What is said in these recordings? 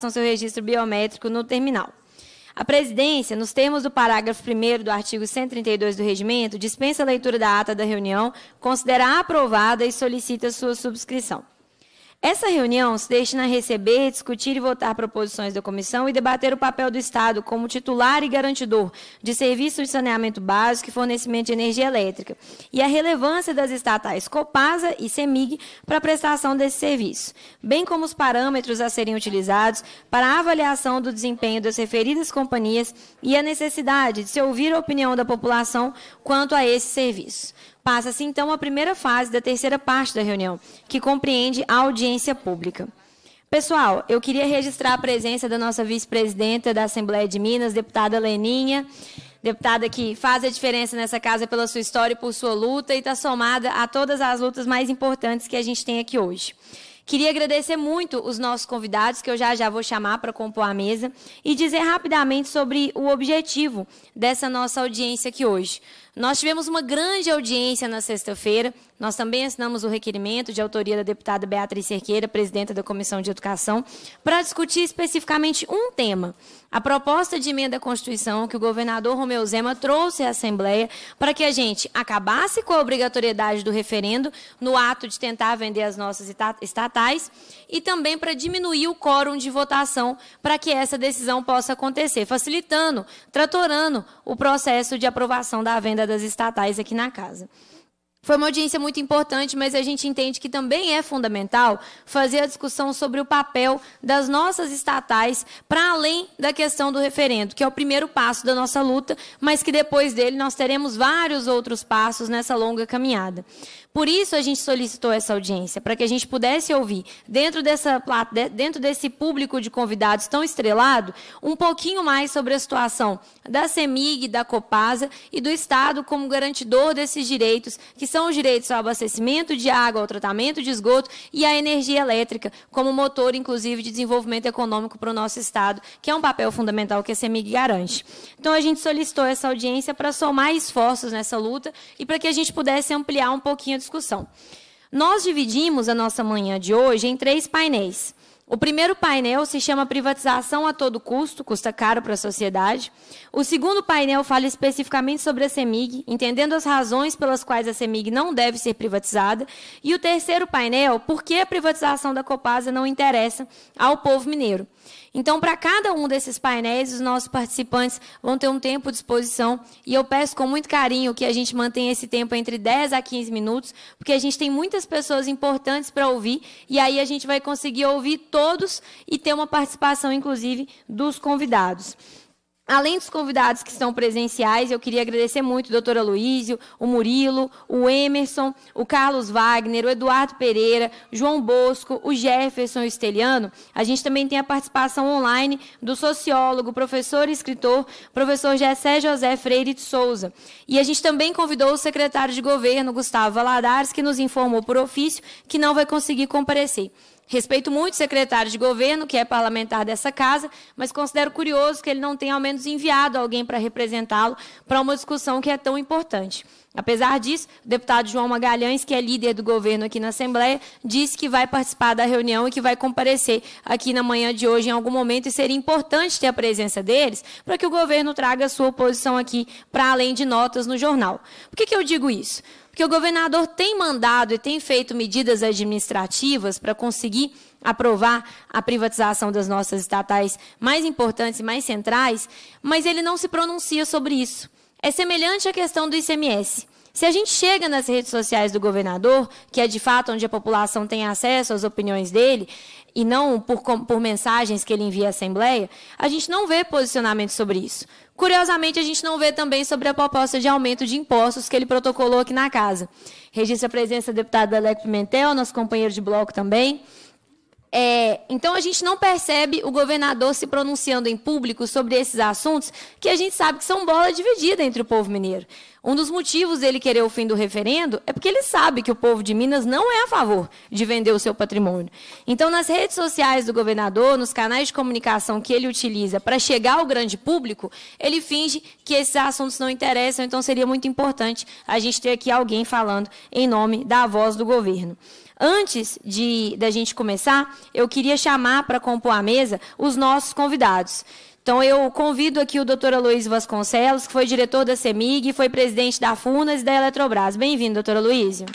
façam seu registro biométrico no terminal. A presidência, nos termos do parágrafo 1 do artigo 132 do regimento, dispensa a leitura da ata da reunião, considera aprovada e solicita sua subscrição. Essa reunião se destina a receber, discutir e votar proposições da comissão e debater o papel do Estado como titular e garantidor de serviços de saneamento básico e fornecimento de energia elétrica e a relevância das estatais Copasa e Semig para a prestação desse serviço, bem como os parâmetros a serem utilizados para a avaliação do desempenho das referidas companhias e a necessidade de se ouvir a opinião da população quanto a esse serviço. Passa-se então a primeira fase da terceira parte da reunião, que compreende a audiência pública. Pessoal, eu queria registrar a presença da nossa vice-presidenta da Assembleia de Minas, deputada Leninha, deputada que faz a diferença nessa casa pela sua história e por sua luta e está somada a todas as lutas mais importantes que a gente tem aqui hoje. Queria agradecer muito os nossos convidados, que eu já já vou chamar para compor a mesa, e dizer rapidamente sobre o objetivo dessa nossa audiência aqui hoje. Nós tivemos uma grande audiência na sexta-feira. Nós também assinamos o requerimento de autoria da deputada Beatriz Cerqueira, presidenta da Comissão de Educação, para discutir especificamente um tema: a proposta de emenda à Constituição que o governador Romeu Zema trouxe à Assembleia para que a gente acabasse com a obrigatoriedade do referendo no ato de tentar vender as nossas estatais e também para diminuir o quórum de votação para que essa decisão possa acontecer, facilitando, tratorando o processo de aprovação da venda das estatais aqui na casa. Foi uma audiência muito importante, mas a gente entende que também é fundamental fazer a discussão sobre o papel das nossas estatais para além da questão do referendo, que é o primeiro passo da nossa luta, mas que depois dele nós teremos vários outros passos nessa longa caminhada. Por isso a gente solicitou essa audiência, para que a gente pudesse ouvir, dentro, dessa, dentro desse público de convidados tão estrelado, um pouquinho mais sobre a situação da CEMIG, da Copasa e do Estado como garantidor desses direitos, que são os direitos ao abastecimento de água, ao tratamento de esgoto e à energia elétrica, como motor, inclusive, de desenvolvimento econômico para o nosso Estado, que é um papel fundamental que a CEMIG garante. Então, a gente solicitou essa audiência para somar esforços nessa luta e para que a gente pudesse ampliar um pouquinho a discussão. Nós dividimos a nossa manhã de hoje em três painéis. O primeiro painel se chama Privatização a todo custo, custa caro para a sociedade. O segundo painel fala especificamente sobre a CEMIG, entendendo as razões pelas quais a CEMIG não deve ser privatizada. E o terceiro painel, por que a privatização da Copasa não interessa ao povo mineiro. Então, para cada um desses painéis, os nossos participantes vão ter um tempo de exposição e eu peço com muito carinho que a gente mantenha esse tempo entre 10 a 15 minutos, porque a gente tem muitas pessoas importantes para ouvir e aí a gente vai conseguir ouvir todos e ter uma participação, inclusive, dos convidados. Além dos convidados que estão presenciais, eu queria agradecer muito o doutor Aloísio, o Murilo, o Emerson, o Carlos Wagner, o Eduardo Pereira, João Bosco, o Jefferson Esteliano. A gente também tem a participação online do sociólogo, professor e escritor, professor Jessé José Freire de Souza. E a gente também convidou o secretário de governo, Gustavo Valadares, que nos informou por ofício que não vai conseguir comparecer. Respeito muito o secretário de governo, que é parlamentar dessa casa, mas considero curioso que ele não tenha ao menos enviado alguém para representá-lo para uma discussão que é tão importante. Apesar disso, o deputado João Magalhães, que é líder do governo aqui na Assembleia, disse que vai participar da reunião e que vai comparecer aqui na manhã de hoje em algum momento e seria importante ter a presença deles para que o governo traga a sua posição aqui para além de notas no jornal. Por que, que eu digo isso? Porque o governador tem mandado e tem feito medidas administrativas para conseguir aprovar a privatização das nossas estatais mais importantes e mais centrais, mas ele não se pronuncia sobre isso. É semelhante à questão do ICMS. Se a gente chega nas redes sociais do governador, que é de fato onde a população tem acesso às opiniões dele, e não por, por mensagens que ele envia à Assembleia, a gente não vê posicionamento sobre isso. Curiosamente, a gente não vê também sobre a proposta de aumento de impostos que ele protocolou aqui na casa. Registra a presença do deputado Alec Pimentel, nosso companheiro de bloco também. É, então a gente não percebe o governador se pronunciando em público sobre esses assuntos que a gente sabe que são bola dividida entre o povo mineiro. Um dos motivos dele querer o fim do referendo é porque ele sabe que o povo de Minas não é a favor de vender o seu patrimônio. Então, nas redes sociais do governador, nos canais de comunicação que ele utiliza para chegar ao grande público, ele finge que esses assuntos não interessam, então seria muito importante a gente ter aqui alguém falando em nome da voz do governo. Antes de da gente começar, eu queria chamar para compor a mesa os nossos convidados. Então, eu convido aqui o doutor Luiz Vasconcelos, que foi diretor da CEMIG e foi presidente da FUNAS e da Eletrobras. Bem-vindo, doutor Aloysio.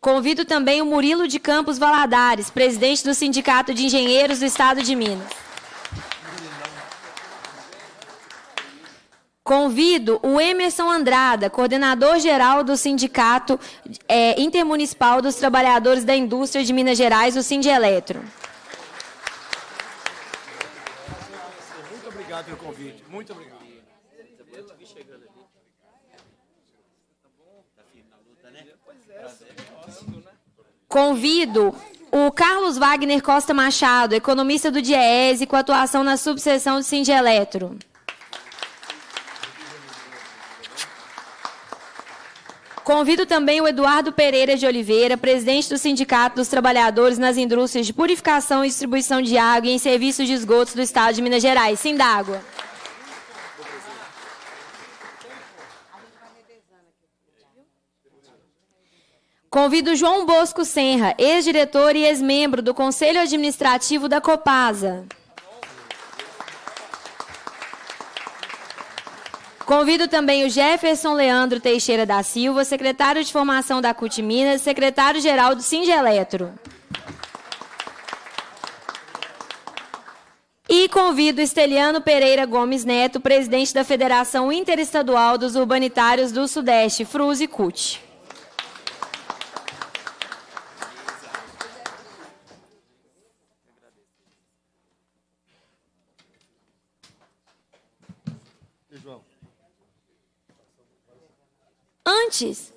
Convido também o Murilo de Campos Valadares, presidente do Sindicato de Engenheiros do Estado de Minas. Convido o Emerson Andrada, coordenador-geral do Sindicato é, Intermunicipal dos Trabalhadores da Indústria de Minas Gerais, o Sindieletro. Muito obrigado pelo convite. Muito obrigado. Convido o Carlos Wagner Costa Machado, economista do e com atuação na subseção do Sindieletro. Eletro. Convido também o Eduardo Pereira de Oliveira, presidente do Sindicato dos Trabalhadores nas Indústrias de Purificação e Distribuição de Água e em Serviços de Esgotos do Estado de Minas Gerais. Sindágua. Convido João Bosco Senra, ex-diretor e ex-membro do Conselho Administrativo da Copasa. Convido também o Jefferson Leandro Teixeira da Silva, secretário de Formação da CUT Minas, secretário-geral do Singeletro. E convido Esteliano Pereira Gomes Neto, presidente da Federação Interestadual dos Urbanitários do Sudeste, FRUS e CUT. Antes.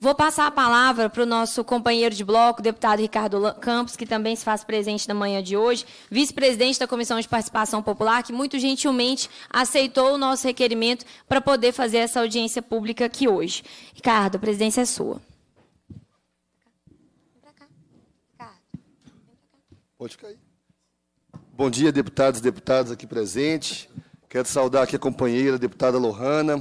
Vou passar a palavra para o nosso companheiro de bloco, deputado Ricardo Campos, que também se faz presente na manhã de hoje, vice-presidente da Comissão de Participação Popular, que muito gentilmente aceitou o nosso requerimento para poder fazer essa audiência pública aqui hoje. Ricardo, a presidência é sua. Pode cair. Bom dia, deputados e deputadas aqui presentes. Quero saudar aqui a companheira, a deputada Lohana,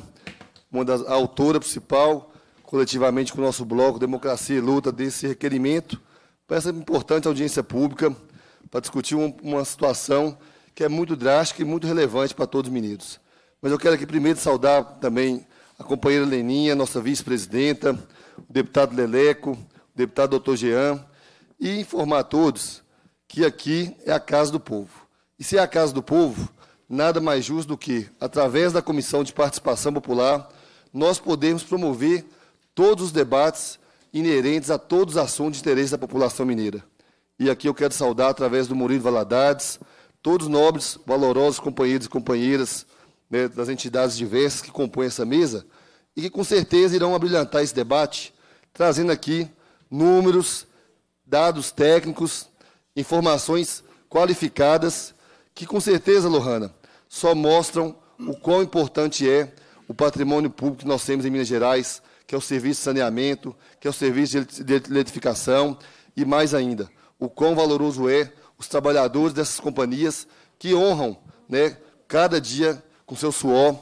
uma das, autora principal, coletivamente com o nosso bloco Democracia e Luta, desse requerimento para essa importante audiência pública, para discutir uma situação que é muito drástica e muito relevante para todos os meninos. Mas eu quero aqui primeiro saudar também a companheira Leninha, nossa vice-presidenta, o deputado Leleco, o deputado doutor Jean, e informar a todos que aqui é a casa do povo. E se é a casa do povo, nada mais justo do que, através da Comissão de Participação Popular, nós podemos promover todos os debates inerentes a todos os assuntos de interesse da população mineira. E aqui eu quero saudar, através do Murilo Valadares, todos os nobres, valorosos companheiros e companheiras né, das entidades diversas que compõem essa mesa e que, com certeza, irão abrilhantar esse debate, trazendo aqui números, dados técnicos Informações qualificadas que, com certeza, Lohana, só mostram o quão importante é o patrimônio público que nós temos em Minas Gerais, que é o serviço de saneamento, que é o serviço de eletrificação e, mais ainda, o quão valoroso é os trabalhadores dessas companhias que honram né, cada dia com seu suor,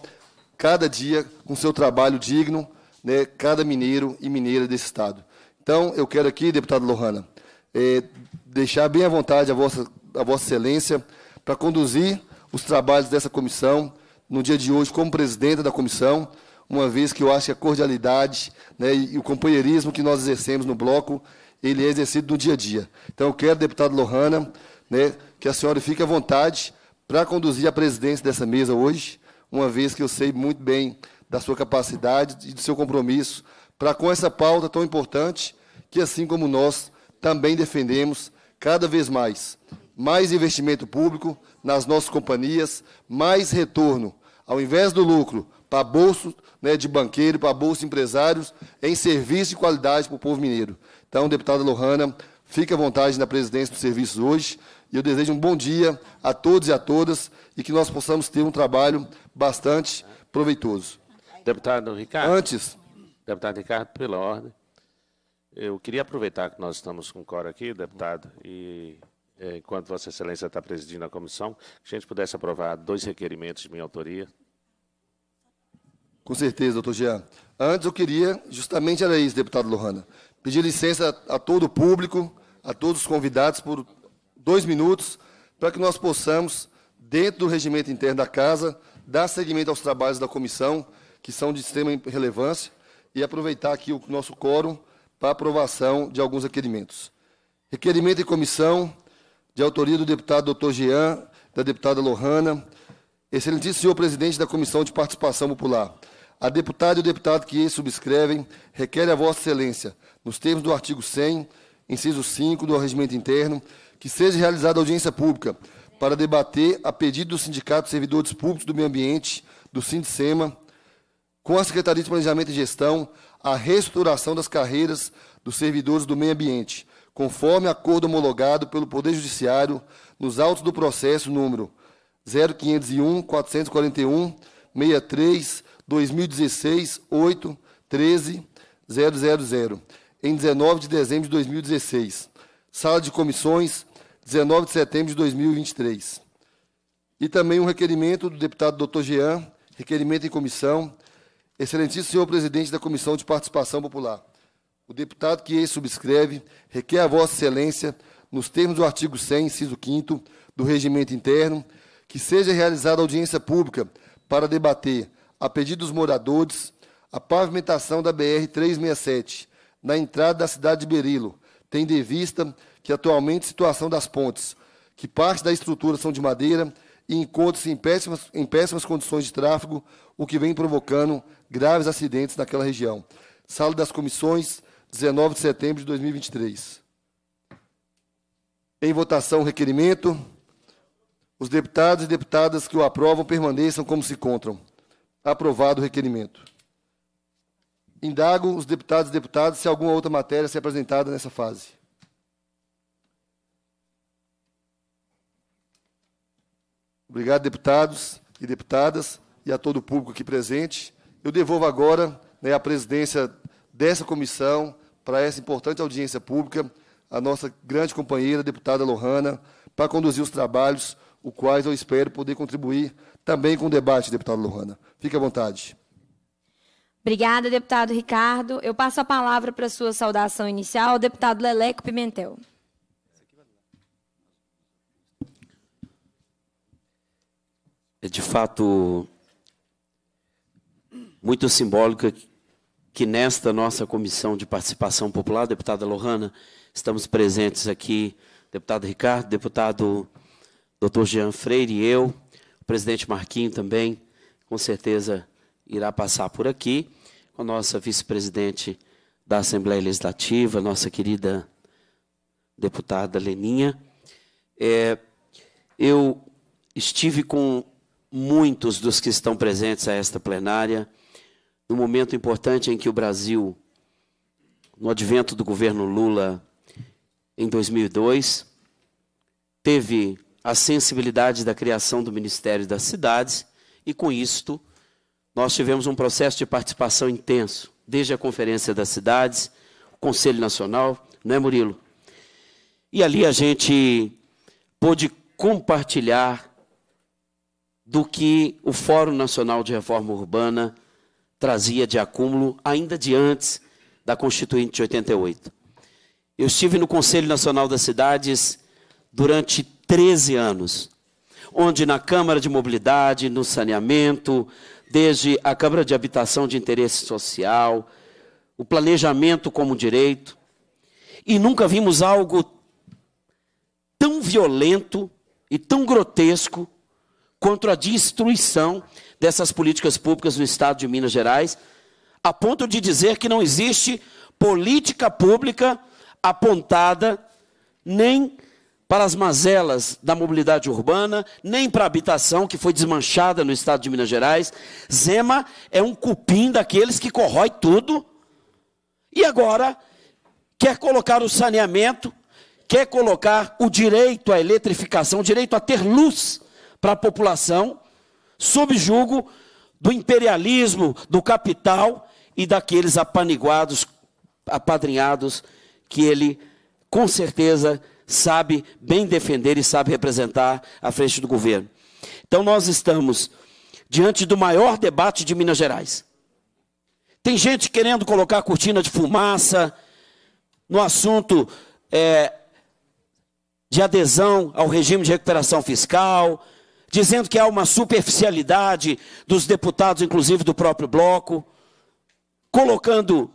cada dia com seu trabalho digno, né, cada mineiro e mineira desse Estado. Então, eu quero aqui, deputado Lohana, é, deixar bem à vontade a Vossa, a vossa Excelência para conduzir os trabalhos dessa comissão no dia de hoje como presidenta da comissão, uma vez que eu acho que a cordialidade né, e o companheirismo que nós exercemos no bloco, ele é exercido no dia a dia. Então, eu quero, deputado Lohana, né, que a senhora fique à vontade para conduzir a presidência dessa mesa hoje, uma vez que eu sei muito bem da sua capacidade e do seu compromisso para com essa pauta tão importante, que assim como nós também defendemos cada vez mais. Mais investimento público nas nossas companhias, mais retorno, ao invés do lucro, para bolso né, de banqueiro, para bolso de empresários, em serviço de qualidade para o povo mineiro. Então, deputada Lohana, fique à vontade na presidência dos serviços hoje. E eu desejo um bom dia a todos e a todas e que nós possamos ter um trabalho bastante proveitoso. Deputado Ricardo. Antes. Deputado Ricardo, pela ordem. Eu queria aproveitar que nós estamos com o coro aqui, deputado, e é, enquanto Vossa Excelência está presidindo a comissão, que a gente pudesse aprovar dois requerimentos de minha autoria. Com certeza, doutor Jean. Antes eu queria, justamente era isso, deputado Lohana, pedir licença a todo o público, a todos os convidados, por dois minutos, para que nós possamos, dentro do regimento interno da casa, dar seguimento aos trabalhos da comissão, que são de extrema relevância, e aproveitar aqui o nosso quórum para aprovação de alguns requerimentos. Requerimento em comissão, de autoria do deputado Dr. Jean, da deputada Lohana, excelentíssimo senhor presidente da Comissão de Participação Popular. A deputada e o deputado que subscrevem requerem a Vossa Excelência, nos termos do artigo 100, inciso 5 do Regimento Interno, que seja realizada audiência pública para debater, a pedido do Sindicato de Servidores Públicos do Meio Ambiente, do Sindicema, com a Secretaria de Planejamento e Gestão, a reestruturação das carreiras dos servidores do meio ambiente, conforme acordo homologado pelo Poder Judiciário nos autos do processo número 0501 441 63 2016 8 13 000, em 19 de dezembro de 2016. Sala de comissões, 19 de setembro de 2023. E também um requerimento do deputado Dr. Jean, requerimento em comissão Excelentíssimo senhor presidente da Comissão de Participação Popular, o deputado que subscreve requer a Vossa Excelência, nos termos do artigo 100, inciso 5 do Regimento Interno, que seja realizada audiência pública para debater, a pedido dos moradores, a pavimentação da BR-367 na entrada da cidade de Berilo, tendo em vista que atualmente a situação das pontes, que parte da estrutura são de madeira e encontra-se em péssimas, em péssimas condições de tráfego, o que vem provocando graves acidentes naquela região. Sala das Comissões, 19 de setembro de 2023. Em votação, o requerimento. Os deputados e deputadas que o aprovam permaneçam como se encontram. Aprovado o requerimento. Indago os deputados e deputadas se alguma outra matéria ser apresentada nessa fase. Obrigado, deputados e deputadas, e a todo o público aqui presente. Eu devolvo agora né, a presidência dessa comissão para essa importante audiência pública a nossa grande companheira, deputada Lohana, para conduzir os trabalhos, os quais eu espero poder contribuir também com o debate, deputada Lohana. Fique à vontade. Obrigada, deputado Ricardo. Eu passo a palavra para a sua saudação inicial, deputado Leleco Pimentel. É, de fato, muito simbólica que nesta nossa comissão de participação popular, deputada Lohana, estamos presentes aqui, deputado Ricardo, deputado doutor Jean Freire e eu, o presidente Marquinho também, com certeza irá passar por aqui, com a nossa vice-presidente da Assembleia Legislativa, nossa querida deputada Leninha. É, eu estive com muitos dos que estão presentes a esta plenária, no momento importante em que o Brasil, no advento do governo Lula em 2002, teve a sensibilidade da criação do Ministério das Cidades e, com isto, nós tivemos um processo de participação intenso, desde a Conferência das Cidades, o Conselho Nacional, não é, Murilo? E ali a gente pôde compartilhar do que o Fórum Nacional de Reforma Urbana trazia de acúmulo ainda de antes da Constituinte de 88. Eu estive no Conselho Nacional das Cidades durante 13 anos, onde na Câmara de Mobilidade, no saneamento, desde a Câmara de Habitação de Interesse Social, o planejamento como direito, e nunca vimos algo tão violento e tão grotesco contra a destruição dessas políticas públicas no estado de Minas Gerais, a ponto de dizer que não existe política pública apontada nem para as mazelas da mobilidade urbana, nem para a habitação que foi desmanchada no estado de Minas Gerais. Zema é um cupim daqueles que corrói tudo. E agora quer colocar o saneamento, quer colocar o direito à eletrificação, o direito a ter luz para a população, subjugo do imperialismo, do capital e daqueles apaniguados, apadrinhados, que ele com certeza sabe bem defender e sabe representar à frente do governo. Então nós estamos diante do maior debate de Minas Gerais. Tem gente querendo colocar cortina de fumaça no assunto é, de adesão ao regime de recuperação fiscal, dizendo que há uma superficialidade dos deputados, inclusive do próprio bloco, colocando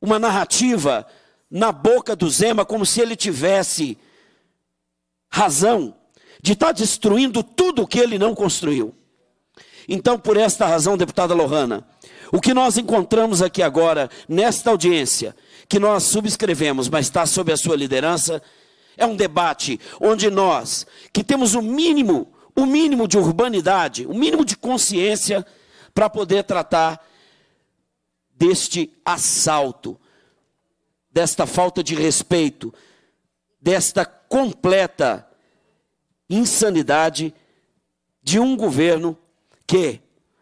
uma narrativa na boca do Zema como se ele tivesse razão de estar tá destruindo tudo o que ele não construiu. Então, por esta razão, deputada Lohana, o que nós encontramos aqui agora, nesta audiência, que nós subscrevemos, mas está sob a sua liderança, é um debate onde nós, que temos o mínimo o mínimo de urbanidade, o mínimo de consciência para poder tratar deste assalto, desta falta de respeito, desta completa insanidade de um governo que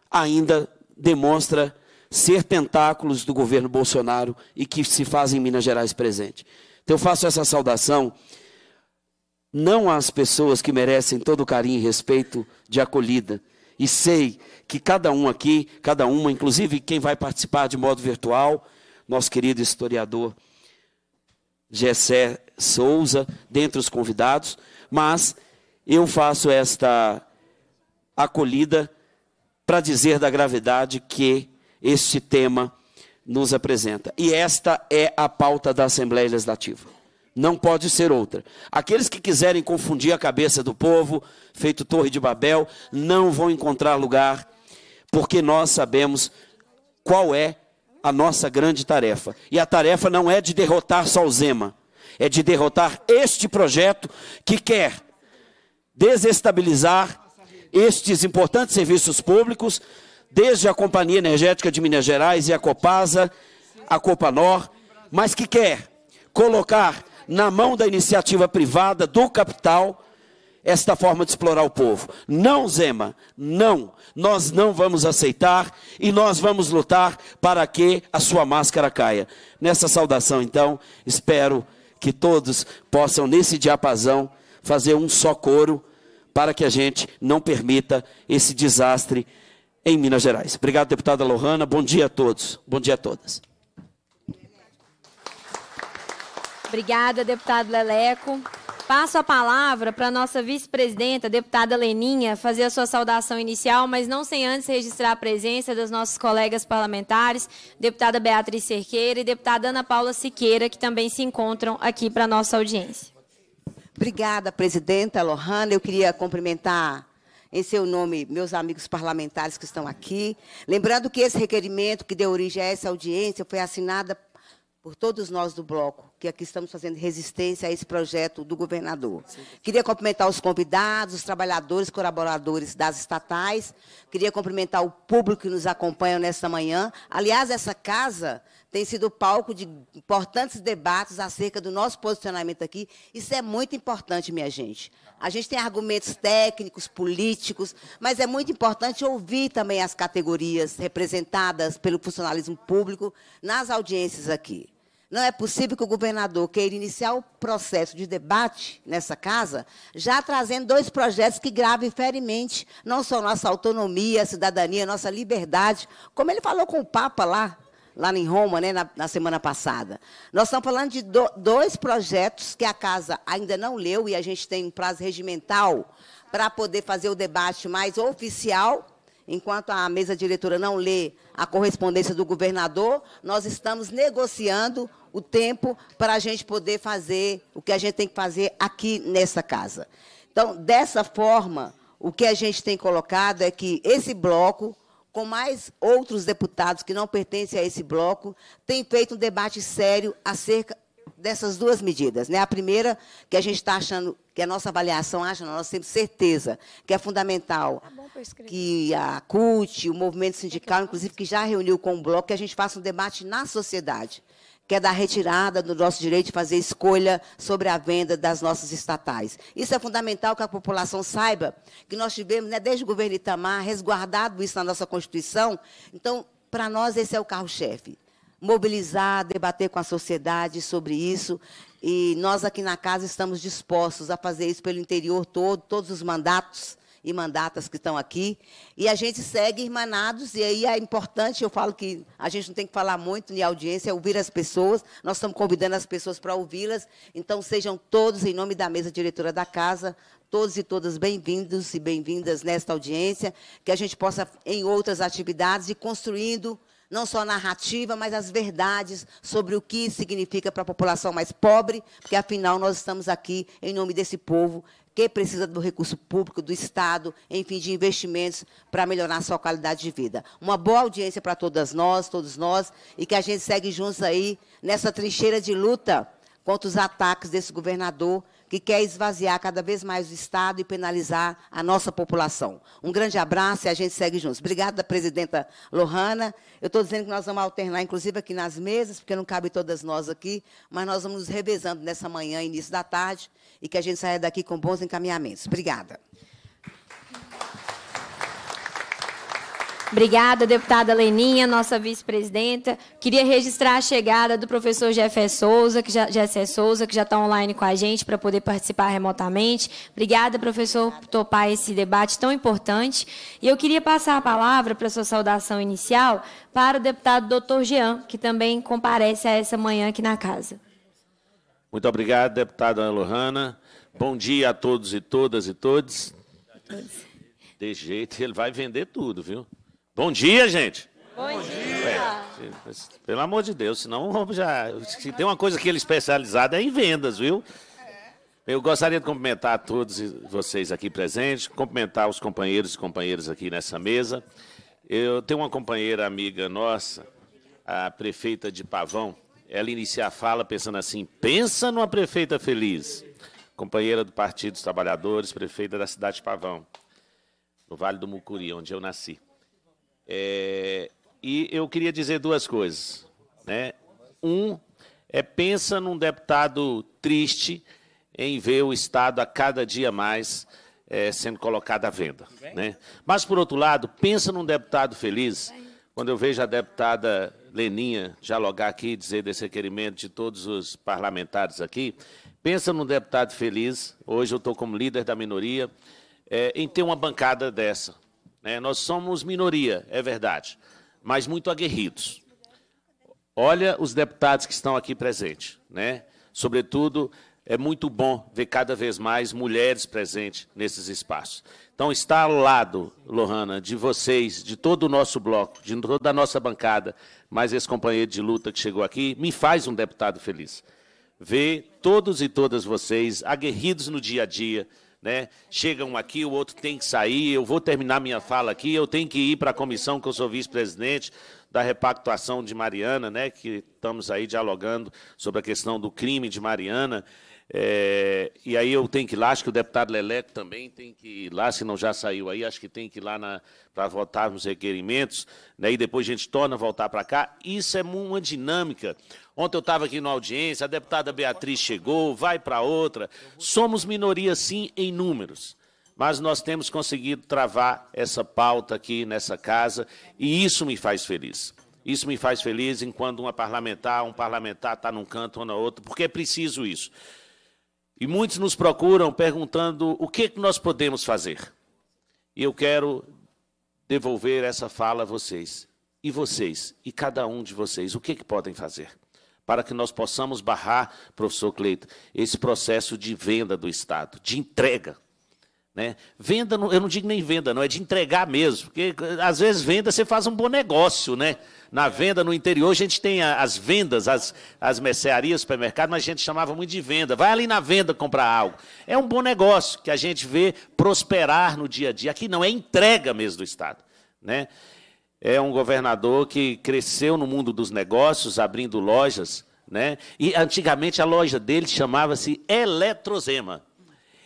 ainda demonstra ser tentáculos do governo Bolsonaro e que se faz em Minas Gerais presente. Então eu faço essa saudação não às pessoas que merecem todo o carinho e respeito de acolhida. E sei que cada um aqui, cada uma, inclusive quem vai participar de modo virtual, nosso querido historiador Gessé Souza, dentre os convidados, mas eu faço esta acolhida para dizer da gravidade que este tema nos apresenta. E esta é a pauta da Assembleia Legislativa não pode ser outra. Aqueles que quiserem confundir a cabeça do povo, feito Torre de Babel, não vão encontrar lugar, porque nós sabemos qual é a nossa grande tarefa. E a tarefa não é de derrotar só o Zema, é de derrotar este projeto que quer desestabilizar estes importantes serviços públicos, desde a Companhia Energética de Minas Gerais e a Copasa, a Copanor, mas que quer colocar na mão da iniciativa privada, do capital, esta forma de explorar o povo. Não, Zema, não. Nós não vamos aceitar e nós vamos lutar para que a sua máscara caia. Nessa saudação, então, espero que todos possam, nesse diapasão, fazer um só coro para que a gente não permita esse desastre em Minas Gerais. Obrigado, deputada Lohana. Bom dia a todos. Bom dia a todas. Obrigada, deputado Leleco. Passo a palavra para a nossa vice-presidenta, deputada Leninha, fazer a sua saudação inicial, mas não sem antes registrar a presença dos nossos colegas parlamentares, deputada Beatriz Cerqueira e deputada Ana Paula Siqueira, que também se encontram aqui para a nossa audiência. Obrigada, presidenta Lohana. Eu queria cumprimentar em seu nome, meus amigos parlamentares que estão aqui. Lembrando que esse requerimento que deu origem a essa audiência foi assinada por todos nós do bloco, que aqui estamos fazendo resistência a esse projeto do governador. Queria cumprimentar os convidados, os trabalhadores, colaboradores das estatais. Queria cumprimentar o público que nos acompanha nesta manhã. Aliás, essa casa tem sido palco de importantes debates acerca do nosso posicionamento aqui. Isso é muito importante, minha gente. A gente tem argumentos técnicos, políticos, mas é muito importante ouvir também as categorias representadas pelo funcionalismo público nas audiências aqui. Não é possível que o governador queira iniciar o processo de debate nessa casa já trazendo dois projetos que gravem ferimente não só nossa autonomia, cidadania, nossa liberdade, como ele falou com o Papa lá, lá em Roma, né, na, na semana passada. Nós estamos falando de do, dois projetos que a casa ainda não leu e a gente tem um prazo regimental para poder fazer o debate mais oficial. Enquanto a mesa diretora não lê a correspondência do governador, nós estamos negociando o tempo para a gente poder fazer o que a gente tem que fazer aqui nessa casa. Então, dessa forma, o que a gente tem colocado é que esse bloco com mais outros deputados que não pertencem a esse bloco, tem feito um debate sério acerca dessas duas medidas. Né? A primeira, que a gente está achando, que a nossa avaliação acha, nós temos certeza que é fundamental tá que a CUT, o movimento sindical, é inclusive, que já reuniu com o bloco, que a gente faça um debate na sociedade que é da retirada do nosso direito de fazer escolha sobre a venda das nossas estatais. Isso é fundamental que a população saiba que nós tivemos, né, desde o governo Itamar, resguardado isso na nossa Constituição. Então, para nós, esse é o carro-chefe. Mobilizar, debater com a sociedade sobre isso. E nós aqui na casa estamos dispostos a fazer isso pelo interior todo, todos os mandatos e mandatas que estão aqui. E a gente segue irmanados, e aí é importante, eu falo que a gente não tem que falar muito em audiência, é ouvir as pessoas. Nós estamos convidando as pessoas para ouvi-las. Então, sejam todos, em nome da mesa diretora da casa, todos e todas bem-vindos e bem-vindas nesta audiência, que a gente possa, em outras atividades, ir construindo não só a narrativa, mas as verdades sobre o que significa para a população mais pobre, porque afinal nós estamos aqui em nome desse povo que precisa do recurso público, do Estado, enfim, de investimentos para melhorar a sua qualidade de vida. Uma boa audiência para todas nós, todos nós, e que a gente segue juntos aí nessa trincheira de luta contra os ataques desse governador que quer esvaziar cada vez mais o Estado e penalizar a nossa população. Um grande abraço e a gente segue juntos. Obrigada, presidenta Lohana. Eu estou dizendo que nós vamos alternar, inclusive, aqui nas mesas, porque não cabe todas nós aqui, mas nós vamos nos revezando nessa manhã, início da tarde, e que a gente saia daqui com bons encaminhamentos. Obrigada. Obrigada, deputada Leninha, nossa vice-presidenta. Queria registrar a chegada do professor Jefferson Souza, que já, Souza, que já está online com a gente para poder participar remotamente. Obrigada, professor, por topar esse debate tão importante. E eu queria passar a palavra para a sua saudação inicial para o deputado doutor Jean, que também comparece a essa manhã aqui na casa. Muito obrigado, deputada Ana Lohana. Bom dia a todos e todas e todos. De jeito, ele vai vender tudo, viu? Bom dia, gente. Bom dia. É, pelo amor de Deus, senão já. Se tem uma coisa que ele é especializado é em vendas, viu? É. Eu gostaria de cumprimentar todos vocês aqui presentes, cumprimentar os companheiros e companheiras aqui nessa mesa. Eu tenho uma companheira amiga nossa, a prefeita de Pavão. Ela inicia a fala pensando assim: pensa numa prefeita feliz. Companheira do Partido dos Trabalhadores, prefeita da cidade de Pavão, no Vale do Mucuri, onde eu nasci. É, e eu queria dizer duas coisas. Né? Um é pensa num deputado triste em ver o Estado a cada dia mais é, sendo colocado à venda. Né? Mas, por outro lado, pensa num deputado feliz quando eu vejo a deputada Leninha dialogar aqui, dizer desse requerimento de todos os parlamentares aqui, pensa num deputado feliz, hoje eu estou como líder da minoria, é, em ter uma bancada dessa, né? Nós somos minoria, é verdade, mas muito aguerridos. Olha os deputados que estão aqui presentes. Né? Sobretudo, é muito bom ver cada vez mais mulheres presentes nesses espaços. Então, está ao lado, Lohana, de vocês, de todo o nosso bloco, de toda a nossa bancada, mas esse companheiro de luta que chegou aqui, me faz um deputado feliz. Ver todos e todas vocês aguerridos no dia a dia, né? Chega um aqui, o outro tem que sair, eu vou terminar minha fala aqui, eu tenho que ir para a comissão que eu sou vice-presidente da repactuação de Mariana, né? Que estamos aí dialogando sobre a questão do crime de Mariana. É, e aí eu tenho que ir lá, acho que o deputado Leleco também tem que ir lá, se não já saiu aí, acho que tem que ir lá para votar nos requerimentos, né, e depois a gente torna a voltar para cá. Isso é uma dinâmica. Ontem eu estava aqui na audiência, a deputada Beatriz chegou, vai para outra. Somos minoria, sim, em números, mas nós temos conseguido travar essa pauta aqui nessa casa, e isso me faz feliz. Isso me faz feliz enquanto uma parlamentar, um parlamentar está num canto ou na outra, porque é preciso isso. E muitos nos procuram perguntando o que, é que nós podemos fazer. E eu quero devolver essa fala a vocês. E vocês, e cada um de vocês, o que, é que podem fazer? Para que nós possamos barrar, professor Cleito, esse processo de venda do Estado, de entrega né? Venda, eu não digo nem venda, não, é de entregar mesmo. Porque eh, às vezes venda você faz um bom negócio, né? Na é. venda no interior a gente tem as vendas, as, as mercearias, supermercado, mas a gente chamava muito de venda. Vai ali na venda comprar algo. É um bom negócio que a gente vê prosperar no dia a dia. Aqui não, é entrega mesmo do Estado. Né? É um governador que cresceu no mundo dos negócios, abrindo lojas. Né? E antigamente a loja dele chamava-se Eletrozema.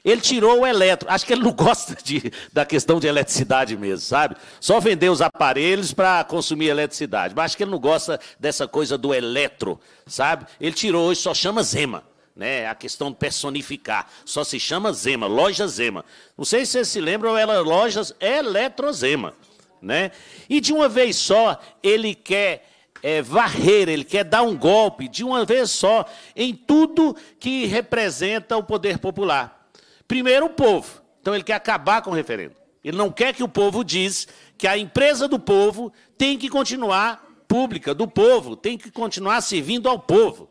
Ele tirou o eletro. Acho que ele não gosta de, da questão de eletricidade mesmo, sabe? Só vender os aparelhos para consumir eletricidade. Mas acho que ele não gosta dessa coisa do eletro, sabe? Ele tirou hoje, só chama Zema. Né, a questão de personificar. Só se chama Zema, loja Zema. Não sei se vocês se lembram, ela lojas Eletrozema. Né? E de uma vez só, ele quer é, varrer, ele quer dar um golpe de uma vez só em tudo que representa o poder popular. Primeiro, o povo. Então, ele quer acabar com o referendo. Ele não quer que o povo diz que a empresa do povo tem que continuar pública, do povo, tem que continuar servindo ao povo.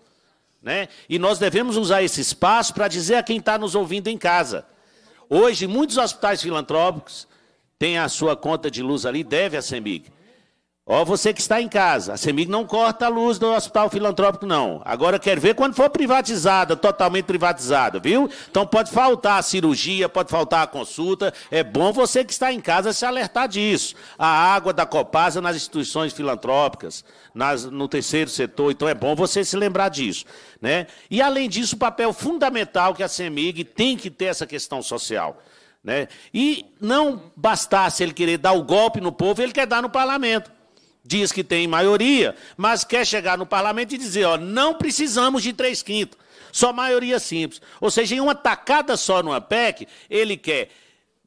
Né? E nós devemos usar esse espaço para dizer a quem está nos ouvindo em casa. Hoje, muitos hospitais filantrópicos têm a sua conta de luz ali, deve a CEMIG. Ó, você que está em casa, a CEMIG não corta a luz do hospital filantrópico, não. Agora quer ver quando for privatizada, totalmente privatizada, viu? Então pode faltar a cirurgia, pode faltar a consulta. É bom você que está em casa se alertar disso. A água da Copasa nas instituições filantrópicas, nas, no terceiro setor, então é bom você se lembrar disso. Né? E além disso, o papel fundamental que a CEMIG tem que ter essa questão social. Né? E não bastasse ele querer dar o golpe no povo, ele quer dar no parlamento diz que tem maioria, mas quer chegar no parlamento e dizer, ó, não precisamos de três quintos, só maioria simples. Ou seja, em uma tacada só no APEC, ele quer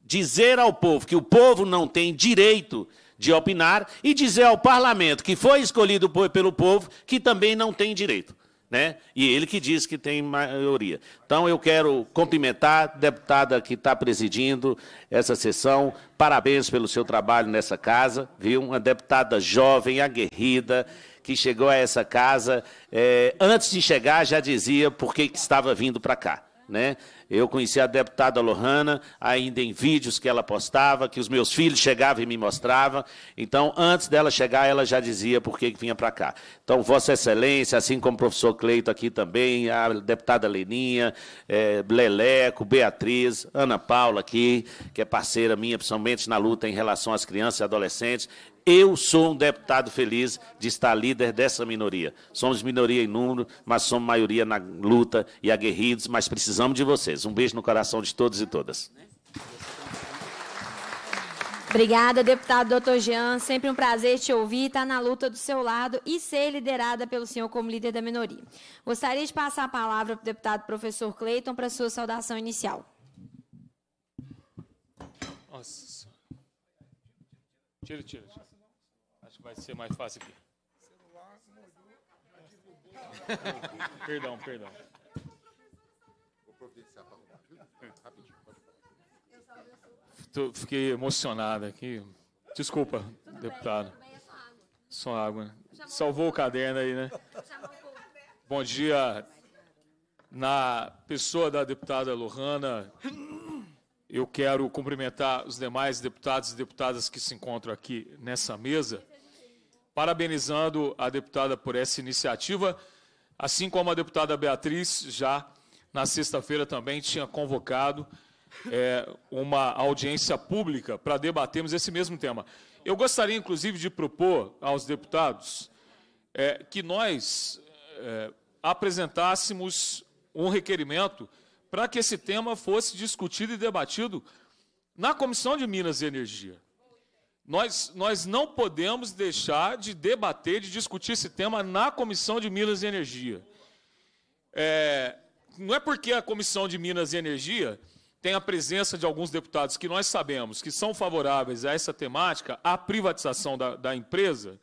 dizer ao povo que o povo não tem direito de opinar e dizer ao parlamento que foi escolhido pelo povo que também não tem direito né? E ele que diz que tem maioria. Então eu quero cumprimentar a deputada que está presidindo essa sessão. Parabéns pelo seu trabalho nessa casa, viu? Uma deputada jovem, aguerrida, que chegou a essa casa é, antes de chegar já dizia por que estava vindo para cá, né? Eu conheci a deputada Lohana ainda em vídeos que ela postava, que os meus filhos chegavam e me mostravam. Então, antes dela chegar, ela já dizia por que vinha para cá. Então, Vossa Excelência, assim como o professor Cleito aqui também, a deputada Leninha, é, Leleco, Beatriz, Ana Paula aqui, que é parceira minha, principalmente na luta em relação às crianças e adolescentes. Eu sou um deputado feliz de estar líder dessa minoria. Somos minoria em número, mas somos maioria na luta e aguerridos, mas precisamos de vocês. Um beijo no coração de todos e todas. Obrigada, deputado doutor Jean. Sempre um prazer te ouvir, estar tá na luta do seu lado e ser liderada pelo senhor como líder da minoria. Gostaria de passar a palavra para o deputado professor Cleiton para a sua saudação inicial. Nossa. Tira, tira, tira vai ser mais fácil aqui. perdão, perdão. Vou providenciar para arrumar, viu? Rapidinho, pode falar. Fiquei emocionado aqui. Desculpa, tudo deputado. Bem, bem, é só água. Só água. Né? Salvou o caderno aí, né? Bom dia. Na pessoa da deputada Lohana, eu quero cumprimentar os demais deputados e deputadas que se encontram aqui nessa mesa parabenizando a deputada por essa iniciativa, assim como a deputada Beatriz já na sexta-feira também tinha convocado é, uma audiência pública para debatermos esse mesmo tema. Eu gostaria, inclusive, de propor aos deputados é, que nós é, apresentássemos um requerimento para que esse tema fosse discutido e debatido na Comissão de Minas e Energia. Nós, nós não podemos deixar de debater, de discutir esse tema na Comissão de Minas e Energia. É, não é porque a Comissão de Minas e Energia tem a presença de alguns deputados que nós sabemos que são favoráveis a essa temática, à privatização da, da empresa,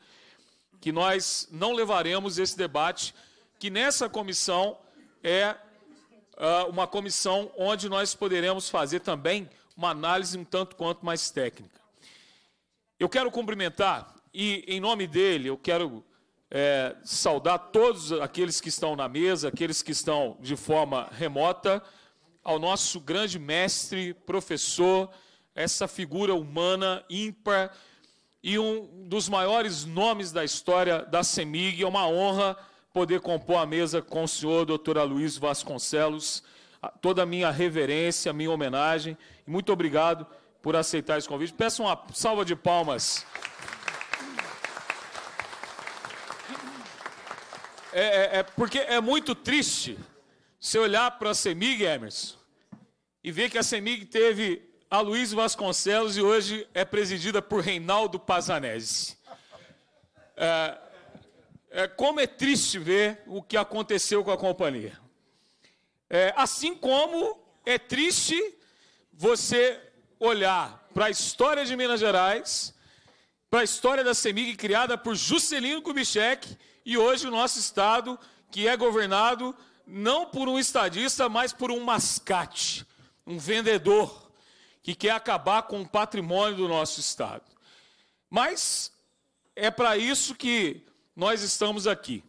que nós não levaremos esse debate, que nessa comissão é uh, uma comissão onde nós poderemos fazer também uma análise um tanto quanto mais técnica. Eu quero cumprimentar e, em nome dele, eu quero é, saudar todos aqueles que estão na mesa, aqueles que estão de forma remota, ao nosso grande mestre, professor, essa figura humana ímpar e um dos maiores nomes da história da CEMIG. É uma honra poder compor a mesa com o senhor, doutor Luiz Vasconcelos. Toda a minha reverência, minha homenagem. Muito obrigado por aceitar esse convite. Peça uma salva de palmas. É, é, é porque é muito triste você olhar para a Semig, Emerson, e ver que a Semig teve a Luiz Vasconcelos e hoje é presidida por Reinaldo Pazanese. É, é, como é triste ver o que aconteceu com a companhia. É, assim como é triste você olhar para a história de Minas Gerais, para a história da CEMIG criada por Juscelino Kubitschek e hoje o nosso estado que é governado não por um estadista, mas por um mascate, um vendedor que quer acabar com o patrimônio do nosso estado. Mas é para isso que nós estamos aqui.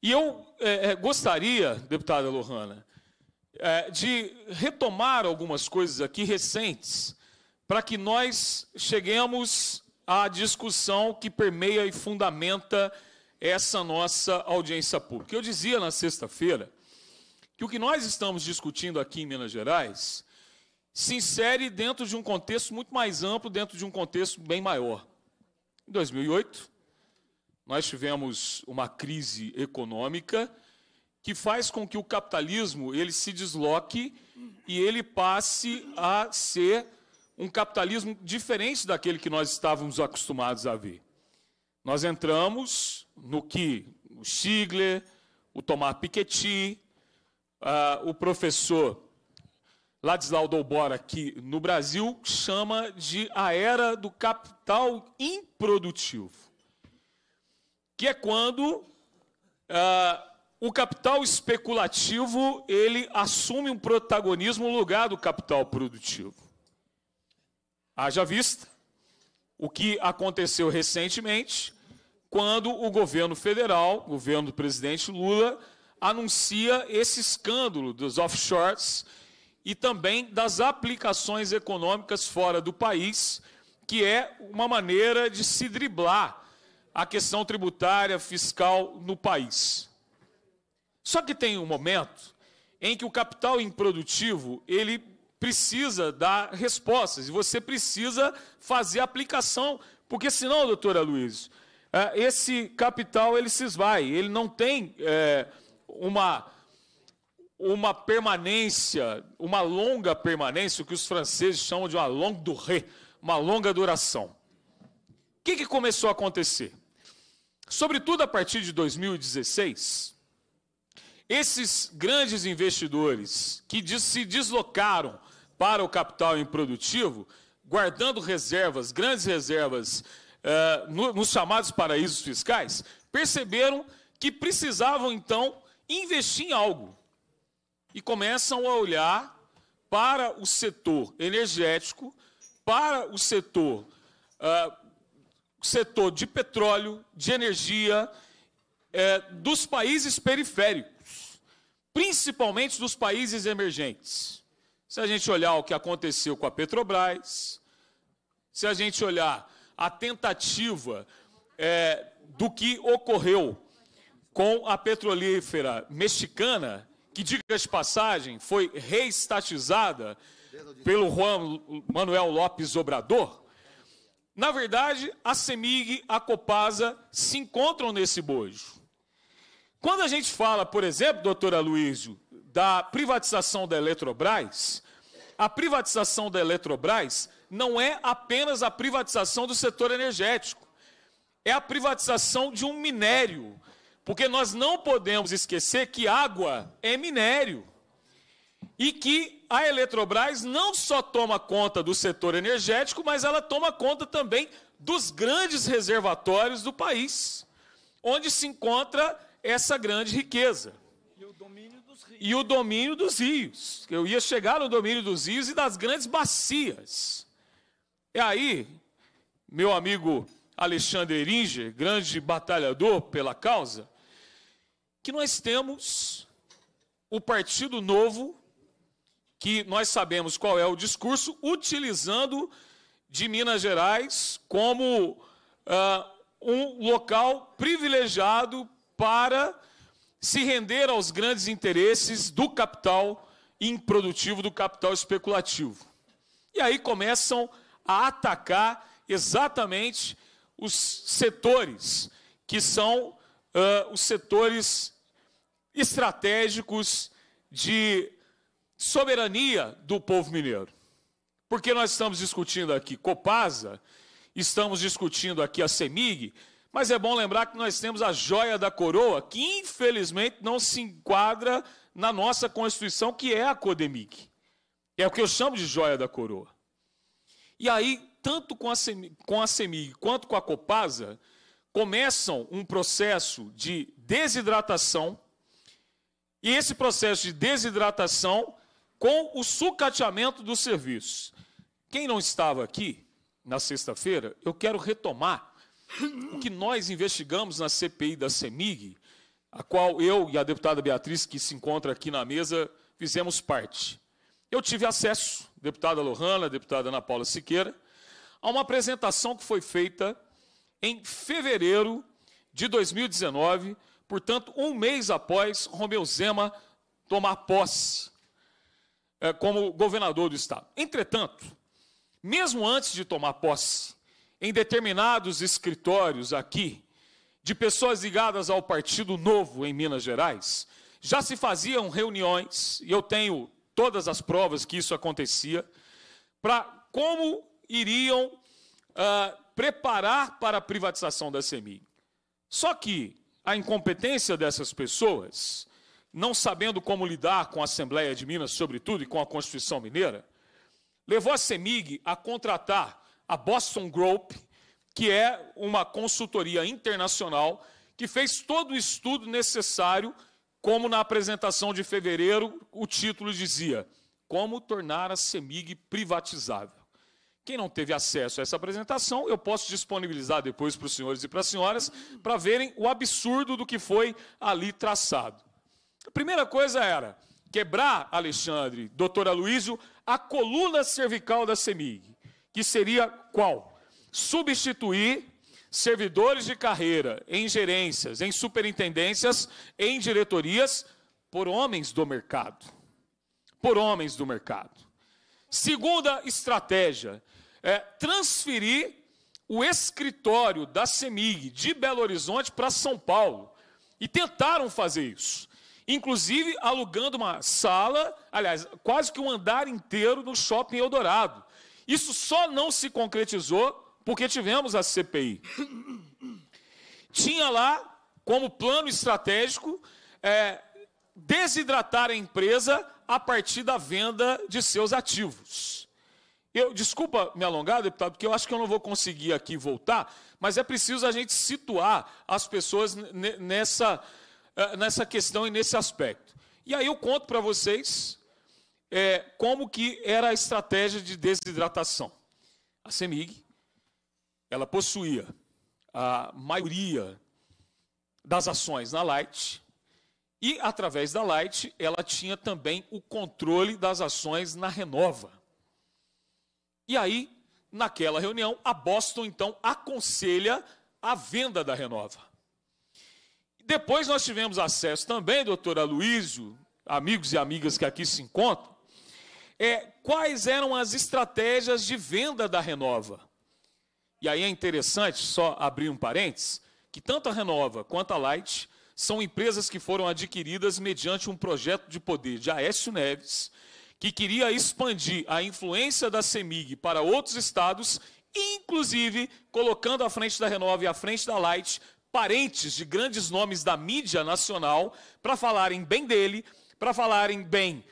E eu é, é gostaria, deputada Lohana, é, de retomar algumas coisas aqui recentes, para que nós cheguemos à discussão que permeia e fundamenta essa nossa audiência pública. Eu dizia na sexta-feira que o que nós estamos discutindo aqui em Minas Gerais se insere dentro de um contexto muito mais amplo, dentro de um contexto bem maior. Em 2008, nós tivemos uma crise econômica que faz com que o capitalismo ele se desloque e ele passe a ser um capitalismo diferente daquele que nós estávamos acostumados a ver. Nós entramos no que o Stigler, o Tomás Piketty, uh, o professor Ladislau Dolbora aqui no Brasil chama de a era do capital improdutivo, que é quando uh, o capital especulativo ele assume um protagonismo no lugar do capital produtivo. Haja vista o que aconteceu recentemente, quando o governo federal, o governo do presidente Lula, anuncia esse escândalo dos offshores e também das aplicações econômicas fora do país, que é uma maneira de se driblar a questão tributária, fiscal no país. Só que tem um momento em que o capital improdutivo ele precisa dar respostas e você precisa fazer aplicação, porque senão, doutora Luiz, é, esse capital ele se esvai, ele não tem é, uma uma permanência, uma longa permanência, o que os franceses chamam de uma longue durée, uma longa duração. O que, que começou a acontecer? Sobretudo a partir de 2016, esses grandes investidores que se deslocaram para o capital improdutivo, guardando reservas, grandes reservas, eh, nos chamados paraísos fiscais, perceberam que precisavam então investir em algo e começam a olhar para o setor energético, para o setor, eh, setor de petróleo, de energia, eh, dos países periféricos principalmente dos países emergentes. Se a gente olhar o que aconteceu com a Petrobras, se a gente olhar a tentativa é, do que ocorreu com a petrolífera mexicana, que, diga de passagem, foi reestatizada pelo Juan Manuel Lopes Obrador, na verdade, a CEMIG, a Copasa se encontram nesse bojo. Quando a gente fala, por exemplo, doutora Luísio, da privatização da Eletrobras, a privatização da Eletrobras não é apenas a privatização do setor energético, é a privatização de um minério. Porque nós não podemos esquecer que água é minério. E que a Eletrobras não só toma conta do setor energético, mas ela toma conta também dos grandes reservatórios do país, onde se encontra essa grande riqueza. E o domínio dos rios. Eu ia chegar no domínio dos rios e das grandes bacias. E aí, meu amigo Alexandre Eringer, grande batalhador pela causa, que nós temos o Partido Novo, que nós sabemos qual é o discurso, utilizando de Minas Gerais como uh, um local privilegiado para se render aos grandes interesses do capital improdutivo, do capital especulativo. E aí começam a atacar exatamente os setores que são uh, os setores estratégicos de soberania do povo mineiro. Porque nós estamos discutindo aqui Copasa, estamos discutindo aqui a CEMIG, mas é bom lembrar que nós temos a joia da coroa, que infelizmente não se enquadra na nossa Constituição, que é a CODEMIC. É o que eu chamo de joia da coroa. E aí, tanto com a CEMIG, com a CEMIG quanto com a COPASA, começam um processo de desidratação, e esse processo de desidratação com o sucateamento dos serviços. Quem não estava aqui na sexta-feira, eu quero retomar o que nós investigamos na CPI da CEMIG, a qual eu e a deputada Beatriz, que se encontra aqui na mesa, fizemos parte. Eu tive acesso, deputada Lohana, deputada Ana Paula Siqueira, a uma apresentação que foi feita em fevereiro de 2019, portanto, um mês após Romeu Zema tomar posse eh, como governador do Estado. Entretanto, mesmo antes de tomar posse, em determinados escritórios aqui, de pessoas ligadas ao Partido Novo em Minas Gerais, já se faziam reuniões, e eu tenho todas as provas que isso acontecia, para como iriam ah, preparar para a privatização da CEMIG. Só que a incompetência dessas pessoas, não sabendo como lidar com a Assembleia de Minas, sobretudo, e com a Constituição Mineira, levou a CEMIG a contratar a Boston Group, que é uma consultoria internacional que fez todo o estudo necessário, como na apresentação de fevereiro o título dizia: Como tornar a CEMIG privatizável. Quem não teve acesso a essa apresentação, eu posso disponibilizar depois para os senhores e para as senhoras para verem o absurdo do que foi ali traçado. A primeira coisa era quebrar, Alexandre, doutora Luísio, a coluna cervical da CEMIG que seria qual? Substituir servidores de carreira em gerências, em superintendências, em diretorias, por homens do mercado. Por homens do mercado. Segunda estratégia é transferir o escritório da CEMIG de Belo Horizonte para São Paulo. E tentaram fazer isso. Inclusive alugando uma sala, aliás, quase que um andar inteiro no shopping Eldorado. Isso só não se concretizou porque tivemos a CPI. Tinha lá como plano estratégico é, desidratar a empresa a partir da venda de seus ativos. Eu, desculpa me alongar, deputado, porque eu acho que eu não vou conseguir aqui voltar, mas é preciso a gente situar as pessoas nessa, é, nessa questão e nesse aspecto. E aí eu conto para vocês é, como que era a estratégia de desidratação. A CEMIG, ela possuía a maioria das ações na Light e, através da Light, ela tinha também o controle das ações na Renova. E aí, naquela reunião, a Boston, então, aconselha a venda da Renova. Depois nós tivemos acesso também, doutora Luísio, amigos e amigas que aqui se encontram, é, quais eram as estratégias de venda da Renova. E aí é interessante, só abrir um parênteses, que tanto a Renova quanto a Light são empresas que foram adquiridas mediante um projeto de poder de Aécio Neves, que queria expandir a influência da CEMIG para outros estados, inclusive colocando à frente da Renova e à frente da Light parentes de grandes nomes da mídia nacional para falarem bem dele, para falarem bem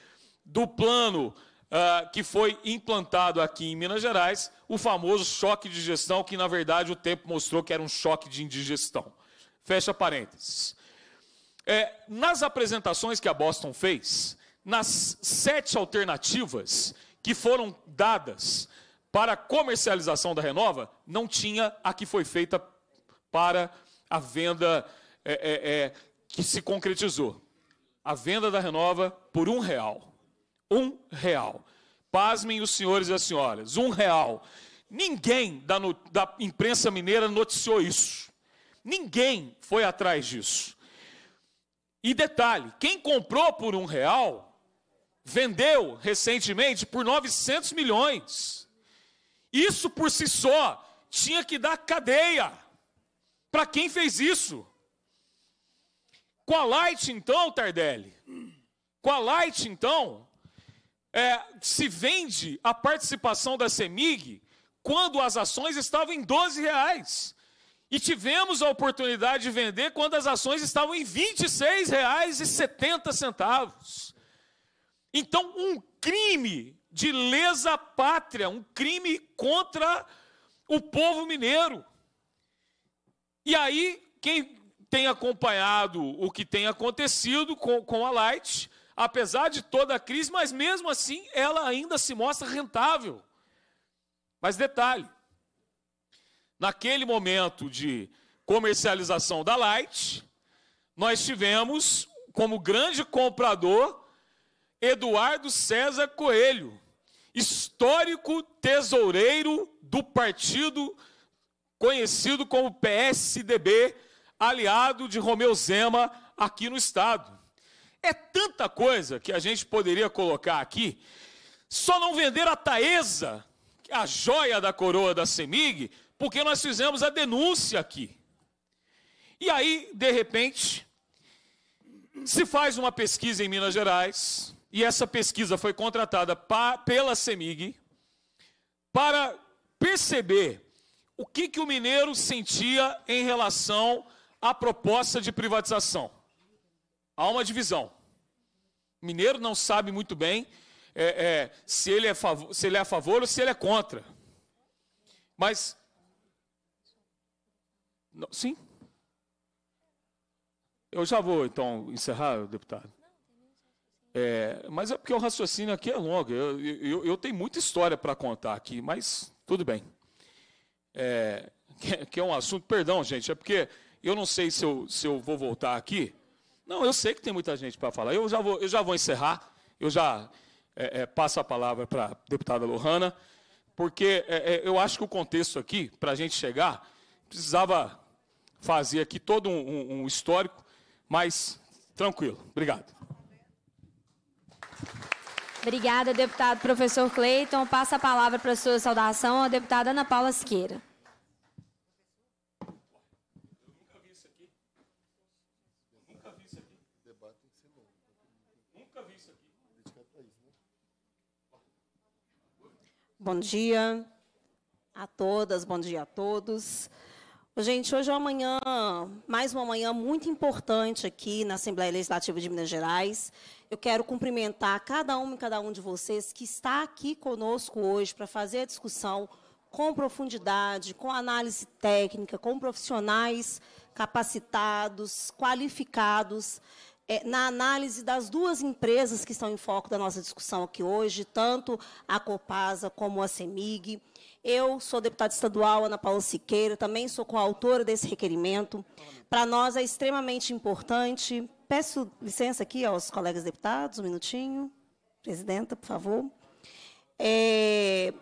do plano uh, que foi implantado aqui em Minas Gerais o famoso choque de gestão, que na verdade o tempo mostrou que era um choque de indigestão. Fecha parênteses. É, nas apresentações que a Boston fez, nas sete alternativas que foram dadas para a comercialização da Renova, não tinha a que foi feita para a venda é, é, é que se concretizou. A venda da Renova por um real. Um real. Pasmem os senhores e as senhoras, um real. Ninguém da, no, da imprensa mineira noticiou isso. Ninguém foi atrás disso. E detalhe: quem comprou por um real vendeu recentemente por 900 milhões. Isso por si só tinha que dar cadeia para quem fez isso. Com a Light, então, Tardelli, com a Light, então, é, se vende a participação da CEMIG quando as ações estavam em 12 reais. E tivemos a oportunidade de vender quando as ações estavam em R$ 26,70. Então, um crime de lesa pátria, um crime contra o povo mineiro. E aí, quem tem acompanhado o que tem acontecido com, com a Light, apesar de toda a crise, mas mesmo assim ela ainda se mostra rentável. Mas detalhe: naquele momento de comercialização da Light, nós tivemos como grande comprador Eduardo César Coelho, histórico tesoureiro do partido conhecido como PSDB, aliado de Romeu Zema aqui no estado. É tanta coisa que a gente poderia colocar aqui, só não vender a Taesa, a joia da coroa da Semig, porque nós fizemos a denúncia aqui. E aí, de repente, se faz uma pesquisa em Minas Gerais, e essa pesquisa foi contratada pa, pela Semig para perceber o que, que o mineiro sentia em relação à proposta de privatização há uma divisão. mineiro não sabe muito bem é, é, se, ele é se ele é a favor ou se ele é contra. Mas. Não, sim? Eu já vou, então, encerrar, deputado. É, mas é porque o raciocínio aqui é longo. Eu, eu, eu tenho muita história para contar aqui, mas tudo bem. É, que, que, é um assunto, perdão, gente, é porque eu não sei se eu, se eu vou voltar aqui, não, eu sei que tem muita gente para falar. Eu já vou, eu já vou encerrar. Eu já é, é, passo a palavra para a deputada Lohana, porque é, é, eu acho que o contexto aqui, para a gente chegar, precisava fazer aqui todo um, um histórico, mas tranquilo. Obrigado. Obrigada, deputado professor Cleiton. Passa a palavra para a sua saudação à deputada Ana Paula Siqueira. Bom dia a todas, bom dia a todos. Gente, hoje é uma manhã, mais uma manhã muito importante aqui na Assembleia Legislativa de Minas Gerais. Eu quero cumprimentar cada um e cada um de vocês que está aqui conosco hoje para fazer a discussão com profundidade, com análise técnica, com profissionais capacitados, qualificados é, na análise das duas empresas que estão em foco da nossa discussão aqui hoje, tanto a Copasa como a CEMIG. Eu sou deputada estadual Ana Paula Siqueira, também sou coautora desse requerimento. Para nós é extremamente importante. Peço licença aqui aos colegas deputados, um minutinho. Presidenta, por favor. É,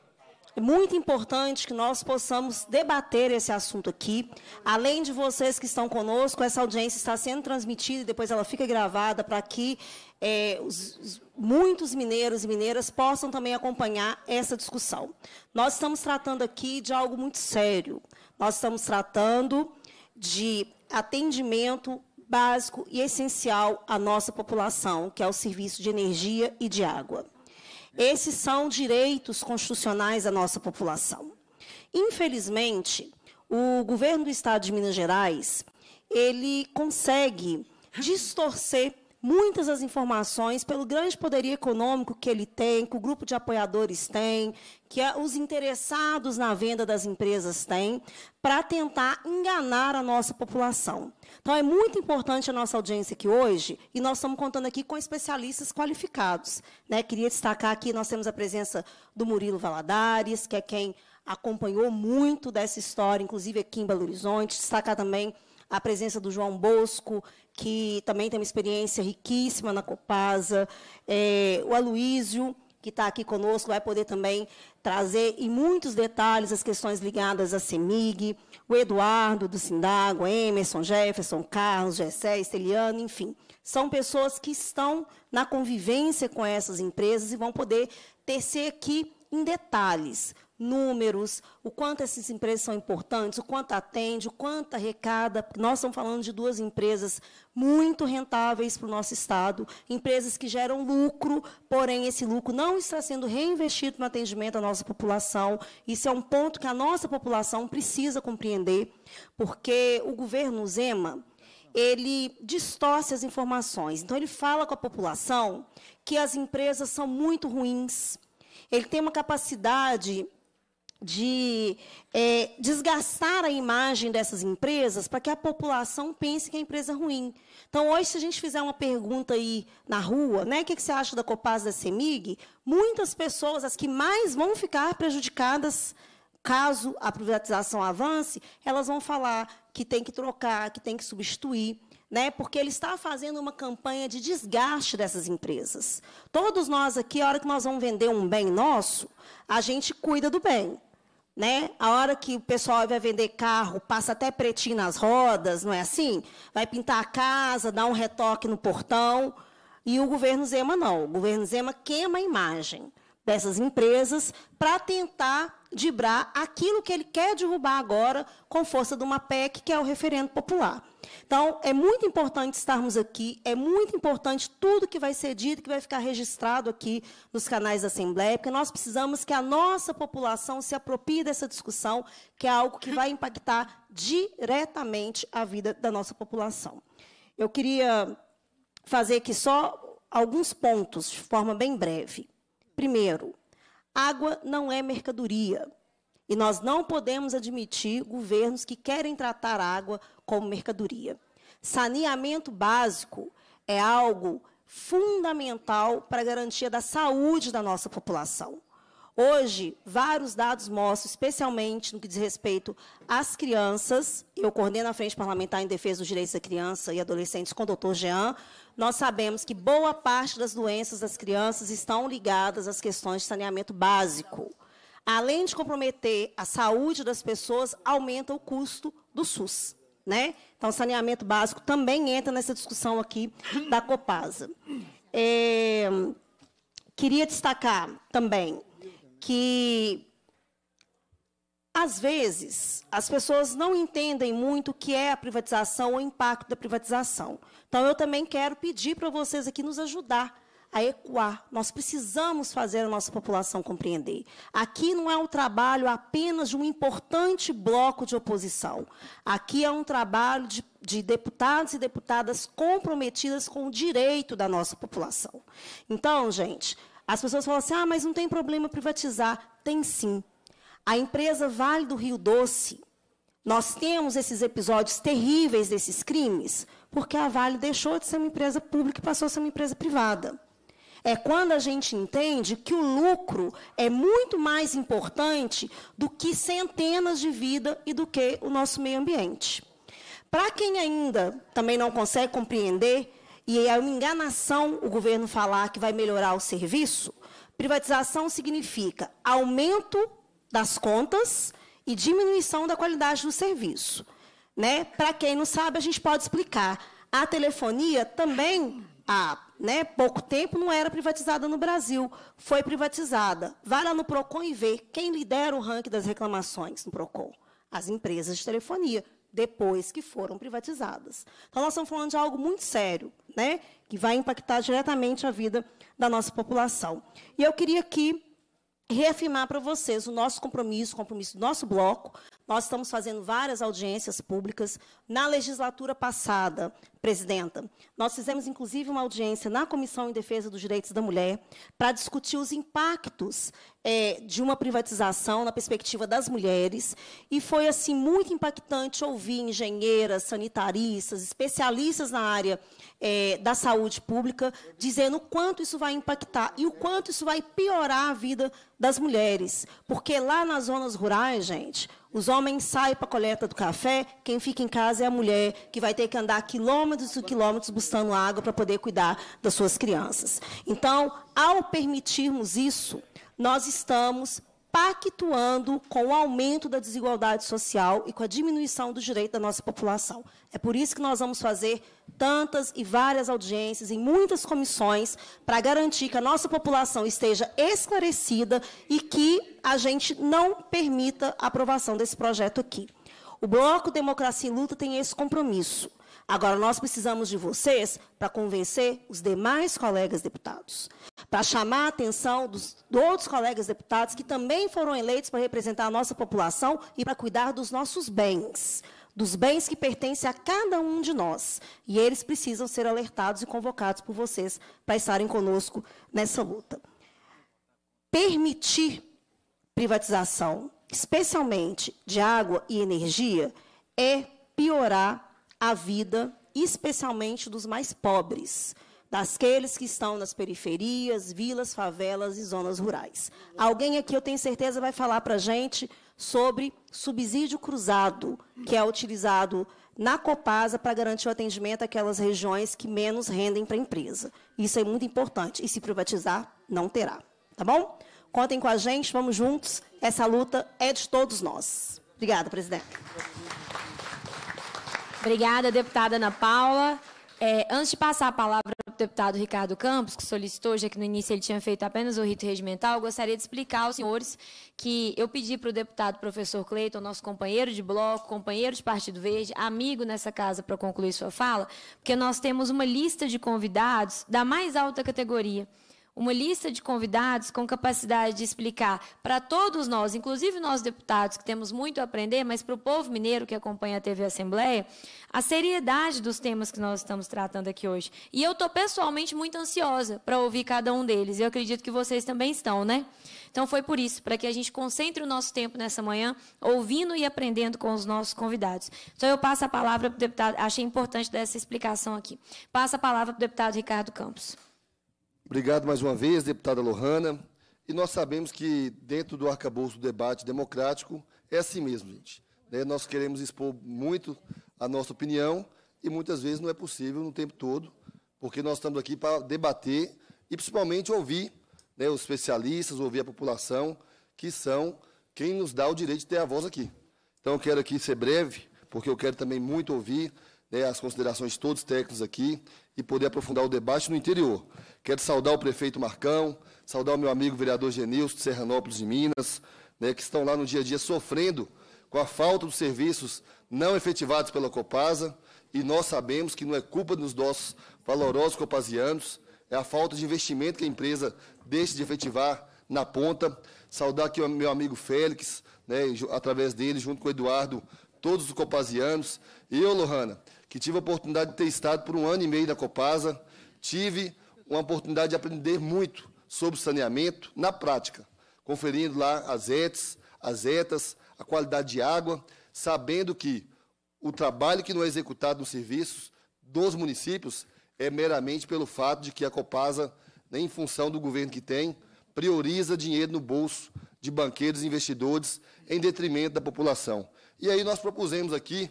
é muito importante que nós possamos debater esse assunto aqui. Além de vocês que estão conosco, essa audiência está sendo transmitida e depois ela fica gravada para que é, os, os, muitos mineiros e mineiras possam também acompanhar essa discussão. Nós estamos tratando aqui de algo muito sério. Nós estamos tratando de atendimento básico e essencial à nossa população, que é o serviço de energia e de água. Esses são direitos constitucionais da nossa população. Infelizmente, o governo do estado de Minas Gerais, ele consegue distorcer muitas das informações pelo grande poderio econômico que ele tem, que o grupo de apoiadores tem, que os interessados na venda das empresas têm para tentar enganar a nossa população. Então, é muito importante a nossa audiência aqui hoje, e nós estamos contando aqui com especialistas qualificados. Né? Queria destacar aqui, nós temos a presença do Murilo Valadares, que é quem acompanhou muito dessa história, inclusive aqui em Belo Horizonte. Destacar também a presença do João Bosco, que também tem uma experiência riquíssima na Copasa, é, o Aloísio, que está aqui conosco, vai poder também trazer em muitos detalhes as questões ligadas à CEMIG, o Eduardo do Sindago, Emerson, Jefferson, Carlos, Gessé, Esteliano, enfim. São pessoas que estão na convivência com essas empresas e vão poder tecer aqui em detalhes números, o quanto essas empresas são importantes, o quanto atende, o quanto arrecada. Nós estamos falando de duas empresas muito rentáveis para o nosso Estado, empresas que geram lucro, porém esse lucro não está sendo reinvestido no atendimento à nossa população. Isso é um ponto que a nossa população precisa compreender, porque o governo Zema ele distorce as informações. Então, ele fala com a população que as empresas são muito ruins. Ele tem uma capacidade de é, desgastar a imagem dessas empresas para que a população pense que a é empresa é ruim. Então, hoje, se a gente fizer uma pergunta aí na rua, né, o que, você acha da Copaz da CEMIG? Muitas pessoas, as que mais vão ficar prejudicadas caso a privatização avance, elas vão falar que tem que trocar, que tem que substituir. Né, porque ele está fazendo uma campanha de desgaste dessas empresas. Todos nós aqui, a hora que nós vamos vender um bem nosso, a gente cuida do bem né? A hora que o pessoal vai vender carro, passa até pretinho nas rodas, não é assim? Vai pintar a casa, dá um retoque no portão. E o governo Zema não. O governo Zema queima a imagem dessas empresas para tentar dibrar aquilo que ele quer derrubar agora com força de uma PEC, que é o referendo popular. Então, é muito importante estarmos aqui, é muito importante tudo que vai ser dito, que vai ficar registrado aqui nos canais da Assembleia, porque nós precisamos que a nossa população se aproprie dessa discussão, que é algo que vai impactar diretamente a vida da nossa população. Eu queria fazer aqui só alguns pontos, de forma bem breve. Primeiro, Água não é mercadoria. E nós não podemos admitir governos que querem tratar água como mercadoria. Saneamento básico é algo fundamental para a garantia da saúde da nossa população. Hoje, vários dados mostram, especialmente no que diz respeito às crianças, eu coordeno a Frente Parlamentar em Defesa dos Direitos da Criança e Adolescentes com o doutor Jean, nós sabemos que boa parte das doenças das crianças estão ligadas às questões de saneamento básico. Além de comprometer a saúde das pessoas, aumenta o custo do SUS. Né? Então, saneamento básico também entra nessa discussão aqui da Copasa. É, queria destacar também que às vezes, as pessoas não entendem muito o que é a privatização, o impacto da privatização. Então, eu também quero pedir para vocês aqui nos ajudar a ecoar. Nós precisamos fazer a nossa população compreender. Aqui não é um trabalho apenas de um importante bloco de oposição. Aqui é um trabalho de, de deputados e deputadas comprometidas com o direito da nossa população. Então, gente, as pessoas falam assim: ah, mas não tem problema privatizar. Tem sim. A empresa Vale do Rio Doce, nós temos esses episódios terríveis desses crimes, porque a Vale deixou de ser uma empresa pública e passou a ser uma empresa privada. É quando a gente entende que o lucro é muito mais importante do que centenas de vidas e do que o nosso meio ambiente. Para quem ainda também não consegue compreender, e é uma enganação o governo falar que vai melhorar o serviço. Privatização significa aumento das contas e diminuição da qualidade do serviço. Né? Para quem não sabe, a gente pode explicar. A telefonia também, há né, pouco tempo, não era privatizada no Brasil. Foi privatizada. Vá lá no PROCON e vê quem lidera o ranking das reclamações no PROCON. As empresas de telefonia depois que foram privatizadas. Então, nós estamos falando de algo muito sério, né, que vai impactar diretamente a vida da nossa população. E eu queria aqui reafirmar para vocês o nosso compromisso, o compromisso do nosso bloco, nós estamos fazendo várias audiências públicas. Na legislatura passada, presidenta, nós fizemos inclusive uma audiência na Comissão em Defesa dos Direitos da Mulher para discutir os impactos é, de uma privatização na perspectiva das mulheres. E foi assim muito impactante ouvir engenheiras, sanitaristas, especialistas na área é, da saúde pública dizendo o quanto isso vai impactar e o quanto isso vai piorar a vida das mulheres. Porque lá nas zonas rurais, gente, os homens saem para a coleta do café, quem fica em casa é a mulher, que vai ter que andar quilômetros e quilômetros buscando água para poder cuidar das suas crianças. Então, ao permitirmos isso, nós estamos pactuando com o aumento da desigualdade social e com a diminuição do direito da nossa população. É por isso que nós vamos fazer tantas e várias audiências em muitas comissões para garantir que a nossa população esteja esclarecida e que a gente não permita a aprovação desse projeto aqui. O Bloco Democracia e Luta tem esse compromisso. Agora, nós precisamos de vocês para convencer os demais colegas deputados para chamar a atenção dos, dos outros colegas deputados que também foram eleitos para representar a nossa população e para cuidar dos nossos bens dos bens que pertencem a cada um de nós. E eles precisam ser alertados e convocados por vocês para estarem conosco nessa luta. Permitir privatização, especialmente de água e energia, é piorar a vida, especialmente dos mais pobres daqueles que estão nas periferias, vilas, favelas e zonas rurais. Alguém aqui, eu tenho certeza, vai falar para a gente sobre subsídio cruzado, que é utilizado na Copasa para garantir o atendimento àquelas regiões que menos rendem para a empresa. Isso é muito importante. E se privatizar, não terá. Tá bom? Contem com a gente, vamos juntos. Essa luta é de todos nós. Obrigada, presidente. Obrigada, deputada Ana Paula. É, antes de passar a palavra próprio deputado Ricardo Campos, que solicitou, já que no início ele tinha feito apenas o rito regimental, gostaria de explicar aos senhores que eu pedi para o deputado professor Cleiton, nosso companheiro de bloco, companheiro de Partido Verde, amigo nessa casa para concluir sua fala, porque nós temos uma lista de convidados da mais alta categoria uma lista de convidados com capacidade de explicar para todos nós, inclusive nós deputados, que temos muito a aprender, mas para o povo mineiro que acompanha a TV Assembleia, a seriedade dos temas que nós estamos tratando aqui hoje. E eu estou pessoalmente muito ansiosa para ouvir cada um deles. Eu acredito que vocês também estão, né? Então foi por isso, para que a gente concentre o nosso tempo nessa manhã, ouvindo e aprendendo com os nossos convidados. Então eu passo a palavra para o deputado, achei importante dessa essa explicação aqui. Passa a palavra para o deputado Ricardo Campos. Obrigado mais uma vez, deputada Lohana. E nós sabemos que, dentro do arcabouço do debate democrático, é assim mesmo, gente. Né? Nós queremos expor muito a nossa opinião e muitas vezes não é possível no tempo todo, porque nós estamos aqui para debater e, principalmente, ouvir né, os especialistas, ouvir a população, que são quem nos dá o direito de ter a voz aqui. Então, eu quero aqui ser breve, porque eu quero também muito ouvir né, as considerações de todos os técnicos aqui e poder aprofundar o debate no interior. Quero saudar o prefeito Marcão, saudar o meu amigo vereador Genilson de Serranópolis de Minas, né, que estão lá no dia a dia sofrendo com a falta dos serviços não efetivados pela Copasa, e nós sabemos que não é culpa dos nossos valorosos copasianos, é a falta de investimento que a empresa deixa de efetivar na ponta. Saudar aqui o meu amigo Félix, né, através dele, junto com o Eduardo, todos os copasianos. E eu, Lohana, que tive a oportunidade de ter estado por um ano e meio na Copasa, tive uma oportunidade de aprender muito sobre saneamento na prática, conferindo lá as etes, as ETAs, a qualidade de água, sabendo que o trabalho que não é executado nos serviços dos municípios é meramente pelo fato de que a Copasa, né, em função do governo que tem, prioriza dinheiro no bolso de banqueiros e investidores em detrimento da população. E aí nós propusemos aqui,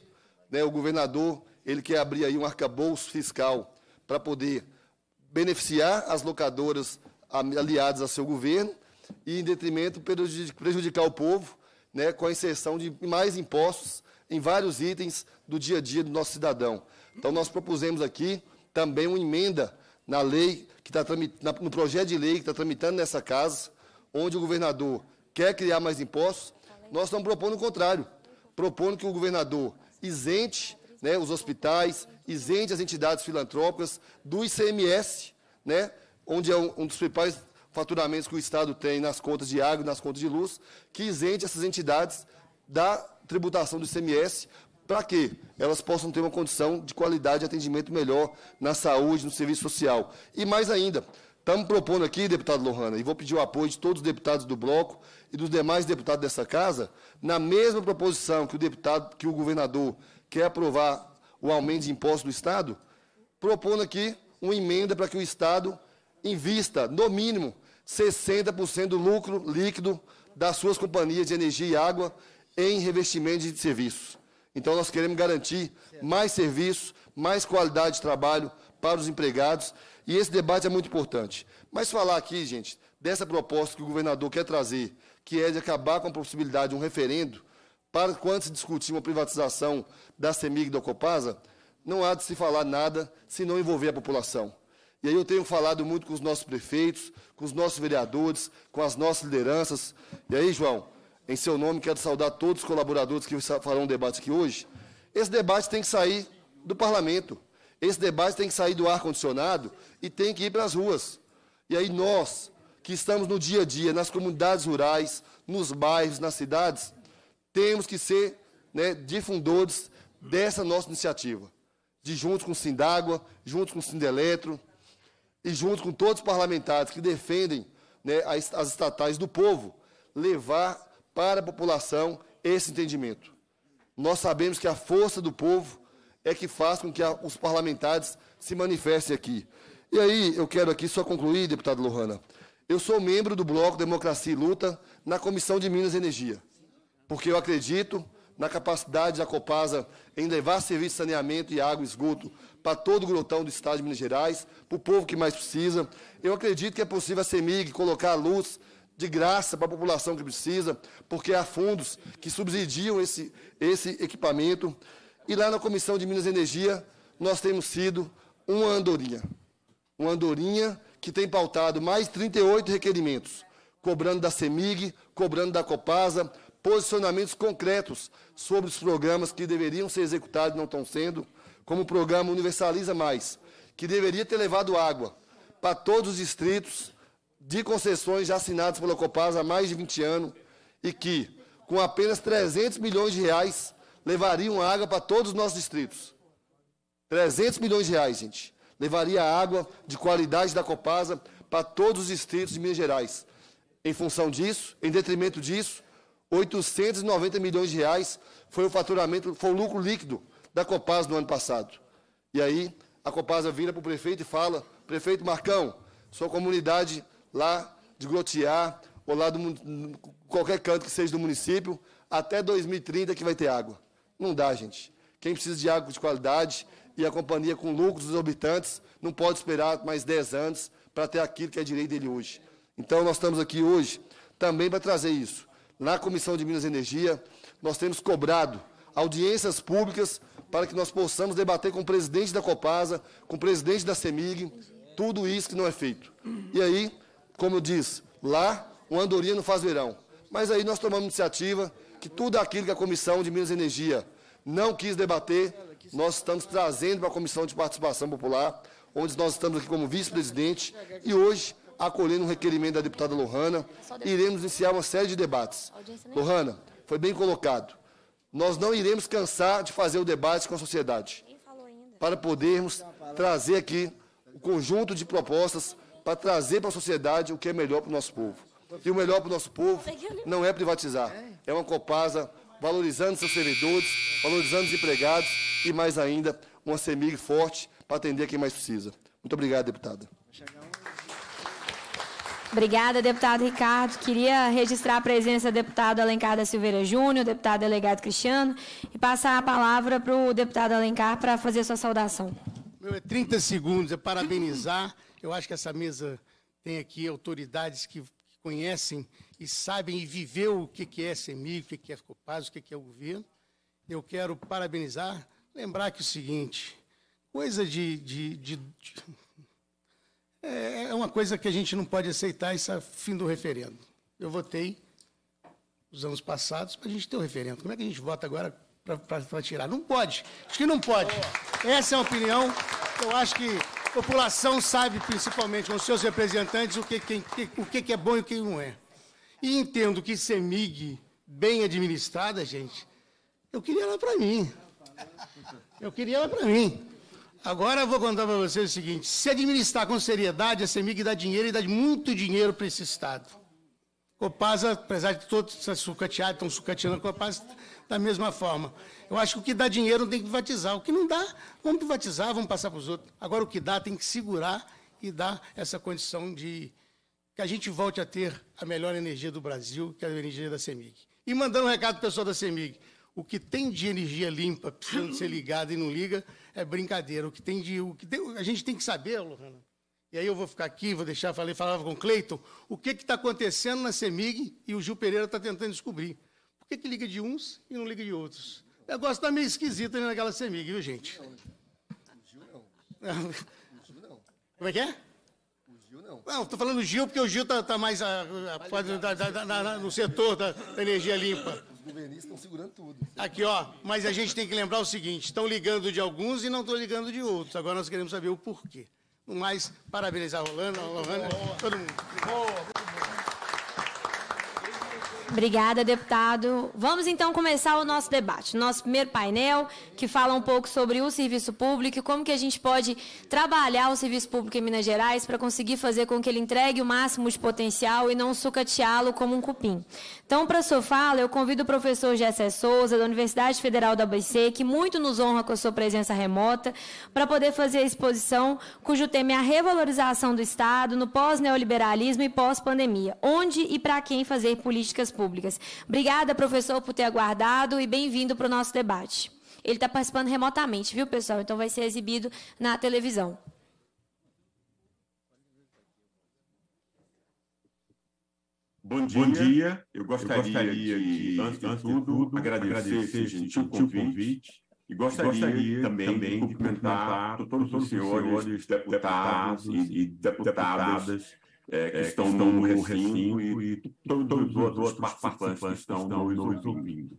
né, o governador, ele quer abrir aí um arcabouço fiscal para poder beneficiar as locadoras aliadas a seu governo e, em detrimento, prejudicar o povo né, com a inserção de mais impostos em vários itens do dia a dia do nosso cidadão. Então, nós propusemos aqui também uma emenda na lei, que está no projeto de lei que está tramitando nessa casa, onde o governador quer criar mais impostos, nós estamos propondo o contrário, propondo que o governador isente né, os hospitais, isente as entidades filantrópicas do ICMS, né, onde é um, um dos principais faturamentos que o Estado tem nas contas de água e nas contas de luz, que isente essas entidades da tributação do ICMS, para que elas possam ter uma condição de qualidade de atendimento melhor na saúde, no serviço social. E mais ainda, estamos propondo aqui, deputado Lohana, e vou pedir o apoio de todos os deputados do bloco e dos demais deputados dessa casa, na mesma proposição que o deputado, que o governador quer aprovar o aumento de impostos do Estado, propondo aqui uma emenda para que o Estado invista, no mínimo, 60% do lucro líquido das suas companhias de energia e água em revestimento de serviços. Então, nós queremos garantir mais serviços, mais qualidade de trabalho para os empregados, e esse debate é muito importante. Mas falar aqui, gente, dessa proposta que o governador quer trazer, que é de acabar com a possibilidade de um referendo, para quando se discutir uma privatização da CEMIG e da Copasa, não há de se falar nada se não envolver a população. E aí eu tenho falado muito com os nossos prefeitos, com os nossos vereadores, com as nossas lideranças. E aí, João, em seu nome, quero saudar todos os colaboradores que farão o debate aqui hoje. Esse debate tem que sair do parlamento. Esse debate tem que sair do ar-condicionado e tem que ir para as ruas. E aí nós, que estamos no dia a dia, nas comunidades rurais, nos bairros, nas cidades, temos que ser né, difundores dessa nossa iniciativa, de junto com o Sindágua, junto com o Sindeletro e junto com todos os parlamentares que defendem né, as, as estatais do povo, levar para a população esse entendimento. Nós sabemos que a força do povo é que faz com que a, os parlamentares se manifestem aqui. E aí, eu quero aqui só concluir, deputado Lohana. Eu sou membro do Bloco Democracia e Luta na Comissão de Minas e Energia porque eu acredito na capacidade da Copasa em levar serviço de saneamento e água e esgoto para todo o grotão do Estado de Minas Gerais, para o povo que mais precisa. Eu acredito que é possível a CEMIG colocar a luz de graça para a população que precisa, porque há fundos que subsidiam esse, esse equipamento. E lá na Comissão de Minas e Energia, nós temos sido uma andorinha. Uma andorinha que tem pautado mais 38 requerimentos, cobrando da CEMIG, cobrando da Copasa, posicionamentos concretos sobre os programas que deveriam ser executados e não estão sendo, como o programa Universaliza Mais, que deveria ter levado água para todos os distritos de concessões já assinadas pela Copasa há mais de 20 anos e que, com apenas 300 milhões de reais, levariam água para todos os nossos distritos. 300 milhões de reais, gente. Levaria água de qualidade da Copasa para todos os distritos de Minas Gerais. Em função disso, em detrimento disso, 890 milhões de reais foi o faturamento, foi o lucro líquido da Copasa no ano passado. E aí a Copasa vira para o prefeito e fala, prefeito Marcão, sua comunidade lá de Grotiá, ou lá de qualquer canto que seja do município, até 2030 que vai ter água. Não dá, gente. Quem precisa de água de qualidade e a companhia com lucros dos habitantes não pode esperar mais 10 anos para ter aquilo que é direito dele hoje. Então, nós estamos aqui hoje também para trazer isso na Comissão de Minas e Energia, nós temos cobrado audiências públicas para que nós possamos debater com o presidente da Copasa, com o presidente da CEMIG, tudo isso que não é feito. E aí, como eu disse, lá o Andorinha não faz verão. Mas aí nós tomamos iniciativa que tudo aquilo que a Comissão de Minas e Energia não quis debater, nós estamos trazendo para a Comissão de Participação Popular, onde nós estamos aqui como vice-presidente, e hoje acolhendo o requerimento da deputada Lohana, é iremos iniciar uma série de debates. Lohana, foi bem colocado. Nós não iremos cansar de fazer o debate com a sociedade, para podermos trazer aqui o conjunto de propostas para trazer para a sociedade o que é melhor para o nosso povo. E o melhor para o nosso povo não é privatizar, é uma Copasa valorizando seus servidores, valorizando os empregados e, mais ainda, uma CEMIG forte para atender quem mais precisa. Muito obrigado, deputada. Obrigada, deputado Ricardo. Queria registrar a presença do deputado Alencar da Silveira Júnior, deputado delegado Cristiano, e passar a palavra para o deputado Alencar para fazer sua saudação. Meu é 30 segundos, é parabenizar. Eu acho que essa mesa tem aqui autoridades que conhecem e sabem e viveu o que é CEMIG, o que é Copaz, o que é o governo. Eu quero parabenizar, lembrar que é o seguinte, coisa de, de, de, de é, é uma coisa que a gente não pode aceitar esse é fim do referendo. Eu votei os anos passados para a gente ter o um referendo. Como é que a gente vota agora para tirar? Não pode. Acho que não pode. Essa é a opinião. Eu acho que a população sabe, principalmente, com os seus representantes, o que, o que é bom e o que não é. E entendo que CEMIG, bem administrada, gente, eu queria ela para mim. Eu queria ela para mim. Agora eu vou contar para vocês o seguinte: se administrar com seriedade, a CEMIG dá dinheiro e dá muito dinheiro para esse Estado. Copasa, apesar de todos sucateados, estão sucateando a Copasa tá da mesma forma. Eu acho que o que dá dinheiro tem que privatizar. O que não dá, vamos privatizar, vamos passar para os outros. Agora, o que dá tem que segurar e dar essa condição de que a gente volte a ter a melhor energia do Brasil, que é a energia da CEMIG. E mandando um recado para o pessoal da CEMIG: o que tem de energia limpa precisando ser ligada e não liga é brincadeira. O que tem de. O que tem, a gente tem que saber, Lohana. E aí eu vou ficar aqui, vou deixar, falei, falava com o Cleiton, o que está acontecendo na CEMIG e o Gil Pereira está tentando descobrir. Por que, que liga de uns e não liga de outros? O negócio está meio esquisito ali naquela CEMIG, viu, gente? O Gil não. O Gil não. Como é que é? Gil, não. Não, estou falando do Gil, porque o Gil está tá mais a, a, a, no setor da energia limpa governistas estão segurando tudo. Aqui, ó, mas a gente tem que lembrar o seguinte: estão ligando de alguns e não estão ligando de outros. Agora nós queremos saber o porquê. No mais, parabenizar a Rolanda, a Lohana, todo mundo. Boa, Obrigada, deputado. Vamos então começar o nosso debate. Nosso primeiro painel, que fala um pouco sobre o serviço público e como que a gente pode trabalhar o serviço público em Minas Gerais para conseguir fazer com que ele entregue o máximo de potencial e não sucateá-lo como um cupim. Então, para a sua fala, eu convido o professor Gessé Souza, da Universidade Federal da ABC, que muito nos honra com a sua presença remota, para poder fazer a exposição cujo tema é a revalorização do Estado no pós-neoliberalismo e pós-pandemia, onde e para quem fazer políticas públicas. Obrigada, professor, por ter aguardado e bem-vindo para o nosso debate. Ele está participando remotamente, viu, pessoal? Então vai ser exibido na televisão. Bom dia. Bom dia. Eu gostaria, Eu gostaria de, de, antes de tudo, tudo agradecer, agradecer esse gentil convite, convite. E gostaria, gostaria também, de cumprimentar todos, os senhores deputados, deputados e, e deputadas é, que, é, estão, que estão no recinto, recinto e, e todos os outros participantes que estão nos ouvindo.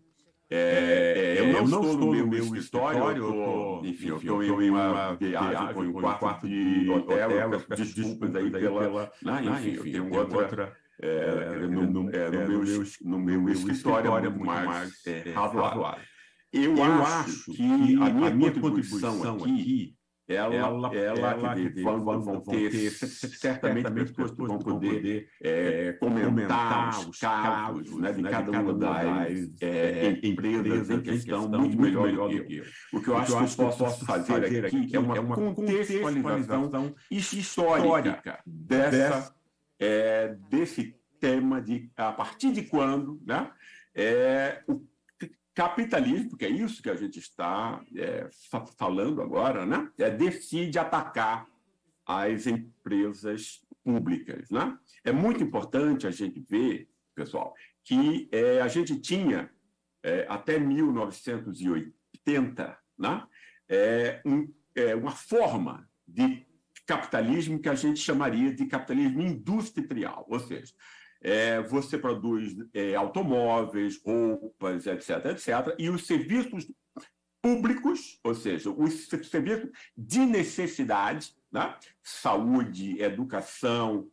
É, é, é eu, não eu não estou, no meu, meu escritório, eu tô, enfim, eu estou em uma viagem, em um quarto, de hotel, hotel peço desculpas aí pela... pela ah, ah enfim, enfim, eu tenho outra... outra é, é, é no, no, é, no, meu, no meu escritório é muito mais é, razoável. Eu, eu acho que a minha, a minha contribuição aqui ela, ela, ela que, que vão, vão, vão ter, certamente pessoas que vão poder é, comentar os casos né, de né, cada uma das é, empresas em questão muito melhor, melhor do que eu. O que eu, o acho, que eu posso fazer aqui é uma, é uma contextualização histórica dessa, é, desse tema de a partir de quando né, é, o capitalismo, porque é isso que a gente está é, falando agora, né? É, decide atacar as empresas públicas. Né? É muito importante a gente ver, pessoal, que é, a gente tinha, é, até 1980, né? É, um, é, uma forma de capitalismo que a gente chamaria de capitalismo industrial, ou seja, é, você produz é, automóveis, roupas, etc., etc., e os serviços públicos, ou seja, os serviços de necessidade, né? saúde, educação,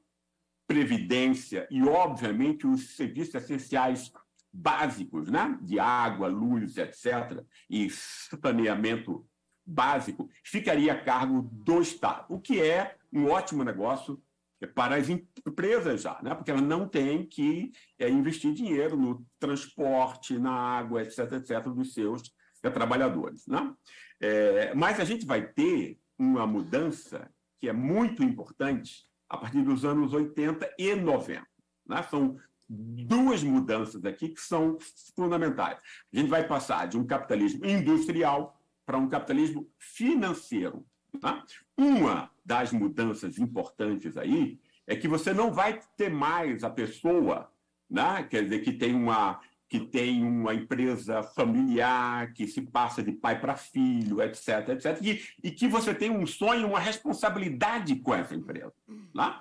previdência e, obviamente, os serviços essenciais básicos, né? de água, luz, etc., e saneamento básico, ficaria a cargo do Estado, o que é um ótimo negócio é para as empresas já, né? porque ela não tem que é, investir dinheiro no transporte, na água, etc., etc., dos seus é, trabalhadores. Né? É, mas a gente vai ter uma mudança que é muito importante a partir dos anos 80 e 90. Né? São duas mudanças aqui que são fundamentais. A gente vai passar de um capitalismo industrial para um capitalismo financeiro. Tá? Uma das mudanças importantes aí é que você não vai ter mais a pessoa, né? quer dizer, que tem uma que tem uma empresa familiar, que se passa de pai para filho, etc, etc, e, e, que você tem um sonho, uma responsabilidade com essa empresa. Né?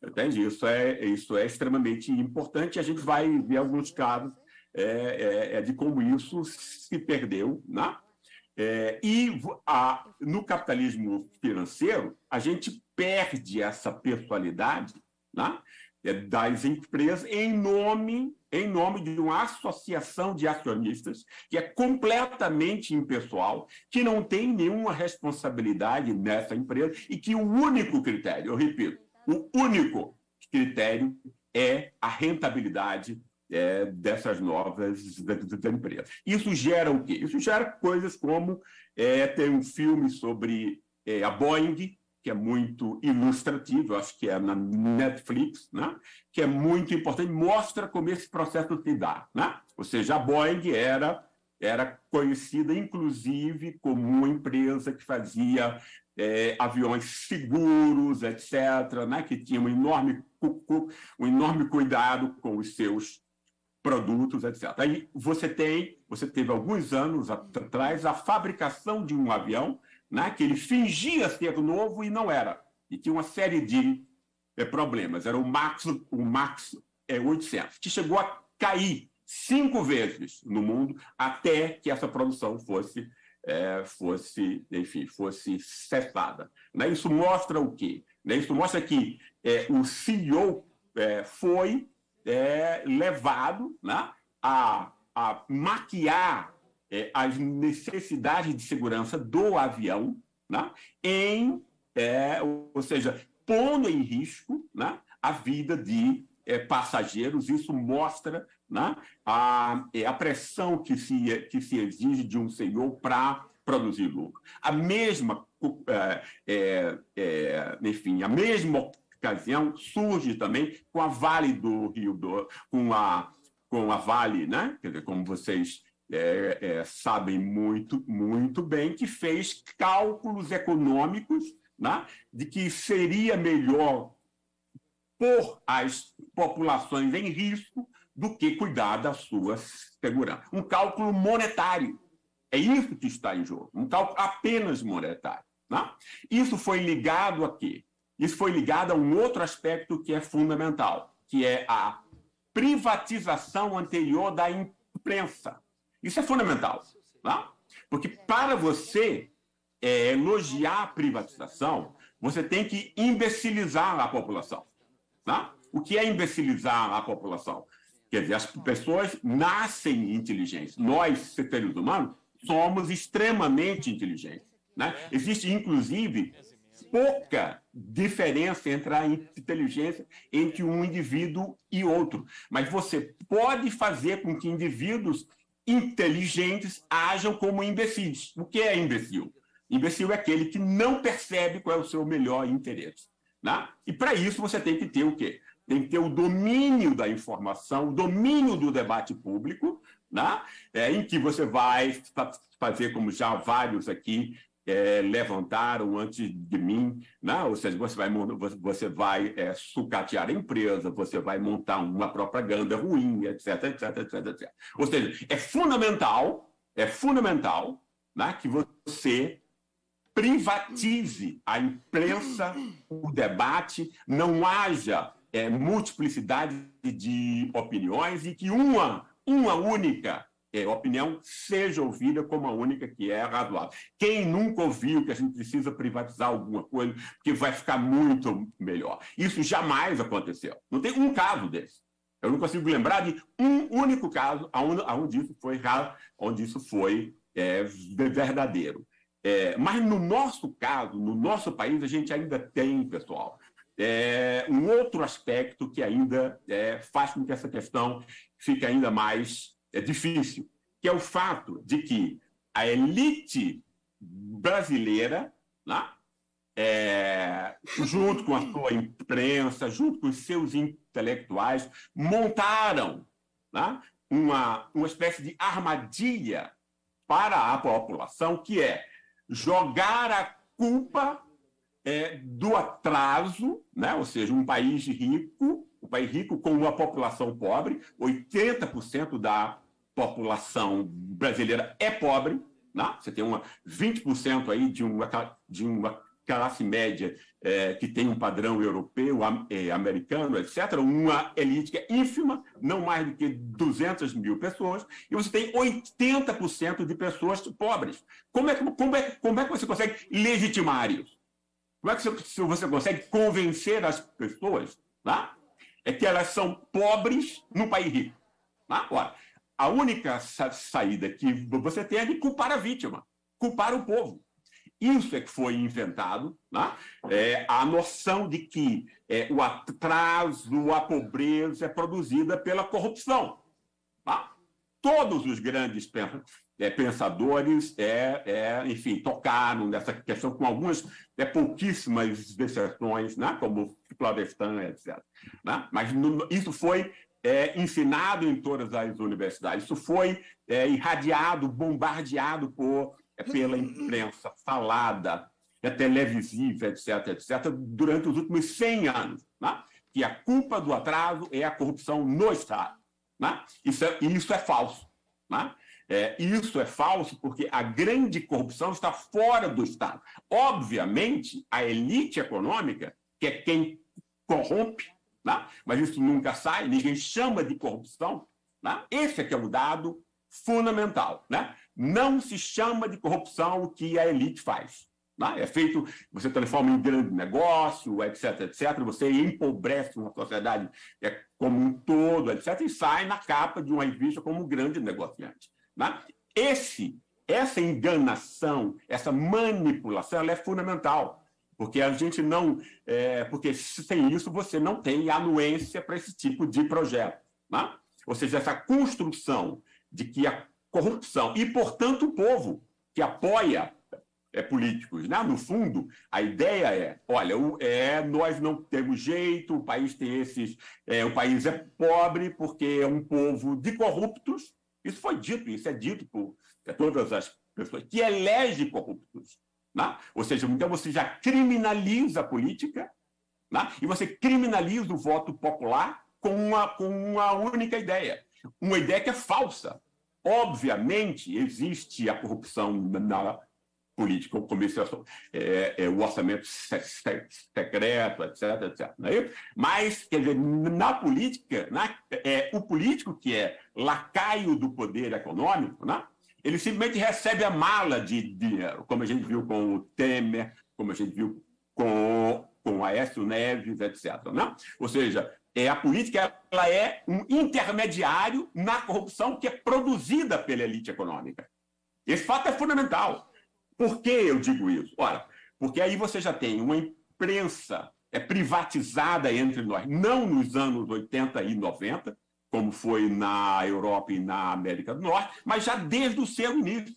Entende? Isso é, isso é extremamente importante. A gente vai ver alguns casos é, é, é de como isso se perdeu, né? É, e a, no capitalismo financeiro, a gente perde essa pessoalidade né, é, das empresas em nome, em nome de uma associação de acionistas que é completamente impessoal, que não tem nenhuma responsabilidade nessa empresa e que o único critério, eu repito, o único critério é a rentabilidade é, dessas novas empresas. Isso gera o quê? Isso gera coisas como é, tem um filme sobre é, a Boeing, que é muito ilustrativo, acho que é na Netflix, né? que é muito importante, mostra como esse processo se dá. Né? Ou seja, a Boeing era, era conhecida, inclusive, como uma empresa que fazia é, aviões seguros, etc., né? que tinha um enorme, um enorme cuidado com os seus produtos, etc. Aí você tem, você teve alguns anos atrás a fabricação de um avião, né, que ele fingia ser novo e não era, e tinha uma série de é, problemas. Era o Max, o Max é, 800, que chegou a cair cinco vezes no mundo até que essa produção fosse é, fosse, enfim, fosse cessada. Né? Isso mostra o quê? Né? Isso mostra que é, o CEO é, foi é, levado né, a, a maquiar é, as necessidades de segurança do avião, né, em, é, ou seja, pondo em risco né, a vida de é, passageiros. Isso mostra né, a, é, a pressão que se, que se exige de um senhor para produzir lucro. A mesma, é, é, é enfim, a mesma ocasião, surge também com a Vale do Rio do com a, com a Vale, né? Quer dizer, como vocês é, é, sabem muito, muito bem, que fez cálculos econômicos né? de que seria melhor pôr as populações em risco do que cuidar da sua segurança. Um cálculo monetário. É isso que está em jogo, um cálculo apenas monetário. Né? Isso foi ligado a quê? Isso foi ligado a um outro aspecto que é fundamental, que é a privatização anterior da imprensa. Isso é fundamental, tá? porque para você é, elogiar a privatização, você tem que imbecilizar a população. tá? O que é imbecilizar a população? Quer dizer, as pessoas nascem inteligentes. Nós, seres humanos, somos extremamente inteligentes. Né? Existe, inclusive, pouca diferença entre a inteligência entre um indivíduo e outro. Mas você pode fazer com que indivíduos inteligentes hajam como imbecis. O que é imbecil? Imbecil é aquele que não percebe qual é o seu melhor interesse. Né? E para isso você tem que ter o quê? Tem que ter o domínio da informação, o domínio do debate público, né? é, em que você vai fazer, como já vários aqui é, levantaram antes de mim, né? ou seja, você vai, você vai é, sucatear a empresa, você vai montar uma propaganda ruim, etc, etc, etc, etc. Ou seja, é fundamental, é fundamental né, que você privatize a imprensa, o debate, não haja é, multiplicidade de opiniões e que uma, uma única é, opinião seja ouvida como a única que é razoável. Quem nunca ouviu que a gente precisa privatizar alguma coisa, que vai ficar muito melhor. Isso jamais aconteceu. Não tem um caso desse. Eu não consigo lembrar de um único caso onde, isso foi, onde isso foi é, verdadeiro. É, mas no nosso caso, no nosso país, a gente ainda tem, pessoal, é, um outro aspecto que ainda é, faz com que essa questão fique ainda mais é difícil, que é o fato de que a elite brasileira, né, é, junto com a sua imprensa, junto com os seus intelectuais, montaram né, uma, uma espécie de armadilha para a população, que é jogar a culpa é, do atraso, né? ou seja, um país rico, um país rico com uma população pobre, 80% da população brasileira é pobre, né? você tem uma 20% aí de uma, de uma classe média é, que tem um padrão europeu, é, americano, etc., uma elite que é ínfima, não mais do que 200 mil pessoas, e você tem 80% de pessoas pobres. Como é, que, como, é, como é que você consegue legitimar isso? Como é que você, você consegue convencer as pessoas tá? é que elas são pobres no país rico? Tá? Ora, a única saída que você tem é de culpar a vítima, culpar o povo. Isso é que foi inventado, né? é, a noção de que é, o atraso, a pobreza é produzida pela corrupção. Tá? Todos os grandes é, pensadores, é, é, enfim, tocaram nessa questão com algumas é, pouquíssimas exceções, né? como Florestan, etc. Né? Mas no, isso foi é, ensinado em todas as universidades. Isso foi é, irradiado, bombardeado por, é, pela imprensa falada, é, televisiva, etc., etc., durante os últimos 100 anos. Né? Que a culpa do atraso é a corrupção no Estado. Né? Isso, é, isso é falso. Né? É, isso é falso porque a grande corrupção está fora do Estado. Obviamente, a elite econômica, que é quem corrompe, né? mas isso nunca sai, ninguém chama de corrupção. Né? Esse é que é o dado fundamental. Né? Não se chama de corrupção o que a elite faz. Né? É feito, você transforma em grande negócio, etc, etc. Você empobrece uma sociedade é, como um todo, etc. E sai na capa de uma revista como um grande negociante. Né? Esse, essa enganação, essa manipulação, ela é fundamental. Porque a gente não. É, porque sem isso você não tem anuência para esse tipo de projeto. Né? Ou seja, essa construção de que a corrupção, e portanto o povo que apoia é, políticos, né? no fundo, a ideia é: olha, é, nós não temos jeito, o país tem esses. É, o país é pobre porque é um povo de corruptos. Isso foi dito, isso é dito por é, todas as pessoas, que elege corruptos né? Ou seja, então você já criminaliza a política né? e você criminaliza o voto popular com uma, com uma única ideia. Uma ideia que é falsa. Obviamente, existe a corrupção na política, como é, é, é, o orçamento secreto, etc, etc. É Mas, quer dizer, na política, né, é, o político que é lacaio do poder econômico, né, ele simplesmente recebe a mala de dinheiro, como a gente viu com o Temer, como a gente viu com, com o Aécio Neves, etc. Né? Ou seja, é, a política ela é um intermediário na corrupção que é produzida pela elite econômica. Esse fato é fundamental. Por que eu digo isso? Ora, porque aí você já tem uma imprensa é privatizada entre nós, não nos anos 80 e 90, como foi na Europa e na América do Norte, mas já desde o seu início.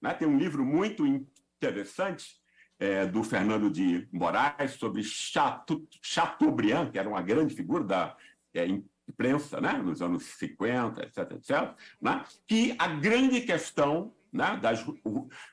Né? Tem um livro muito interessante é, do Fernando de Moraes sobre Chateaubriand, que era uma grande figura da é, imprensa né? nos anos 50, etc., etc., né? que a grande questão né, das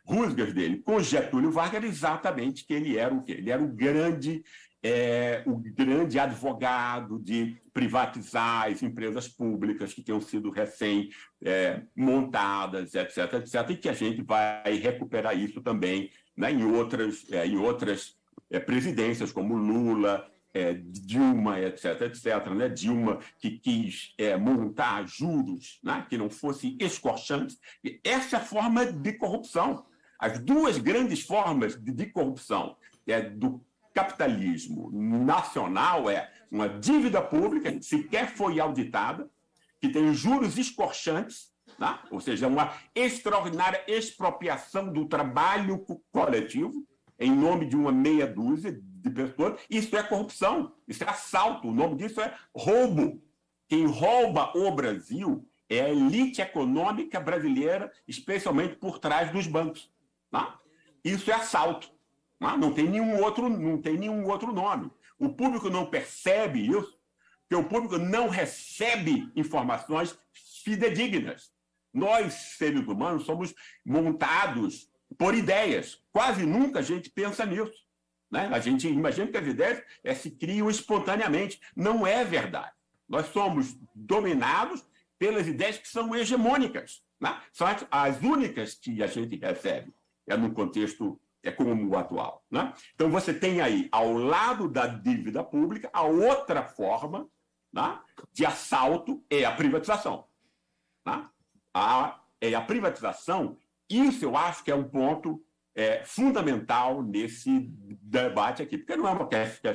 rusgas dele com Getúlio Vargas era exatamente que ele era o quê? Ele era o grande é, o grande advogado de privatizar as empresas públicas que tinham sido recém é, montadas, etc, etc, e que a gente vai recuperar isso também né, em outras, é, em outras é, presidências, como Lula, é, Dilma, etc, etc. Né? Dilma que quis é, montar juros né, que não fossem escorchantes. Essa é a forma de corrupção. As duas grandes formas de, de corrupção é do capitalismo nacional é uma dívida pública, sequer foi auditada, que tem juros escorchantes, tá? ou seja, uma extraordinária expropriação do trabalho coletivo em nome de uma meia dúzia de pessoas. Isso é corrupção, isso é assalto, o nome disso é roubo. Quem rouba o Brasil é a elite econômica brasileira, especialmente por trás dos bancos. Tá? Isso é assalto. Ah, não tem nenhum outro, não tem nenhum outro nome. O público não percebe isso, porque o público não recebe informações fidedignas. Nós, seres humanos, somos montados por ideias. Quase nunca a gente pensa nisso. Né? A gente imagina que as ideias é, se criam espontaneamente. Não é verdade. Nós somos dominados pelas ideias que são hegemônicas. Né? São as, as únicas que a gente recebe. É no contexto é como o atual. Né? Então, você tem aí, ao lado da dívida pública, a outra forma né, de assalto é a privatização. Né? A, é a privatização, isso eu acho que é um ponto é, fundamental nesse debate aqui, porque não é, uma questão,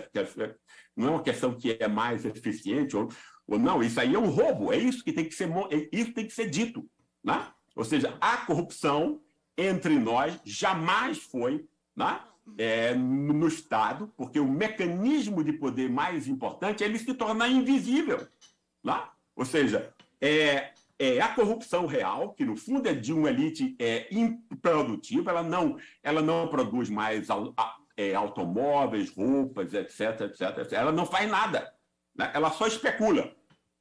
não é uma questão que é mais eficiente ou, ou não, isso aí é um roubo, é isso que tem que ser, é, isso tem que ser dito. Né? Ou seja, a corrupção entre nós, jamais foi né? é, no Estado, porque o mecanismo de poder mais importante é ele se tornar invisível. Né? Ou seja, é, é a corrupção real, que no fundo é de uma elite é, improdutiva, ela não, ela não produz mais a, a, é, automóveis, roupas, etc, etc, etc. Ela não faz nada. Né? Ela só especula.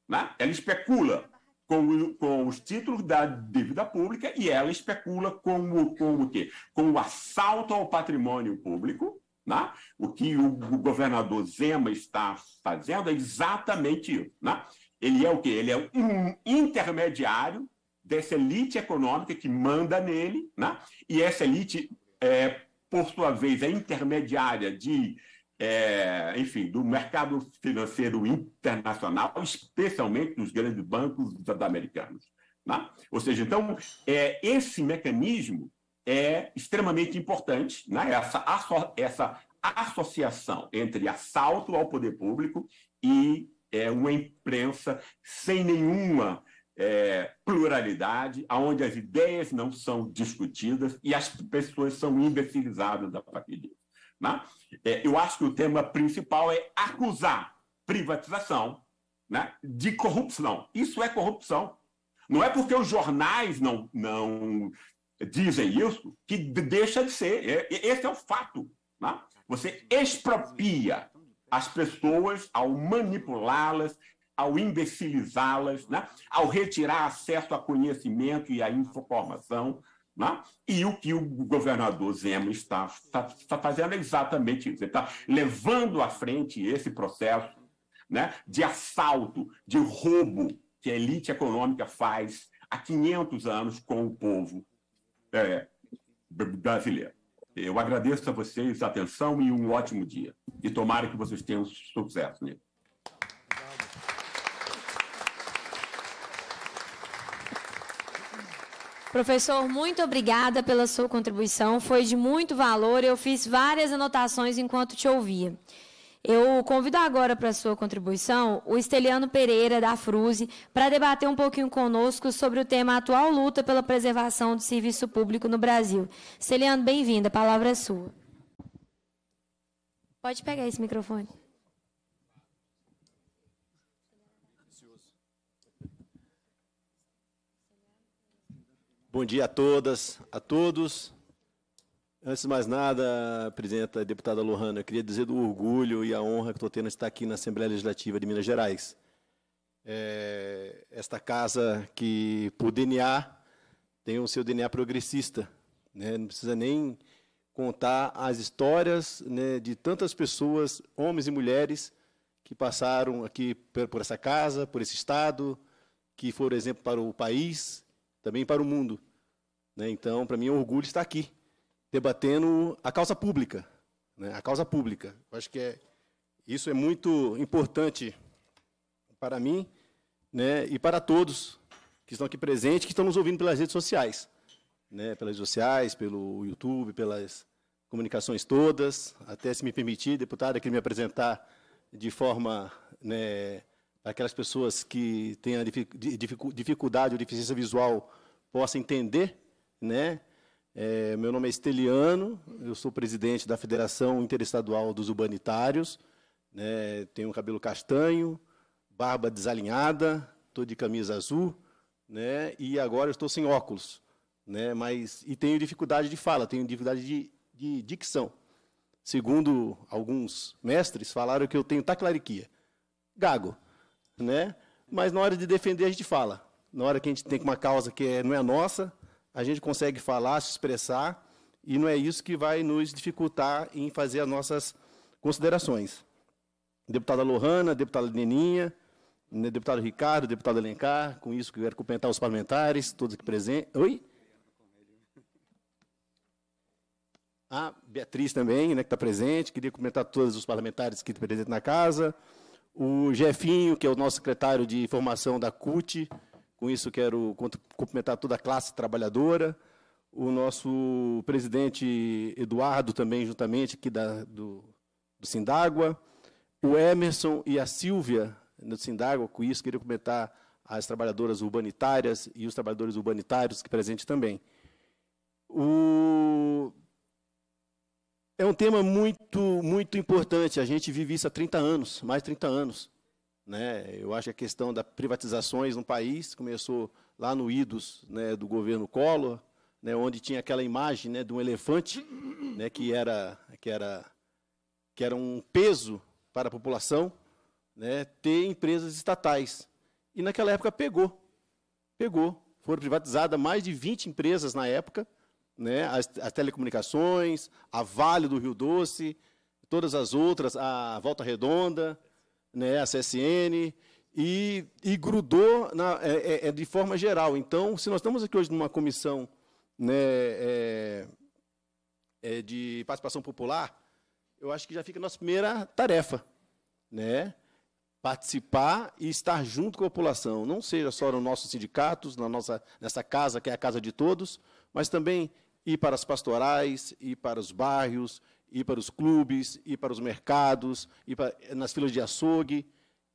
Né? Ela especula com, com, os títulos da dívida pública e ela especula com o, com o quê? Com o assalto ao patrimônio público. Né? O que o governador Zema está fazendo é exatamente isso. Né? Ele é o quê? Ele é um intermediário dessa elite econômica que manda nele, né? e essa elite, é, por sua vez, é intermediária de é, enfim, do mercado financeiro internacional, especialmente dos grandes bancos americanos. Né? Ou seja, então, é, esse mecanismo é extremamente importante, né? essa, asso essa associação entre assalto ao poder público e é, uma imprensa sem nenhuma é, pluralidade, onde as ideias não são discutidas e as pessoas são imbecilizadas a partir disso. Né? É, eu acho que o tema principal é acusar privatização né, de corrupção. Isso é corrupção. Não é porque os jornais não, não dizem isso que deixa de ser. É, esse é o fato. Né? Você expropria as pessoas ao manipulá-las, ao imbecilizá-las, né? ao retirar acesso a conhecimento e à informação. Né? E o que o governador Zema está, está, está fazendo é exatamente isso. Ele está levando à frente esse processo né, de assalto, de roubo que a elite econômica faz há 500 anos com o povo é, brasileiro. Eu agradeço a vocês a atenção e um ótimo dia. E tomara que vocês tenham sucesso nele. Professor, muito obrigada pela sua contribuição, foi de muito valor. Eu fiz várias anotações enquanto te ouvia. Eu convido agora para a sua contribuição o Esteliano Pereira, da Fruze, para debater um pouquinho conosco sobre o tema atual luta pela preservação do serviço público no Brasil. Esteliano, bem-vinda, a palavra é sua. Pode pegar esse microfone. Bom dia a todas, a todos. Antes de mais nada, presidenta, deputada Lohana, eu queria dizer do orgulho e a honra que estou tendo de estar aqui na Assembleia Legislativa de Minas Gerais. É, esta casa que, por DNA, tem o seu DNA progressista. Né? Não precisa nem contar as histórias né, de tantas pessoas, homens e mulheres, que passaram aqui por essa casa, por esse Estado, que foram exemplo para o país, também para o mundo. Né? Então, para mim, é um orgulho estar aqui, debatendo a causa pública. Né? A causa pública. Eu acho que é, isso é muito importante para mim né? e para todos que estão aqui presentes, que estão nos ouvindo pelas redes sociais. Né? Pelas redes sociais, pelo YouTube, pelas comunicações todas. Até, se me permitir, deputado, que me apresentar de forma né, aquelas pessoas que têm a dificuldade ou deficiência visual possam entender. Né? É, meu nome é Esteliano, eu sou presidente da Federação Interestadual dos Urbanitários, né? tenho cabelo castanho, barba desalinhada, estou de camisa azul, né? e agora estou sem óculos. Né? Mas, e tenho dificuldade de fala, tenho dificuldade de, de dicção. Segundo alguns mestres, falaram que eu tenho taclariquia. Gago né? Mas na hora de defender a gente fala. Na hora que a gente tem uma causa que é, não é nossa, a gente consegue falar, se expressar, e não é isso que vai nos dificultar em fazer as nossas considerações. Deputada Lohana, deputada Neninha, né, deputado Ricardo, deputado Alencar, com isso quero cumprimentar os parlamentares, todos aqui presentes. Oi? A ah, Beatriz também, né, que está presente. Queria cumprimentar todos os parlamentares que estão presentes na casa, o Jefinho, que é o nosso secretário de formação da CUT, com isso quero cumprimentar toda a classe trabalhadora, o nosso presidente Eduardo também, juntamente aqui da, do, do Sindágua, o Emerson e a Silvia do Sindágua, com isso queria comentar as trabalhadoras urbanitárias e os trabalhadores urbanitários que presente também. O é um tema muito, muito importante. A gente vive isso há 30 anos, mais de 30 anos. Né? Eu acho que a questão das privatizações no país começou lá no IDOS né, do governo Collor, né, onde tinha aquela imagem né, de um elefante né, que, era, que, era, que era um peso para a população né, ter empresas estatais. E naquela época pegou. Pegou. Foram privatizadas mais de 20 empresas na época, né, as, as telecomunicações, a Vale do Rio Doce, todas as outras, a Volta Redonda, né, a CSN, e, e grudou na, é, é, é, de forma geral. Então, se nós estamos aqui hoje numa comissão né, é, é de participação popular, eu acho que já fica a nossa primeira tarefa, né? participar e estar junto com a população, não seja só nos nossos sindicatos, na nossa, nessa casa, que é a casa de todos, mas também ir para as pastorais, ir para os bairros, ir para os clubes, ir para os mercados, ir para, nas filas de açougue,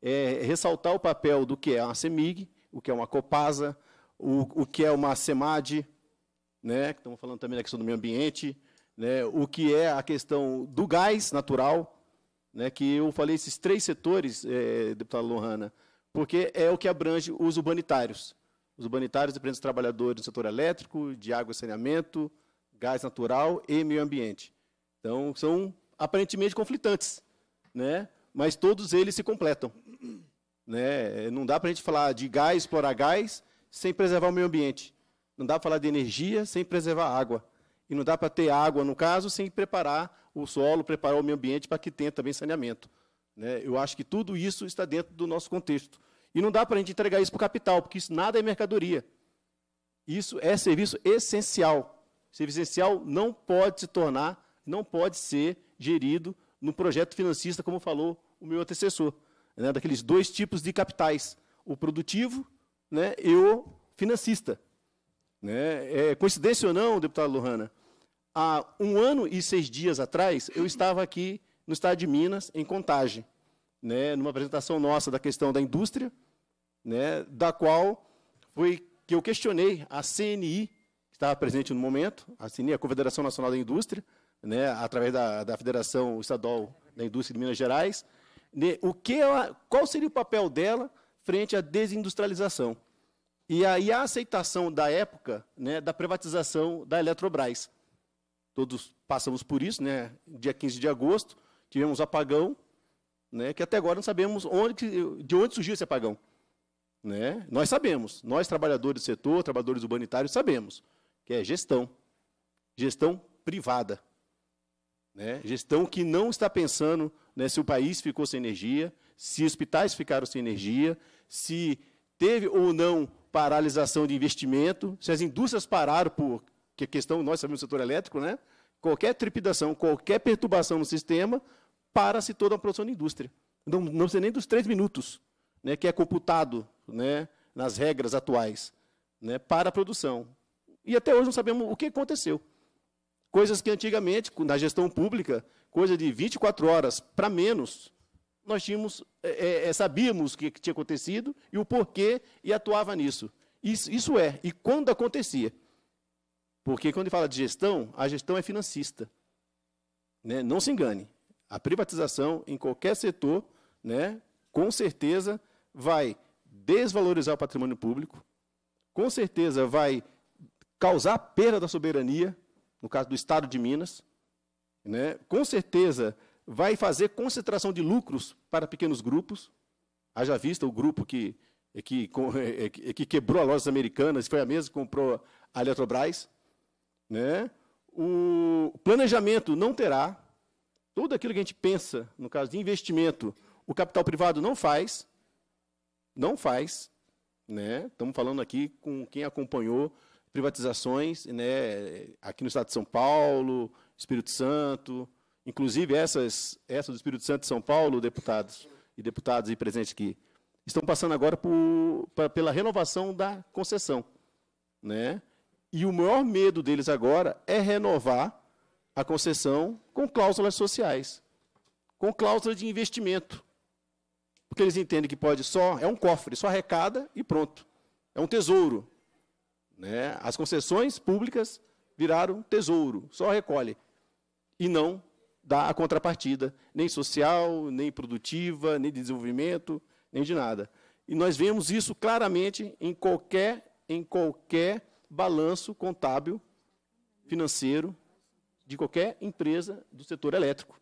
é, ressaltar o papel do que é uma CEMIG, o que é uma COPASA, o, o que é uma CEMAD, né, que estamos falando também da questão do meio ambiente, né, o que é a questão do gás natural, né, que eu falei esses três setores, é, deputada Lohana, porque é o que abrange os urbanitários os humanitários e os trabalhadores do setor elétrico, de água e saneamento, gás natural e meio ambiente. Então, são aparentemente conflitantes, né? mas todos eles se completam. Né? Não dá para a gente falar de gás, explorar gás, sem preservar o meio ambiente. Não dá para falar de energia sem preservar a água. E não dá para ter água, no caso, sem preparar o solo, preparar o meio ambiente para que tenha também saneamento. Né? Eu acho que tudo isso está dentro do nosso contexto. E não dá para a gente entregar isso para o capital, porque isso nada é mercadoria. Isso é serviço essencial. Serviço essencial não pode se tornar, não pode ser gerido no projeto financista, como falou o meu antecessor, né, daqueles dois tipos de capitais, o produtivo né, e o financista. Né? É, coincidência ou não, deputado Lohana, há um ano e seis dias atrás, eu estava aqui no estado de Minas, em Contagem né, numa apresentação nossa da questão da indústria, né, da qual foi que eu questionei a CNI, que estava presente no momento, a CNI, a Confederação Nacional da Indústria, né, através da, da Federação Estadual da Indústria de Minas Gerais, né, o que ela, qual seria o papel dela frente à desindustrialização. E aí a aceitação da época né, da privatização da Eletrobras. Todos passamos por isso, né? dia 15 de agosto, tivemos apagão, né, que até agora não sabemos onde de onde surgiu esse apagão. Né? Nós sabemos, nós trabalhadores do setor, trabalhadores urbanitários, sabemos que é gestão, gestão privada, né? gestão que não está pensando né, se o país ficou sem energia, se hospitais ficaram sem energia, se teve ou não paralisação de investimento, se as indústrias pararam por que é questão nós sabemos do setor elétrico, né? Qualquer trepidação, qualquer perturbação no sistema para-se toda a produção de indústria. Não, não sei nem dos três minutos, né, que é computado né, nas regras atuais, né, para a produção. E até hoje não sabemos o que aconteceu. Coisas que antigamente, na gestão pública, coisa de 24 horas para menos, nós tínhamos, é, é, é sabíamos o que tinha acontecido e o porquê e atuava nisso. Isso, isso é, e quando acontecia. Porque quando fala de gestão, a gestão é financista. Né? Não se engane. A privatização em qualquer setor, né, com certeza, vai desvalorizar o patrimônio público, com certeza vai causar perda da soberania, no caso do Estado de Minas, né, com certeza vai fazer concentração de lucros para pequenos grupos. Haja vista o grupo que, é que, é, é, que quebrou a lojas americanas, foi a mesma que comprou a Eletrobras. Né? O planejamento não terá, tudo aquilo que a gente pensa, no caso de investimento, o capital privado não faz, não faz. Né? Estamos falando aqui com quem acompanhou privatizações né, aqui no estado de São Paulo, Espírito Santo, inclusive essas, essas do Espírito Santo e São Paulo, deputados e deputados e presentes aqui, estão passando agora por, pra, pela renovação da concessão. Né? E o maior medo deles agora é renovar a concessão com cláusulas sociais, com cláusula de investimento. Porque eles entendem que pode só, é um cofre, só arrecada e pronto. É um tesouro. Né? As concessões públicas viraram tesouro, só recolhe. E não dá a contrapartida, nem social, nem produtiva, nem de desenvolvimento, nem de nada. E nós vemos isso claramente em qualquer, em qualquer balanço contábil financeiro de qualquer empresa do setor elétrico.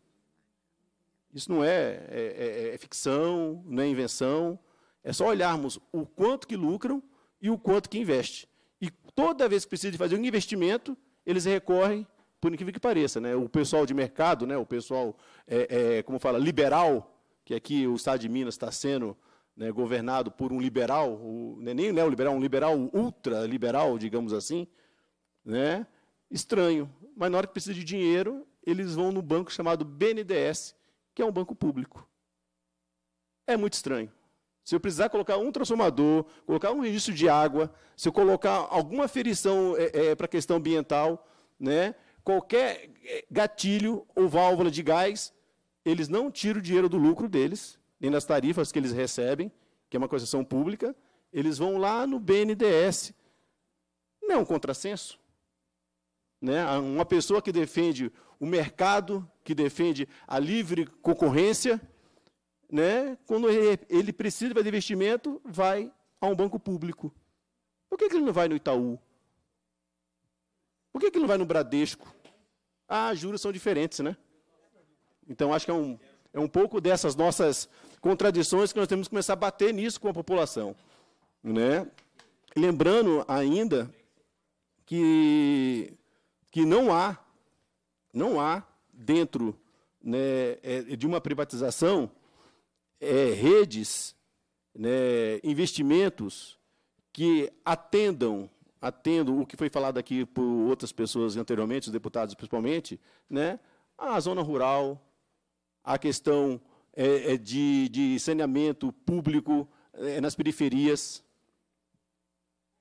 Isso não é, é, é, é ficção, não é invenção. É só olharmos o quanto que lucram e o quanto que investe. E toda vez que precisa fazer um investimento, eles recorrem, por incrível que pareça, né? o pessoal de mercado, né? o pessoal, é, é, como fala, liberal, que aqui o Estado de Minas está sendo né, governado por um liberal, o, né, nem neoliberal, um liberal ultraliberal, digamos assim, né? estranho, mas na hora que precisa de dinheiro, eles vão no banco chamado BNDES, que é um banco público. É muito estranho. Se eu precisar colocar um transformador, colocar um registro de água, se eu colocar alguma ferição é, é, para a questão ambiental, né, qualquer é, gatilho ou válvula de gás, eles não tiram o dinheiro do lucro deles, nem das tarifas que eles recebem, que é uma concessão pública, eles vão lá no BNDES. Não é um contrassenso? Né? Uma pessoa que defende o mercado, que defende a livre concorrência, né? quando ele, precisa de investimento, vai a um banco público. Por que, que ele não vai no Itaú? Por que, que ele não vai no Bradesco? Ah, juros são diferentes, né? Então, acho que é um, é um pouco dessas nossas contradições que nós temos que começar a bater nisso com a população. Né? Lembrando ainda que que não há, não há dentro né, é, é, de uma privatização é, redes, né, investimentos que atendam, atendam o que foi falado aqui por outras pessoas anteriormente, os deputados principalmente, né, a zona rural, a questão é, é de, de, saneamento público é, nas periferias,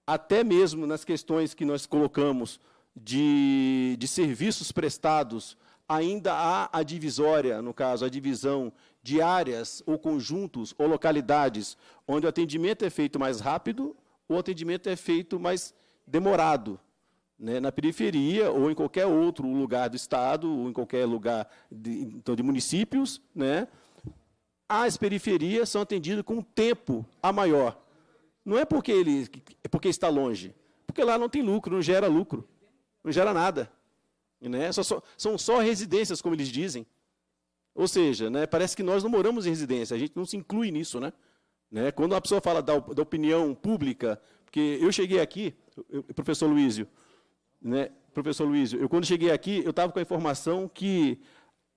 até mesmo nas questões que nós colocamos de, de serviços prestados, ainda há a divisória, no caso, a divisão de áreas ou conjuntos ou localidades onde o atendimento é feito mais rápido ou o atendimento é feito mais demorado. Né, na periferia ou em qualquer outro lugar do estado, ou em qualquer lugar de, então, de municípios, né, as periferias são atendidas com um tempo a maior. Não é porque ele é porque está longe, porque lá não tem lucro, não gera lucro não gera nada. Né? Só, só, são só residências, como eles dizem. Ou seja, né, parece que nós não moramos em residência, a gente não se inclui nisso. Né? Né? Quando uma pessoa fala da, da opinião pública, porque eu cheguei aqui, eu, professor Luísio, né, professor Luísio, eu quando cheguei aqui, eu estava com a informação que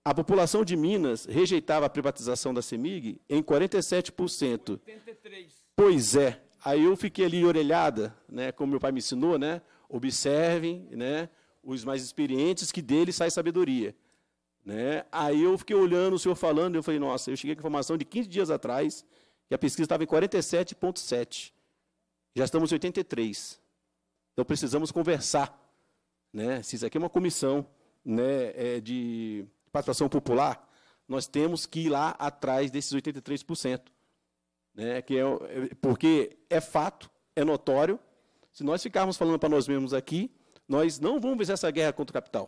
a população de Minas rejeitava a privatização da CEMIG em 47%. 83. Pois é. Aí eu fiquei ali orelhada, né, como meu pai me ensinou, né? Observem né, os mais experientes, que dele sai sabedoria. Né? Aí eu fiquei olhando o senhor falando, e eu falei, nossa, eu cheguei com informação de 15 dias atrás, que a pesquisa estava em 47,7. Já estamos em 83. Então precisamos conversar. Né? Se isso aqui é uma comissão né, é de participação popular, nós temos que ir lá atrás desses 83%. Né, que é, é, porque é fato, é notório, se nós ficarmos falando para nós mesmos aqui, nós não vamos vencer essa guerra contra o capital.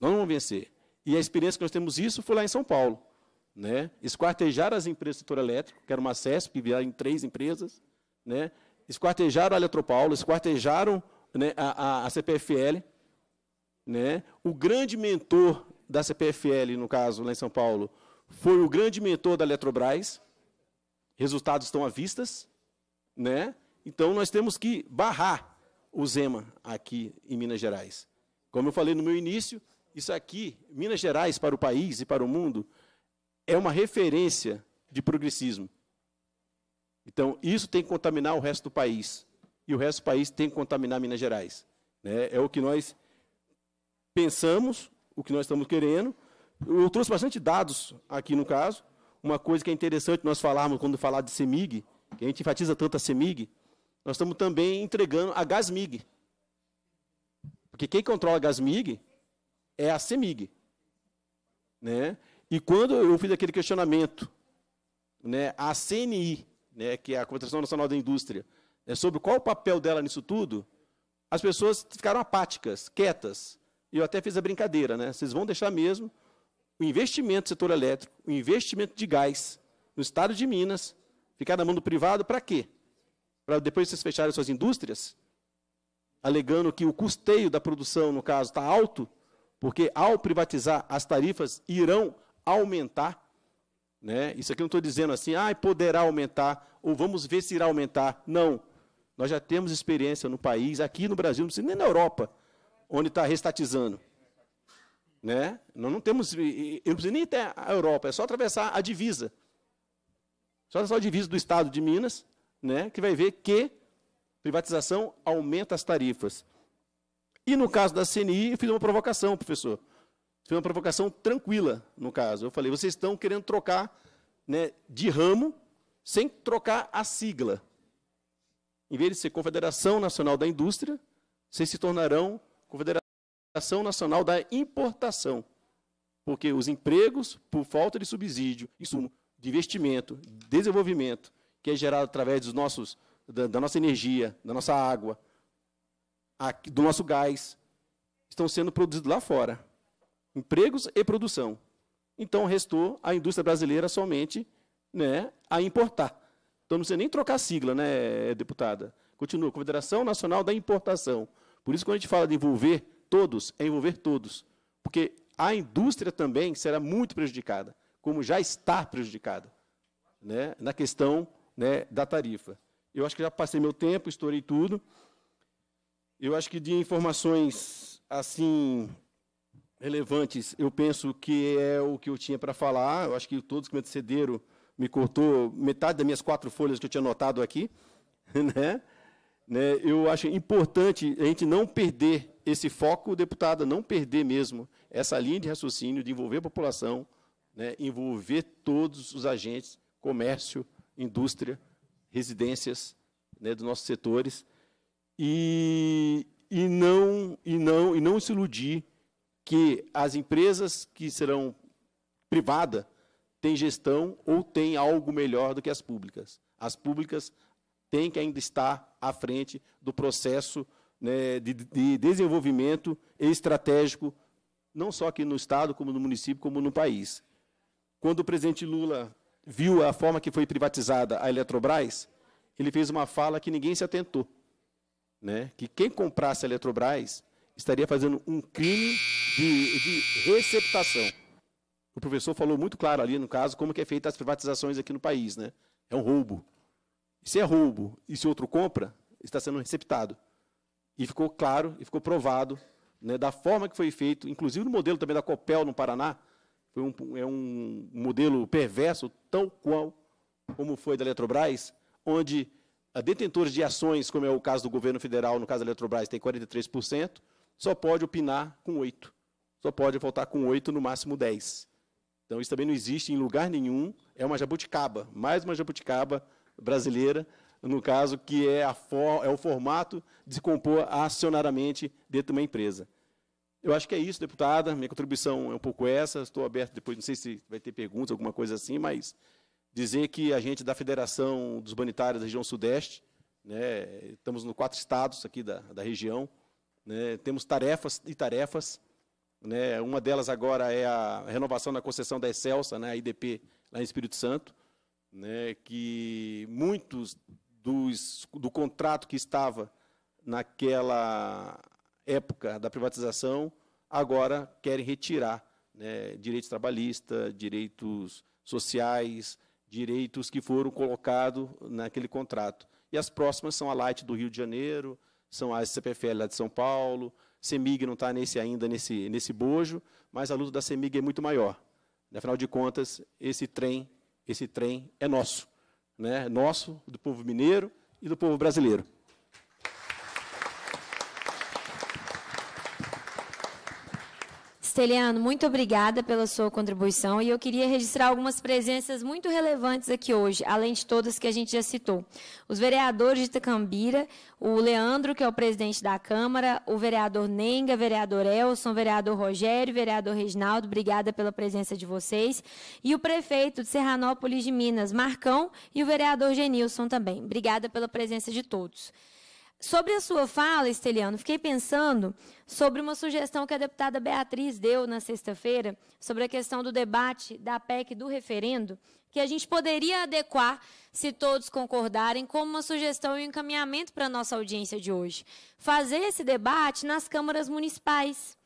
Nós Não vamos vencer. E a experiência que nós temos isso foi lá em São Paulo. Né? Esquartejaram as empresas do setor elétrico, que era uma CESP, que viraram em três empresas. Né? Esquartejaram a Eletropaulo, esquartejaram né, a, a, a, CPFL. Né? O grande mentor da CPFL, no caso, lá em São Paulo, foi o grande mentor da Eletrobras. Resultados estão à vistas. Né? Então nós temos que barrar o Zema aqui em Minas Gerais. Como eu falei no meu início, isso aqui, Minas Gerais para o país e para o mundo, é uma referência de progressismo. Então, isso tem que contaminar o resto do país. E o resto do país tem que contaminar Minas Gerais. Né? É o que nós pensamos, o que nós estamos querendo. Eu trouxe bastante dados aqui no caso. Uma coisa que é interessante nós falarmos quando falar de CEMIG, que a gente enfatiza tanto a CEMIG, nós estamos também entregando a Gasmig. Porque quem controla a Gasmig é a CEMIG. Né? E quando eu fiz aquele questionamento né, à CNI, né, que é a Confederação Nacional da Indústria, né, sobre qual o papel dela nisso tudo, as pessoas ficaram apáticas, quietas. E eu até fiz a brincadeira, né? Vocês vão deixar mesmo o investimento do setor elétrico, o investimento de gás no estado de Minas, ficar na mão do privado para quê? para depois vocês fecharem suas indústrias, alegando que o custeio da produção, no caso, está alto, porque ao privatizar, as tarifas irão aumentar. Né? Isso aqui não estou dizendo assim, ah, poderá aumentar, ou vamos ver se irá aumentar. Não. Nós já temos experiência no país, aqui no Brasil, nem na Europa, onde está restatizando. Né? Nós não temos, eu não preciso nem até a Europa, é só atravessar a divisa. Só atravessar a divisa do estado de Minas, né, que vai ver que privatização aumenta as tarifas. E no caso da CNI, eu fiz uma provocação, professor. Fiz uma provocação tranquila, no caso. Eu falei, vocês estão querendo trocar né, de ramo sem trocar a sigla. Em vez de ser Confederação Nacional da Indústria, vocês se tornarão Confederação Nacional da Importação. Porque os empregos, por falta de subsídio, insumo, de investimento, desenvolvimento, que é gerado através dos nossos, da, da nossa energia, da nossa água, do nosso gás, estão sendo produzidos lá fora. Empregos e produção. Então, restou à indústria brasileira somente né, a importar. Então, não precisa nem trocar a sigla, né, deputada? Continua, Confederação Nacional da Importação. Por isso, quando a gente fala de envolver todos, é envolver todos. Porque a indústria também será muito prejudicada, como já está prejudicada, né, na questão né, da tarifa. Eu acho que já passei meu tempo, estourei tudo. Eu acho que de informações assim relevantes, eu penso que é o que eu tinha para falar. Eu acho que todos que me antecederam me cortou metade das minhas quatro folhas que eu tinha anotado aqui. Né? Né? Eu acho importante a gente não perder esse foco, deputada, não perder mesmo essa linha de raciocínio de envolver a população, né? envolver todos os agentes, comércio, indústria, residências né, dos nossos setores e, e, não, e, não, e não se iludir que as empresas que serão privadas têm gestão ou têm algo melhor do que as públicas. As públicas têm que ainda estar à frente do processo né, de, de desenvolvimento estratégico, não só aqui no Estado, como no município, como no país. Quando o presidente Lula viu a forma que foi privatizada a Eletrobras, ele fez uma fala que ninguém se atentou. Né? Que quem comprasse a Eletrobras estaria fazendo um crime de, de receptação. O professor falou muito claro ali, no caso, como que é feita as privatizações aqui no país. Né? É um roubo. Se é roubo e se outro compra, está sendo receptado. E ficou claro, e ficou provado, né, da forma que foi feito, inclusive no modelo também da Copel no Paraná, foi um, é um modelo perverso, tão qual como foi da Eletrobras, onde detentores de ações, como é o caso do governo federal, no caso da Eletrobras, tem 43%, só pode opinar com 8%. Só pode votar com 8%, no máximo 10%. Então, isso também não existe em lugar nenhum. É uma jabuticaba, mais uma jabuticaba brasileira, no caso, que é, for, é o formato de se compor acionariamente dentro de uma empresa. Eu acho que é isso, deputada. Minha contribuição é um pouco essa. Estou aberto depois, não sei se vai ter perguntas, alguma coisa assim, mas dizer que a gente é da Federação dos Banitários da região Sudeste, né, estamos no quatro estados aqui da, da região, né, temos tarefas e tarefas. Né, uma delas agora é a renovação da concessão da Excelsa, né, a IDP, lá em Espírito Santo, né, que muitos dos, do contrato que estava naquela época da privatização, agora querem retirar né, direitos trabalhistas, direitos sociais, direitos que foram colocados naquele contrato. E as próximas são a Light do Rio de Janeiro, são as CPFL lá de São Paulo, CEMIG não está nesse, ainda nesse, nesse bojo, mas a luta da CEMIG é muito maior. Né, afinal de contas, esse trem, esse trem é nosso. Né? Nosso, do povo mineiro e do povo brasileiro. Esteliano, muito obrigada pela sua contribuição e eu queria registrar algumas presenças muito relevantes aqui hoje, além de todas que a gente já citou. Os vereadores de Itacambira, o Leandro, que é o presidente da Câmara, o vereador Nenga, vereador Elson, vereador Rogério, vereador Reginaldo, obrigada pela presença de vocês, e o prefeito de Serranópolis de Minas, Marcão, e o vereador Genilson também. Obrigada pela presença de todos. Sobre a sua fala, Esteliano, fiquei pensando sobre uma sugestão que a deputada Beatriz deu na sexta-feira sobre a questão do debate da PEC do referendo, que a gente poderia adequar, se todos concordarem, como uma sugestão e um encaminhamento para a nossa audiência de hoje. Fazer esse debate nas câmaras municipais.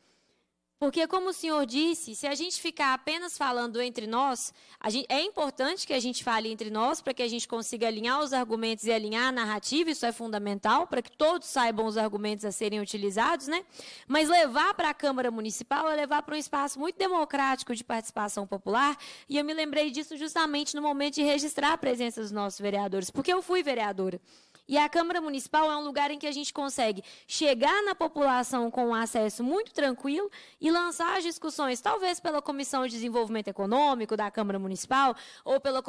Porque, como o senhor disse, se a gente ficar apenas falando entre nós, gente, é importante que a gente fale entre nós para que a gente consiga alinhar os argumentos e alinhar a narrativa, isso é fundamental, para que todos saibam os argumentos a serem utilizados, né? Mas levar para a Câmara Municipal é levar para um espaço muito democrático de participação popular, e eu me lembrei disso justamente no momento de registrar a presença dos nossos vereadores, porque eu fui vereadora. E a Câmara Municipal é um lugar em que a gente consegue chegar na população com um acesso muito tranquilo e lançar as discussões, talvez pela Comissão de Desenvolvimento Econômico da Câmara Municipal ou pela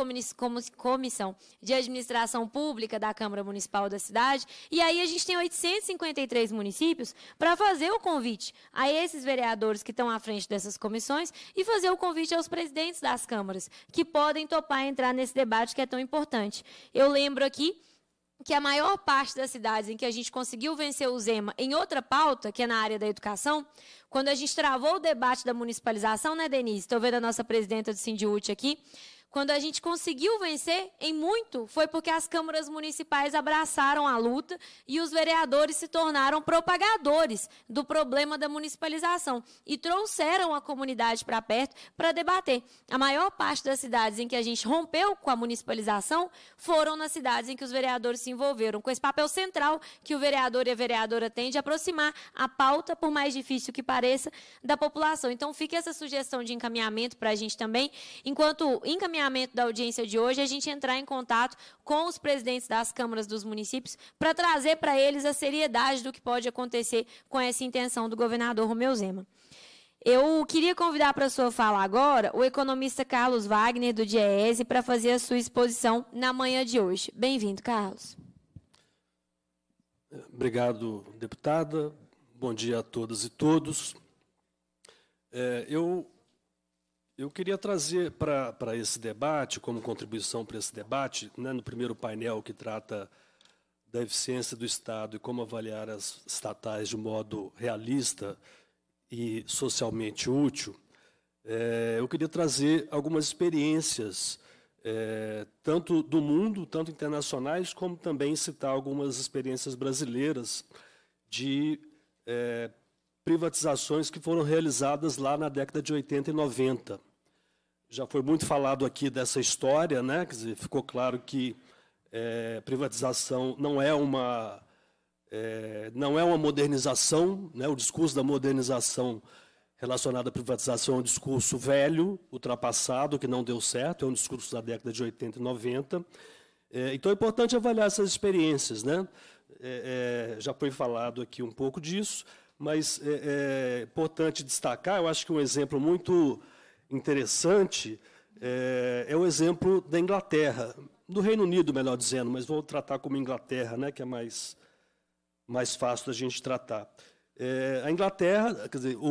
Comissão de Administração Pública da Câmara Municipal da cidade. E aí a gente tem 853 municípios para fazer o convite a esses vereadores que estão à frente dessas comissões e fazer o convite aos presidentes das câmaras que podem topar entrar nesse debate que é tão importante. Eu lembro aqui que a maior parte das cidades em que a gente conseguiu vencer o Zema em outra pauta, que é na área da educação, quando a gente travou o debate da municipalização, né, Denise? Estou vendo a nossa presidenta do Sindiúte aqui. Quando a gente conseguiu vencer, em muito, foi porque as câmaras municipais abraçaram a luta e os vereadores se tornaram propagadores do problema da municipalização e trouxeram a comunidade para perto para debater. A maior parte das cidades em que a gente rompeu com a municipalização foram nas cidades em que os vereadores se envolveram, com esse papel central que o vereador e a vereadora têm de aproximar a pauta, por mais difícil que pareça, da população. Então, fica essa sugestão de encaminhamento para a gente também, enquanto encaminhamento encaminhamento da audiência de hoje é a gente entrar em contato com os presidentes das câmaras dos municípios para trazer para eles a seriedade do que pode acontecer com essa intenção do governador Romeu Zema. Eu queria convidar para a sua fala agora o economista Carlos Wagner, do DIEESE, para fazer a sua exposição na manhã de hoje. Bem-vindo, Carlos. Obrigado, deputada. Bom dia a todas e todos. É, eu eu queria trazer para esse debate, como contribuição para esse debate, né, no primeiro painel que trata da eficiência do Estado e como avaliar as estatais de modo realista e socialmente útil, é, eu queria trazer algumas experiências, é, tanto do mundo, tanto internacionais, como também citar algumas experiências brasileiras de é, privatizações que foram realizadas lá na década de 80 e 90 já foi muito falado aqui dessa história, né? Quer dizer, ficou claro que é, privatização não é uma é, não é uma modernização, né? O discurso da modernização relacionado à privatização é um discurso velho, ultrapassado, que não deu certo, é um discurso da década de 80 e 90. É, então é importante avaliar essas experiências, né? É, é, já foi falado aqui um pouco disso, mas é, é importante destacar. Eu acho que um exemplo muito interessante é, é o exemplo da Inglaterra, do Reino Unido, melhor dizendo, mas vou tratar como Inglaterra, né, que é mais, mais fácil da gente tratar. É, a Inglaterra, quer dizer, o,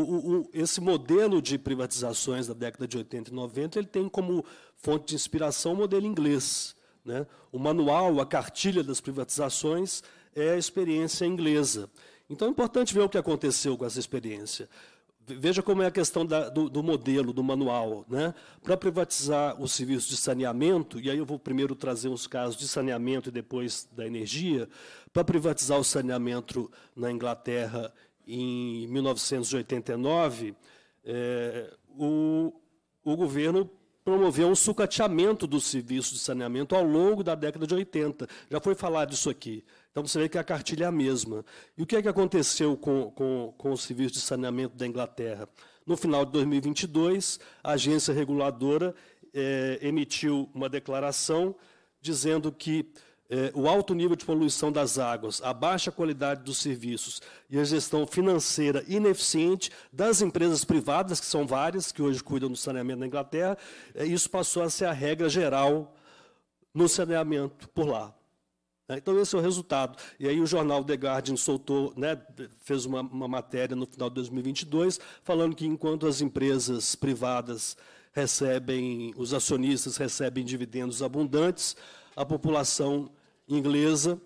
o, esse modelo de privatizações da década de 80 e 90, ele tem como fonte de inspiração o modelo inglês. Né? O manual, a cartilha das privatizações é a experiência inglesa. Então é importante ver o que aconteceu com essa experiência. Veja como é a questão da, do, do, modelo, do manual. Né? Para privatizar o serviço de saneamento, e aí eu vou primeiro trazer os casos de saneamento e depois da energia, para privatizar o saneamento na Inglaterra em 1989, é, eh, o, o governo promoveu um sucateamento do serviço de saneamento ao longo da década de 80. Já foi falado isso aqui. Então você vê que a cartilha é a mesma. E o que é que aconteceu com, com, com o Serviço de Saneamento da Inglaterra? No final de 2022, a agência reguladora é, emitiu uma declaração dizendo que é, o alto nível de poluição das águas, a baixa qualidade dos serviços e a gestão financeira ineficiente das empresas privadas, que são várias, que hoje cuidam do saneamento na Inglaterra, é, isso passou a ser a regra geral no saneamento por lá. Né? Então, esse é o resultado. E aí, o jornal The Guardian soltou, né, fez uma, uma, matéria no final de 2022, falando que enquanto as empresas privadas recebem, os acionistas recebem dividendos abundantes, a população inglesa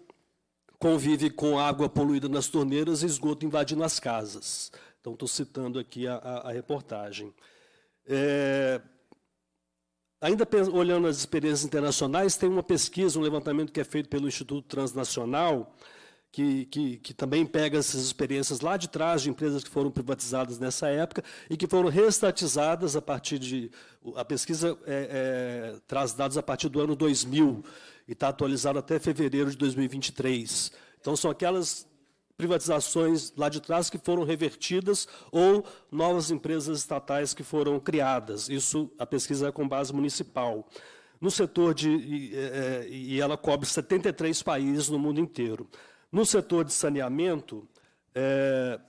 convive com água poluída nas torneiras e esgoto invadindo as casas. Então, estou citando aqui a, a, a reportagem. É, Ainda olhando as experiências internacionais, tem uma pesquisa, um levantamento que é feito pelo Instituto Transnacional, que, que, que, também pega essas experiências lá de trás, de empresas que foram privatizadas nessa época e que foram restatizadas a partir de. A pesquisa é, é, traz dados a partir do ano 2000 e está atualizado até fevereiro de 2023. Então, são aquelas privatizações lá de trás que foram revertidas ou novas empresas estatais que foram criadas. Isso a pesquisa é com base municipal. No setor de. E, é, é, ela cobre 73 países no mundo inteiro. No setor de saneamento, é,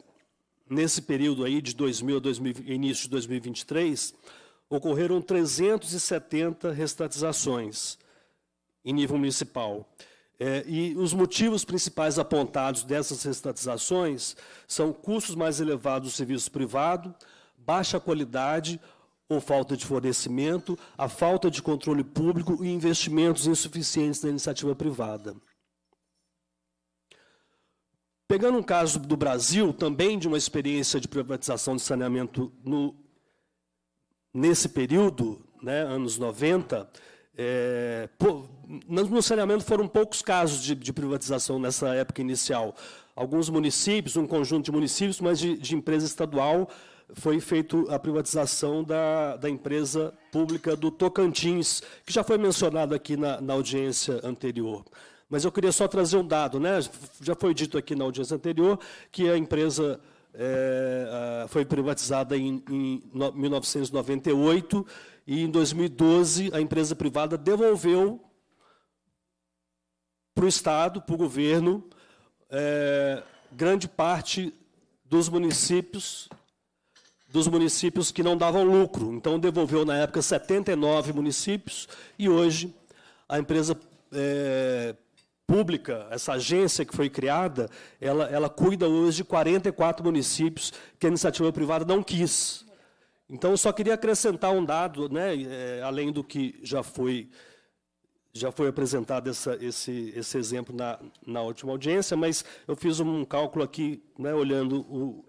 nesse período aí de 2000 a 2000, início de 2023, ocorreram 370 restatizações em nível municipal. É, e os motivos principais apontados dessas restatizações são custos mais elevados do serviço privado, baixa qualidade ou falta de fornecimento, a falta de controle público e investimentos insuficientes na iniciativa privada. Pegando um caso do Brasil, também de uma experiência de privatização de saneamento no, nesse período, né, anos 90, é, por, no saneamento foram poucos casos de, de, privatização nessa época inicial. Alguns municípios, um conjunto de municípios, mas de, de empresa estadual, foi feito a privatização da, da, empresa pública do Tocantins, que já foi mencionado aqui na, na, audiência anterior. Mas eu queria só trazer um dado, né? Já foi dito aqui na audiência anterior que a empresa é, foi privatizada em, em 1998 e em 2012 a empresa privada devolveu para o Estado, para o governo, é, grande parte dos municípios dos municípios que não davam lucro. Então, devolveu, na época, 79 municípios, e hoje a empresa é, pública, essa agência que foi criada, ela, ela cuida hoje de 44 municípios que a iniciativa privada não quis. Então, eu só queria acrescentar um dado, né, é, além do que já foi já foi apresentado essa, esse, esse exemplo na, na última audiência, mas eu fiz um cálculo aqui, né, olhando o,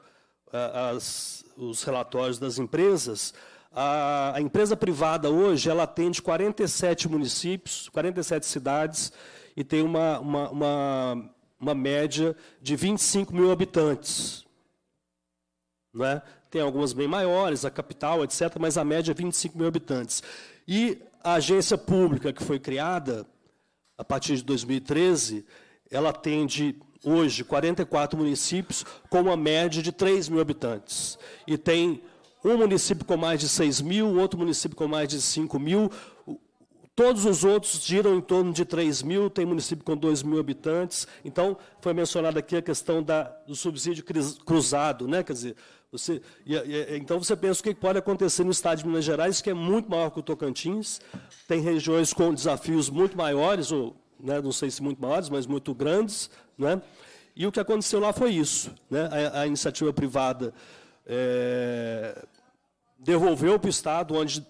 as, os relatórios das empresas. A, a, empresa privada hoje ela atende 47 municípios, 47 cidades, e tem uma, uma, uma, uma média de 25 mil habitantes. Né? Tem algumas bem maiores, a capital, etc., mas a média é 25 mil habitantes. E a agência pública que foi criada a partir de 2013, ela atende hoje 44 municípios com uma média de 3 mil habitantes. E tem um município com mais de 6 mil, outro município com mais de 5 mil. Todos os outros giram em torno de 3 mil, tem município com 2 mil habitantes. Então, foi mencionada aqui a questão da, do subsídio cruzado, né? quer dizer, você, e, é, e, é, então você pensa o que pode acontecer no estado de Minas Gerais, que é muito maior que o Tocantins, tem regiões com desafios muito maiores, ou né, não sei se muito maiores, mas muito grandes. Né? E o que aconteceu lá foi isso. Né? A, a iniciativa privada é, devolveu para o Estado, onde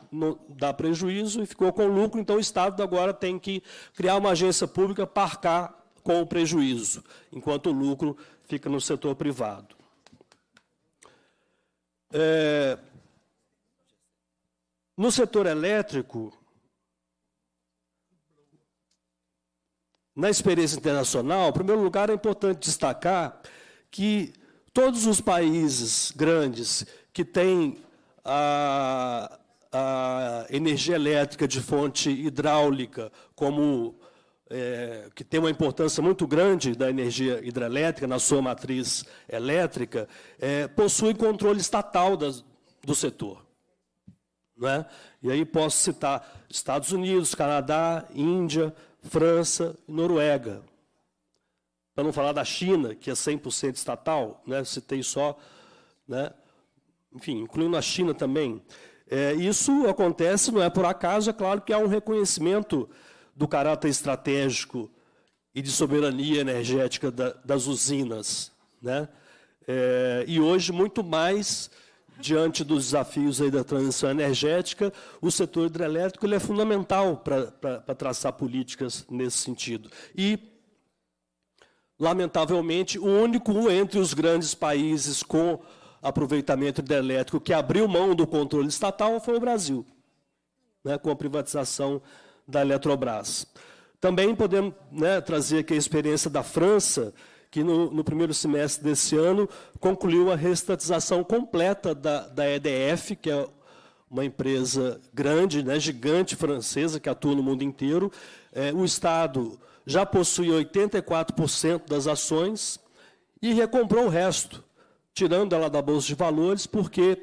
dá prejuízo, e ficou com lucro. Então, o Estado agora tem que criar uma agência pública para arcar com o prejuízo, enquanto o lucro fica no setor privado. É, no setor elétrico, na experiência internacional, em primeiro lugar, é importante destacar que todos os países grandes que têm a, a energia elétrica de fonte hidráulica como é, que tem uma importância muito grande da energia hidrelétrica, na sua matriz elétrica, é, possui controle estatal das, do setor. Né? E aí posso citar Estados Unidos, Canadá, Índia, França e Noruega. Para não falar da China, que é 100% estatal, né? citei só, né? enfim, incluindo a China também. É, isso acontece, não é por acaso, é claro que há um reconhecimento do caráter estratégico e de soberania energética da, das usinas. Né? É, e hoje, muito mais diante dos desafios aí da transição energética, o setor hidrelétrico ele é fundamental para traçar políticas nesse sentido. E, lamentavelmente, o único entre os grandes países com aproveitamento hidrelétrico que abriu mão do controle estatal foi o Brasil, né, com a privatização da Eletrobras. Também podemos né, trazer aqui a experiência da França, que no, no, primeiro semestre desse ano concluiu a restatização completa da, da EDF, que é uma empresa grande, né, gigante francesa, que atua no mundo inteiro. É, o Estado já possui 84% das ações e recomprou o resto, tirando ela da Bolsa de Valores, porque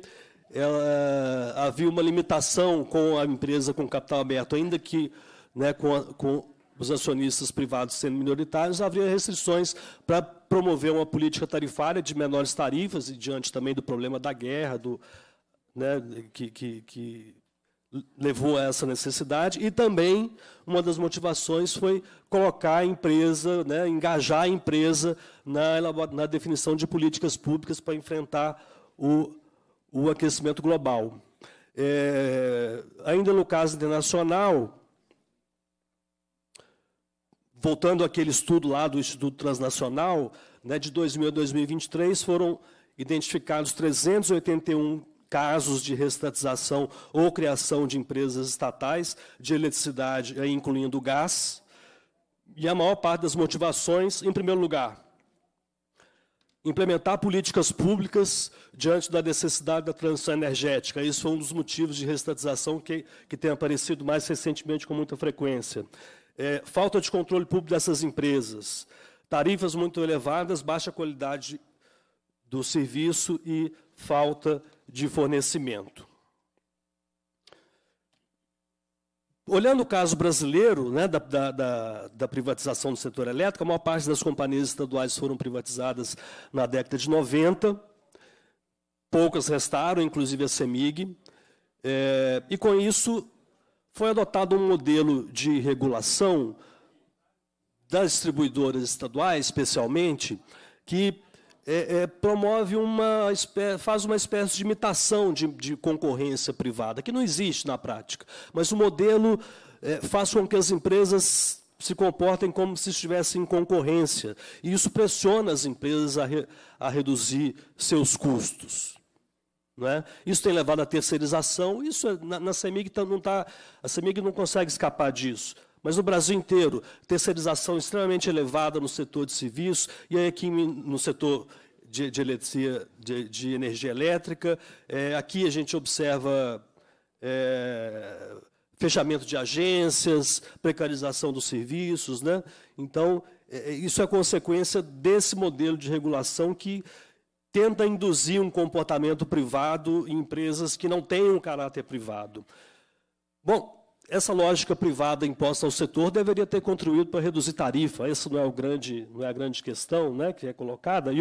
ela, eh, havia uma limitação com a empresa com capital aberto, ainda que né, com, a, com os acionistas privados sendo minoritários, havia restrições para promover uma política tarifária de menores tarifas, e diante também do problema da guerra, do, né, que, que, que levou a essa necessidade, e também uma das motivações foi colocar a empresa, né, engajar a empresa na, na definição de políticas públicas para enfrentar o o aquecimento global. É, ainda no caso internacional, voltando àquele estudo lá do Instituto Transnacional, né, de 2000 a 2023 foram identificados 381 casos de restatização ou criação de empresas estatais de eletricidade, incluindo gás, e a maior parte das motivações, em primeiro lugar, implementar políticas públicas diante da necessidade da transição energética. Isso é um dos motivos de restatização que, que tem aparecido mais recentemente com muita frequência. É, falta de controle público dessas empresas, tarifas muito elevadas, baixa qualidade do serviço e falta de fornecimento. Olhando o caso brasileiro né, da, da, da, privatização do setor elétrico, a maior parte das companhias estaduais foram privatizadas na década de 90, poucas restaram, inclusive a CEMIG, é, e com isso foi adotado um modelo de regulação das distribuidoras estaduais, especialmente, que é, é, promove uma faz uma espécie de imitação de, de, concorrência privada, que não existe na prática. Mas o modelo é, faz com que as empresas se comportem como se estivessem em concorrência. E isso pressiona as empresas a, re, a reduzir seus custos. É? Isso tem levado à terceirização, isso é, na, na CEMIG tá, não tá, a CEMIG não consegue escapar disso mas no Brasil inteiro, terceirização extremamente elevada no setor de serviços e aqui no setor de, de, eletricia, de, de energia elétrica. É, aqui a gente observa é, fechamento de agências, precarização dos serviços. Né? Então, é, é isso é consequência desse modelo de regulação que tenta induzir um comportamento privado em empresas que não têm um caráter privado. Bom, essa lógica privada imposta ao setor deveria ter contribuído para reduzir tarifa. Essa não é, o grande, não é a grande questão né, que é colocada. E,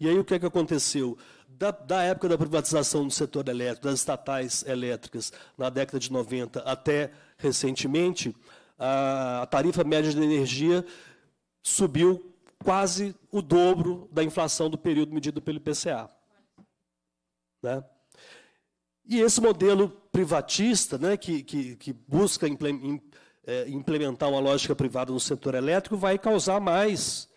e aí o que, é que aconteceu? Da, da, época da privatização do setor elétrico, das estatais elétricas, na década de 90 até recentemente, a, a tarifa média de energia subiu quase o dobro da inflação do período medido pelo IPCA. Né? E esse modelo privatista, né, que, que, que busca é, implementar uma lógica privada no setor elétrico, vai causar mais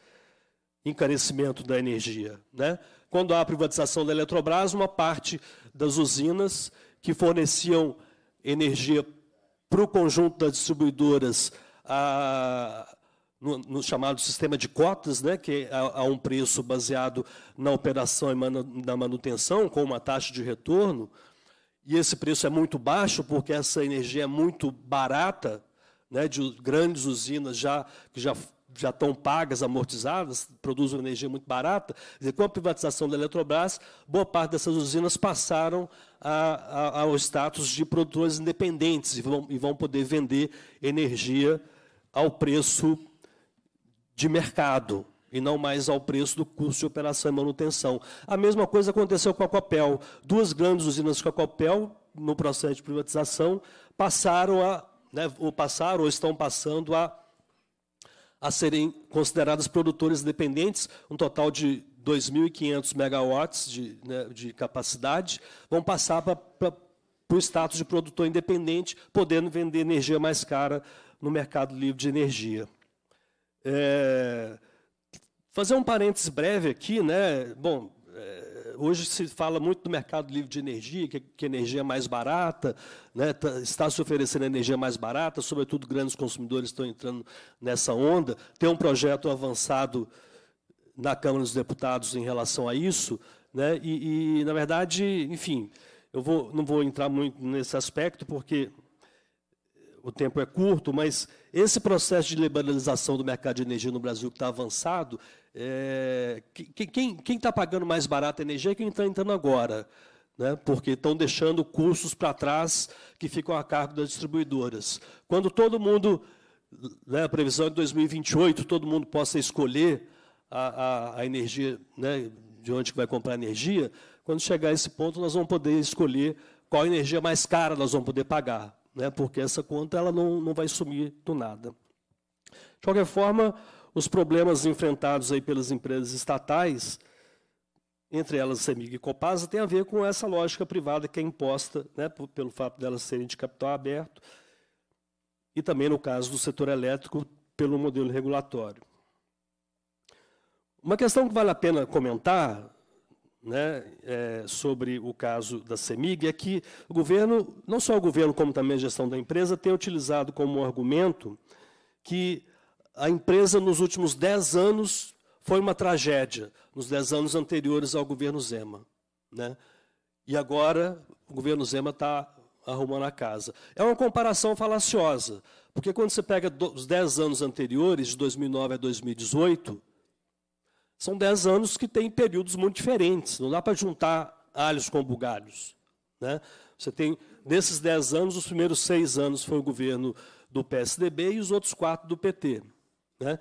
encarecimento da energia. Né? Quando há a privatização da Eletrobras, uma parte das usinas que forneciam energia para o conjunto das distribuidoras a, no, no, chamado sistema de cotas, né, que é, há um preço baseado na operação e na manutenção, com uma taxa de retorno, e esse preço é muito baixo porque essa energia é muito barata, né, de grandes usinas já que já já estão pagas, amortizadas, produzem uma energia muito barata. com a privatização da Eletrobras, boa parte dessas usinas passaram a, a, ao status de produtores independentes e vão, e vão poder vender energia ao preço de mercado e não mais ao preço do custo de operação e manutenção. A mesma coisa aconteceu com a Copel. Duas grandes usinas com a Copel, no processo de privatização, passaram a, né, ou passaram ou estão passando a, a serem consideradas produtores independentes, um total de 2.500 megawatts de, né, de capacidade, vão passar para o status de produtor independente, podendo vender energia mais cara no mercado livre de energia. É, Fazer um parênteses breve aqui, né? Bom, é, hoje se fala muito do mercado livre de energia, que, que energia é mais barata, né, tá, está se oferecendo energia mais barata, sobretudo grandes consumidores estão entrando nessa onda. Tem um projeto avançado na Câmara dos Deputados em relação a isso, né, e, e na verdade, enfim, eu vou, não vou entrar muito nesse aspecto, porque o tempo é curto, mas esse processo de liberalização do mercado de energia no Brasil que está avançado, é, quem está pagando mais barato a energia é quem está entrando agora, né? porque estão deixando custos para trás que ficam a cargo das distribuidoras. Quando todo mundo, né, a previsão é de 2028, todo mundo possa escolher a, a, a energia, né, de onde que vai comprar energia, quando chegar a esse ponto, nós vamos poder escolher qual energia mais cara nós vamos poder pagar, né? porque essa conta ela não, não vai sumir do nada. De qualquer forma, os problemas enfrentados aí pelas empresas estatais, entre elas Semig e Copasa, tem a ver com essa lógica privada que é imposta né, pelo fato delas serem de capital aberto e também, no caso do setor elétrico, pelo modelo regulatório. Uma questão que vale a pena comentar né, é, sobre o caso da Semig é que o governo, não só o governo, como também a gestão da empresa, tem utilizado como argumento que a empresa nos últimos 10 anos foi uma tragédia, nos 10 anos anteriores ao governo Zema. Né? E agora o governo Zema está arrumando a casa. É uma comparação falaciosa, porque quando você pega os 10 anos anteriores, de 2009 a 2018, são 10 anos que têm períodos muito diferentes, não dá para juntar alhos com bugalhos. Né? Você tem, nesses 10 anos, os primeiros seis anos foi o governo do PSDB e os outros quatro do PT. Né?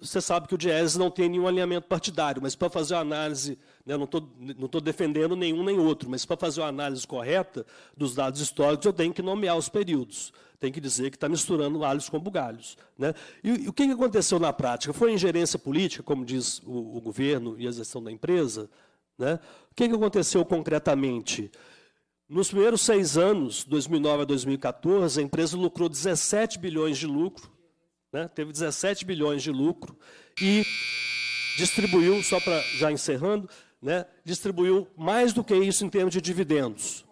Você sabe que o Diese não tem nenhum alinhamento partidário, mas para fazer a análise, né, não estou não tô defendendo nenhum nem outro, mas para fazer uma análise correta dos dados históricos, eu tenho que nomear os períodos. Tem que dizer que está misturando alhos com bugalhos. Né? E, e o que aconteceu na prática? Foi a ingerência política, como diz o, o governo e a gestão da empresa? Né? O que aconteceu concretamente? Nos primeiros seis anos, 2009 a 2014, a empresa lucrou 17 bilhões de lucro, né? teve 17 bilhões de lucro e distribuiu, só para já encerrando, né? distribuiu mais do que isso em termos de dividendos.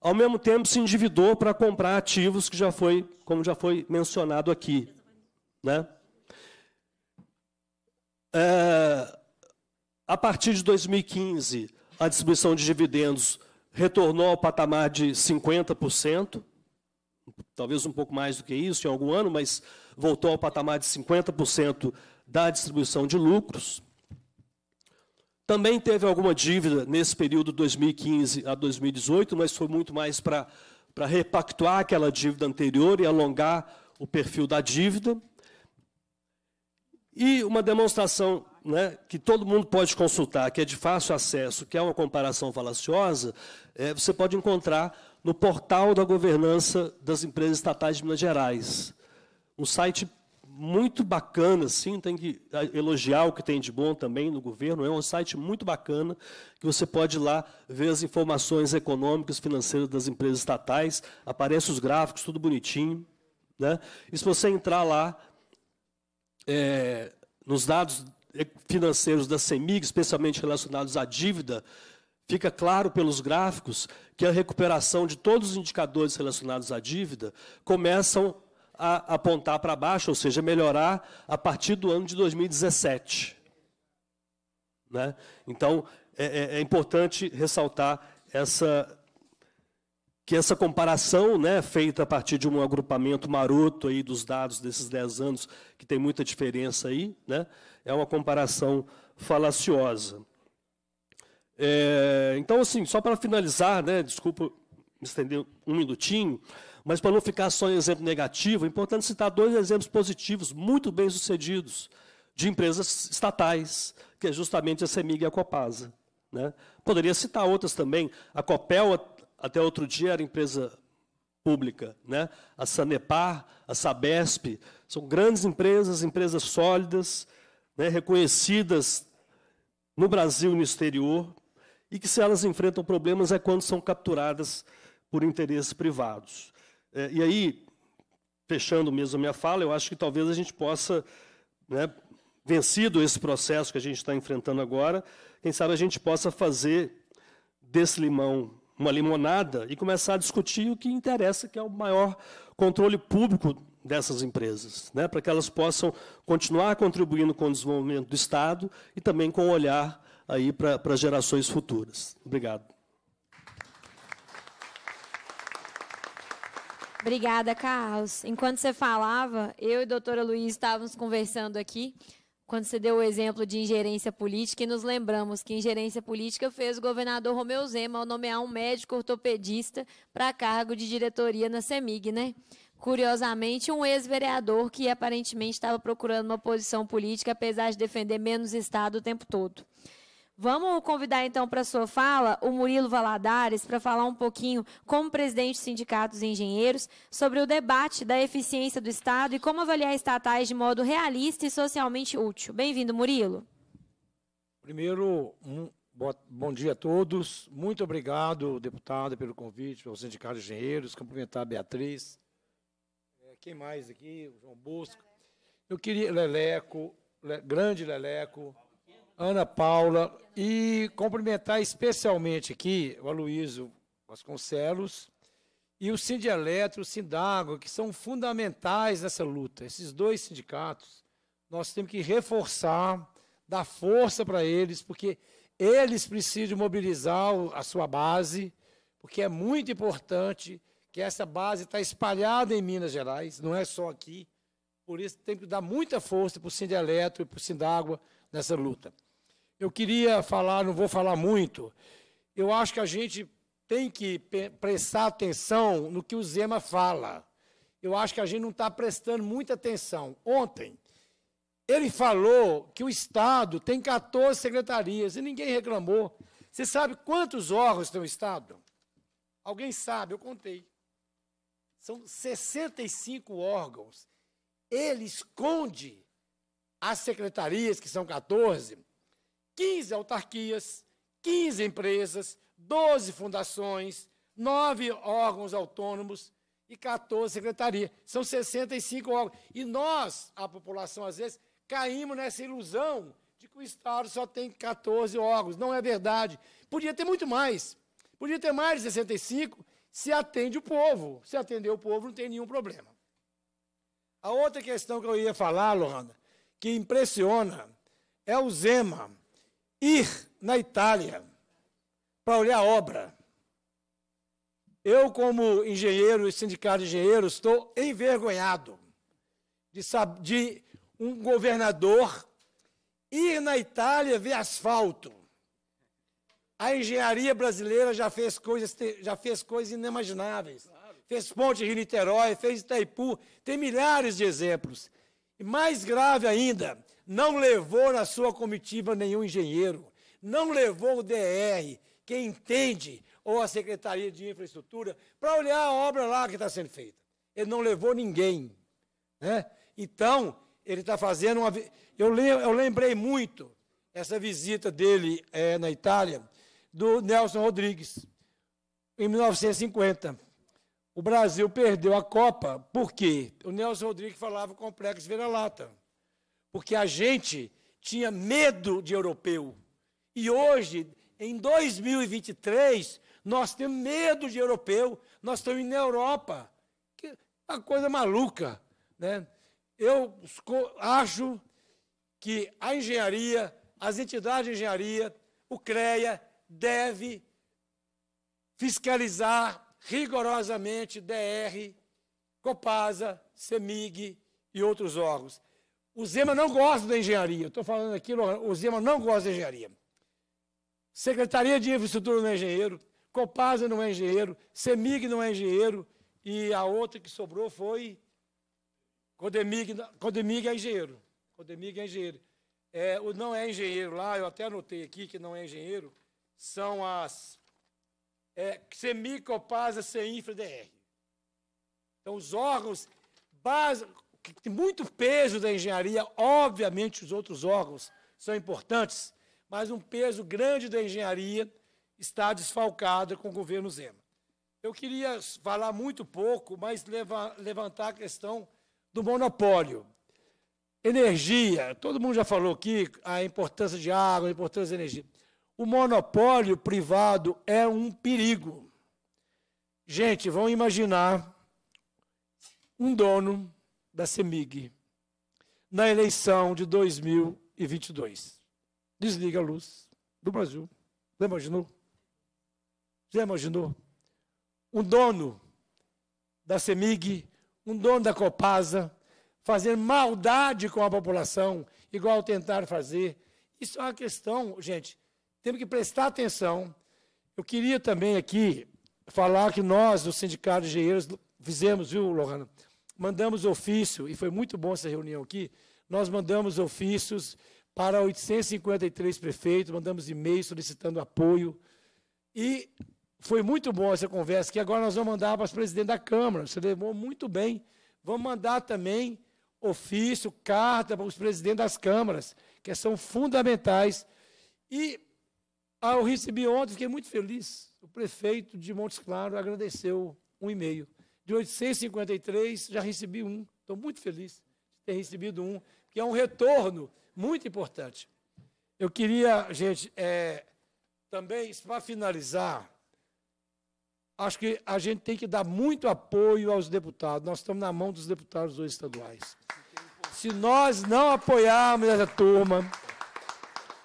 Ao mesmo tempo, se endividou para comprar ativos que já foi, como já foi mencionado aqui. Né? É, a partir de 2015, a distribuição de dividendos retornou ao patamar de 50%, talvez um pouco mais do que isso em algum ano, mas voltou ao patamar de 50% da distribuição de lucros. Também teve alguma dívida nesse período 2015 a 2018, mas foi muito mais para repactuar aquela dívida anterior e alongar o perfil da dívida. E uma demonstração né, que todo mundo pode consultar, que é de fácil acesso, que é uma comparação falaciosa, é, você pode encontrar no portal da governança das empresas estatais de Minas Gerais. Um site muito bacana, sim, tem que ah, elogiar o que tem de bom também no governo. É um site muito bacana que você pode ir lá ver as informações econômicas, financeiras das empresas estatais. aparecem os gráficos, tudo bonitinho. Né? E se você entrar lá é, nos dados financeiros da CEMIG, especialmente relacionados à dívida Fica claro pelos gráficos que a recuperação de todos os indicadores relacionados à dívida começam a apontar para baixo, ou seja, melhorar a partir do ano de 2017. Né? Então, é, é, é importante ressaltar essa que essa comparação, né, feita a partir de um agrupamento maroto aí dos dados desses 10 anos, que tem muita diferença aí, né, é uma comparação falaciosa. É, então, assim, só para finalizar, né, desculpa me estender um minutinho, mas para não ficar só em exemplo negativo, é importante citar dois exemplos positivos, muito bem sucedidos, de empresas estatais, que é justamente a CEMIG e a Copasa. Né? Poderia citar outras também. A Copel, até outro dia, era empresa pública. Né? A Sanepar, a Sabesp, são grandes empresas, empresas sólidas, né, reconhecidas no Brasil e no exterior, e que se elas enfrentam problemas é quando são capturadas por interesses privados. É, e aí, fechando mesmo a minha fala, eu acho que talvez a gente possa, né, vencido esse processo que a gente está enfrentando agora, quem sabe a gente possa fazer desse limão uma limonada e começar a discutir o que interessa, que é o maior controle público dessas empresas, né, para que elas possam continuar contribuindo com o desenvolvimento do Estado e também com o olhar aí para gerações futuras. Obrigado. Obrigada, Carlos. Enquanto você falava, eu e a doutora Luiz estávamos conversando aqui, quando você deu o exemplo de ingerência política, e nos lembramos que ingerência política fez o governador Romeu Zema ao nomear um médico ortopedista para cargo de diretoria na CEMIG, né? Curiosamente, um ex-vereador que aparentemente estava procurando uma posição política, apesar de defender menos Estado o tempo todo. Vamos convidar então para sua fala o Murilo Valadares para falar um pouquinho, como presidente do Sindicato dos Engenheiros, sobre o debate da eficiência do Estado e como avaliar estatais de modo realista e socialmente útil. Bem-vindo, Murilo. Primeiro, um, bom dia a todos. Muito obrigado, deputada, pelo convite, ao Sindicato de Engenheiros, cumprimentar a Beatriz. É, quem mais aqui? O João Busco. Eu queria, Leleco, le, grande Leleco. Ana Paula, e cumprimentar especialmente aqui o Aloysio Vasconcelos e o Sindieletro, o Sindago, que são fundamentais nessa luta. Esses dois sindicatos, nós temos que reforçar, dar força para eles, porque eles precisam mobilizar a sua base, porque é muito importante que essa base está espalhada em Minas Gerais, não é só aqui. Por isso, tem que dar muita força para o Sindieletro e para o Sindágua nessa luta. Eu queria falar, não vou falar muito. Eu acho que a gente tem que prestar atenção no que o Zema fala. Eu acho que a gente não está prestando muita atenção. Ontem, ele falou que o Estado tem 14 secretarias e ninguém reclamou. Você sabe quantos órgãos tem o Estado? Alguém sabe, eu contei. São 65 órgãos. Ele esconde as secretarias, que são 14, 15 autarquias, 15 empresas, 12 fundações, 9 órgãos autônomos e 14 secretarias. São 65 órgãos. E nós, a população, às vezes, caímos nessa ilusão de que o Estado só tem 14 órgãos. Não é verdade. Podia ter muito mais. Podia ter mais de 65 se atende o povo. Se atender o povo, não tem nenhum problema. A outra questão que eu ia falar, Lohana, que impressiona, é o Zema ir na Itália para olhar a obra. Eu, como engenheiro e sindicato de engenheiros, estou envergonhado de, de um governador ir na Itália ver asfalto. A engenharia brasileira já fez coisas, já fez coisas inimagináveis. Claro. Fez ponte Rio-Niterói, fez Itaipu, tem milhares de exemplos. E mais grave ainda, não levou na sua comitiva nenhum engenheiro, não levou o DR, quem entende, ou a Secretaria de Infraestrutura, para olhar a obra lá que está sendo feita. Ele não levou ninguém. Né? Então, ele está fazendo uma. Eu, eu lembrei muito essa visita dele é, na Itália, do Nelson Rodrigues, em 1950. O Brasil perdeu a Copa porque o Nelson Rodrigues falava complexo vira-lata. Porque a gente tinha medo de europeu. E hoje, em 2023, nós temos medo de europeu. Nós estamos na Europa. Que é uma coisa maluca. Né? Eu acho que a engenharia, as entidades de engenharia, o CREA, deve fiscalizar rigorosamente DR, Copasa, CEMIG e outros órgãos. O Zema não gosta da engenharia. Estou falando aqui, o Zema não gosta da engenharia. Secretaria de Infraestrutura não é engenheiro, Copasa não é engenheiro, CEMIG não é engenheiro, e a outra que sobrou foi Codemig, Codemig é engenheiro. Codemig é engenheiro. É, o não é engenheiro lá, eu até anotei aqui que não é engenheiro, são as é, CEMIG, Copasa, CEINFRA, DR. Então, os órgãos básicos, que tem muito peso da engenharia, obviamente os outros órgãos são importantes, mas um peso grande da engenharia está desfalcada com o governo Zema. Eu queria falar muito pouco, mas leva, levantar a questão do monopólio. Energia, todo mundo já falou aqui a importância de água, a importância da energia. O monopólio privado é um perigo. Gente, vão imaginar um dono da CEMIG na eleição de 2022. Desliga a luz do Brasil. Já imaginou? Já imaginou? Um dono da CEMIG, um dono da Copasa, fazer maldade com a população, igual tentar fazer. Isso é uma questão, gente, temos que prestar atenção. Eu queria também aqui falar que nós, do Sindicato de Engenheiros, fizemos, viu, Lohana, mandamos ofício, e foi muito bom essa reunião aqui, nós mandamos ofícios para 853 prefeitos, mandamos e-mails solicitando apoio, e foi muito bom essa conversa, que agora nós vamos mandar para o presidente da Câmara, você levou muito bem, vamos mandar também ofício, carta para os presidentes das câmaras, que são fundamentais. E ao ah, receber ontem, fiquei muito feliz. O prefeito de Montes Claros agradeceu um e-mail de 853, já recebi um. Estou muito feliz de ter recebido um, que é um retorno muito importante. Eu queria, gente, é, também, para finalizar, acho que a gente tem que dar muito apoio aos deputados. Nós estamos na mão dos deputados hoje estaduais. Se nós não apoiarmos essa turma,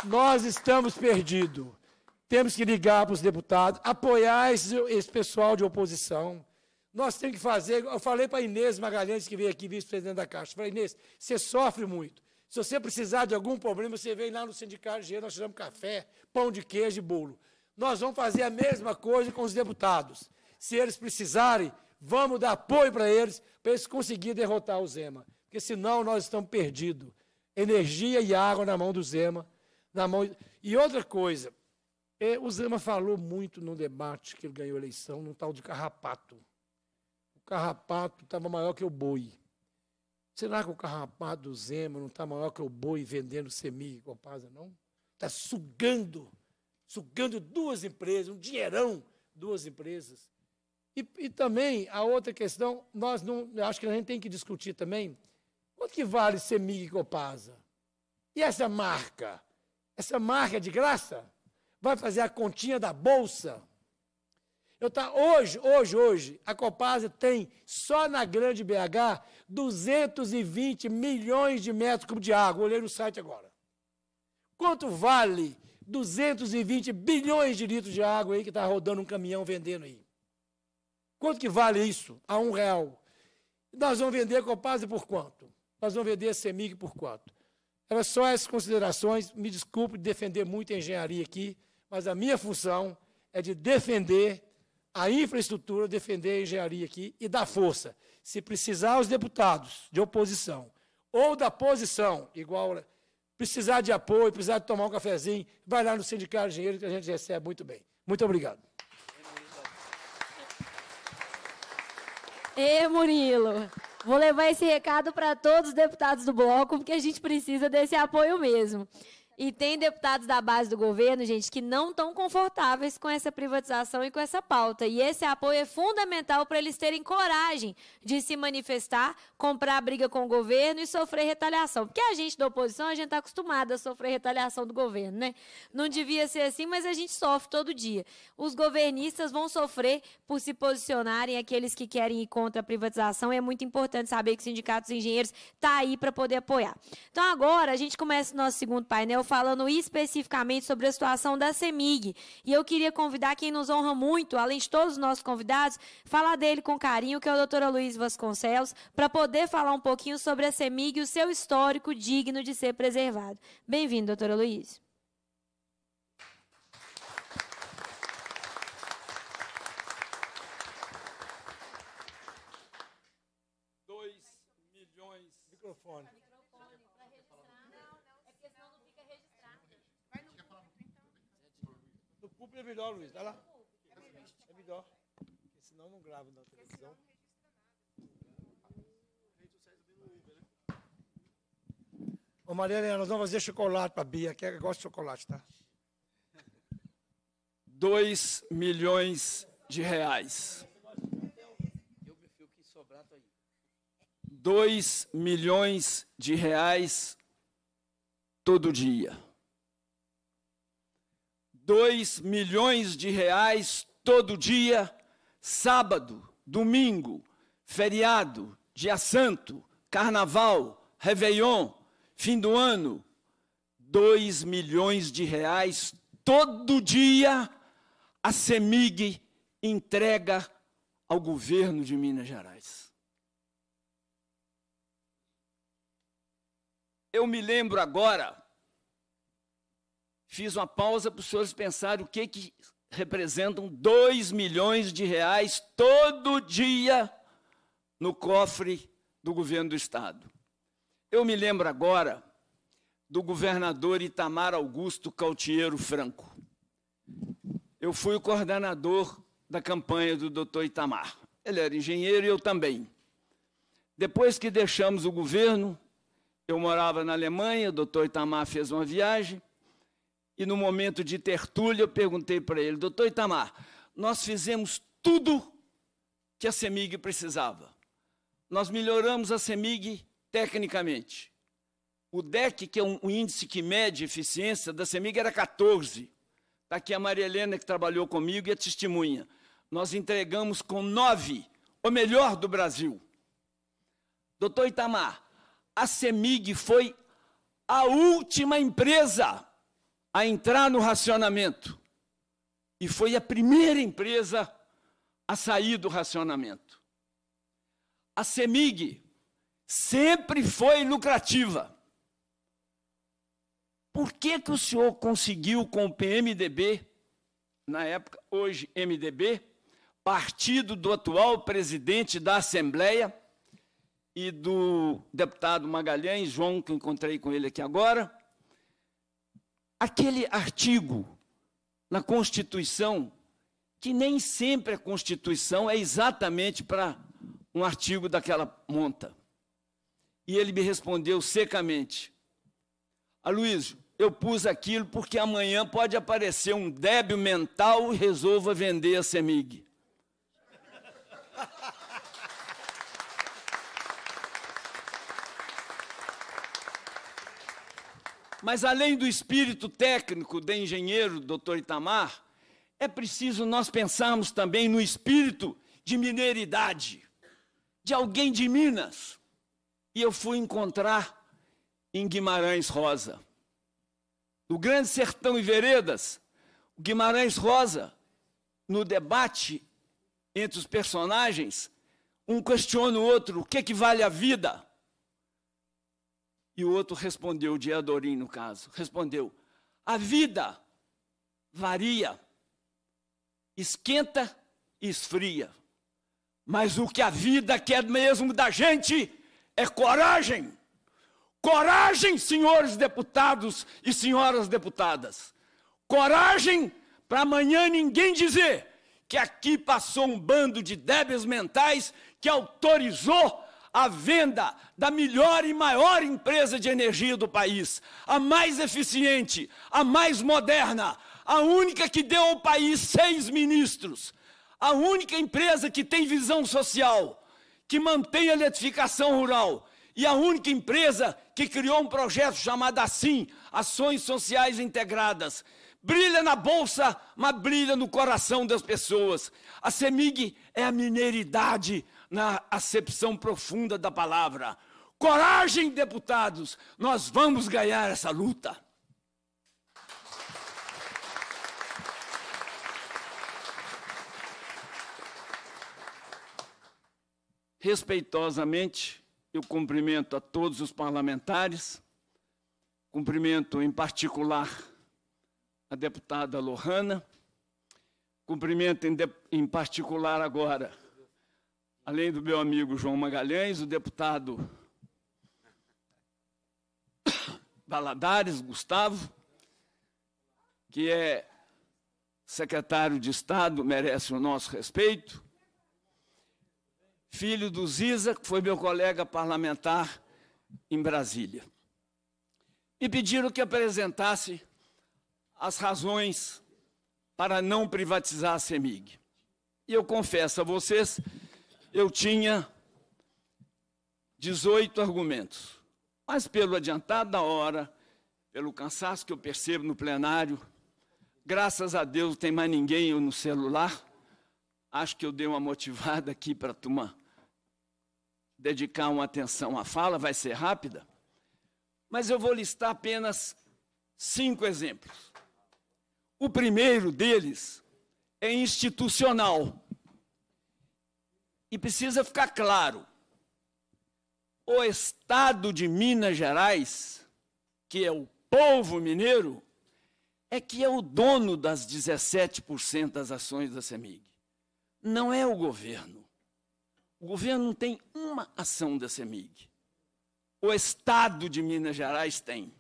nós estamos perdidos. Temos que ligar para os deputados, apoiar esse, esse pessoal de oposição, nós temos que fazer. Eu falei para a Inês Magalhães, que veio aqui, vice-presidente da Caixa. falei, Inês, você sofre muito. Se você precisar de algum problema, você vem lá no sindicato de nós tiramos café, pão de queijo e bolo. Nós vamos fazer a mesma coisa com os deputados. Se eles precisarem, vamos dar apoio para eles, para eles conseguirem derrotar o Zema. Porque senão nós estamos perdidos. Energia e água na mão do Zema. Na mão... E outra coisa, eh, o Zema falou muito no debate que ele ganhou a eleição, num tal de carrapato carrapato estava maior que o boi. Será que o carrapato do Zema não está maior que o boi vendendo semig copasa não? Está sugando, sugando duas empresas, um dinheirão, duas empresas. E, e também, a outra questão, nós não, acho que a gente tem que discutir também, quanto que vale semig e copasa? E essa marca? Essa marca é de graça? Vai fazer a continha da bolsa? Eu tá, hoje, hoje, hoje, a Copasa tem só na Grande BH 220 milhões de metros cúbicos de água. olhei no site agora. Quanto vale 220 bilhões de litros de água aí que está rodando um caminhão vendendo aí? Quanto que vale isso? A um real. Nós vamos vender a Copasa por quanto? Nós vamos vender a Semig por quanto? Era só essas considerações. Me desculpe defender muito a engenharia aqui, mas a minha função é de defender a infraestrutura, defender a engenharia aqui e dar força. Se precisar os deputados de oposição ou da posição, igual né, precisar de apoio, precisar de tomar um cafezinho, vai lá no Sindicato de Engenheiro que a gente recebe muito bem. Muito obrigado. Ê, Murilo, vou levar esse recado para todos os deputados do bloco, porque a gente precisa desse apoio mesmo. E tem deputados da base do governo, gente, que não estão confortáveis com essa privatização e com essa pauta. E esse apoio é fundamental para eles terem coragem de se manifestar, comprar briga com o governo e sofrer retaliação. Porque a gente da oposição, a gente está acostumada a sofrer retaliação do governo, né? Não devia ser assim, mas a gente sofre todo dia. Os governistas vão sofrer por se posicionarem, aqueles que querem ir contra a privatização. E é muito importante saber que o Sindicato dos Engenheiros está aí para poder apoiar. Então, agora, a gente começa o nosso segundo painel falando especificamente sobre a situação da CEMIG. E eu queria convidar quem nos honra muito, além de todos os nossos convidados, falar dele com carinho, que é o doutora Luiz Vasconcelos, para poder falar um pouquinho sobre a CEMIG e o seu histórico digno de ser preservado. Bem-vindo, doutora Luiz. Dois milhões. Microfone. é melhor, Luiz. Olha lá. É melhor. Porque senão não gravo na televisão. Ô Maria Helena, nós vamos fazer chocolate para a Bia, que gosta de chocolate, tá? 2 milhões de reais. Eu prefiro que tá aí. 2 milhões de reais todo dia. 2 milhões de reais todo dia, sábado, domingo, feriado, dia santo, carnaval, réveillon, fim do ano. 2 milhões de reais todo dia a CEMIG entrega ao governo de Minas Gerais. Eu me lembro agora fiz uma pausa para os senhores pensarem o que, que representam 2 milhões de reais todo dia no cofre do governo do Estado. Eu me lembro agora do governador Itamar Augusto Caltiero Franco. Eu fui o coordenador da campanha do doutor Itamar. Ele era engenheiro e eu também. Depois que deixamos o governo, eu morava na Alemanha, o doutor Itamar fez uma viagem, e no momento de tertúlia, eu perguntei para ele, doutor Itamar, nós fizemos tudo que a CEMIG precisava. Nós melhoramos a CEMIG tecnicamente. O DEC, que é um, índice que mede eficiência, da CEMIG era 14. Está aqui a Maria Helena, que trabalhou comigo, e a testemunha. Nós entregamos com nove o melhor do Brasil. Doutor Itamar, a CEMIG foi a última empresa a entrar no racionamento. E foi a primeira empresa a sair do racionamento. A CEMIG sempre foi lucrativa. Por que, que o senhor conseguiu com o PMDB, na época, hoje MDB, partido do atual presidente da Assembleia e do deputado Magalhães, João, que encontrei com ele aqui agora, aquele artigo na Constituição, que nem sempre a Constituição é exatamente para um artigo daquela monta. E ele me respondeu secamente: Aloysio, eu pus aquilo porque amanhã pode aparecer um débil mental e resolva vender a CEMIG. Mas além do espírito técnico de engenheiro, doutor Itamar, é preciso nós pensarmos também no espírito de mineiridade, de alguém de Minas. E eu fui encontrar em Guimarães Rosa. No Grande Sertão e Veredas, Guimarães Rosa, no debate entre os personagens, um questiona o outro: o que, é que vale a vida? E o outro respondeu, de Edorim no caso, respondeu: a vida varia, esquenta e esfria. Mas o que a vida quer mesmo da gente é coragem. Coragem, senhores deputados e senhoras deputadas. Coragem para amanhã ninguém dizer que aqui passou um bando de débeis mentais que autorizou a venda da melhor e maior empresa de energia do país, a mais eficiente, a mais moderna, a única que deu ao país seis ministros, a única empresa que tem visão social, que mantém a eletrificação rural e a única empresa que criou um projeto chamado Assim Ações Sociais Integradas. Brilha na bolsa, mas brilha no coração das pessoas. A CEMIG é a mineridade na acepção profunda da palavra. Coragem, deputados, nós vamos ganhar essa luta. Respeitosamente, eu cumprimento a todos os parlamentares, cumprimento em particular a deputada Lohana, cumprimento em, de, em particular agora além do meu amigo João Magalhães, o deputado Baladares Gustavo, que é secretário de Estado, merece o nosso respeito. Filho do Ziza, que foi meu colega parlamentar em Brasília. Me pediram que apresentasse as razões para não privatizar a CEMIG. E eu confesso a vocês eu tinha 18 argumentos. Mas pelo adiantado da hora, pelo cansaço que eu percebo no plenário, graças a Deus não tem mais ninguém eu no celular. Acho que eu dei uma motivada aqui para a turma dedicar uma atenção à fala, vai ser rápida. Mas eu vou listar apenas cinco exemplos. O primeiro deles é institucional. E precisa ficar claro: o Estado de Minas Gerais, que é o povo mineiro, é que é o dono das 17% das ações da CEMIG. Não é o governo. O governo não tem uma ação da CEMIG. O Estado de Minas Gerais tem.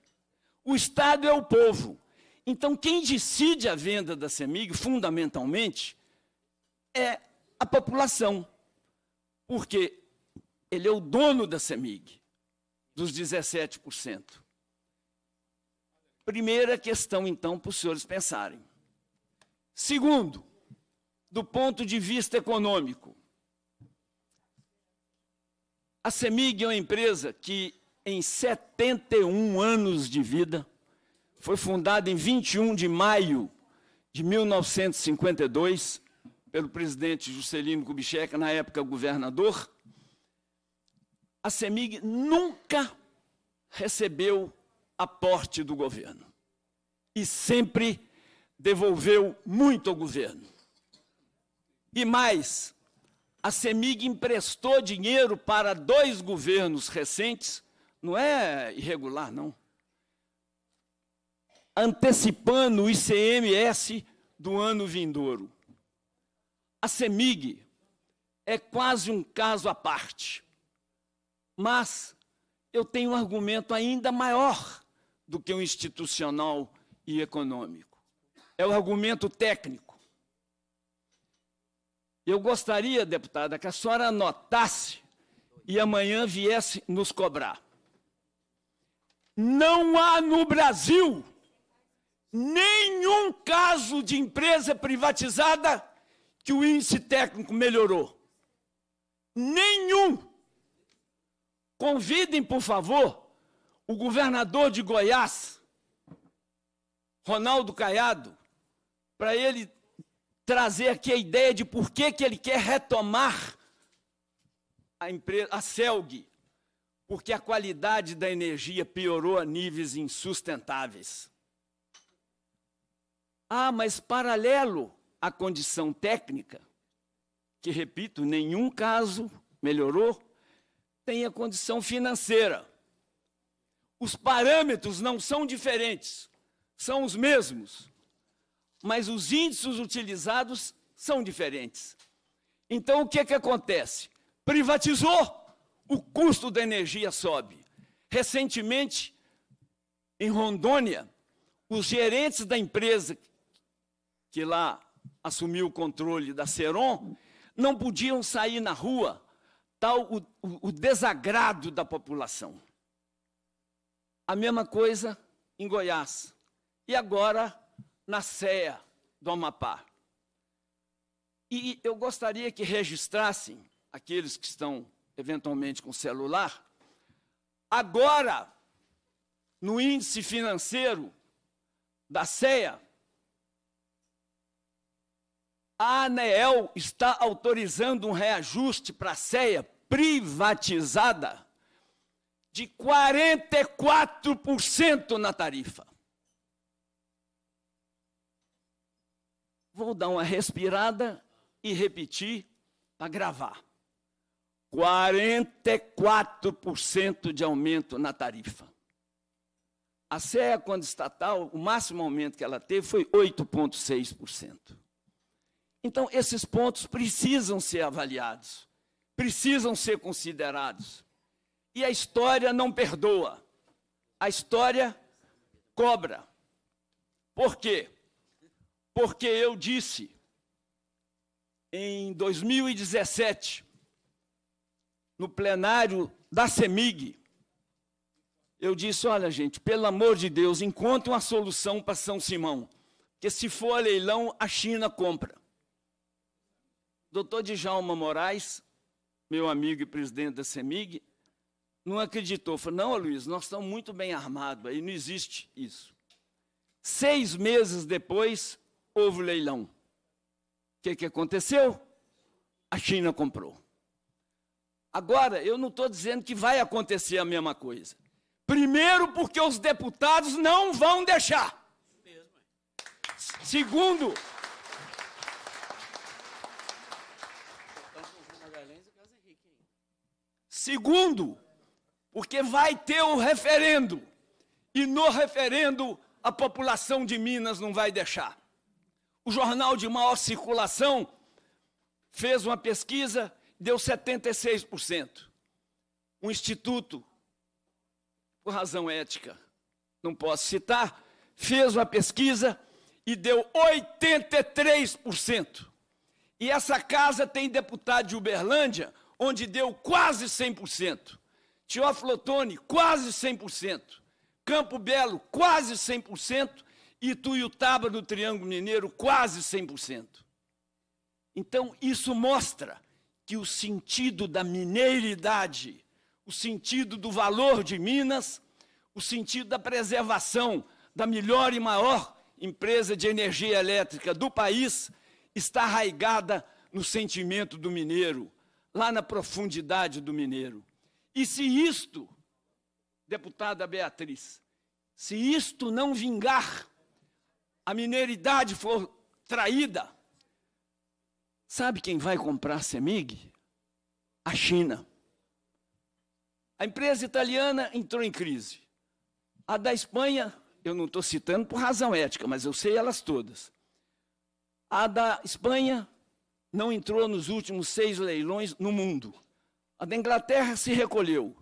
O Estado é o povo. Então, quem decide a venda da CEMIG, fundamentalmente, é a população porque ele é o dono da CEMIG, dos 17%. Primeira questão, então, para os senhores pensarem. Segundo, do ponto de vista econômico, a CEMIG é uma empresa que, em 71 anos de vida, foi fundada em 21 de maio de 1952 pelo presidente Juscelino Kubitschek, na época governador, a CEMIG nunca recebeu aporte do governo e sempre devolveu muito ao governo. E mais, a CEMIG emprestou dinheiro para dois governos recentes, não é irregular, não. Antecipando o ICMS do ano vindouro. A CEMIG é quase um caso à parte. Mas eu tenho um argumento ainda maior do que o institucional e econômico. É o argumento técnico. Eu gostaria, deputada, que a senhora anotasse e amanhã viesse nos cobrar. Não há no Brasil nenhum caso de empresa privatizada que o índice técnico melhorou? Nenhum. Convidem, por favor, o governador de Goiás, Ronaldo Caiado, para ele trazer aqui a ideia de por que, que ele quer retomar a, empresa, a CELG, porque a qualidade da energia piorou a níveis insustentáveis. Ah, mas paralelo a condição técnica, que repito, nenhum caso melhorou, tem a condição financeira. Os parâmetros não são diferentes, são os mesmos, mas os índices utilizados são diferentes. Então, o que, é que acontece? Privatizou, o custo da energia sobe. Recentemente, em Rondônia, os gerentes da empresa que lá assumiu o controle da Seron, não podiam sair na rua, tal o, o, o desagrado da população. A mesma coisa em Goiás. E agora na CEA do Amapá. E eu gostaria que registrassem, aqueles que estão eventualmente com celular, agora, no índice financeiro da CEA, a ANEEL está autorizando um reajuste para a CEA privatizada de 44% na tarifa. Vou dar uma respirada e repetir para gravar. 44% de aumento na tarifa. A CEA, quando estatal, o máximo aumento que ela teve foi 8,6%. Então, esses pontos precisam ser avaliados, precisam ser considerados. E a história não perdoa, a história cobra. Por quê? Porque eu disse em 2017, no plenário da CEMIG, eu disse: olha, gente, pelo amor de Deus, encontre uma solução para São Simão, que se for a leilão, a China compra. Doutor Djalma Moraes, meu amigo e presidente da CEMIG, não acreditou. Falou, não, Luiz, nós estamos muito bem armados, aí não existe isso. Seis meses depois, houve o leilão. O que, que aconteceu? A China comprou. Agora, eu não estou dizendo que vai acontecer a mesma coisa. Primeiro, porque os deputados não vão deixar. Segundo, Segundo, porque vai ter o um referendo. E no referendo, a população de Minas não vai deixar. O jornal de maior circulação fez uma pesquisa, deu 76%. Um instituto, por razão ética, não posso citar, fez uma pesquisa e deu 83%. E essa casa tem deputado de Uberlândia onde deu quase 100%. Tioflotone, quase 100%. Campo Belo, quase 100%. E Tuiutaba, do Triângulo Mineiro, quase 100%. Então, isso mostra que o sentido da mineiridade, o sentido do valor de Minas, o sentido da preservação da melhor e maior empresa de energia elétrica do país, está arraigada no sentimento do mineiro, lá na profundidade do Mineiro. E se isto, deputada Beatriz, se isto não vingar, a mineridade for traída, sabe quem vai comprar a Semig? A China. A empresa italiana entrou em crise. A da Espanha, eu não estou citando por razão ética, mas eu sei elas todas. A da Espanha não entrou nos últimos seis leilões no mundo. A da Inglaterra se recolheu.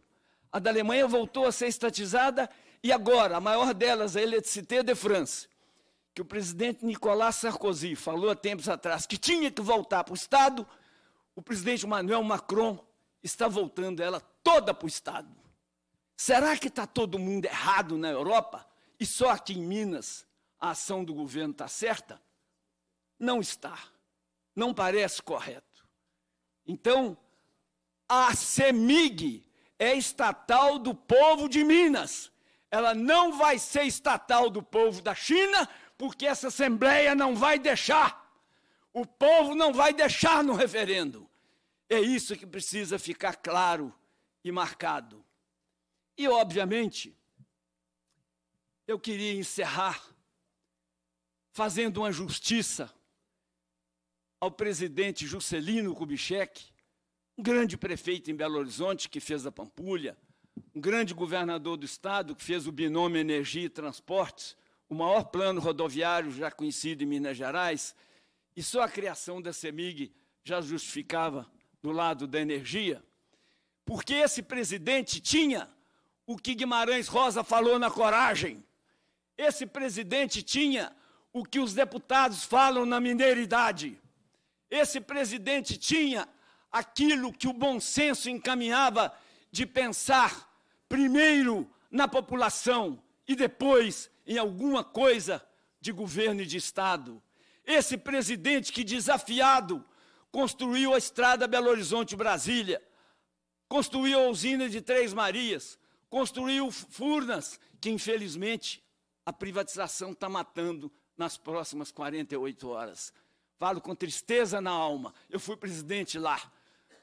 A da Alemanha voltou a ser estatizada e agora, a maior delas, a Eletricité de France, que o presidente Nicolas Sarkozy falou há tempos atrás que tinha que voltar para o Estado, o presidente Emmanuel Macron está voltando ela toda para o Estado. Será que está todo mundo errado na Europa e só aqui em Minas a ação do governo está certa? Não está não parece correto. Então, a CEMIG é estatal do povo de Minas. Ela não vai ser estatal do povo da China, porque essa Assembleia não vai deixar. O povo não vai deixar no referendo. É isso que precisa ficar claro e marcado. E, obviamente, eu queria encerrar fazendo uma justiça ao presidente Juscelino Kubitschek, um grande prefeito em Belo Horizonte que fez a Pampulha, um grande governador do estado que fez o binômio energia e transportes, o maior plano rodoviário já conhecido em Minas Gerais, e só a criação da CEMIG já justificava do lado da energia, porque esse presidente tinha o que Guimarães Rosa falou na coragem. Esse presidente tinha o que os deputados falam na mineiridade. Esse presidente tinha aquilo que o bom senso encaminhava de pensar primeiro na população e depois em alguma coisa de governo e de Estado. Esse presidente que, desafiado, construiu a estrada Belo Horizonte-Brasília, construiu a usina de Três Marias, construiu Furnas, que infelizmente a privatização está matando nas próximas 48 horas falo com tristeza na alma. Eu fui presidente lá.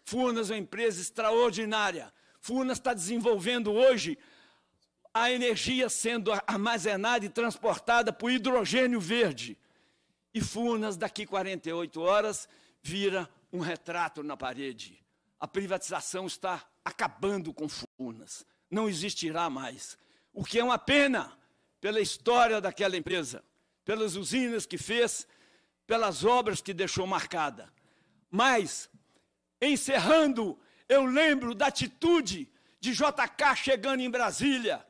Furnas é uma empresa extraordinária. Furnas está desenvolvendo hoje a energia sendo armazenada e transportada por hidrogênio verde. E Furnas, daqui 48 horas, vira um retrato na parede. A privatização está acabando com Furnas. Não existirá mais. O que é uma pena pela história daquela empresa, pelas usinas que fez, pelas obras que deixou marcada. Mas, encerrando, eu lembro da atitude de JK chegando em Brasília.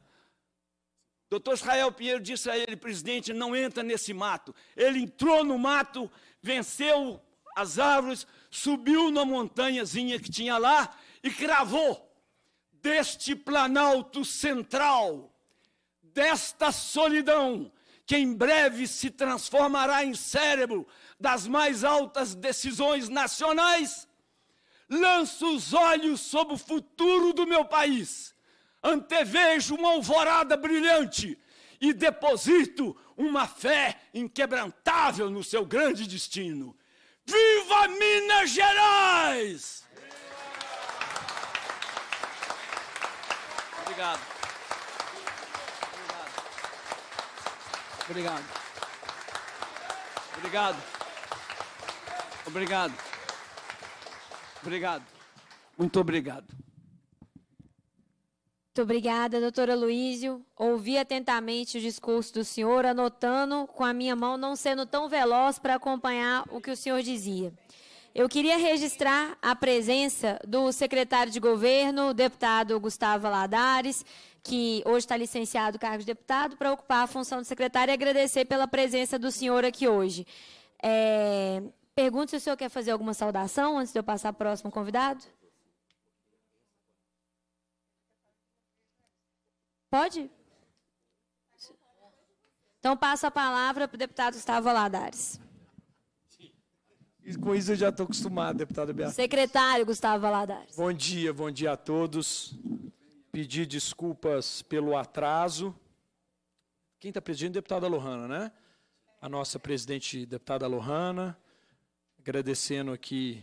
Doutor Israel Pinheiro disse a ele, presidente, não entra nesse mato. Ele entrou no mato, venceu as árvores, subiu na montanhazinha que tinha lá e cravou deste planalto central, desta solidão, que em breve se transformará em cérebro das mais altas decisões nacionais, lanço os olhos sobre o futuro do meu país, antevejo uma alvorada brilhante e deposito uma fé inquebrantável no seu grande destino. Viva Minas Gerais! Obrigado. Obrigado. Obrigado. Obrigado. Obrigado. Muito obrigado. Muito obrigada, doutora Luísio. Ouvi atentamente o discurso do senhor, anotando com a minha mão, não sendo tão veloz para acompanhar o que o senhor dizia. Eu queria registrar a presença do secretário de governo, o deputado Gustavo Ladares, que hoje está licenciado cargo de deputado, para ocupar a função de secretário e agradecer pela presença do senhor aqui hoje. É, pergunto se o senhor quer fazer alguma saudação antes de eu passar para o próximo convidado. Pode? Então passo a palavra para o deputado Gustavo Valadares. Com isso eu já estou acostumado, deputado Beatriz. Secretário Gustavo Valadares. Bom dia, bom dia a todos pedir desculpas pelo atraso. Quem está pedindo? É deputada Lohana, né? A nossa presidente, deputada Lohana. Agradecendo aqui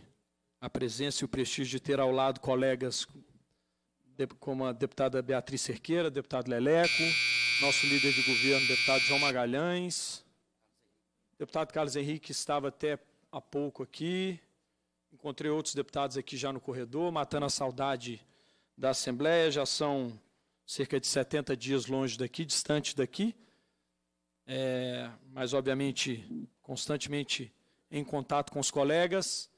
a presença e o prestígio de ter ao lado colegas como a deputada Beatriz Cerqueira, deputado Leleco, nosso líder de governo, deputado João Magalhães, deputado Carlos Henrique, estava até há pouco aqui. Encontrei outros deputados aqui já no corredor, matando a saudade da Assembleia, já são cerca de 70 dias longe daqui, distante daqui, é, mas obviamente constantemente em contato com os colegas,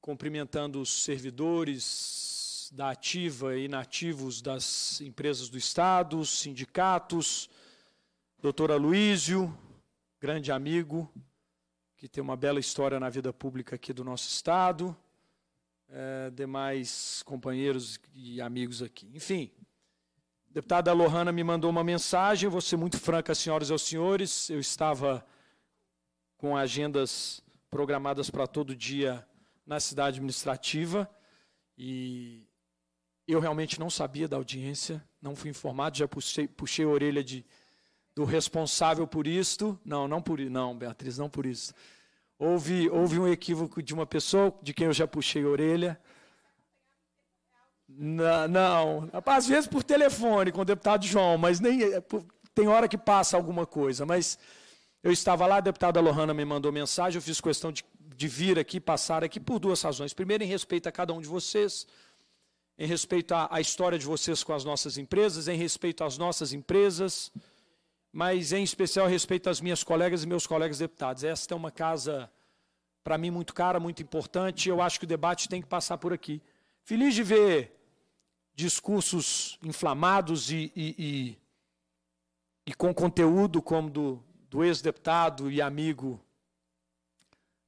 cumprimentando os servidores da ativa e inativos das empresas do Estado, sindicatos, doutor Aloísio, grande amigo, que tem uma bela história na vida pública aqui do nosso Estado, é, demais companheiros e amigos aqui. Enfim, a deputada Lohana me mandou uma mensagem, vou ser muito franca, senhoras e aos senhores, eu estava com agendas programadas para todo dia na cidade administrativa e eu realmente não sabia da audiência, não fui informado, já puxei, puxei a orelha de, do responsável por isto. Não, não por não, Beatriz, não por isso. Houve, houve um equívoco de uma pessoa de quem eu já puxei a orelha. Não, não, às vezes por telefone com o deputado João, mas nem é, tem hora que passa alguma coisa. Mas eu estava lá, a deputada Lohana me mandou mensagem, eu fiz questão de, de vir aqui, passar aqui por duas razões. Primeiro, em respeito a cada um de vocês, em respeito à, à história de vocês com as nossas empresas, em respeito às nossas empresas mas em especial respeito às minhas colegas e meus colegas deputados. Esta é uma casa, para mim, muito cara, muito importante, e eu acho que o debate tem que passar por aqui. Feliz de ver discursos inflamados e, e, e, e com conteúdo, como do, do ex-deputado e amigo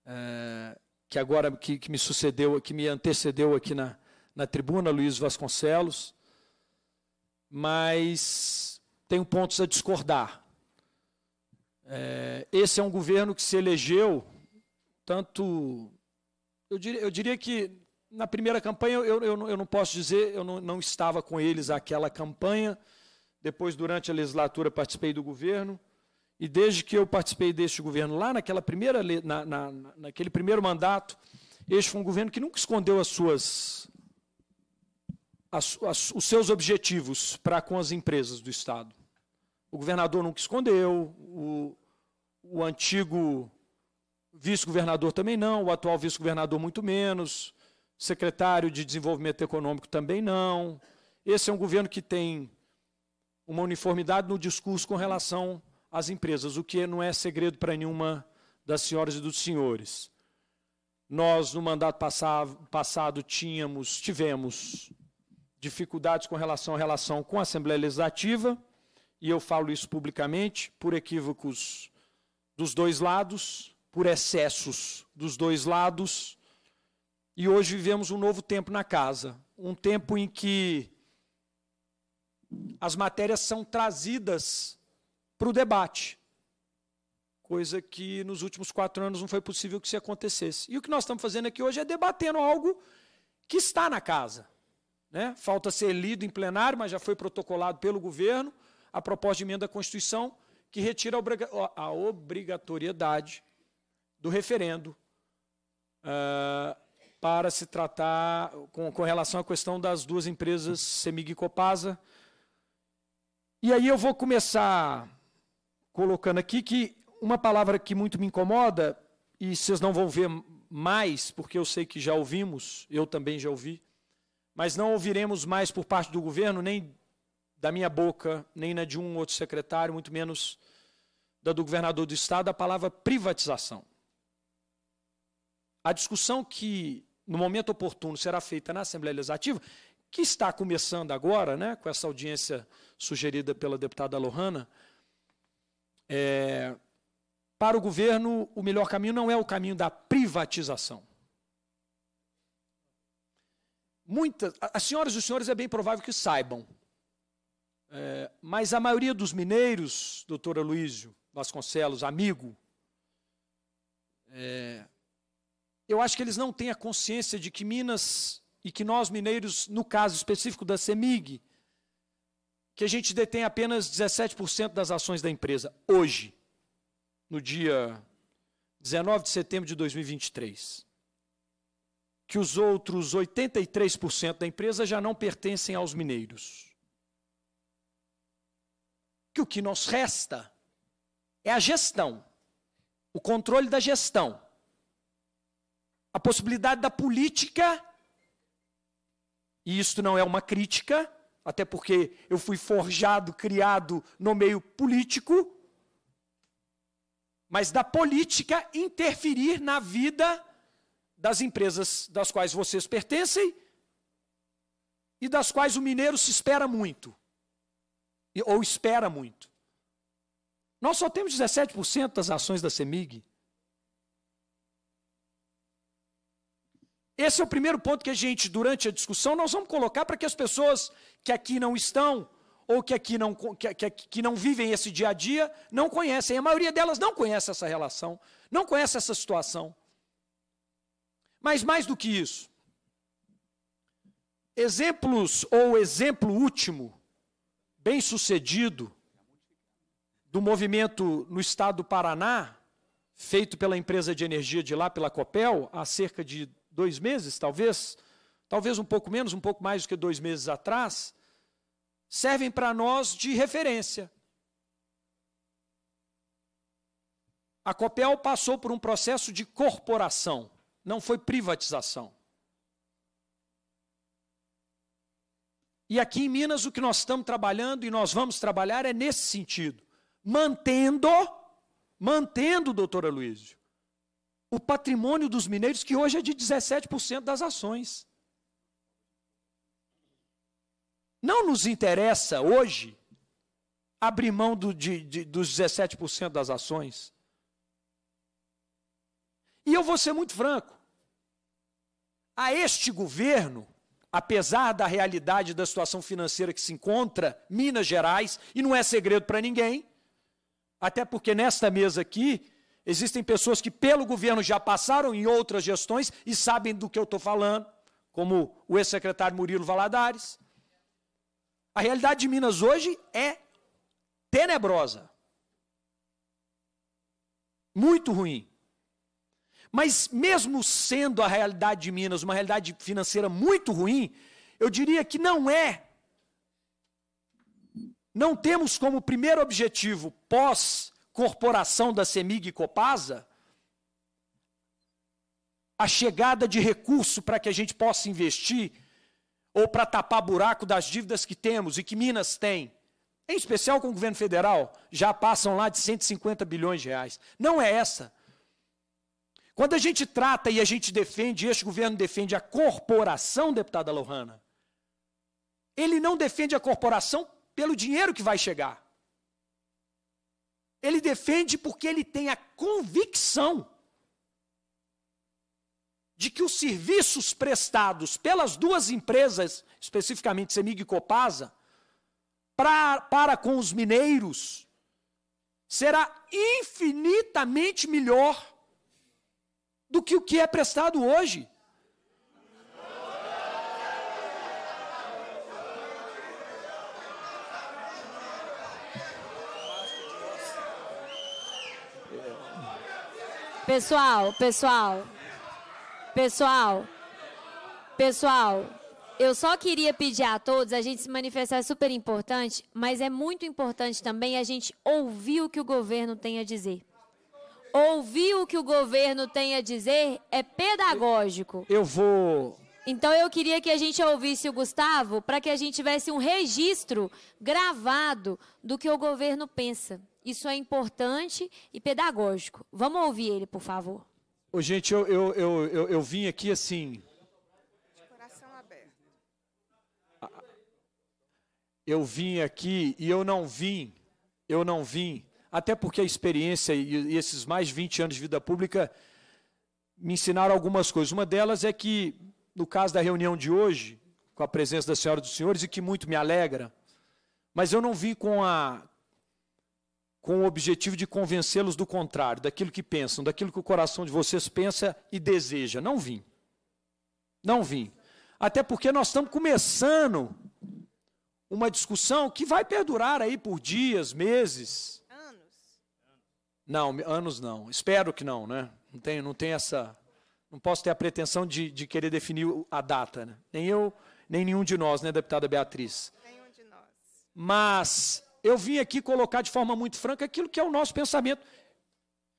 é, que agora que, que, me sucedeu, que me antecedeu aqui na, na tribuna, Luiz Vasconcelos, mas tenho pontos a discordar. É, esse é um governo que se elegeu tanto. Eu diria, eu diria que na primeira campanha, eu, eu, eu não posso dizer, eu não, não estava com eles aquela campanha. Depois, durante a legislatura, participei do governo. E desde que eu participei deste governo, lá naquela primeira, na, na, naquele primeiro mandato, este foi um governo que nunca escondeu as suas as, as, os seus objetivos para com as empresas do Estado. O governador nunca escondeu, o, o antigo vice-governador também não, o atual vice-governador muito menos, secretário de Desenvolvimento Econômico também não. Esse é um governo que tem uma uniformidade no discurso com relação às empresas, o que não é segredo para nenhuma das senhoras e dos senhores. Nós, no mandato passado, tínhamos, tivemos dificuldades com relação à relação com a Assembleia Legislativa, e eu falo isso publicamente, por equívocos dos dois lados, por excessos dos dois lados. E hoje vivemos um novo tempo na casa, um tempo em que as matérias são trazidas para o debate, coisa que nos últimos quatro anos não foi possível que isso acontecesse. E o que nós estamos fazendo aqui hoje é debatendo algo que está na casa né? falta ser lido em plenário, mas já foi protocolado pelo governo, a proposta de emenda à Constituição que retira a obrigatoriedade do referendo uh, para se tratar com, com, relação à questão das duas empresas, Semig e Copasa. E aí eu vou começar colocando aqui que uma palavra que muito me incomoda, e vocês não vão ver mais, porque eu sei que já ouvimos, eu também já ouvi, mas não ouviremos mais por parte do governo, nem da minha boca, nem na de um outro secretário, muito menos da do governador do estado, a palavra privatização. A discussão que, no momento oportuno, será feita na Assembleia Legislativa, que está começando agora, né, com essa audiência sugerida pela deputada Lohana, é, para o governo, o melhor caminho não é o caminho da privatização muitas, as senhoras e os senhores é bem provável que saibam, é, mas a maioria dos mineiros, doutora Luísio Vasconcelos, amigo, é, eu acho que eles não têm a consciência de que Minas e que nós mineiros, no caso específico da CEMIG, que a gente detém apenas 17% das ações da empresa hoje, no dia 19 de setembro de 2023 que os outros 83% da empresa já não pertencem aos mineiros. Que o que nos resta é a gestão, o controle da gestão, a possibilidade da política, e isto não é uma crítica, até porque eu fui forjado, criado no meio político, mas da política interferir na vida das empresas das quais vocês pertencem e das quais o mineiro se espera muito, ou espera muito. Nós só temos 17% das ações da CEMIG. Esse é o primeiro ponto que a gente, durante a discussão, nós vamos colocar para que as pessoas que aqui não estão ou que aqui não, que, que, que não vivem esse dia a dia não conhecem. A maioria delas não conhece essa relação, não conhece essa situação. Mas mais do que isso, exemplos ou exemplo último, bem sucedido, do movimento no estado do Paraná, feito pela empresa de energia de lá, pela Copel, há cerca de dois meses, talvez, talvez um pouco menos, um pouco mais do que dois meses atrás, servem para nós de referência. A Copel passou por um processo de corporação não foi privatização. E aqui em Minas, o que nós estamos trabalhando e nós vamos trabalhar é nesse sentido, mantendo, mantendo, doutora Luísio, o patrimônio dos mineiros, que hoje é de 17% das ações. Não nos interessa hoje abrir mão do, de, de, dos 17% das ações. E eu vou ser muito franco. A este governo, apesar da realidade da situação financeira que se encontra Minas Gerais, e não é segredo para ninguém, até porque nesta mesa aqui existem pessoas que pelo governo já passaram em outras gestões e sabem do que eu estou falando, como o ex-secretário Murilo Valadares. A realidade de Minas hoje é tenebrosa. Muito ruim. Mas mesmo sendo a realidade de Minas uma realidade financeira muito ruim, eu diria que não é. Não temos como primeiro objetivo pós-corporação da Semig e Copasa a chegada de recurso para que a gente possa investir ou para tapar buraco das dívidas que temos e que Minas tem, em especial com o governo federal, já passam lá de 150 bilhões de reais. Não é essa. Quando a gente trata e a gente defende, este governo defende a corporação, deputada Lohana, ele não defende a corporação pelo dinheiro que vai chegar. Ele defende porque ele tem a convicção de que os serviços prestados pelas duas empresas, especificamente Semig e Copasa, pra, para com os mineiros, será infinitamente melhor do que o que é prestado hoje. Pessoal, pessoal, pessoal, pessoal, eu só queria pedir a todos, a gente se manifestar é super importante, mas é muito importante também a gente ouvir o que o governo tem a dizer ouvir o que o governo tem a dizer é pedagógico. Eu vou. Então eu queria que a gente ouvisse o Gustavo para que a gente tivesse um registro gravado do que o governo pensa. Isso é importante e pedagógico. Vamos ouvir ele, por favor. Ô, gente, eu, eu, eu, eu, eu vim aqui assim. De coração aberto. Eu vim aqui e eu não vim, eu não vim até porque a experiência e esses mais 20 anos de vida pública me ensinaram algumas coisas. Uma delas é que, no caso da reunião de hoje, com a presença da senhora e dos senhores, e que muito me alegra, mas eu não vim com, a, com o objetivo de convencê-los do contrário, daquilo que pensam, daquilo que o coração de vocês pensa e deseja. Não vim. Não vim. Até porque nós estamos começando uma discussão que vai perdurar aí por dias, meses. Não, anos não. Espero que não, né? Não tenho, não tenho essa. Não posso ter a pretensão de, de querer definir a data, né? Nem eu, nem nenhum de nós, né, deputada Beatriz? Nenhum de nós. Mas eu vim aqui colocar de forma muito franca aquilo que é o nosso pensamento.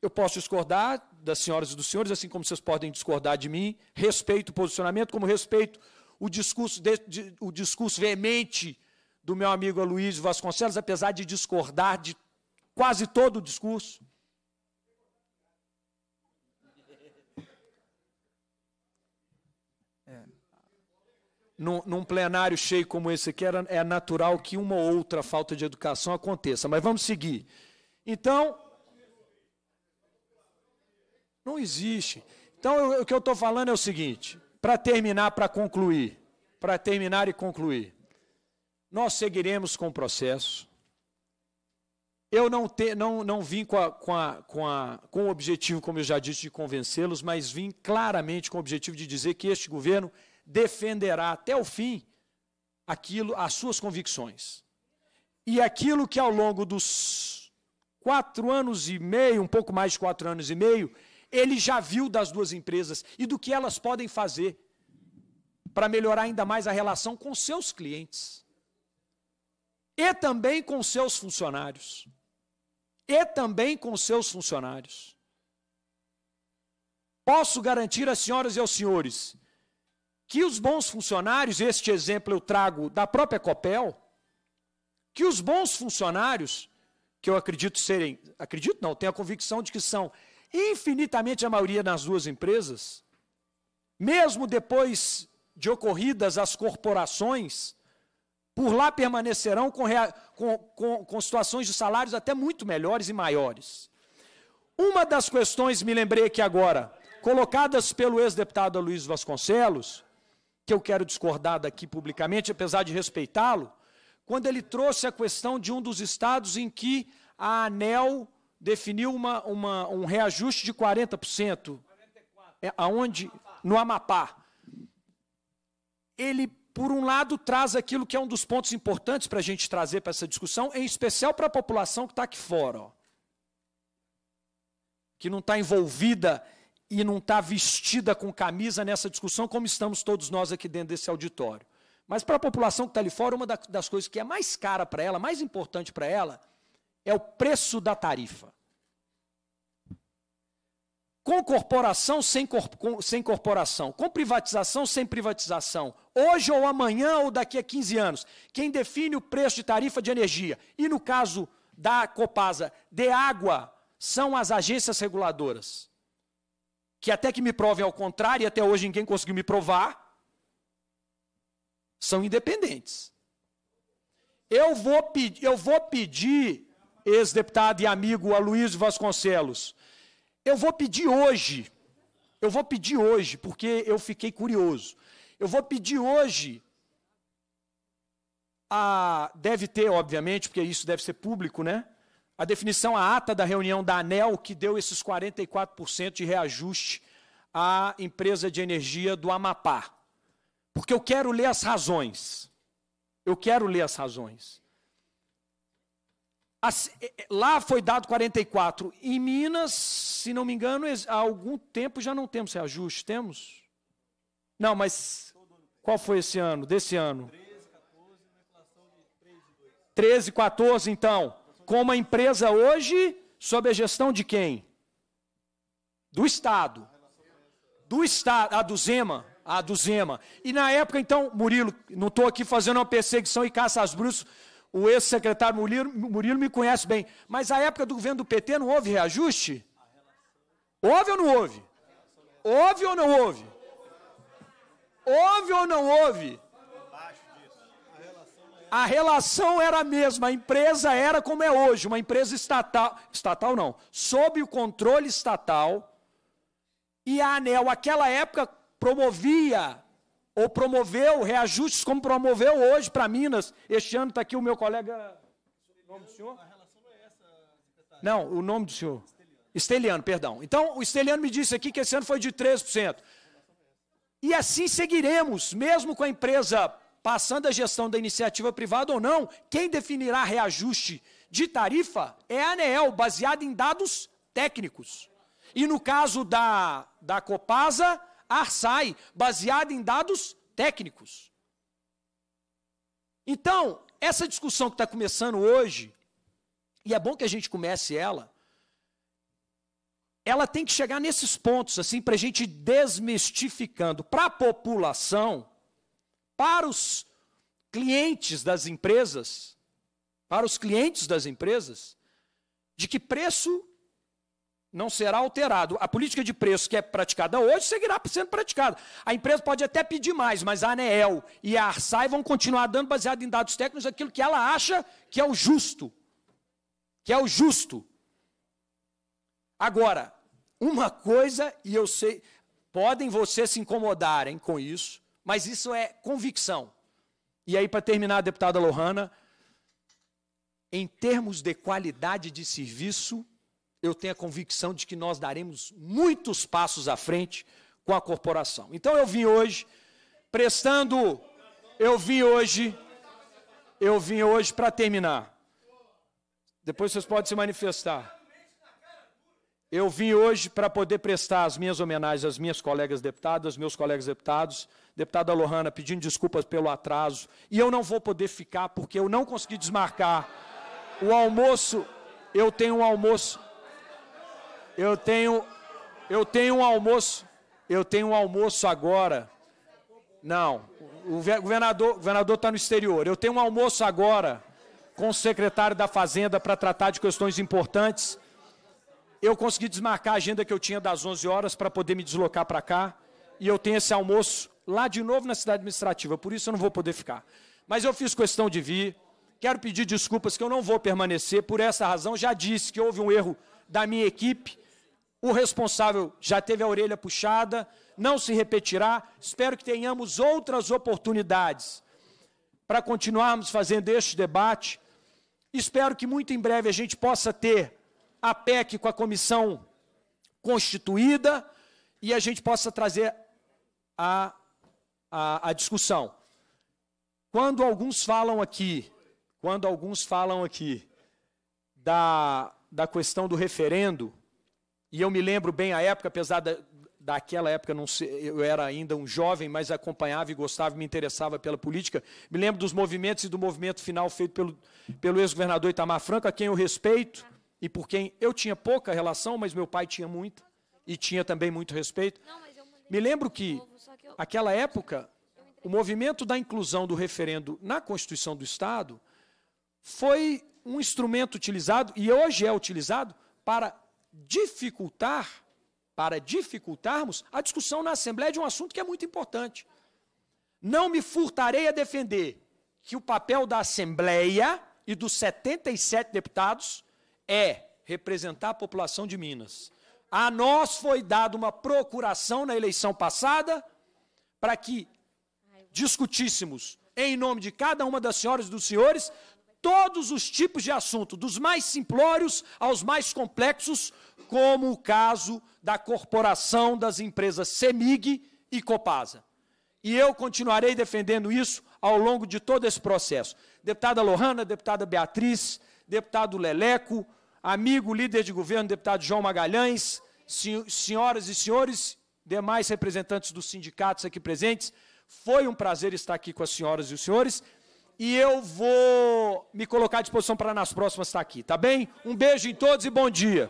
Eu posso discordar das senhoras e dos senhores, assim como vocês podem discordar de mim. Respeito o posicionamento, como respeito o discurso, de, de, o discurso veemente do meu amigo Aloysio Vasconcelos, apesar de discordar de quase todo o discurso. num, num, plenário cheio como esse aqui, era, é natural que uma ou outra falta de educação aconteça. Mas vamos seguir. Então, não existe. Então, eu, o que eu estou falando é o seguinte: para terminar, para concluir, para terminar e concluir, nós seguiremos com o processo. Eu não, te, não, não vim com, a, com, a, com, a, com o objetivo, como eu já disse, de convencê-los, mas vim claramente com o objetivo de dizer que este governo defenderá até o fim aquilo, as suas convicções. E aquilo que ao longo dos quatro anos e meio, um pouco mais de quatro anos e meio, ele já viu das duas empresas e do que elas podem fazer para melhorar ainda mais a relação com seus clientes e também com seus funcionários. E também com seus funcionários. Posso garantir às senhoras e aos senhores que os bons funcionários, este exemplo eu trago da própria Copel, que os bons funcionários, que eu acredito serem, acredito não, tenho a convicção de que são infinitamente a maioria nas duas empresas, mesmo depois de ocorridas as corporações, por lá permanecerão com, rea, com, com, com situações de salários até muito melhores e maiores. Uma das questões, me lembrei aqui agora, colocadas pelo ex-deputado Luiz Vasconcelos, que eu quero discordar daqui publicamente, apesar de respeitá-lo, quando ele trouxe a questão de um dos estados em que a ANEL definiu uma, uma, um reajuste de 40%, é, aonde no Amapá. Ele, por um lado, traz aquilo que é um dos pontos importantes para a gente trazer para essa discussão, em especial para a população que está aqui fora, ó, que não está envolvida e não está vestida com camisa nessa discussão, como estamos todos nós aqui dentro desse auditório. Mas para a população que está ali fora, uma das coisas que é mais cara para ela, mais importante para ela, é o preço da tarifa. Com corporação, sem, corp com, sem corporação. Com privatização, sem privatização. Hoje ou amanhã ou daqui a 15 anos. Quem define o preço de tarifa de energia, e no caso da Copasa, de água, são as agências reguladoras que até que me provem ao contrário, e até hoje ninguém conseguiu me provar, são independentes. Eu vou, pedir, eu vou pedir, ex-deputado e amigo Aloysio Vasconcelos, eu vou pedir hoje, eu vou pedir hoje, porque eu fiquei curioso. Eu vou pedir hoje a, ah, deve ter, obviamente, porque isso deve ser público, né? A definição, a ata da reunião da ANEL, que deu esses 44% de reajuste à empresa de energia do Amapá. Porque eu quero ler as razões. Eu quero ler as razões. Eh, eh, lá foi dado 44. Em Minas, se não me engano, há algum tempo já não temos reajuste. Temos? Não, mas qual foi esse ano? Desse ano? 13, 14, inflação de 13, 14, então como a empresa hoje, sob a gestão de quem? Do Estado. Do Estado, a do Zema. A do Zema. E na época, então, Murilo, não estou aqui fazendo uma perseguição e caça às bruxas, o ex-secretário Murilo, Murilo me conhece bem, mas a época do governo do PT não houve reajuste? Houve ou não houve? Houve ou não houve? Houve ou não houve? A relação era a mesma, a empresa era como é hoje, uma empresa estatal, estatal não, sob o controle estatal. E a ANEL, aquela época, promovia ou promoveu reajustes como promoveu hoje para Minas. Este ano está aqui o meu colega. O nome do senhor? A relação não é essa, secretário. Não, o nome do senhor. Esteliano, perdão. Então, o Esteliano me disse aqui que esse ano foi de 13%. E assim seguiremos, mesmo com a empresa passando a gestão da iniciativa privada ou não, quem definirá reajuste de tarifa é a ANEEL, baseada em dados técnicos. E no caso da, da Copasa, a Arsai, baseada em dados técnicos. Então, essa discussão que está começando hoje, e é bom que a gente comece ela, ela tem que chegar nesses pontos, assim, para a gente desmistificando para a população para os clientes das empresas, para os clientes das empresas, de que preço não será alterado. A política de preço que é praticada hoje seguirá sendo praticada. A empresa pode até pedir mais, mas a ANEEL e a ARSAI vão continuar dando, baseado em dados técnicos, aquilo que ela acha que é o justo. Que é o justo. Agora, uma coisa, e eu sei, podem vocês se incomodarem com isso, mas isso é convicção. E aí, para terminar, deputada Lohana, em termos de qualidade de serviço, eu tenho a convicção de que nós daremos muitos passos à frente com a corporação. Então eu vim hoje prestando, eu vim hoje, eu vim hoje para terminar. Depois vocês podem se manifestar. Eu vim hoje para poder prestar as minhas homenagens às minhas colegas deputadas, meus colegas deputados, deputada Lohana pedindo desculpas pelo atraso, e eu não vou poder ficar porque eu não consegui desmarcar o almoço. Eu tenho um almoço. Eu tenho eu tenho um almoço. Eu tenho um almoço agora. Não, o governador governador está no exterior. Eu tenho um almoço agora com o secretário da Fazenda para tratar de questões importantes eu consegui desmarcar a agenda que eu tinha das 11 horas para poder me deslocar para cá. E eu tenho esse almoço lá de novo na cidade administrativa, por isso eu não vou poder ficar. Mas eu fiz questão de vir. Quero pedir desculpas que eu não vou permanecer por essa razão. Já disse que houve um erro da minha equipe. O responsável já teve a orelha puxada, não se repetirá. Espero que tenhamos outras oportunidades para continuarmos fazendo este debate. Espero que muito em breve a gente possa ter a PEC com a comissão constituída e a gente possa trazer a, a, a discussão. Quando alguns falam aqui, quando alguns falam aqui da, da questão do referendo, e eu me lembro bem a época, apesar da, daquela época não eu era ainda um jovem, mas acompanhava e gostava, me interessava pela política. Me lembro dos movimentos e do movimento final feito pelo, pelo ex-governador Itamar Franco, a quem eu respeito, e por quem eu tinha pouca relação, mas meu pai tinha muita e tinha também muito respeito. Me lembro que, aquela época, o movimento da inclusão do referendo na Constituição do Estado foi um instrumento utilizado, e hoje é utilizado, para dificultar, para dificultarmos a discussão na Assembleia de um assunto que é muito importante. Não me furtarei a defender que o papel da Assembleia e dos 77 deputados é representar a população de Minas. A nós foi dada uma procuração na eleição passada para que discutíssemos, em nome de cada uma das senhoras e dos senhores, todos os tipos de assunto, dos mais simplórios aos mais complexos, como o caso da corporação das empresas CEMIG e Copasa. E eu continuarei defendendo isso ao longo de todo esse processo. Deputada Lohana, deputada Beatriz, deputado Leleco, amigo líder de governo, deputado João Magalhães, senhoras e senhores, demais representantes dos sindicatos aqui presentes, foi um prazer estar aqui com as senhoras e os senhores. E eu vou me colocar à disposição para nas próximas estar aqui, tá bem? Um beijo em todos e bom dia.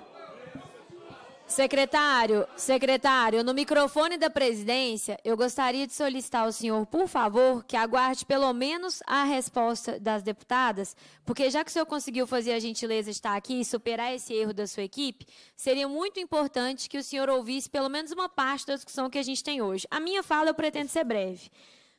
Secretário, secretário, no microfone da presidência, eu gostaria de solicitar ao senhor, por favor, que aguarde pelo menos a resposta das deputadas, porque já que o senhor conseguiu fazer a gentileza de estar aqui e superar esse erro da sua equipe, seria muito importante que o senhor ouvisse pelo menos uma parte da discussão que a gente tem hoje. A minha fala eu pretendo ser breve.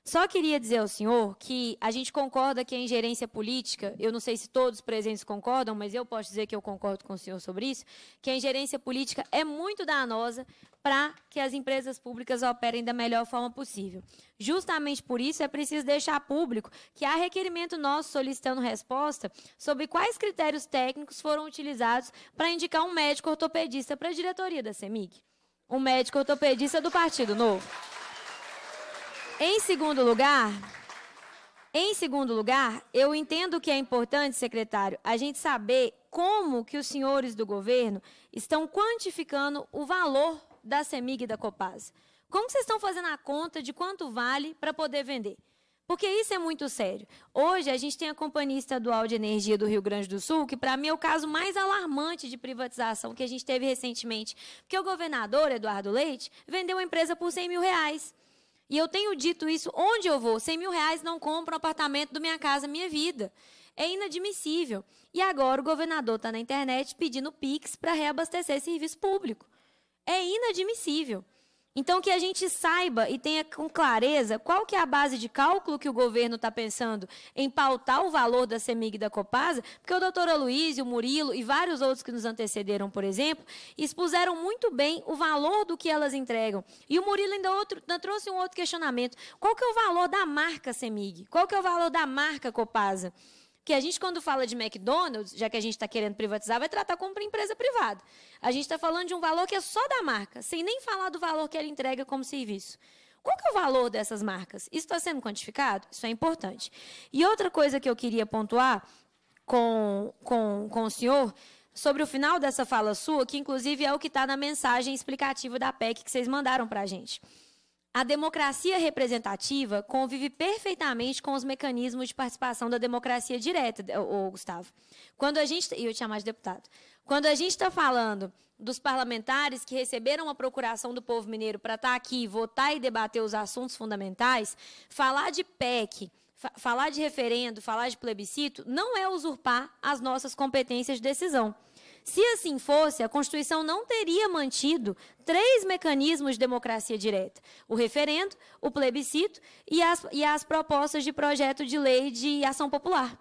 Só queria dizer ao senhor que a gente concorda que a ingerência política, eu não sei se todos presentes concordam, mas eu posso dizer que eu concordo com o senhor sobre isso, que a ingerência política é muito danosa para que as empresas públicas operem da melhor forma possível. Justamente por isso é preciso deixar público que há requerimento nosso solicitando resposta sobre quais critérios técnicos foram utilizados para indicar um médico ortopedista para a diretoria da CEMIG. Um médico ortopedista do Partido Novo. Em segundo lugar, em segundo lugar, eu entendo que é importante, secretário, a gente saber como que os senhores do governo estão quantificando o valor da CEMIG e da Copasa. Como vocês estão fazendo a conta de quanto vale para poder vender? Porque isso é muito sério. Hoje, a gente tem a Companhia Estadual de Energia do Rio Grande do Sul, que, para mim, é o caso mais alarmante de privatização que a gente teve recentemente. Porque o governador, Eduardo Leite, vendeu a empresa por 100 mil reais. E eu tenho dito isso onde eu vou. 100 mil reais não compra um apartamento do Minha Casa Minha Vida. É inadmissível. E agora o governador está na internet pedindo PIX para reabastecer serviço público. É inadmissível. Então que a gente saiba e tenha com clareza qual que é a base de cálculo que o governo está pensando em pautar o valor da CEMIG e da Copasa, porque o doutor Aloysio, o Murilo e vários outros que nos antecederam, por exemplo, expuseram muito bem o valor do que elas entregam. E o Murilo ainda, outro, ainda trouxe um outro questionamento. Qual que é o valor da marca CEMIG? Qual que é o valor da marca Copasa? que a gente, quando fala de McDonald's, já que a gente está querendo privatizar, vai tratar como empresa privada. A gente está falando de um valor que é só da marca, sem nem falar do valor que ela entrega como serviço. Qual que é o valor dessas marcas? Isso está sendo quantificado? Isso é importante. E outra coisa que eu queria pontuar com, com, com o senhor sobre o final dessa fala sua, que inclusive é o que está na mensagem explicativa da PEC que vocês mandaram para a gente. A democracia representativa convive perfeitamente com os mecanismos de participação da democracia direta, O Gustavo. Quando a gente. Tá, e eu tinha mais de deputado. Quando a gente está falando dos parlamentares que receberam a procuração do povo mineiro para estar tá aqui, votar e debater os assuntos fundamentais, falar de PEC, falar de referendo, falar de plebiscito, não é usurpar as nossas competências de decisão. Se assim fosse, a Constituição não teria mantido três mecanismos de democracia direta: o referendo, o plebiscito e as, e as propostas de projeto de lei de ação popular.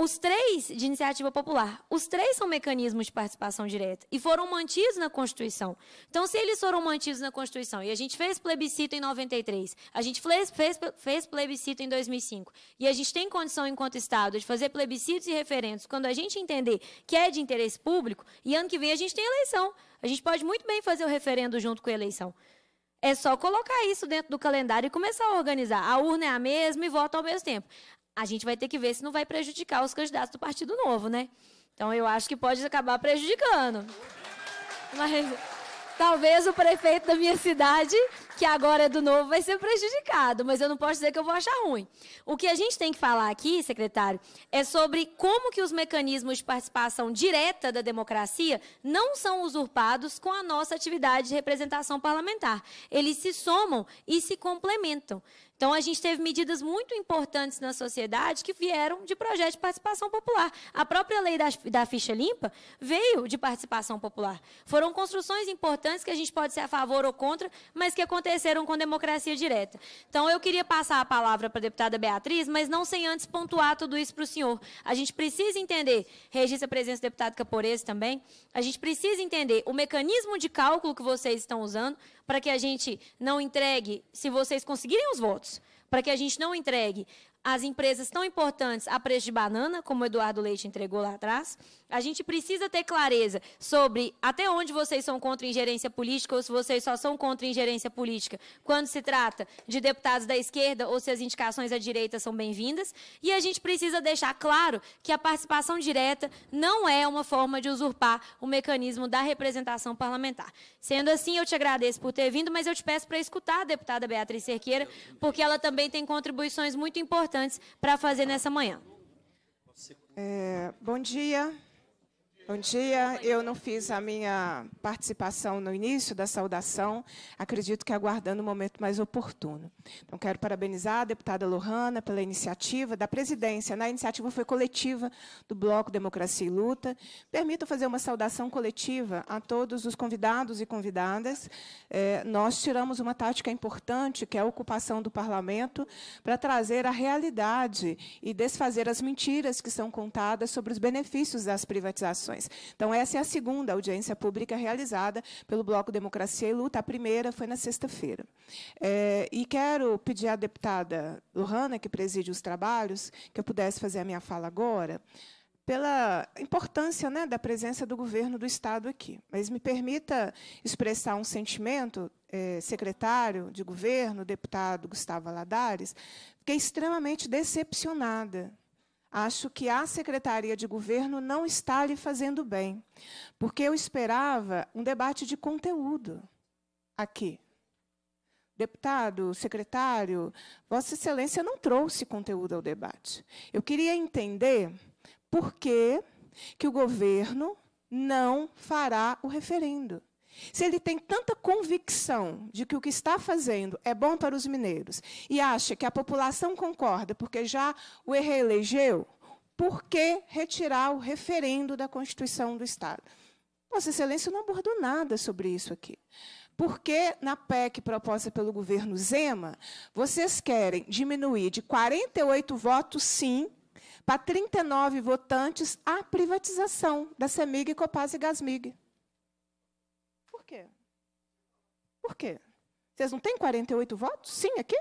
Os três de iniciativa popular, os três são mecanismos de participação direta e foram mantidos na Constituição. Então, se eles foram mantidos na Constituição e a gente fez plebiscito em 93, a gente fez, fez, fez plebiscito em 2005 e a gente tem condição, enquanto Estado, de fazer plebiscitos e referendos quando a gente entender que é de interesse público e ano que vem a gente tem eleição. A gente pode muito bem fazer o referendo junto com a eleição. É só colocar isso dentro do calendário e começar a organizar. A urna é a mesma e vota ao mesmo tempo a gente vai ter que ver se não vai prejudicar os candidatos do Partido Novo, né? Então eu acho que pode acabar prejudicando. Mas talvez o prefeito da minha cidade, que agora é do novo, vai ser prejudicado, mas eu não posso dizer que eu vou achar ruim. O que a gente tem que falar aqui, secretário, é sobre como que os mecanismos de participação direta da democracia não são usurpados com a nossa atividade de representação parlamentar. Eles se somam e se complementam. Então, a gente teve medidas muito importantes na sociedade que vieram de projetos de participação popular. A própria lei da, da ficha limpa veio de participação popular. Foram construções importantes que a gente pode ser a favor ou contra, mas que aconteceram com democracia direta. Então, eu queria passar a palavra para a deputada Beatriz, mas não sem antes pontuar tudo isso para o senhor. A gente precisa entender, registra a presença do deputado Caporese também, a gente precisa entender o mecanismo de cálculo que vocês estão usando, para que a gente não entregue, se vocês conseguirem os votos, para que a gente não entregue as empresas tão importantes a preço de banana, como o Eduardo Leite entregou lá atrás. A gente precisa ter clareza sobre até onde vocês são contra ingerência política ou se vocês só são contra ingerência política quando se trata de deputados da esquerda ou se as indicações à direita são bem-vindas. E a gente precisa deixar claro que a participação direta não é uma forma de usurpar o mecanismo da representação parlamentar. Sendo assim, eu te agradeço por ter vindo, mas eu te peço para escutar a deputada Beatriz Cerqueira, porque ela também tem contribuições muito importantes importantes para fazer nessa manhã. É, bom dia. Bom dia. Eu não fiz a minha participação no início da saudação, acredito que aguardando o momento mais oportuno. Então, quero parabenizar a deputada Lohana pela iniciativa da presidência. Na iniciativa foi coletiva do Bloco Democracia e Luta. Permito fazer uma saudação coletiva a todos os convidados e convidadas. É, nós tiramos uma tática importante, que é a ocupação do parlamento, para trazer a realidade e desfazer as mentiras que são contadas sobre os benefícios das privatizações. Então, essa é a segunda audiência pública realizada pelo Bloco Democracia e Luta. A primeira foi na sexta-feira. É, e quero pedir à deputada Lohana, que preside os trabalhos, que eu pudesse fazer a minha fala agora pela importância né, da presença do governo do Estado aqui. Mas me permita expressar um sentimento, é, secretário de governo, deputado Gustavo Aladares, fiquei extremamente decepcionada Acho que a Secretaria de Governo não está lhe fazendo bem, porque eu esperava um debate de conteúdo aqui. Deputado, secretário, Vossa Excelência não trouxe conteúdo ao debate. Eu queria entender por que, que o governo não fará o referendo. Se ele tem tanta convicção de que o que está fazendo é bom para os mineiros e acha que a população concorda porque já o reelegeu, por que retirar o referendo da Constituição do Estado? Vossa Excelência não abordou nada sobre isso aqui. Por que na PEC proposta pelo governo Zema, vocês querem diminuir de 48 votos sim para 39 votantes a privatização da Semig, Copaz e Gasmig quê? Por quê? Vocês não têm 48 votos? Sim, aqui?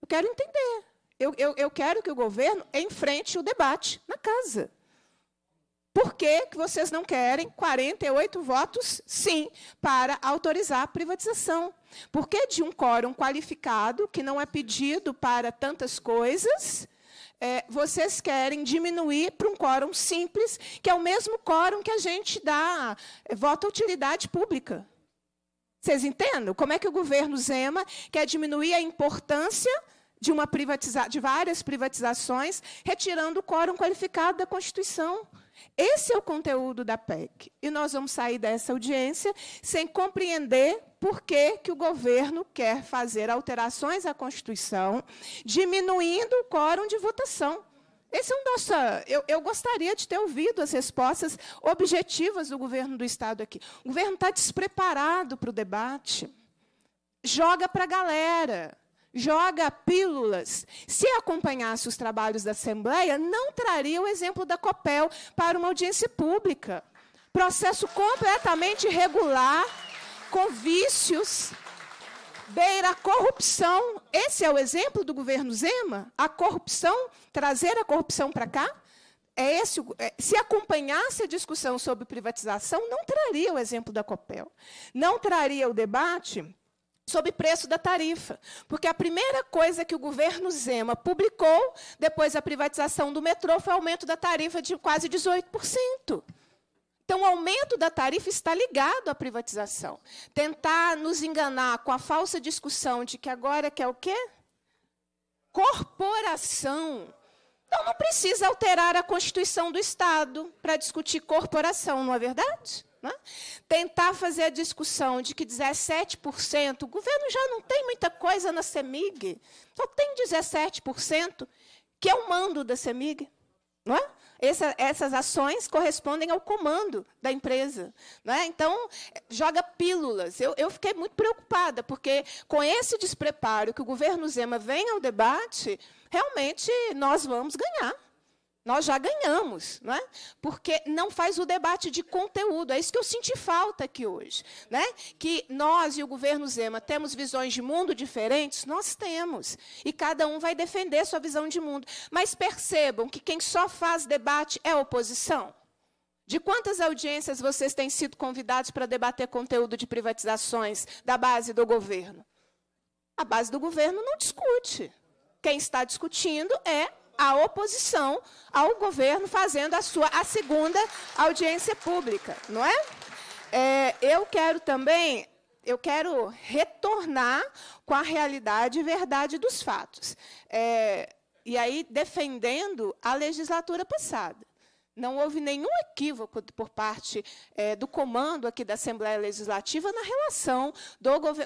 Eu quero entender. Eu, eu, eu quero que o governo enfrente o debate na casa. Por que, que vocês não querem 48 votos, sim, para autorizar a privatização? Por que de um quórum qualificado, que não é pedido para tantas coisas, é, vocês querem diminuir para um quórum simples, que é o mesmo quórum que a gente dá é, voto utilidade pública. Vocês entendem como é que o governo Zema quer diminuir a importância de, uma privatiza de várias privatizações, retirando o quórum qualificado da Constituição? Esse é o conteúdo da PEC. E nós vamos sair dessa audiência sem compreender por que, que o governo quer fazer alterações à Constituição, diminuindo o quórum de votação. Esse é um nossa. Ah, eu, eu, gostaria de ter ouvido as respostas objetivas do governo do Estado aqui. O governo está despreparado para o debate. Joga para a galera, joga pílulas. Se acompanhasse os trabalhos da Assembleia, não traria o exemplo da COPEL para uma audiência pública. Processo completamente irregular com vícios, beira a corrupção. Esse é o exemplo do governo Zema? A corrupção, trazer a corrupção para cá? É esse, é, se acompanhasse a discussão sobre privatização, não traria o exemplo da Copel, não traria o debate sobre preço da tarifa, porque a primeira coisa que o governo Zema publicou depois da privatização do metrô foi o aumento da tarifa de quase 18%. Então, o aumento da tarifa está ligado à privatização. Tentar nos enganar com a falsa discussão de que agora que é o quê? Corporação. Então, não precisa alterar a Constituição do Estado para discutir corporação, não é verdade? Não é? Tentar fazer a discussão de que 17%, o governo já não tem muita coisa na CEMIG, só tem 17%, que é o mando da CEMIG, não é? Essa, essas ações correspondem ao comando da empresa. Né? Então, joga pílulas. Eu, eu, fiquei muito preocupada, porque com esse despreparo que o governo Zema vem ao debate, realmente nós vamos ganhar nós já ganhamos, não é? Porque não faz o debate de conteúdo. É isso que eu senti falta aqui hoje, né? Que nós e o governo Zema temos visões de mundo diferentes, nós temos, e cada um vai defender sua visão de mundo. Mas percebam que quem só faz debate é a oposição. De quantas audiências vocês têm sido convidados para debater conteúdo de privatizações da base do governo? A base do governo não discute. Quem está discutindo é a oposição ao governo fazendo a sua a segunda audiência pública, não é? é eu quero também eu quero retornar com a realidade e verdade dos fatos. É, e aí defendendo a legislatura passada. Não houve nenhum equívoco por parte é, do comando aqui da Assembleia Legislativa na relação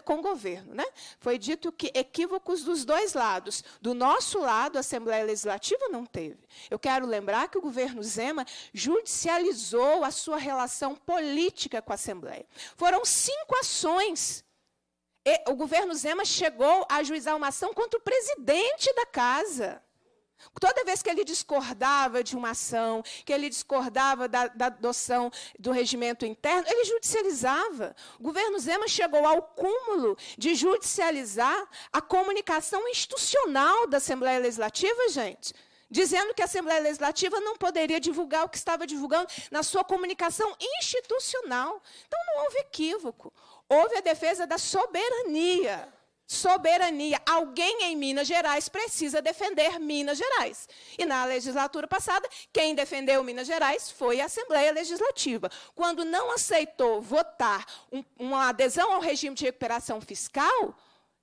com o governo. Né? Foi dito que equívocos dos dois lados. Do nosso lado, a Assembleia Legislativa não teve. Eu quero lembrar que o governo Zema judicializou a sua relação política com a Assembleia. Foram cinco ações o governo Zema chegou a ajuizar uma ação contra o presidente da casa. Toda vez que ele discordava de uma ação, que ele discordava da, da adoção do regimento interno, ele judicializava. O governo Zema chegou ao cúmulo de judicializar a comunicação institucional da Assembleia Legislativa, gente dizendo que a Assembleia Legislativa não poderia divulgar o que estava divulgando na sua comunicação institucional. Então não houve equívoco. Houve a defesa da soberania soberania. Alguém em Minas Gerais precisa defender Minas Gerais. E na legislatura passada, quem defendeu Minas Gerais foi a Assembleia Legislativa. Quando não aceitou votar um, uma adesão ao regime de recuperação fiscal,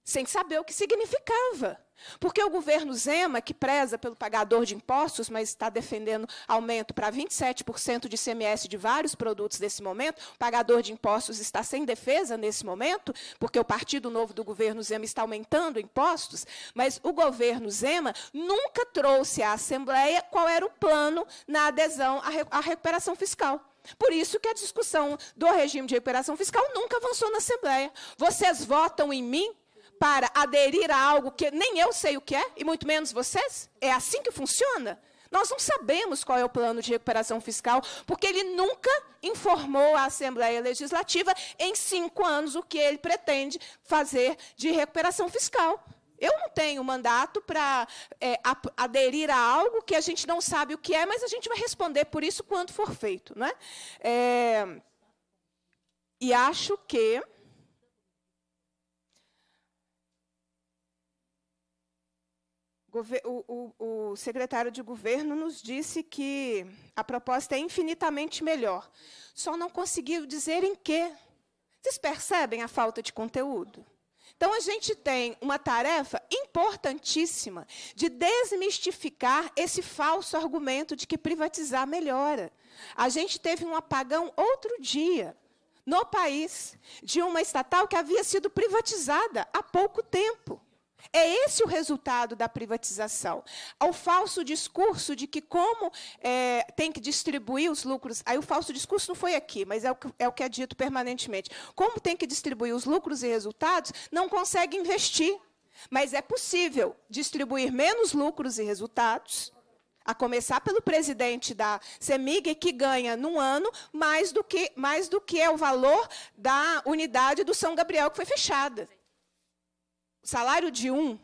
sem saber o que significava. Porque o governo Zema, que preza pelo pagador de impostos, mas está defendendo aumento para 27% de CMS de vários produtos nesse momento, o pagador de impostos está sem defesa nesse momento, porque o Partido Novo do governo Zema está aumentando impostos, mas o governo Zema nunca trouxe à Assembleia qual era o plano na adesão à recuperação fiscal. Por isso que a discussão do regime de recuperação fiscal nunca avançou na Assembleia. Vocês votam em mim para aderir a algo que nem eu sei o que é, e muito menos vocês? É assim que funciona? Nós não sabemos qual é o plano de recuperação fiscal, porque ele nunca informou a Assembleia Legislativa em cinco anos o que ele pretende fazer de recuperação fiscal. Eu não tenho mandato para é, aderir a algo que a gente não sabe o que é, mas a gente vai responder por isso quando for feito. Não é? é e acho que. o, o, o, secretário de governo nos disse que a proposta é infinitamente melhor. Só não conseguiu dizer em quê. Vocês percebem a falta de conteúdo? Então, a gente tem uma tarefa importantíssima de desmistificar esse falso argumento de que privatizar melhora. A gente teve um apagão outro dia no país de uma estatal que havia sido privatizada há pouco tempo. É esse o resultado da privatização. Ao falso discurso de que como é, tem que distribuir os lucros. Aí o falso discurso não foi aqui, mas é o, que, é o que é dito permanentemente. Como tem que distribuir os lucros e resultados, não consegue investir. Mas é possível distribuir menos lucros e resultados, a começar pelo presidente da CEMIG, que ganha num ano mais do que, mais do que é o valor da unidade do São Gabriel que foi fechada. O salário de um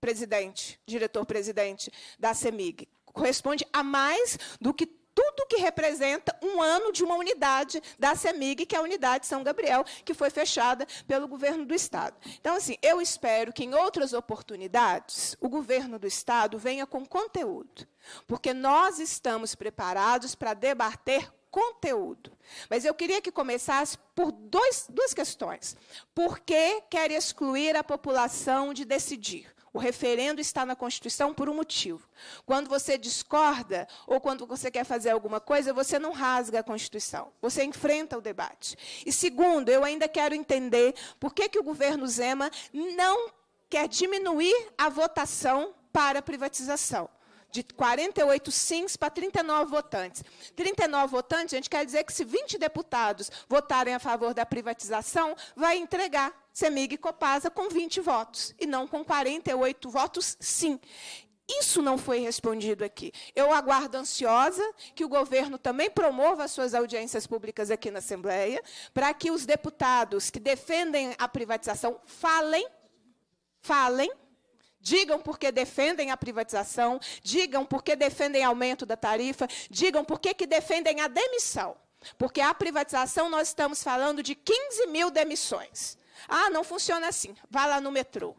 presidente, diretor-presidente da CEMIG, corresponde a mais do que tudo que representa um ano de uma unidade da CEMIG, que é a unidade São Gabriel, que foi fechada pelo governo do Estado. Então, assim, eu espero que em outras oportunidades o governo do Estado venha com conteúdo, porque nós estamos preparados para debater conteúdo. Mas eu queria que começasse por dois, duas questões. Por que quer excluir a população de decidir? O referendo está na Constituição por um motivo. Quando você discorda ou quando você quer fazer alguma coisa, você não rasga a Constituição, você enfrenta o debate. E segundo, eu ainda quero entender por que, que o governo Zema não quer diminuir a votação para a privatização de 48 sims para 39 votantes. 39 votantes, a gente, quer dizer que se 20 deputados votarem a favor da privatização, vai entregar Semig e Copasa com 20 votos, e não com 48 votos sim. Isso não foi respondido aqui. Eu aguardo ansiosa que o governo também promova as suas audiências públicas aqui na Assembleia, para que os deputados que defendem a privatização falem, falem Digam porque defendem a privatização, digam porque defendem aumento da tarifa, digam porque que defendem a demissão. Porque a privatização nós estamos falando de 15 mil demissões. Ah, não funciona assim. Vá lá no metrô.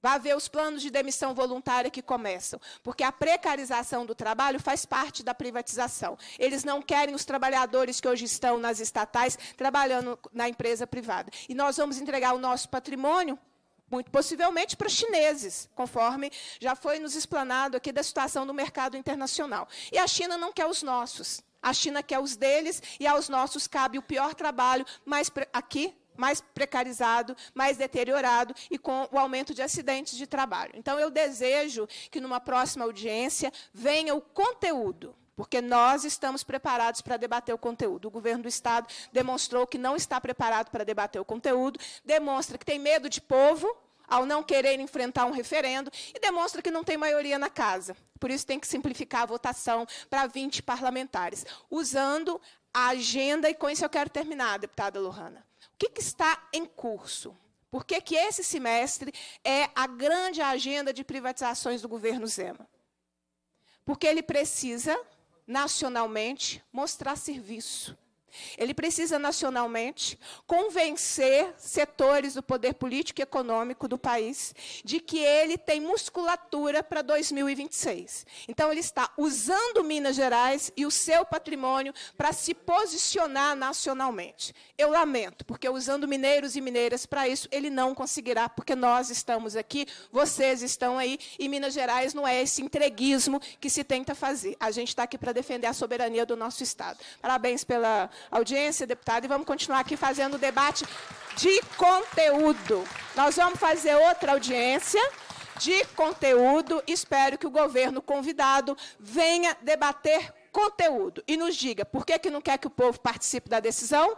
Vá ver os planos de demissão voluntária que começam, porque a precarização do trabalho faz parte da privatização. Eles não querem os trabalhadores que hoje estão nas estatais trabalhando na empresa privada. E nós vamos entregar o nosso patrimônio muito possivelmente para chineses, conforme já foi nos explanado aqui da situação do mercado internacional. E a China não quer os nossos. A China quer os deles e aos nossos cabe o pior trabalho, mas aqui mais precarizado, mais deteriorado e com o aumento de acidentes de trabalho. Então, eu desejo que numa próxima audiência venha o conteúdo porque nós estamos preparados para debater o conteúdo. O governo do Estado demonstrou que não está preparado para debater o conteúdo, demonstra que tem medo de povo ao não querer enfrentar um referendo e demonstra que não tem maioria na casa. Por isso tem que simplificar a votação para 20 parlamentares, usando a agenda, e com isso eu quero terminar, deputada Lohana. O que, que está em curso? Por que, que esse semestre é a grande agenda de privatizações do governo Zema? Porque ele precisa nacionalmente mostrar serviço. Ele precisa nacionalmente convencer setores do poder político e econômico do país de que ele tem musculatura para 2026. Então ele está usando Minas Gerais e o seu patrimônio para se posicionar nacionalmente. Eu lamento, porque usando mineiros e mineiras para isso ele não conseguirá, porque nós estamos aqui, vocês estão aí e Minas Gerais não é esse entreguismo que se tenta fazer. A gente está aqui para defender a soberania do nosso estado. Parabéns pela audiência, deputado, e vamos continuar aqui fazendo o debate de conteúdo. Nós vamos fazer outra audiência de conteúdo. Espero que o governo convidado venha debater conteúdo e nos diga por que, que não quer que o povo participe da decisão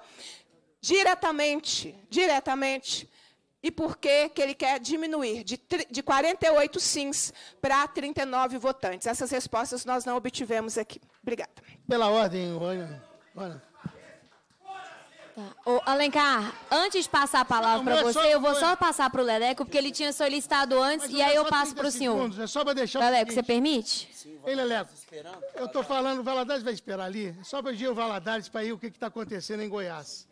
diretamente, diretamente, e por que, que ele quer diminuir de, de 48 sims para 39 votantes. Essas respostas nós não obtivemos aqui. Obrigada. Pela ordem, olha. Tá. Ô, Alencar, antes de passar a palavra para você, eu vou só passar para o Leleco, porque ele tinha solicitado antes, e aí eu passo para o senhor. É só para deixar Leleco, você permite? Sim, Ei, Leleco, eu estou falando, o Valadares vai esperar ali, é só para o Valadares para ir o que está acontecendo em Goiás.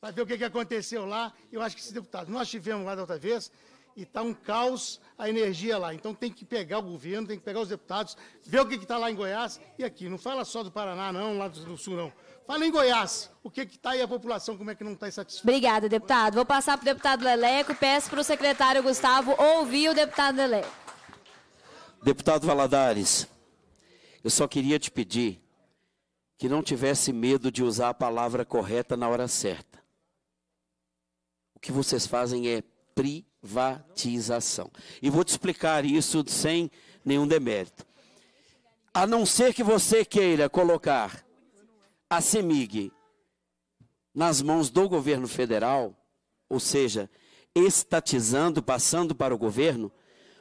Para ver o que, que aconteceu lá. Eu acho que esses deputados, nós tivemos lá da outra vez, e está um caos a energia lá. Então tem que pegar o governo, tem que pegar os deputados, ver o que está lá em Goiás e aqui. Não fala só do Paraná, não, lá do, do Sul, não. Fala em Goiás. O que está aí a população? Como é que não está insatisfeita? Obrigada, deputado. Vou passar para o deputado Leleco. Peço para o secretário Gustavo ouvir o deputado Leleco. Deputado Valadares, eu só queria te pedir que não tivesse medo de usar a palavra correta na hora certa. O que vocês fazem é privatização. E vou te explicar isso sem nenhum demérito. A não ser que você queira colocar a CEMIG nas mãos do governo federal, ou seja, estatizando, passando para o governo,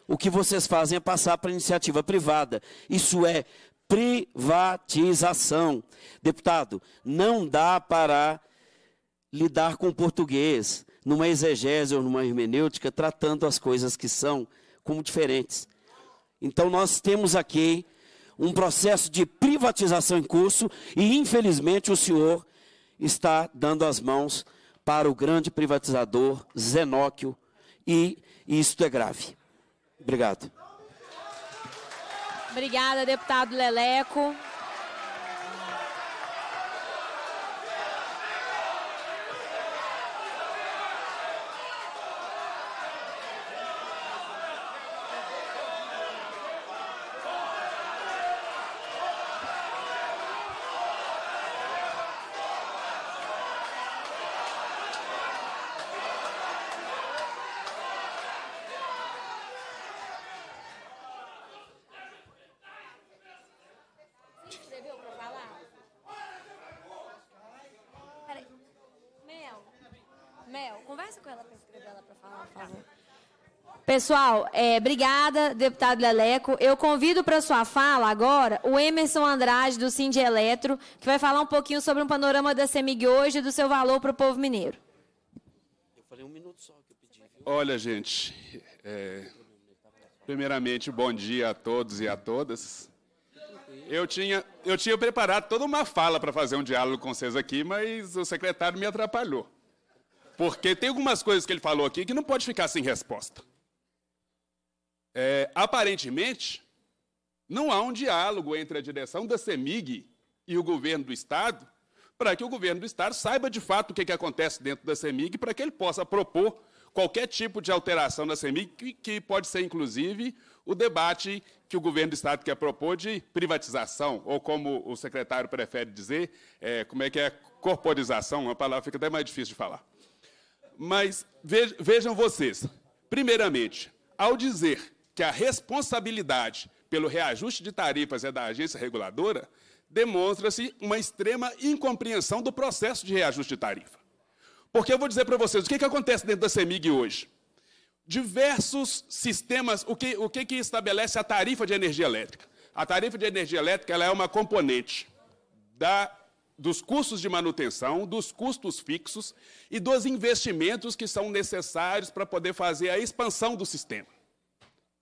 o que vocês fazem é passar para a iniciativa privada. Isso é privatização. Deputado, não dá para lidar com o português numa exegese ou numa hermenêutica, tratando as coisas que são como diferentes. Então, nós temos aqui um processo de privatização em curso e, infelizmente, o senhor está dando as mãos para o grande privatizador Zenóquio e, e isto é grave. Obrigado. Obrigada, deputado Leleco. Pessoal, é, obrigada, deputado Leleco. Eu convido para sua fala agora o Emerson Andrade, do Cindy Eletro, que vai falar um pouquinho sobre um panorama da CEMIG hoje e do seu valor para o povo mineiro. Eu falei um minuto só que eu pedi. Olha, gente, é, primeiramente, bom dia a todos e a todas. Eu tinha, eu tinha preparado toda uma fala para fazer um diálogo com vocês aqui, mas o secretário me atrapalhou. Porque tem algumas coisas que ele falou aqui que não pode ficar sem resposta. É, aparentemente, não há um diálogo entre a direção da CEMIG e o governo do Estado para que o governo do Estado saiba de fato o que, que acontece dentro da CEMIG para que ele possa propor qualquer tipo de alteração na CEMIG, que, que pode ser, inclusive, o debate que o governo do Estado quer propor de privatização, ou como o secretário prefere dizer, é, como é que é corporização, uma palavra fica até mais difícil de falar. Mas vejam vocês, primeiramente, ao dizer que a responsabilidade pelo reajuste de tarifas é da agência reguladora, demonstra-se uma extrema incompreensão do processo de reajuste de tarifa. Porque eu vou dizer para vocês o que, que acontece dentro da CEMIG hoje. Diversos sistemas, o que, o que, que estabelece a tarifa de energia elétrica? A tarifa de energia elétrica ela é uma componente da, dos custos de manutenção, dos custos fixos e dos investimentos que são necessários para poder fazer a expansão do sistema.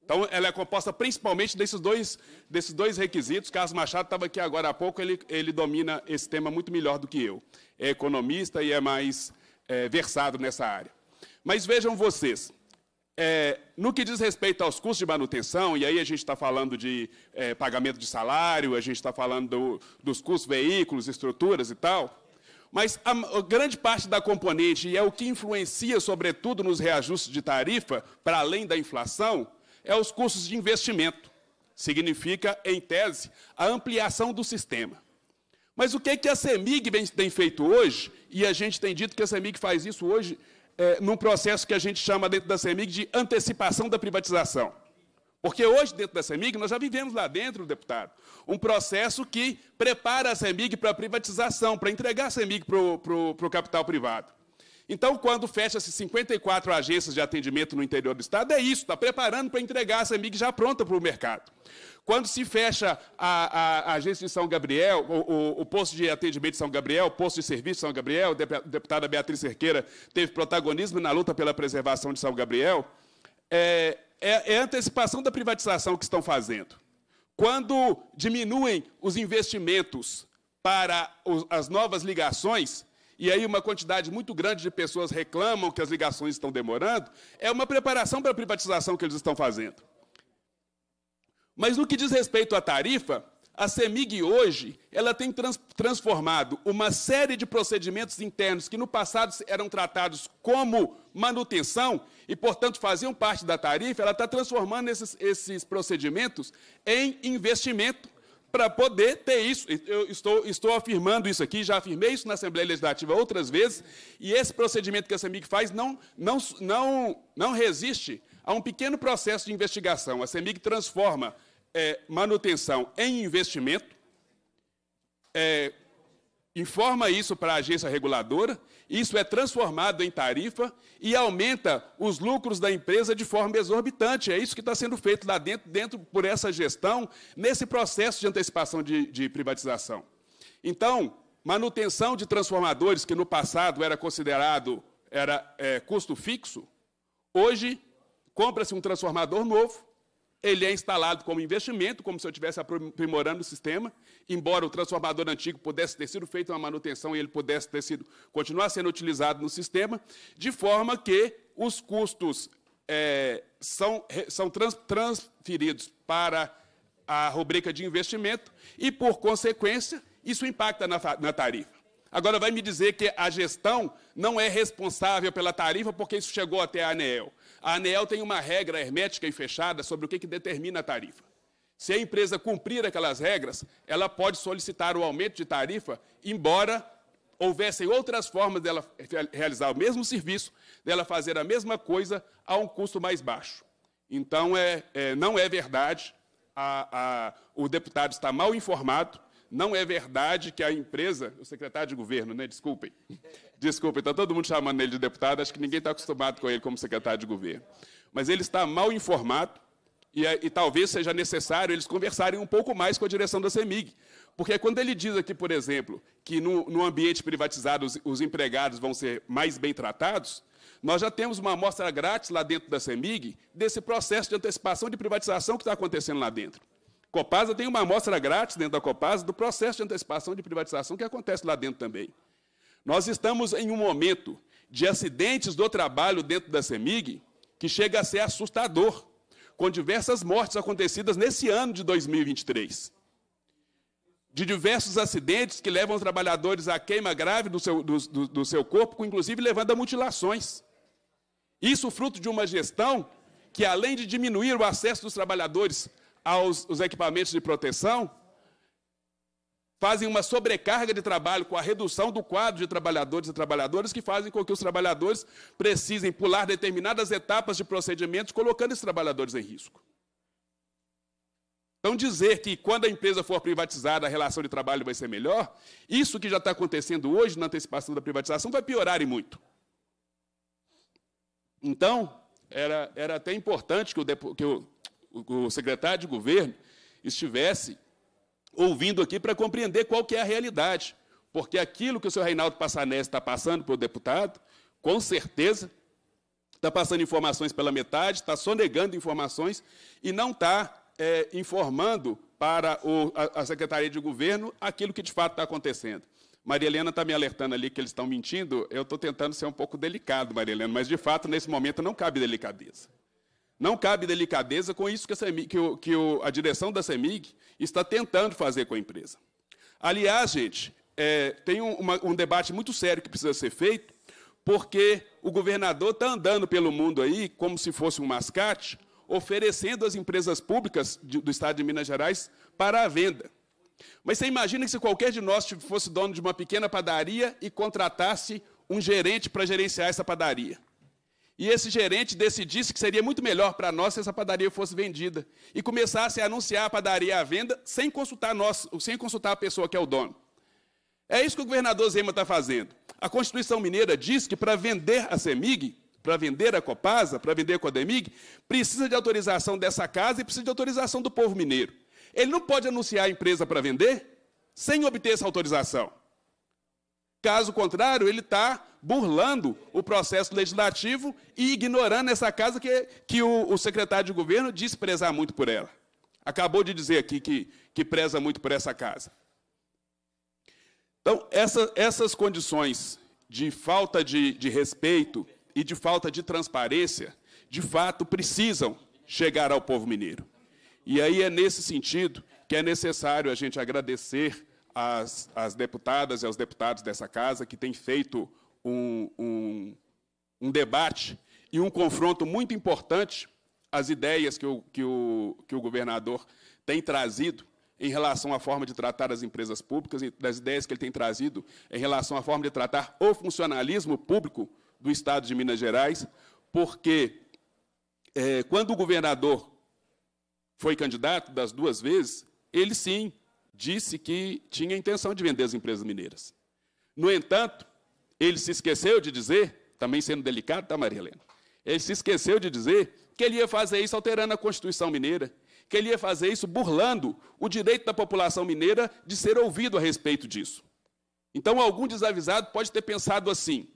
Então, ela é composta principalmente desses dois, desses dois requisitos. Carlos Machado estava aqui agora há pouco, ele, ele domina esse tema muito melhor do que eu. É economista e é mais é, versado nessa área. Mas vejam vocês, é, no que diz respeito aos custos de manutenção, e aí a gente está falando de é, pagamento de salário, a gente está falando do, dos custos, veículos, estruturas e tal, mas a, a grande parte da componente, e é o que influencia, sobretudo, nos reajustes de tarifa, para além da inflação, é os custos de investimento. Significa, em tese, a ampliação do sistema. Mas o que, é que a CEMIG tem feito hoje, e a gente tem dito que a CEMIG faz isso hoje, é, num processo que a gente chama dentro da CEMIG de antecipação da privatização. Porque hoje, dentro da CEMIG, nós já vivemos lá dentro, deputado, um processo que prepara a CEMIG para a privatização, para entregar a CEMIG para o capital privado. Então, quando fecha-se 54 agências de atendimento no interior do Estado, é isso, está preparando para entregar essa mig já pronta para o mercado. Quando se fecha a, a, a agência de São Gabriel, o, o, o, posto de atendimento de São Gabriel, o posto de serviço de São Gabriel, a deputada Beatriz Cerqueira teve protagonismo na luta pela preservação de São Gabriel, é, é, é antecipação da privatização que estão fazendo. Quando diminuem os investimentos para os, as novas ligações, e aí uma quantidade muito grande de pessoas reclamam que as ligações estão demorando, é uma preparação para a privatização que eles estão fazendo. Mas no que diz respeito à tarifa, a CEMIG hoje ela tem trans transformado uma série de procedimentos internos que no passado eram tratados como manutenção e, portanto, faziam parte da tarifa, ela está transformando esses, esses procedimentos em investimento para poder ter isso. Eu estou, estou afirmando isso aqui, já afirmei isso na Assembleia Legislativa outras vezes, e esse procedimento que a CEMIG faz não, não, não, não resiste a um pequeno processo de investigação. A CEMIG transforma é, manutenção em investimento, é, informa isso para a agência reguladora, isso é transformado em tarifa e aumenta os lucros da empresa de forma exorbitante. É isso que está sendo feito lá dentro, dentro por essa gestão, nesse processo de antecipação de, de privatização. Então, manutenção de transformadores, que no passado era considerado era é, custo fixo, hoje compra-se um transformador novo, ele é instalado como investimento, como se eu estivesse aprimorando o sistema, embora o transformador antigo pudesse ter sido feito uma manutenção e ele pudesse ter sido continuar sendo utilizado no sistema, de forma que os custos é, são, são trans, transferidos para a rubrica de investimento e, por consequência, isso impacta na, na tarifa. Agora, vai me dizer que a gestão não é responsável pela tarifa porque isso chegou até a ANEEL. A ANEEL tem uma regra hermética e fechada sobre o que, que determina a tarifa. Se a empresa cumprir aquelas regras, ela pode solicitar o aumento de tarifa, embora houvessem outras formas dela realizar o mesmo serviço, dela fazer a mesma coisa a um custo mais baixo. Então, é, é não é verdade, a, a, o deputado está mal informado, não é verdade que a empresa, o secretário de governo, né? Desculpem. Desculpem, está todo mundo chamando ele de deputado, acho que ninguém está acostumado com ele como secretário de governo. Mas ele está mal informado e, é, e talvez seja necessário eles conversarem um pouco mais com a direção da CEMIG. Porque quando ele diz aqui, por exemplo, que no, no ambiente privatizado os, os, empregados vão ser mais bem tratados, nós já temos uma amostra grátis lá dentro da CEMIG desse processo de antecipação de privatização que está acontecendo lá dentro. Copasa tem uma amostra grátis dentro da Copasa do processo de antecipação de privatização que acontece lá dentro também. Nós estamos em um momento de acidentes do trabalho dentro da CEMIG que chega a ser assustador, com diversas mortes acontecidas nesse ano de 2023. De diversos acidentes que levam os trabalhadores à queima grave do seu, do, do, do seu corpo, inclusive levando a mutilações. Isso fruto de uma gestão que, além de diminuir o acesso dos trabalhadores aos equipamentos de proteção, fazem uma sobrecarga de trabalho com a redução do quadro de trabalhadores e trabalhadoras, que fazem com que os trabalhadores precisem pular determinadas etapas de procedimentos, colocando esses trabalhadores em risco. Então, dizer que quando a empresa for privatizada a relação de trabalho vai ser melhor, isso que já está acontecendo hoje na antecipação da privatização vai piorar e muito. Então, era, era até importante que o, que o o secretário de governo estivesse ouvindo aqui para compreender qual que é a realidade. Porque aquilo que o senhor Reinaldo Passanés está passando para o deputado, com certeza, está passando informações pela metade, está sonegando informações e não está é, informando para o, a, a, Secretaria de Governo aquilo que de fato está acontecendo. Maria Helena está me alertando ali que eles estão mentindo. Eu estou tentando ser um pouco delicado, Maria Helena, mas de fato, nesse momento, não cabe delicadeza. Não cabe delicadeza com isso que a, CEMIG, que o, que o, a direção da CEMIG está tentando fazer com a empresa. Aliás, gente, é, tem um, uma, um debate muito sério que precisa ser feito, porque o governador está andando pelo mundo aí, como se fosse um mascate, oferecendo as empresas públicas de, do Estado de Minas Gerais para a venda. Mas você imagina que se qualquer de nós fosse dono de uma pequena padaria e contratasse um gerente para gerenciar essa padaria. E esse gerente decidisse que seria muito melhor para nós se essa padaria fosse vendida e começasse a anunciar a padaria à venda sem consultar nós, sem consultar a pessoa que é o dono. É isso que o governador Zema está fazendo. A Constituição Mineira diz que para vender a CEMIG, para vender a Copasa, para vender a Codemig, precisa de autorização dessa casa e precisa de autorização do povo mineiro. Ele não pode anunciar a empresa para vender sem obter essa autorização. Caso contrário, ele está burlando o processo legislativo e ignorando essa casa que, que o, o, secretário de governo diz prezar muito por ela. Acabou de dizer aqui que, que preza muito por essa casa. Então, essa, essas condições de falta de, de respeito e de falta de transparência, de fato, precisam chegar ao povo mineiro. E aí é nesse sentido que é necessário a gente agradecer às, às deputadas e aos deputados dessa casa que têm feito um, um, um debate e um confronto muito importante às ideias que o, que o, que o governador tem trazido em relação à forma de tratar as empresas públicas, das ideias que ele tem trazido em relação à forma de tratar o funcionalismo público do Estado de Minas Gerais, porque é, quando o governador foi candidato das duas vezes, ele sim disse que tinha intenção de vender as empresas mineiras. No entanto, ele se esqueceu de dizer, também sendo delicado, tá, Maria Helena? Ele se esqueceu de dizer que ele ia fazer isso alterando a Constituição Mineira, que ele ia fazer isso burlando o direito da população mineira de ser ouvido a respeito disso. Então, algum desavisado pode ter pensado assim: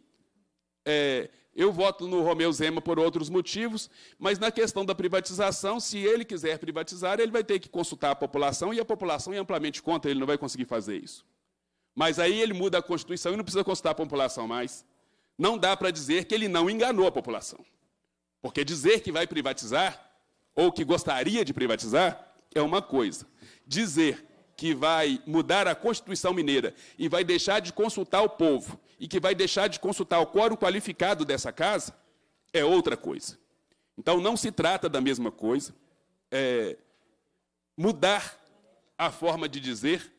é, eu voto no Romeu Zema por outros motivos, mas na questão da privatização, se ele quiser privatizar, ele vai ter que consultar a população e a população é amplamente contra, ele não vai conseguir fazer isso. Mas aí ele muda a Constituição e não precisa consultar a população mais. Não dá para dizer que ele não enganou a população. Porque dizer que vai privatizar, ou que gostaria de privatizar, é uma coisa. Dizer que vai mudar a Constituição mineira e vai deixar de consultar o povo e que vai deixar de consultar o quórum qualificado dessa casa, é outra coisa. Então, não se trata da mesma coisa. É, mudar a forma de dizer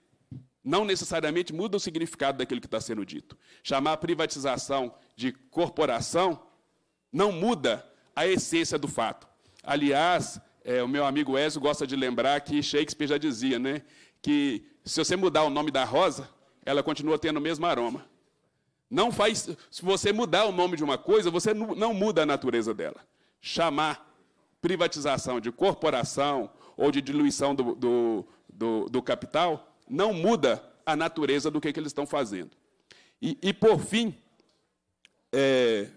não necessariamente muda o significado daquilo que está sendo dito. Chamar a privatização de corporação não muda a essência do fato. Aliás, é, o meu amigo Ezio gosta de lembrar que Shakespeare já dizia né, que se você mudar o nome da rosa, ela continua tendo o mesmo aroma. Não faz. Se você mudar o nome de uma coisa, você não muda a natureza dela. Chamar privatização de corporação ou de diluição do, do, do, do capital não muda a natureza do que, que eles estão fazendo. E, e por fim, é,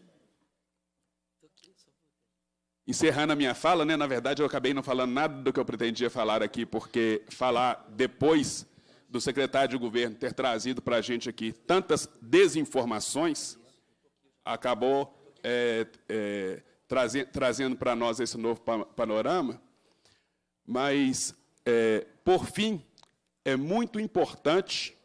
encerrando a minha fala, né, na verdade eu acabei não falando nada do que eu pretendia falar aqui, porque falar depois do secretário de governo ter trazido para a gente aqui tantas desinformações, acabou é, é, traze, trazendo para nós esse novo panorama. Mas, é, por fim, é muito importante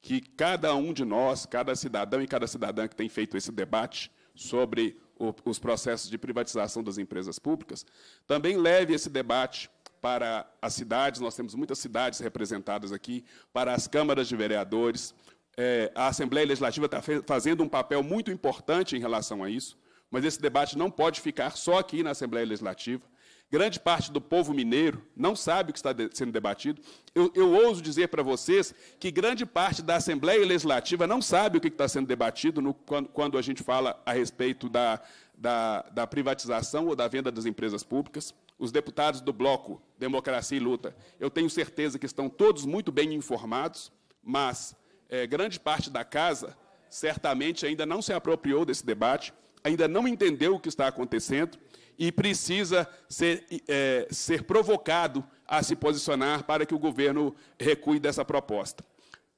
que cada um de nós, cada cidadão e cada cidadã que tem feito esse debate sobre o, os processos de privatização das empresas públicas, também leve esse debate para as cidades, nós temos muitas cidades representadas aqui, para as câmaras de vereadores. É, a Assembleia Legislativa está fazendo um papel muito importante em relação a isso, mas esse debate não pode ficar só aqui na Assembleia Legislativa. Grande parte do povo mineiro não sabe o que está de, sendo debatido. Eu, eu ouso dizer para vocês que grande parte da Assembleia Legislativa não sabe o que está sendo debatido no, quando, quando, a gente fala a respeito da, da, da privatização ou da venda das empresas públicas os deputados do bloco Democracia e Luta, eu tenho certeza que estão todos muito bem informados, mas é, grande parte da casa certamente ainda não se apropriou desse debate, ainda não entendeu o que está acontecendo e precisa ser, é, ser provocado a se posicionar para que o governo recue dessa proposta.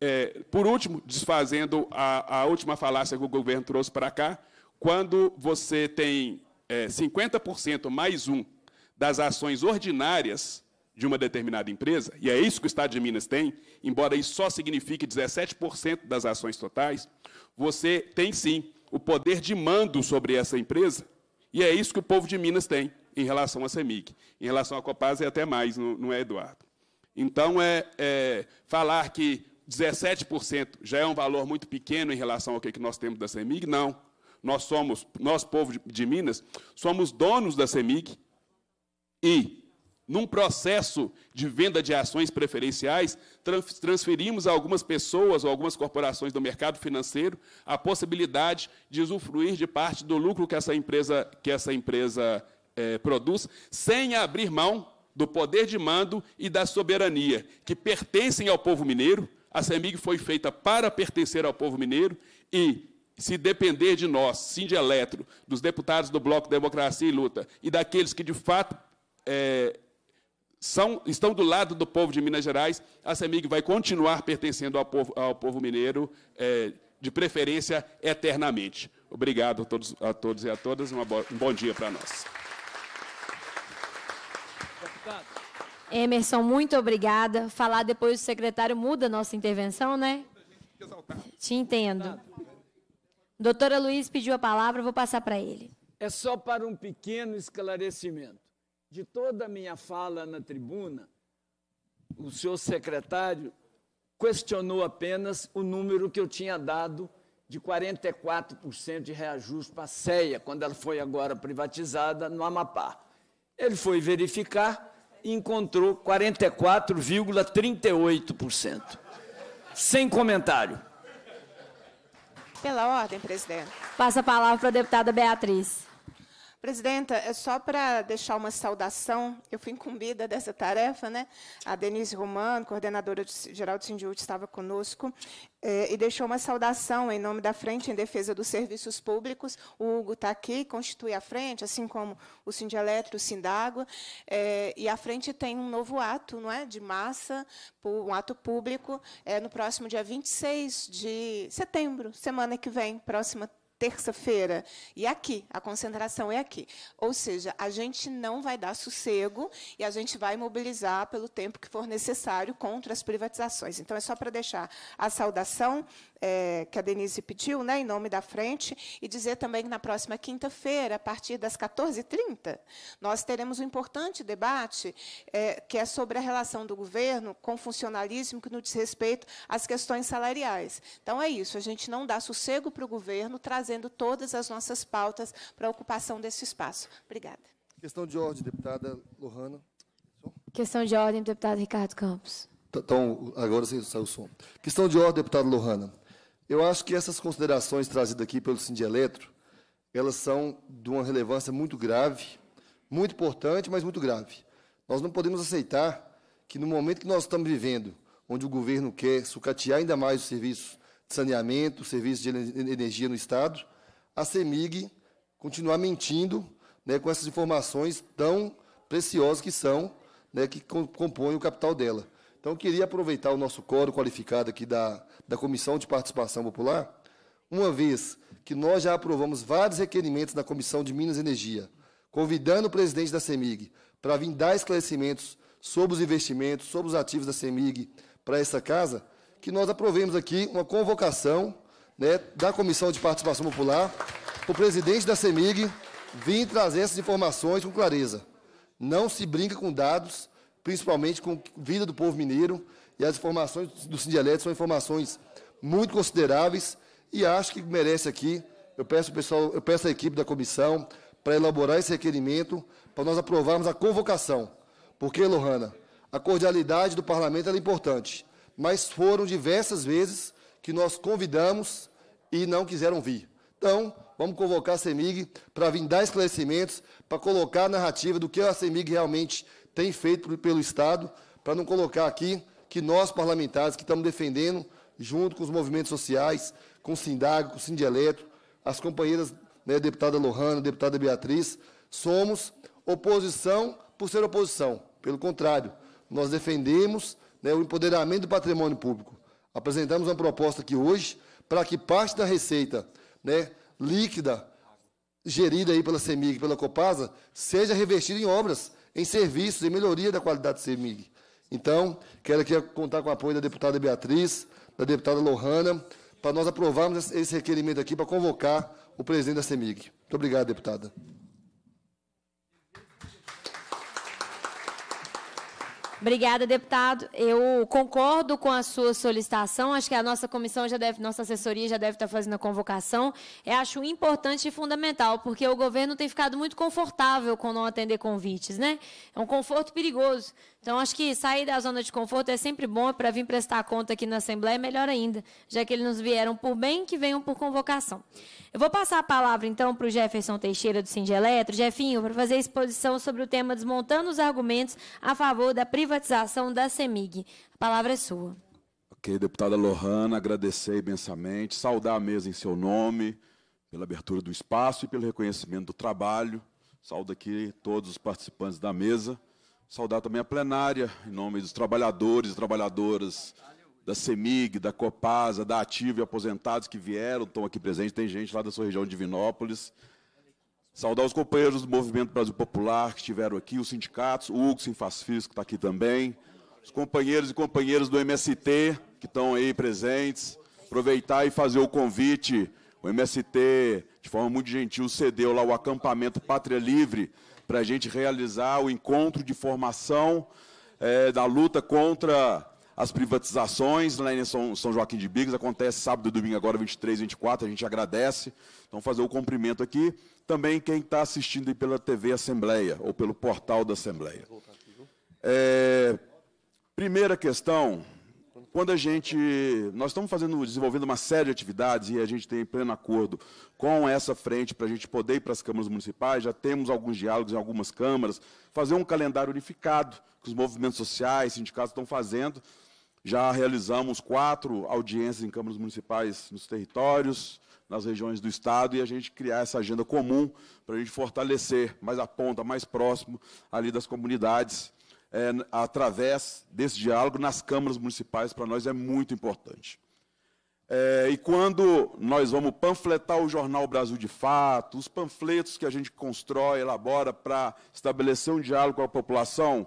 É, por último, desfazendo a, a, última falácia que o governo trouxe para cá, quando você tem 50% mais um das ações ordinárias de uma determinada empresa, e é isso que o Estado de Minas tem, embora isso só signifique 17% das ações totais, você tem sim o poder de mando sobre essa empresa, e é isso que o povo de Minas tem em relação à CEMIG. Em relação à Copasa é até mais, não é, Eduardo? Então, é, é falar que 17% já é um valor muito pequeno em relação ao que nós temos da CEMIG, não. Nós somos, nós, povo de Minas, somos donos da CEMIG, e, num processo de venda de ações preferenciais, transferimos a algumas pessoas ou algumas corporações do mercado financeiro a possibilidade de usufruir de parte do lucro que essa empresa, que essa empresa é, produz, sem abrir mão do poder de mando e da soberania que pertencem ao povo mineiro. A CEMIG foi feita para pertencer ao povo mineiro e, se depender de nós, Sindieleto, dos deputados do Bloco Democracia e Luta e daqueles que de fato é, são, estão do lado do povo de Minas Gerais, a CEMIG vai continuar pertencendo ao povo, ao povo mineiro, é, de preferência eternamente. Obrigado a todos, a todos e a todas, um bom dia para nós. Deputado. Emerson, muito obrigada. Falar depois do secretário muda a nossa intervenção, né? Te entendo. Doutora Luiz pediu a palavra, vou passar para ele. É só para um pequeno esclarecimento de toda a minha fala na tribuna, o senhor secretário questionou apenas o número que eu tinha dado de 44% de reajuste para a CEA, quando ela foi agora privatizada no Amapá. Ele foi verificar e encontrou 44,38%. Sem comentário. Pela ordem, presidente. Passa a palavra para a deputada Beatriz. Presidenta, é só para deixar uma saudação. Eu fui incumbida dessa tarefa, né? A Denise Romano, coordenadora geral do Sindiúte, estava conosco eh, e deixou uma saudação em nome da Frente em Defesa dos Serviços Públicos. O Hugo está aqui, constitui a frente, assim como o Sindielétrico, o Sindágua. Eh, e a frente tem um novo ato, não é? De massa, um ato público, eh, no próximo dia 26 de setembro, semana que vem, próxima terça-feira. E aqui, a concentração é aqui. Ou seja, a gente não vai dar sossego e a gente vai mobilizar pelo tempo que for necessário contra as privatizações. Então, é só para deixar a saudação é, que a Denise pediu, né, em nome da frente, e dizer também que na próxima quinta-feira, a partir das 14h30, nós teremos um importante debate é, que é sobre a relação do governo com o funcionalismo que no diz respeito às questões salariais. Então, é isso, a gente não dá sossego para o governo, trazendo todas as nossas pautas para a ocupação desse espaço. Obrigada. Questão de ordem, deputada Lohana. Questão de ordem, deputado Ricardo Campos. Então, agora saiu o som. Questão de ordem, deputado Lohana. Eu acho que essas considerações trazidas aqui pelo Sindieletro, elas são de uma relevância muito grave, muito importante, mas muito grave. Nós não podemos aceitar que no momento que nós estamos vivendo, onde o governo quer sucatear ainda mais os serviços de saneamento, os serviços de energia no Estado, a CEMIG continuar mentindo né, com essas informações tão preciosas que são, né, que compõem o capital dela. Então, queria aproveitar o nosso coro qualificado aqui da, da Comissão de Participação Popular, uma vez que nós já aprovamos vários requerimentos na Comissão de Minas e Energia, convidando o presidente da CEMIG para vir dar esclarecimentos sobre os investimentos, sobre os ativos da CEMIG para essa casa, que nós aprovemos aqui uma convocação né, da Comissão de Participação Popular, o presidente da CEMIG vir trazer essas informações com clareza. Não se brinca com dados, principalmente com a vida do povo mineiro. E as informações do Sindialete são informações muito consideráveis e acho que merece aqui. Eu peço, pessoal, eu peço à equipe da comissão para elaborar esse requerimento, para nós aprovarmos a convocação. Porque, Lohana, a cordialidade do parlamento é importante, mas foram diversas vezes que nós convidamos e não quiseram vir. Então, vamos convocar a CEMIG para vir dar esclarecimentos, para colocar a narrativa do que a CEMIG realmente tem feito pelo Estado, para não colocar aqui que nós, parlamentares, que estamos defendendo, junto com os movimentos sociais, com o Sindago, com o Sindieletro, as companheiras, né, deputada Lohana, deputada Beatriz, somos oposição por ser oposição. Pelo contrário, nós defendemos né, o empoderamento do patrimônio público. Apresentamos uma proposta aqui hoje para que parte da receita né, líquida gerida aí pela CEMIG, pela Copasa, seja revestida em obras em serviços, em melhoria da qualidade do CEMIG. Então, quero aqui contar com o apoio da deputada Beatriz, da deputada Lohana, para nós aprovarmos esse requerimento aqui para convocar o presidente da CEMIG. Muito obrigado, deputada. Obrigada, deputado. Eu concordo com a sua solicitação. Acho que a nossa comissão já deve, nossa assessoria já deve estar fazendo a convocação. Eu acho importante e fundamental, porque o governo tem ficado muito confortável com não atender convites, né? É um conforto perigoso. Então, acho que sair da zona de conforto é sempre bom é para vir prestar conta aqui na Assembleia, é melhor ainda, já que eles nos vieram por bem, que venham por convocação. Eu vou passar a palavra, então, para o Jefferson Teixeira, do Eletro. Jefinho, para fazer a exposição sobre o tema Desmontando os Argumentos a favor da privatização da CEMIG. A palavra é sua. Ok, deputada Lohana, agradecer imensamente, saudar a mesa em seu nome, pela abertura do espaço e pelo reconhecimento do trabalho. Saúdo aqui todos os participantes da mesa. Saudar também a plenária, em nome dos trabalhadores e trabalhadoras da CEMIG, da Copasa, da Ativa e aposentados que vieram, estão aqui presentes, tem gente lá da sua região de Divinópolis. Saudar os companheiros do Movimento Brasil Popular que estiveram aqui, os sindicatos, o Hugo Sinfasfis, que está aqui também, os companheiros e companheiras do MST que estão aí presentes. Aproveitar e fazer o convite. O MST, de forma muito gentil, cedeu lá o acampamento Pátria Livre, para a gente realizar o encontro de formação é, da luta contra as privatizações lá em São, São Joaquim de Bigas. Acontece sábado e domingo, agora 23, 24. A gente agradece. Então, fazer o cumprimento aqui. Também quem está assistindo aí pela TV Assembleia ou pelo portal da Assembleia. É, primeira questão quando a gente. Nós estamos fazendo, desenvolvendo uma série de atividades e a gente tem pleno acordo com essa frente para a gente poder ir para as câmaras municipais, já temos alguns diálogos em algumas câmaras, fazer um calendário unificado que os movimentos sociais, sindicatos estão fazendo. Já realizamos quatro audiências em câmaras municipais nos territórios, nas regiões do Estado, e a gente criar essa agenda comum para a gente fortalecer mais a ponta, mais próximo ali das comunidades é, através desse diálogo nas câmaras municipais, para nós é muito importante. É, e quando nós vamos panfletar o jornal Brasil de Fato, os panfletos que a gente constrói, elabora para estabelecer um diálogo com a população,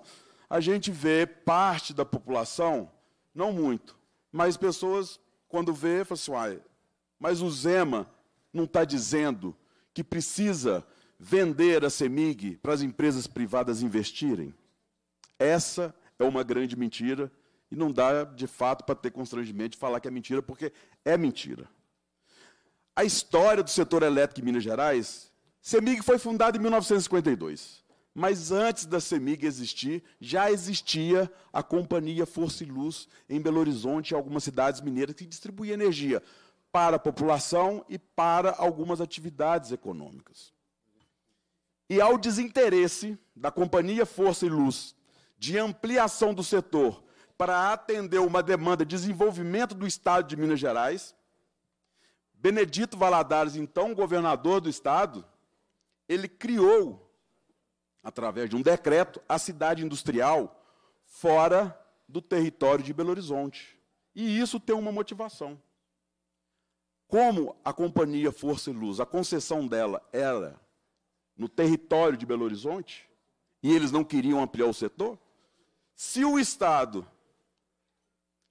a gente vê parte da população, não muito, mas pessoas, quando vê, falam assim, ah, mas o Zema não está dizendo que precisa vender a CEMIG para as empresas privadas investirem? Essa é uma grande mentira e não dá, de fato, para ter constrangimento de falar que é mentira, porque é mentira. A história do setor elétrico em Minas Gerais, CEMIG foi fundada em 1952. Mas antes da CEMIG existir, já existia a companhia Força e Luz em Belo Horizonte e algumas cidades mineiras que distribuía energia para a população e para algumas atividades econômicas. E ao desinteresse da companhia Força e Luz de ampliação do setor para atender uma demanda de desenvolvimento do Estado de Minas Gerais. Benedito Valadares, então governador do Estado, ele criou, através de um decreto, a cidade industrial fora do território de Belo Horizonte. E isso tem uma motivação. Como a companhia Força e Luz, a concessão dela era no território de Belo Horizonte, e eles não queriam ampliar o setor, se o Estado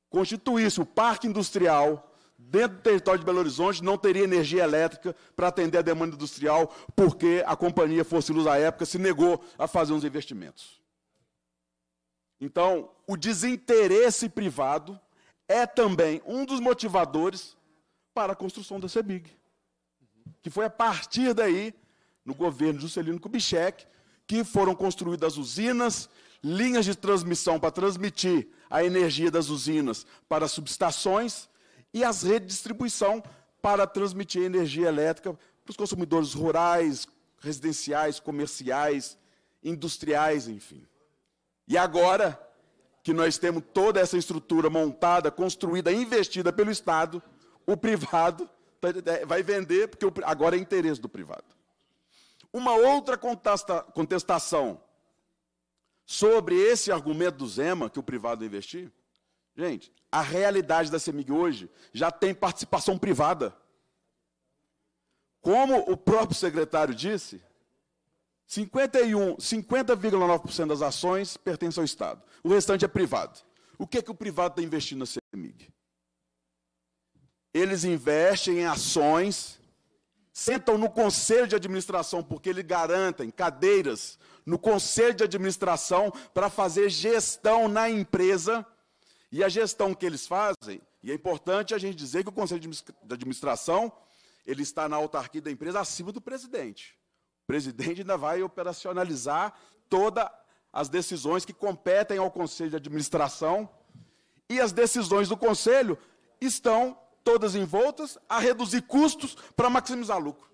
constituísse o parque industrial dentro do território de Belo Horizonte, não teria energia elétrica para atender a demanda industrial, porque a companhia Fosse Luz, à época, se negou a fazer uns investimentos. Então, o desinteresse privado é também um dos motivadores para a construção da CEBIG, que foi a partir daí, no governo de Juscelino Kubitschek, que foram construídas usinas linhas de transmissão para transmitir a energia das usinas para as subestações e as redes de distribuição para transmitir energia elétrica para os consumidores rurais, residenciais, comerciais, industriais, enfim. E agora que nós temos toda essa estrutura montada, construída, investida pelo Estado, o privado tá, é, vai vender, porque agora é interesse do privado. Uma outra contestação sobre esse argumento do Zema, que o privado investir, gente, a realidade da CEMIG hoje já tem participação privada. Como o próprio secretário disse, 51, 50,9% das ações pertencem ao Estado. O restante é privado. O que, é que o privado está investindo na CEMIG? Eles investem em ações, sentam no conselho de administração, porque eles garantem cadeiras no conselho de administração para fazer gestão na empresa. E a gestão que eles fazem, e é importante a gente dizer que o conselho de administração, ele está na autarquia da empresa acima do presidente. O presidente ainda vai operacionalizar todas as decisões que competem ao conselho de administração e as decisões do conselho estão todas envoltas a reduzir custos para maximizar lucro.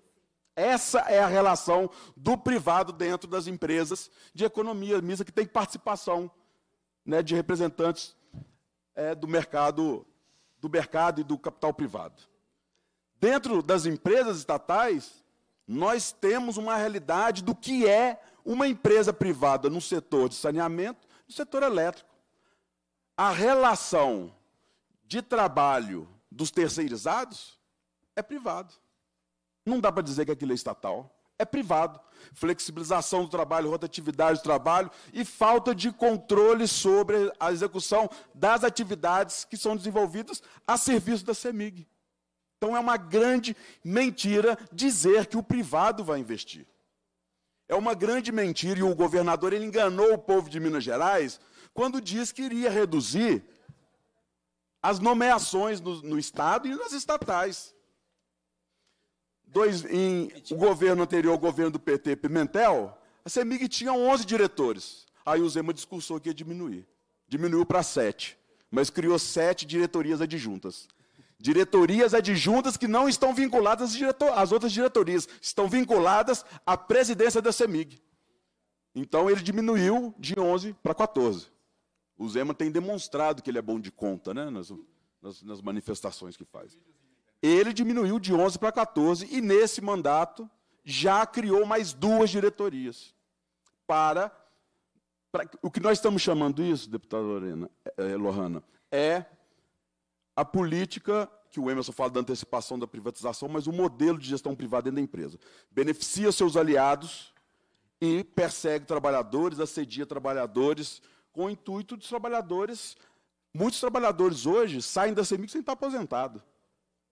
Essa é a relação do privado dentro das empresas de economia mista que tem participação né, de representantes é, do mercado do mercado e do capital privado. Dentro das empresas estatais, nós temos uma realidade do que é uma empresa privada no setor de saneamento, no setor elétrico. A relação de trabalho dos terceirizados é privado. Não dá para dizer que aquilo é estatal. É privado. Flexibilização do trabalho, rotatividade do trabalho e falta de controle sobre a execução das atividades que são desenvolvidas a serviço da CEMIG. Então é uma grande mentira dizer que o privado vai investir. É uma grande mentira e o governador ele enganou o povo de Minas Gerais quando disse que iria reduzir as nomeações no, no Estado e nas estatais dois, em o governo anterior, o governo do PT, Pimentel, a CEMIG tinha 11 diretores. Aí o Zema discursou que ia diminuir. Diminuiu para sete, mas criou sete diretorias adjuntas. Diretorias adjuntas que não estão vinculadas às outras diretorias, estão vinculadas à presidência da CEMIG. Então ele diminuiu de 11 para 14. O Zema tem demonstrado que ele é bom de conta, né, nas, nas, nas manifestações que faz ele diminuiu de 11 para 14 e nesse mandato já criou mais duas diretorias para, para o que nós estamos chamando isso, deputada Lorena, é, é, Lohana, é a política que o Emerson fala da antecipação da privatização, mas o modelo de gestão privada dentro da empresa. Beneficia seus aliados e persegue trabalhadores, assedia trabalhadores, com o intuito de trabalhadores. Muitos trabalhadores hoje saem da CEMIG sem estar aposentado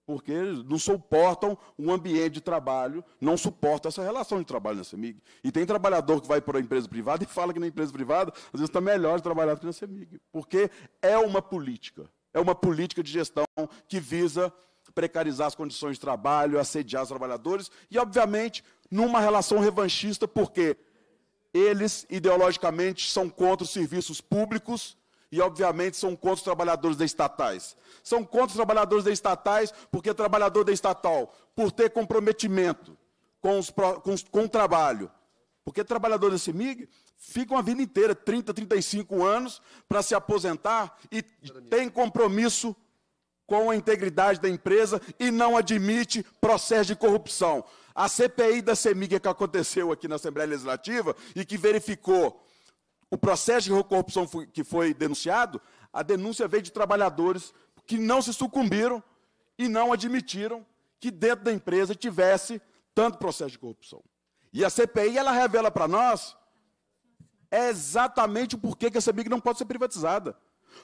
porque não suportam um ambiente de trabalho, não suportam essa relação de trabalho na CEMIG. E tem trabalhador que vai para a empresa privada e fala que na empresa privada, às vezes, está melhor de trabalhar do que na CEMIG, porque é uma política, é uma política de gestão que visa precarizar as condições de trabalho, assediar os trabalhadores, e, obviamente, numa relação revanchista, porque eles, ideologicamente, são contra os serviços públicos, e, obviamente, são contra os trabalhadores da estatais. São contra os trabalhadores da estatais porque trabalhador da estatal, por ter comprometimento com, os, com, com o trabalho. Porque trabalhador da CEMIG fica uma vida inteira, 30, 35 anos, para se aposentar e tem compromisso com a integridade da empresa e não admite processo de corrupção. A CPI da CEMIG que aconteceu aqui na Assembleia Legislativa e que verificou o processo de corrupção que foi denunciado, a denúncia veio de trabalhadores que não se sucumbiram e não admitiram que dentro da empresa tivesse tanto processo de corrupção. E a CPI ela revela para nós é exatamente o porquê que essa BIG não pode ser privatizada.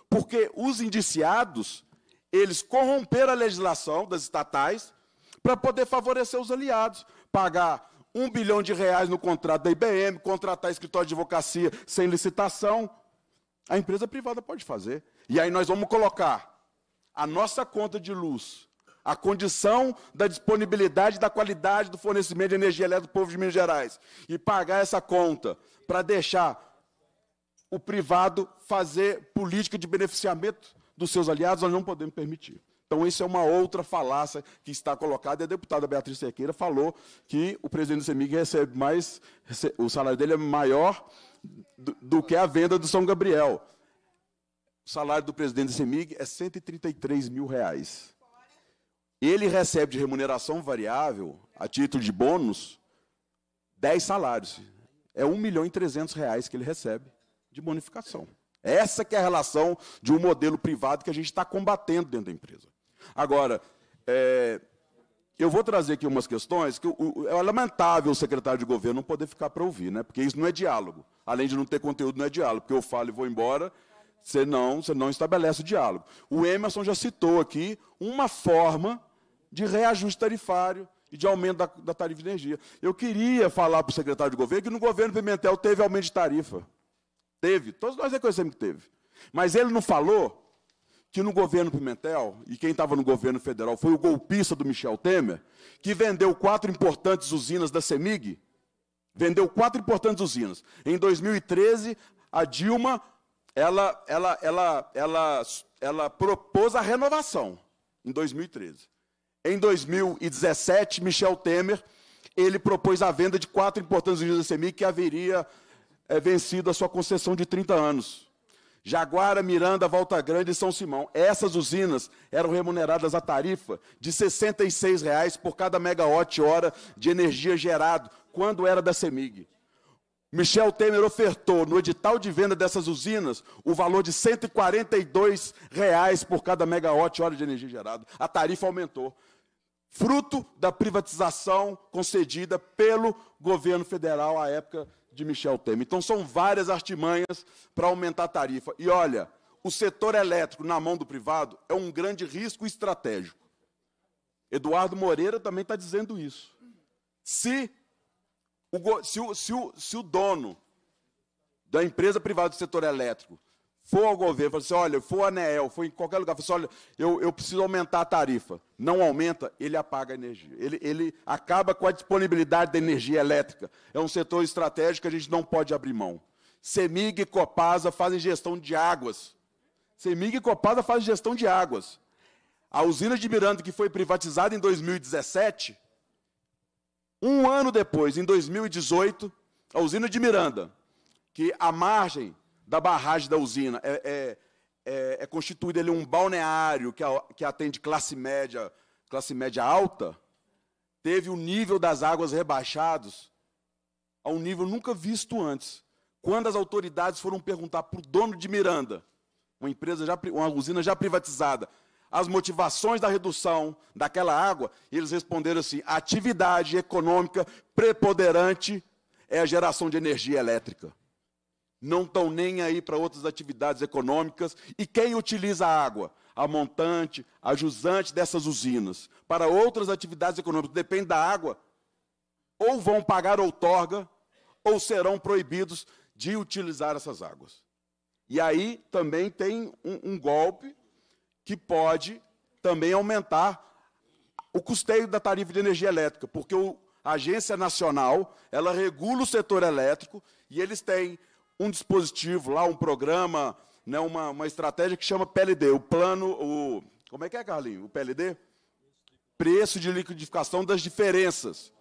Porque os indiciados, eles corromperam a legislação das estatais para poder favorecer os aliados, pagar um bilhão de reais no contrato da IBM, contratar escritório de advocacia sem licitação. A empresa privada pode fazer. E aí nós vamos colocar a nossa conta de luz, a condição da disponibilidade da qualidade do fornecimento de energia elétrica do povo de Minas Gerais e pagar essa conta para deixar o privado fazer política de beneficiamento dos seus aliados, nós não podemos permitir. Então, isso é uma outra falácia que está colocada. E a deputada Beatriz Sequeira falou que o presidente do CEMIG recebe mais, o salário dele é maior do, do que a venda do São Gabriel. O salário do presidente do CEMIG é 133 mil reais. Ele recebe de remuneração variável, a título de bônus, 10 salários. É 1 milhão e 300 reais que ele recebe de bonificação. Essa que é a relação de um modelo privado que a gente está combatendo dentro da empresa. Agora, é, eu vou trazer aqui umas questões que o, é lamentável o secretário de governo não poder ficar para ouvir, né? porque isso não é diálogo. Além de não ter conteúdo, não é diálogo, porque eu falo e vou embora, você não, você não estabelece o diálogo. O Emerson já citou aqui uma forma de reajuste tarifário e de aumento da, da tarifa de energia. Eu queria falar para o secretário de governo que no governo Pimentel teve aumento de tarifa. Teve, todos nós reconhecemos que teve. Mas ele não falou que no governo Pimentel, e quem estava no governo federal foi o golpista do Michel Temer, que vendeu quatro importantes usinas da CEMIG. Vendeu quatro importantes usinas. Em 2013, a Dilma ela, ela, ela, ela, ela propôs a renovação, em 2013. Em 2017, Michel Temer ele propôs a venda de quatro importantes usinas da CEMIG que haveria é, vencido a sua concessão de 30 anos. Jaguara, Miranda, Volta Grande e São Simão. Essas usinas eram remuneradas a tarifa de R$ 66,00 por cada megawatt-hora de energia gerado, quando era da CEMIG. Michel Temer ofertou no edital de venda dessas usinas o valor de R$ 142,00 por cada megawatt-hora de energia gerada. A tarifa aumentou. Fruto da privatização concedida pelo governo federal à época de Michel Temer. Então são várias artimanhas para aumentar a tarifa. E olha, o setor elétrico na mão do privado é um grande risco estratégico. Eduardo Moreira também está dizendo isso. Se o, se, o, se, o, se o dono da empresa privada do setor elétrico for ao governo, fala assim, olha, for a ANEEL, for em qualquer lugar, for assim, olha, eu, eu preciso aumentar a tarifa. Não aumenta, ele apaga a energia. Ele, ele acaba com a disponibilidade da energia elétrica. É um setor estratégico que a gente não pode abrir mão. CEMIG e Copasa fazem gestão de águas. CEMIG e Copasa fazem gestão de águas. A usina de Miranda, que foi privatizada em 2017, um ano depois, em 2018, a usina de Miranda, que a margem da barragem da usina. É, é, é, é constituído ali um balneário que, a, que atende classe média, classe média alta, teve o nível das águas rebaixados a um nível nunca visto antes. Quando as autoridades foram perguntar para o dono de Miranda, uma empresa já, uma usina já privatizada, as motivações da redução daquela água, eles responderam assim: a atividade econômica preponderante é a geração de energia elétrica não estão nem aí para outras atividades econômicas. E quem utiliza a água? A montante, a jusante dessas usinas, para outras atividades econômicas, depende da água, ou vão pagar outorga, ou serão proibidos de utilizar essas águas. E aí também tem um, um golpe que pode também aumentar o custeio da tarifa de energia elétrica, porque o, a Agência Nacional ela regula o setor elétrico e eles têm um dispositivo lá, um programa, né, uma, uma estratégia que chama PLD, o plano, o como é que é, Carlinho? O PLD? Preço de liquidificação das diferenças. O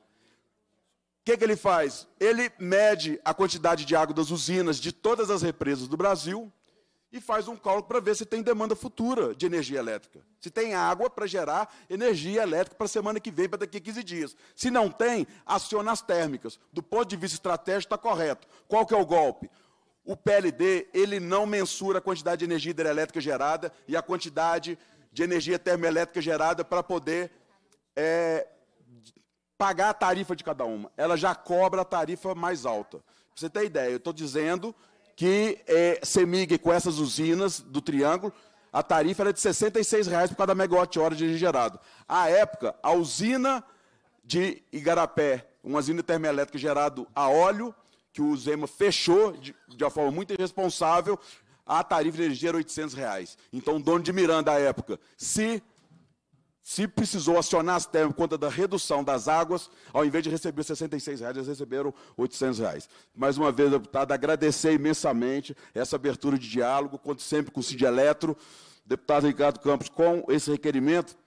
que, que ele faz? Ele mede a quantidade de água das usinas de todas as represas do Brasil e faz um cálculo para ver se tem demanda futura de energia elétrica. Se tem água para gerar energia elétrica para a semana que vem, para daqui a 15 dias. Se não tem, aciona as térmicas. Do ponto de vista estratégico, está correto. Qual que é o golpe? O PLD, ele não mensura a quantidade de energia hidrelétrica gerada e a quantidade de energia termoelétrica gerada para poder é, pagar a tarifa de cada uma. Ela já cobra a tarifa mais alta. Pra você ter ideia, eu estou dizendo que é, CEMIG, com essas usinas do Triângulo, a tarifa era de R$ 66,00 por cada megawatt-hora de energia gerada. À época, a usina de Igarapé, uma usina termoelétrica gerada a óleo, que o Zema fechou de, de uma forma muito irresponsável, a tarifa de energia era 800 reais. Então, o dono de Miranda, à época, se, se precisou acionar as termas por conta da redução das águas, ao invés de receber 66 reais, eles receberam 800 reais. Mais uma vez, deputado, agradecer imensamente essa abertura de diálogo, conto sempre com o Cid Eletro, deputado Ricardo Campos, com esse requerimento.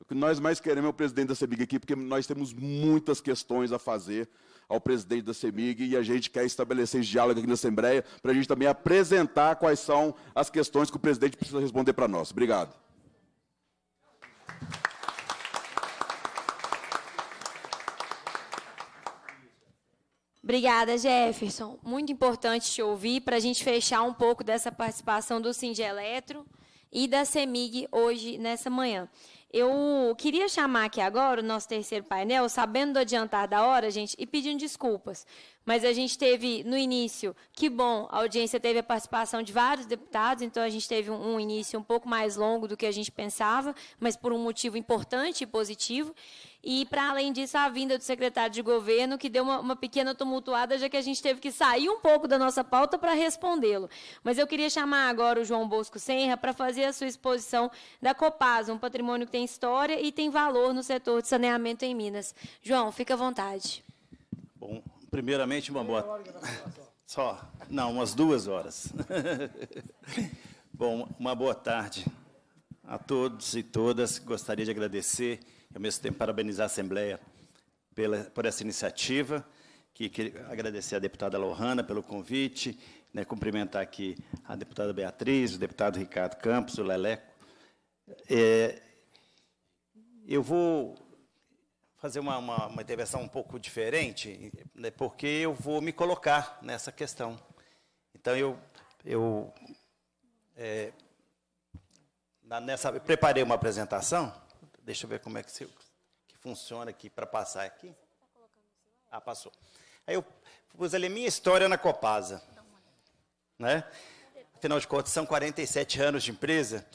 O que nós mais queremos é o presidente da CEBIG aqui, porque nós temos muitas questões a fazer ao presidente da CEMIG e a gente quer estabelecer esse diálogo aqui na Assembleia para a gente também apresentar quais são as questões que o presidente precisa responder para nós. Obrigado. Obrigada, Jefferson. Muito importante te ouvir para a gente fechar um pouco dessa participação do Sindieleletro e da CEMIG hoje, nessa manhã. Eu queria chamar aqui agora o nosso terceiro painel, sabendo do adiantar da hora, gente, e pedindo desculpas. Mas a gente teve, no início, que bom, a audiência teve a participação de vários deputados, então a gente teve um, um início um pouco mais longo do que a gente pensava, mas por um motivo importante e positivo. E, para além disso, a vinda do secretário de governo, que deu uma, uma, pequena tumultuada, já que a gente teve que sair um pouco da nossa pauta para respondê-lo. Mas eu queria chamar agora o João Bosco Senra para fazer a sua exposição da Copasa, um patrimônio que tem história e tem valor no setor de saneamento em Minas. João, fica à vontade. Bom, Primeiramente, uma boa. Só? Não, umas duas horas. Bom, uma boa tarde a todos e todas. Gostaria de agradecer e, ao mesmo tempo, parabenizar a Assembleia pela, por essa iniciativa. Que, que, agradecer à deputada Lohana pelo convite, né, cumprimentar aqui a deputada Beatriz, o deputado Ricardo Campos, o Leleco. É, eu vou fazer uma, uma, uma, intervenção um pouco diferente, né, porque eu vou me colocar nessa questão. Então, eu, eu é, na, nessa, preparei uma apresentação, deixa eu ver como é que, se, que funciona aqui para passar aqui. Ah, passou. Aí eu pus ali minha história na Copasa. Né? Afinal de contas, são 47 anos de empresa.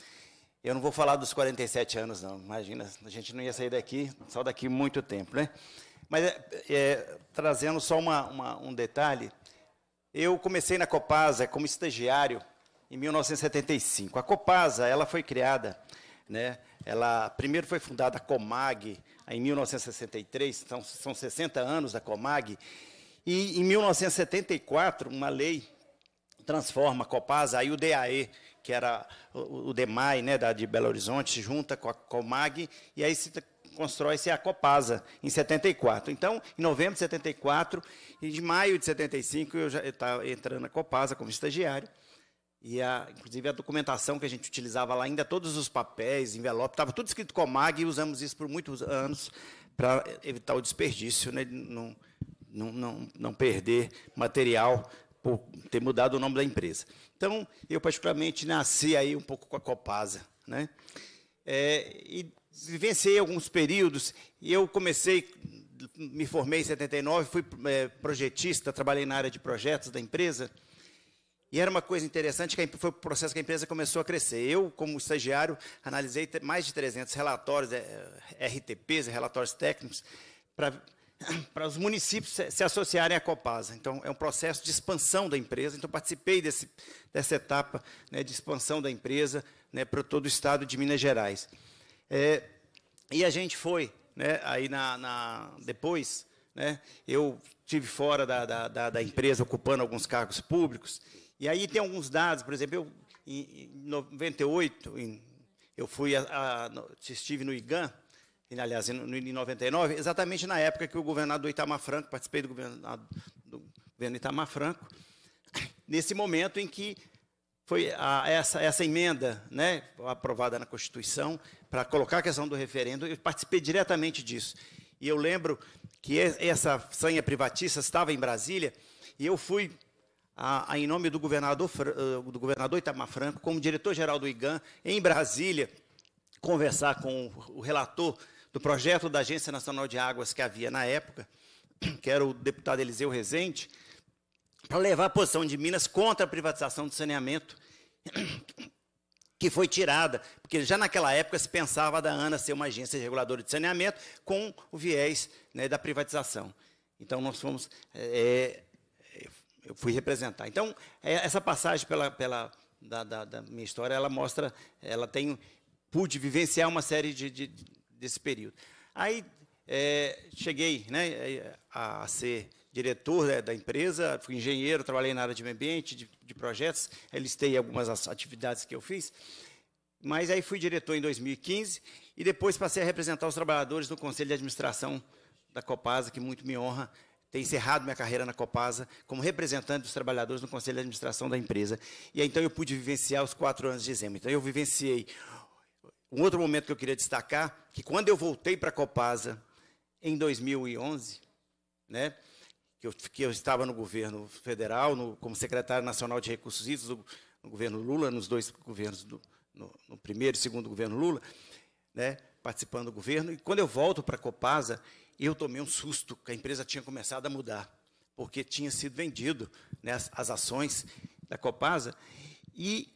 Eu não vou falar dos 47 anos, não. Imagina, a gente não ia sair daqui, só daqui muito tempo, né? Mas é, é, trazendo só uma, uma, um detalhe, eu comecei na Copasa como estagiário em 1975. A Copasa, ela foi criada, né? Ela primeiro foi fundada a Comag em 1963, então são 60 anos da Comag. E em 1974, uma lei transforma a Copasa, aí o DAE que era o, DEMAI, né, da, de Belo Horizonte, junta com a Comag, e aí se constrói-se a Copasa, em 74. Então, em novembro de 74, e de maio de 75, eu já estava entrando na Copasa como estagiário, e, a, inclusive, a documentação que a gente utilizava lá, ainda todos os papéis, envelope, estava tudo escrito Comag, e usamos isso por muitos anos para evitar o desperdício, né, não, não, não, não perder material por ter mudado o nome da empresa. Então, eu particularmente nasci aí um pouco com a Copasa, né? É, e vivenciei alguns períodos, e eu comecei, me formei em 79, fui é, projetista, trabalhei na área de projetos da empresa, e era uma coisa interessante, que foi o processo que a empresa começou a crescer. Eu, como estagiário, analisei mais de 300 relatórios, é, é, RTPs, relatórios técnicos, para para os municípios se, se associarem à Copasa. Então, é um processo de expansão da empresa. Então, participei desse, dessa etapa né, de expansão da empresa né, para todo o estado de Minas Gerais. É, e a gente foi, né, aí na, na, depois, né, eu tive fora da, da, da, empresa ocupando alguns cargos públicos. E aí tem alguns dados, por exemplo, eu, em, em 98, em, eu fui a, a, estive no IGAN, aliás, em 99, exatamente na época que o governador Itamar Franco, participei do, governado, do governo Itamar Franco, nesse momento em que foi a, essa, essa emenda né, aprovada na Constituição para colocar a questão do referendo, eu participei diretamente disso. E eu lembro que essa sanha privatista estava em Brasília, e eu fui, a, a, em nome do governador, eh, do governador Itamar Franco, como diretor-geral do IGAN, em Brasília, conversar com o relator do projeto da Agência Nacional de Águas que havia na época, que era o deputado Eliseu Rezende, para levar a posição de Minas contra a privatização do saneamento, que foi tirada, porque já naquela época se pensava da ANA ser uma agência reguladora de saneamento com o viés né, da privatização. Então, nós fomos. É, é eu fui representar. Então, é, essa passagem pela, pela da, da, da, minha história, ela mostra, ela tem. Pude vivenciar uma série de, de desse período. Aí é, cheguei né, a ser diretor né, da empresa, fui engenheiro, trabalhei na área de meio ambiente, de, de projetos, listei algumas atividades que eu fiz, mas aí fui diretor em 2015 e depois passei a representar os trabalhadores no Conselho de Administração da Copasa, que muito me honra ter encerrado minha carreira na Copasa como representante dos trabalhadores no Conselho de Administração da empresa. E aí, então eu pude vivenciar os quatro anos de exame. Então eu vivenciei um outro momento que eu queria destacar, que quando eu voltei para a Copasa em 2011, né, que eu, que eu estava no governo federal, no, como secretário nacional de recursos hídricos no governo Lula, nos dois governos, do, no, no primeiro e segundo governo Lula, né, participando do governo. E quando eu volto para a Copasa, eu tomei um susto, que a empresa tinha começado a mudar, porque tinha sido vendido né, as, as ações da Copasa. E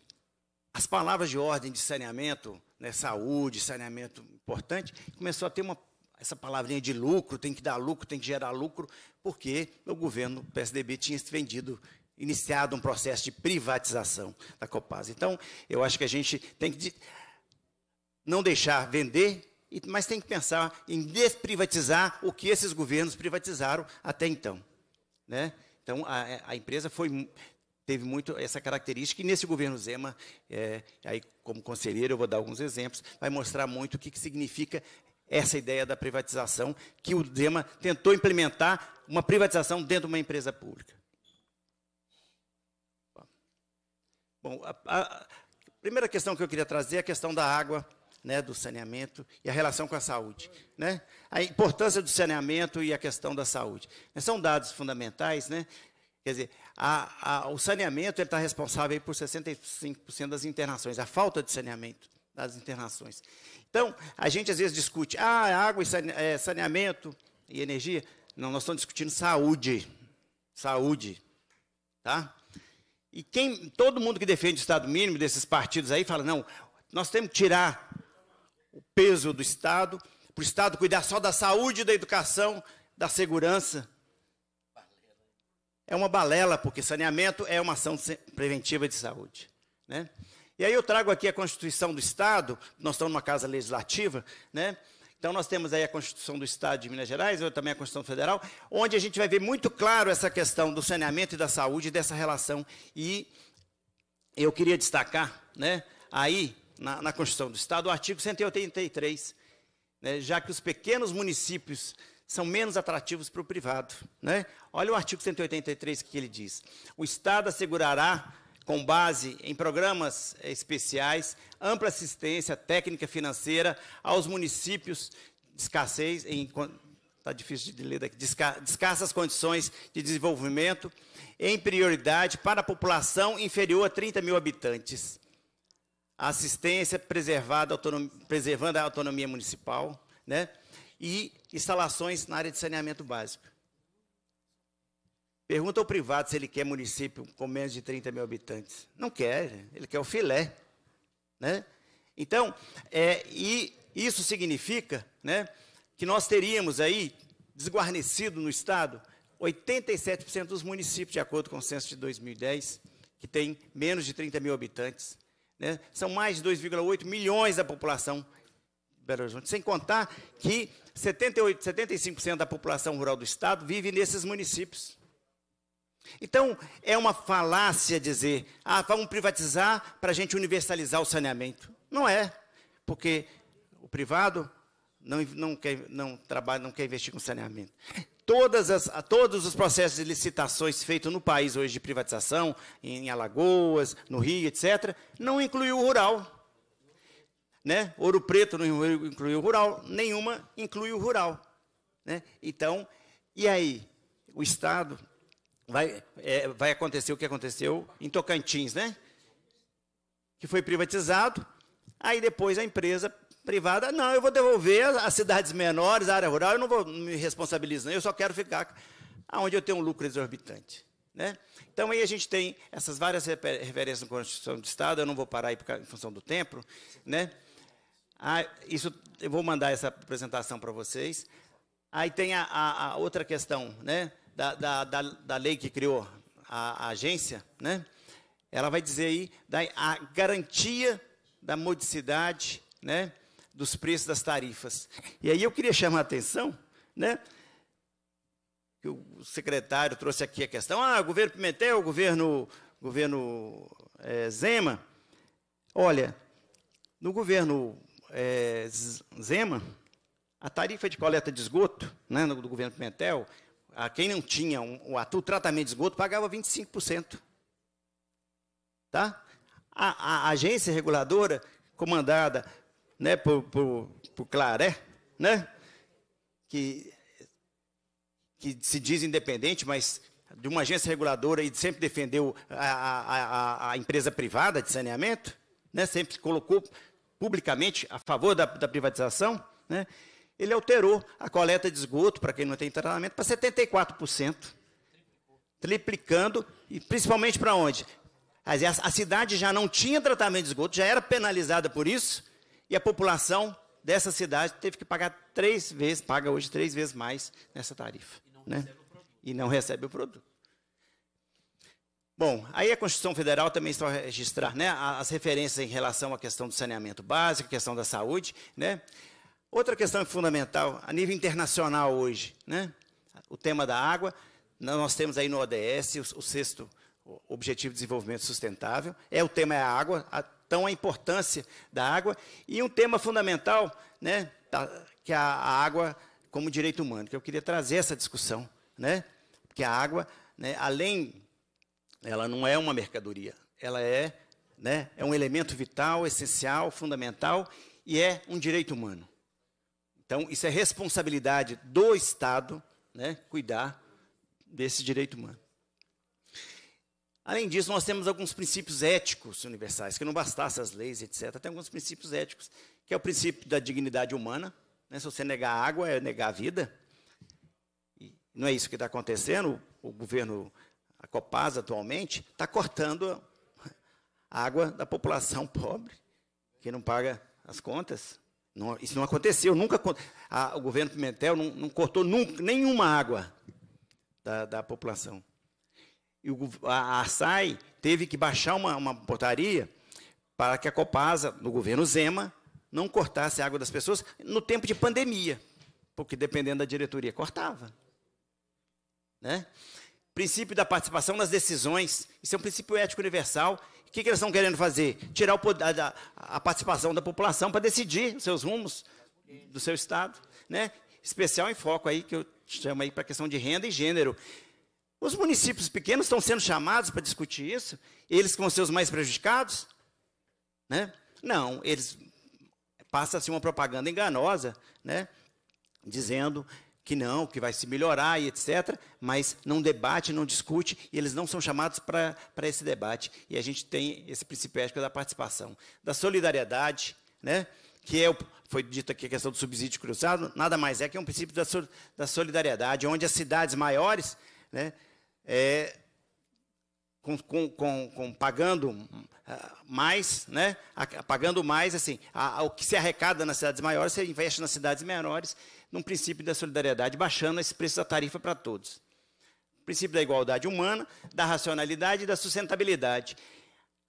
as palavras de ordem de saneamento, né, saúde, saneamento importante, começou a ter uma, essa palavrinha de lucro, tem que dar lucro, tem que gerar lucro, porque o governo PSDB tinha vendido, iniciado um processo de privatização da Copasa. Então, eu acho que a gente tem que não deixar vender, mas tem que pensar em desprivatizar o que esses governos privatizaram até então. Né? Então, a, a empresa foi teve muito essa característica. E nesse governo Zema, é, aí como conselheiro eu vou dar alguns exemplos, vai mostrar muito o que, que significa essa ideia da privatização que o Zema tentou implementar uma privatização dentro de uma empresa pública. Bom, a, a primeira questão que eu queria trazer é a questão da água né, do saneamento e a relação com a saúde. Né? A importância do saneamento e a questão da saúde. São dados fundamentais. Né? Quer dizer, a, a, o saneamento está responsável por 65% das internações, a falta de saneamento das internações. Então, a gente às vezes discute, ah, água e é, saneamento e energia. Não, nós estamos discutindo saúde. Saúde. Tá? E quem, todo mundo que defende o Estado mínimo desses partidos aí fala, não, nós temos que tirar o peso do Estado, para o Estado cuidar só da saúde, da educação, da segurança é uma balela, porque saneamento é uma ação preventiva de saúde. Né? E aí eu trago aqui a Constituição do Estado, nós estamos numa casa legislativa, né? Então nós temos aí a Constituição do Estado de Minas Gerais, ou também a Constituição Federal, onde a gente vai ver muito claro essa questão do saneamento e da saúde, dessa relação. E eu queria destacar, né, aí, na, na Constituição do Estado, o artigo 183, né, já que os pequenos municípios são menos atrativos para o privado. Né? Olha o artigo 183 que ele diz. O Estado assegurará, com base em programas eh, especiais, ampla assistência técnica financeira aos municípios de escassez, em, tá difícil de ler daqui, de escassas condições de desenvolvimento, em prioridade para a população inferior a 30 mil habitantes. assistência preservada, preservando a autonomia municipal, né? e instalações na área de saneamento básico. Pergunta ao privado se ele quer município com menos de 30 mil habitantes. Não quer, ele quer o filé. Né? Então, é, e isso significa né, que nós teríamos aí, desguarnecido no Estado, 87% dos municípios, de acordo com o censo de 2010, que tem menos de 30 mil habitantes. Né? São mais de 2,8 milhões da população Belo Horizonte. Sem contar que 78, 75% da população rural do estado vive nesses municípios. Então, é uma falácia dizer, ah, vamos privatizar para a gente universalizar o saneamento. Não é, porque o privado não, não, quer, não trabalha, não quer investir com saneamento. Todas as, todos os processos de licitações feitos no país hoje de privatização, em Alagoas, no Rio, etc., não incluiu o rural. Né? Ouro Preto não inclui o rural, nenhuma inclui o rural. Né? Então, e aí? O Estado vai, é, vai acontecer o que aconteceu em Tocantins, né? que foi privatizado, aí depois a empresa privada, não, eu vou devolver as cidades menores, a área rural, eu não vou me responsabilizar, eu só quero ficar onde eu tenho um lucro exorbitante. Né? Então, aí a gente tem essas várias referências na Constituição do Estado, eu não vou parar aí em função do tempo, né? Ah, isso, eu vou mandar essa apresentação para vocês. Aí tem a, a, a outra questão, né? Da, da, da, da, lei que criou a, a agência, né? Ela vai dizer aí da, a garantia da modicidade, né? Dos preços das tarifas. E aí eu queria chamar a atenção, né? Que o secretário trouxe aqui a questão. Ah, governo Pimentel, governo, governo é, Zema. Olha, no governo é, Zema, a tarifa de coleta de esgoto né, do governo Pimentel, a quem não tinha um, o tratamento de esgoto pagava 25%. Tá? A, a agência reguladora, comandada né, por, por, por Claré, né, que, que se diz independente, mas de uma agência reguladora e sempre defendeu a, a, a, a empresa privada de saneamento, né, sempre colocou publicamente a favor da, da privatização, né, ele alterou a coleta de esgoto, para quem não tem tratamento, para 74%, triplicando, e principalmente para onde? A, a cidade já não tinha tratamento de esgoto, já era penalizada por isso, e a população dessa cidade teve que pagar três vezes, paga hoje três vezes mais nessa tarifa. E não, né? e não recebe o produto. Bom, aí a Constituição Federal também está a registrar né, as referências em relação à questão do saneamento básico, questão da saúde. Né? Outra questão é fundamental, a nível internacional hoje, né? o tema da água, nós temos aí no ODS o, o sexto Objetivo de Desenvolvimento Sustentável, é o tema é a água, a, tão a importância da água, e um tema fundamental, né, tá, que é a, a água como direito humano, que eu queria trazer essa discussão, né, que a água, né, além ela não é uma mercadoria, ela é, né, é um elemento vital, essencial, fundamental e é um direito humano. Então, isso é responsabilidade do Estado né, cuidar desse direito humano. Além disso, nós temos alguns princípios éticos universais, que não bastasse as leis, etc. Tem alguns princípios éticos, que é o princípio da dignidade humana. Né, se você negar água, é negar a vida. E não é isso que está acontecendo. O, o governo a Copasa atualmente, está cortando a água da população pobre, que não paga as contas. Não, isso não aconteceu, nunca a, o governo Pimentel não, não cortou nunca, nenhuma água da, da população. E o, a, a SAI teve que baixar uma, uma portaria para que a Copasa, no governo Zema, não cortasse a água das pessoas no tempo de pandemia, porque dependendo da diretoria cortava, né? princípio da participação nas decisões. Isso é um princípio ético universal. O que, que eles estão querendo fazer? Tirar o, a, a, participação da população para decidir os seus rumos do seu Estado. Né? Especial em foco aí, que eu chamo aí para a questão de renda e gênero. Os municípios pequenos estão sendo chamados para discutir isso? Eles com os seus mais prejudicados? Né? Não, eles passam assim, uma propaganda enganosa, né? dizendo que não, que vai se melhorar e etc., mas não debate, não discute, e eles não são chamados para esse debate. E a gente tem esse princípio ético da participação, da solidariedade, né? que é o, foi dito aqui a questão do subsídio cruzado, nada mais é que é um princípio da, so, da solidariedade, onde as cidades maiores, né, é, com, com, com, com, pagando mais, né, pagando mais, assim, a, a, o que se arrecada nas cidades maiores, você investe nas cidades menores, num princípio da solidariedade, baixando esse preço da tarifa para todos. O princípio da igualdade humana, da racionalidade e da sustentabilidade.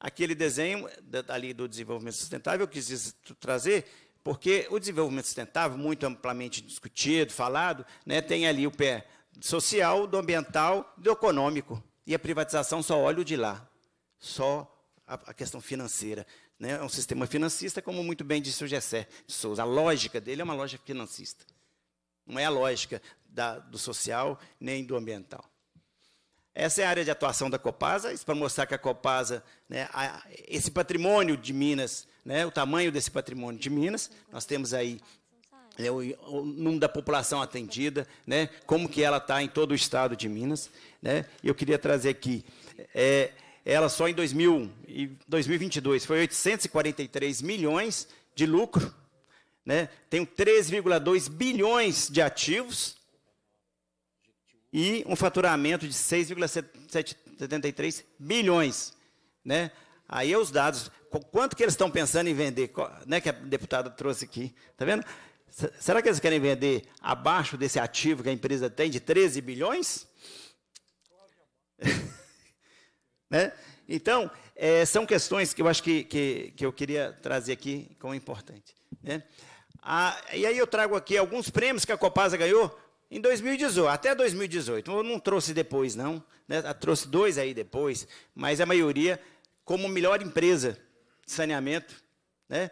Aquele desenho ali do desenvolvimento sustentável eu quis trazer, porque o desenvolvimento sustentável, muito amplamente discutido, falado, né, tem ali o pé social, do ambiental, do econômico. E a privatização só olha o de lá, só a, a questão financeira. Né? É um sistema financista, como muito bem disse o Gessé de Souza. A lógica dele é uma lógica financista. Não é a lógica da, do social nem do ambiental. Essa é a área de atuação da Copasa, isso para mostrar que a Copasa, né, a, esse patrimônio de Minas, né, o tamanho desse patrimônio de Minas, nós temos aí né, o, o, número da população atendida, né, como que ela está em todo o estado de Minas. Né, eu queria trazer aqui, é, ela só em 2000, 2022 foi 843 milhões de lucro, né? Tenho 3,2 bilhões de ativos e um faturamento de 6,73 bilhões, né? Aí é os dados, quanto que eles estão pensando em vender, né, que a deputada trouxe aqui, tá vendo? Será que eles querem vender abaixo desse ativo que a empresa tem de 13 bilhões? né? Então, é, são questões que eu acho que, que, que eu queria trazer aqui como importante. Né? Ah, e aí eu trago aqui alguns prêmios que a Copasa ganhou em 2018, até 2018. Eu não trouxe depois, não. Né? Trouxe dois aí depois, mas a maioria como melhor empresa de saneamento, né?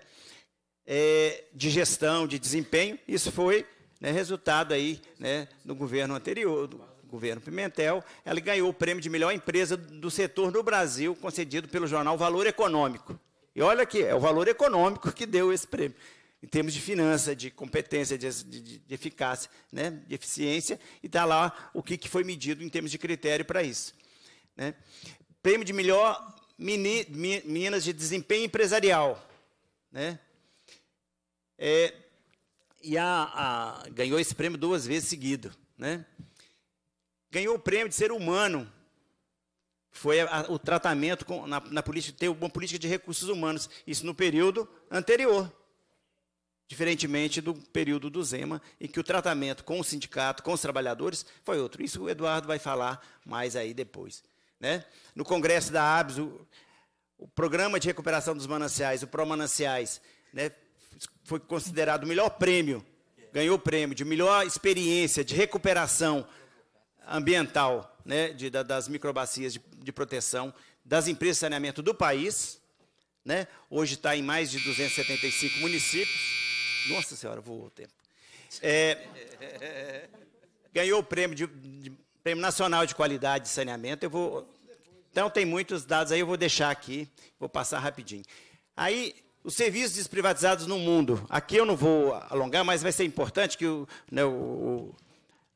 É, de gestão, de desempenho. Isso foi né, resultado aí né, do governo anterior, do governo Pimentel. Ela ganhou o prêmio de melhor empresa do setor no Brasil, concedido pelo jornal Valor Econômico. E olha aqui, é o valor econômico que deu esse prêmio em termos de finança, de competência, de, de, de eficácia, né, de eficiência, e está lá o que, que foi medido em termos de critério para isso. Né. Prêmio de melhor mini, mi, Minas de Desempenho Empresarial. Né. É, e a, a, ganhou esse prêmio duas vezes seguido. Né. Ganhou o prêmio de ser humano. Foi a, o tratamento com, na, na política, ter uma política de recursos humanos. Isso no período anterior. Diferentemente do período do Zema, em que o tratamento com o sindicato, com os trabalhadores, foi outro. Isso o Eduardo vai falar mais aí depois. Né? No Congresso da ABS, o, o Programa de Recuperação dos Mananciais, o Promananciais, mananciais né, foi considerado o melhor prêmio, ganhou o prêmio de melhor experiência de recuperação ambiental né, de, da, das microbacias de, de proteção das empresas de saneamento do país. Né? Hoje está em mais de 275 municípios. Nossa Senhora, voou o tempo. É, ganhou o prêmio, de, de, prêmio Nacional de Qualidade de Saneamento. Eu vou, então, tem muitos dados aí, eu vou deixar aqui, vou passar rapidinho. Aí, os serviços desprivatizados no mundo. Aqui eu não vou alongar, mas vai ser importante que o, né, o,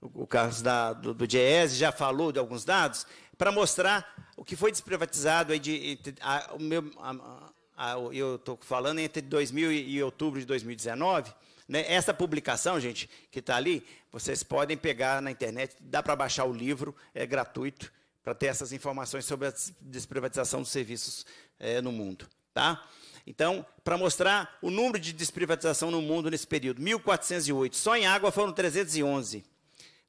o, o Carlos da, do, do GES já falou de alguns dados, para mostrar o que foi desprivatizado aí de, de a, o meu, a, ah, eu estou falando entre 2000 e outubro de 2019. Né? Essa publicação, gente, que está ali, vocês podem pegar na internet, dá para baixar o livro, é gratuito, para ter essas informações sobre a desprivatização dos serviços é, no mundo. Tá? Então, para mostrar o número de desprivatização no mundo nesse período, 1408. Só em água foram 311.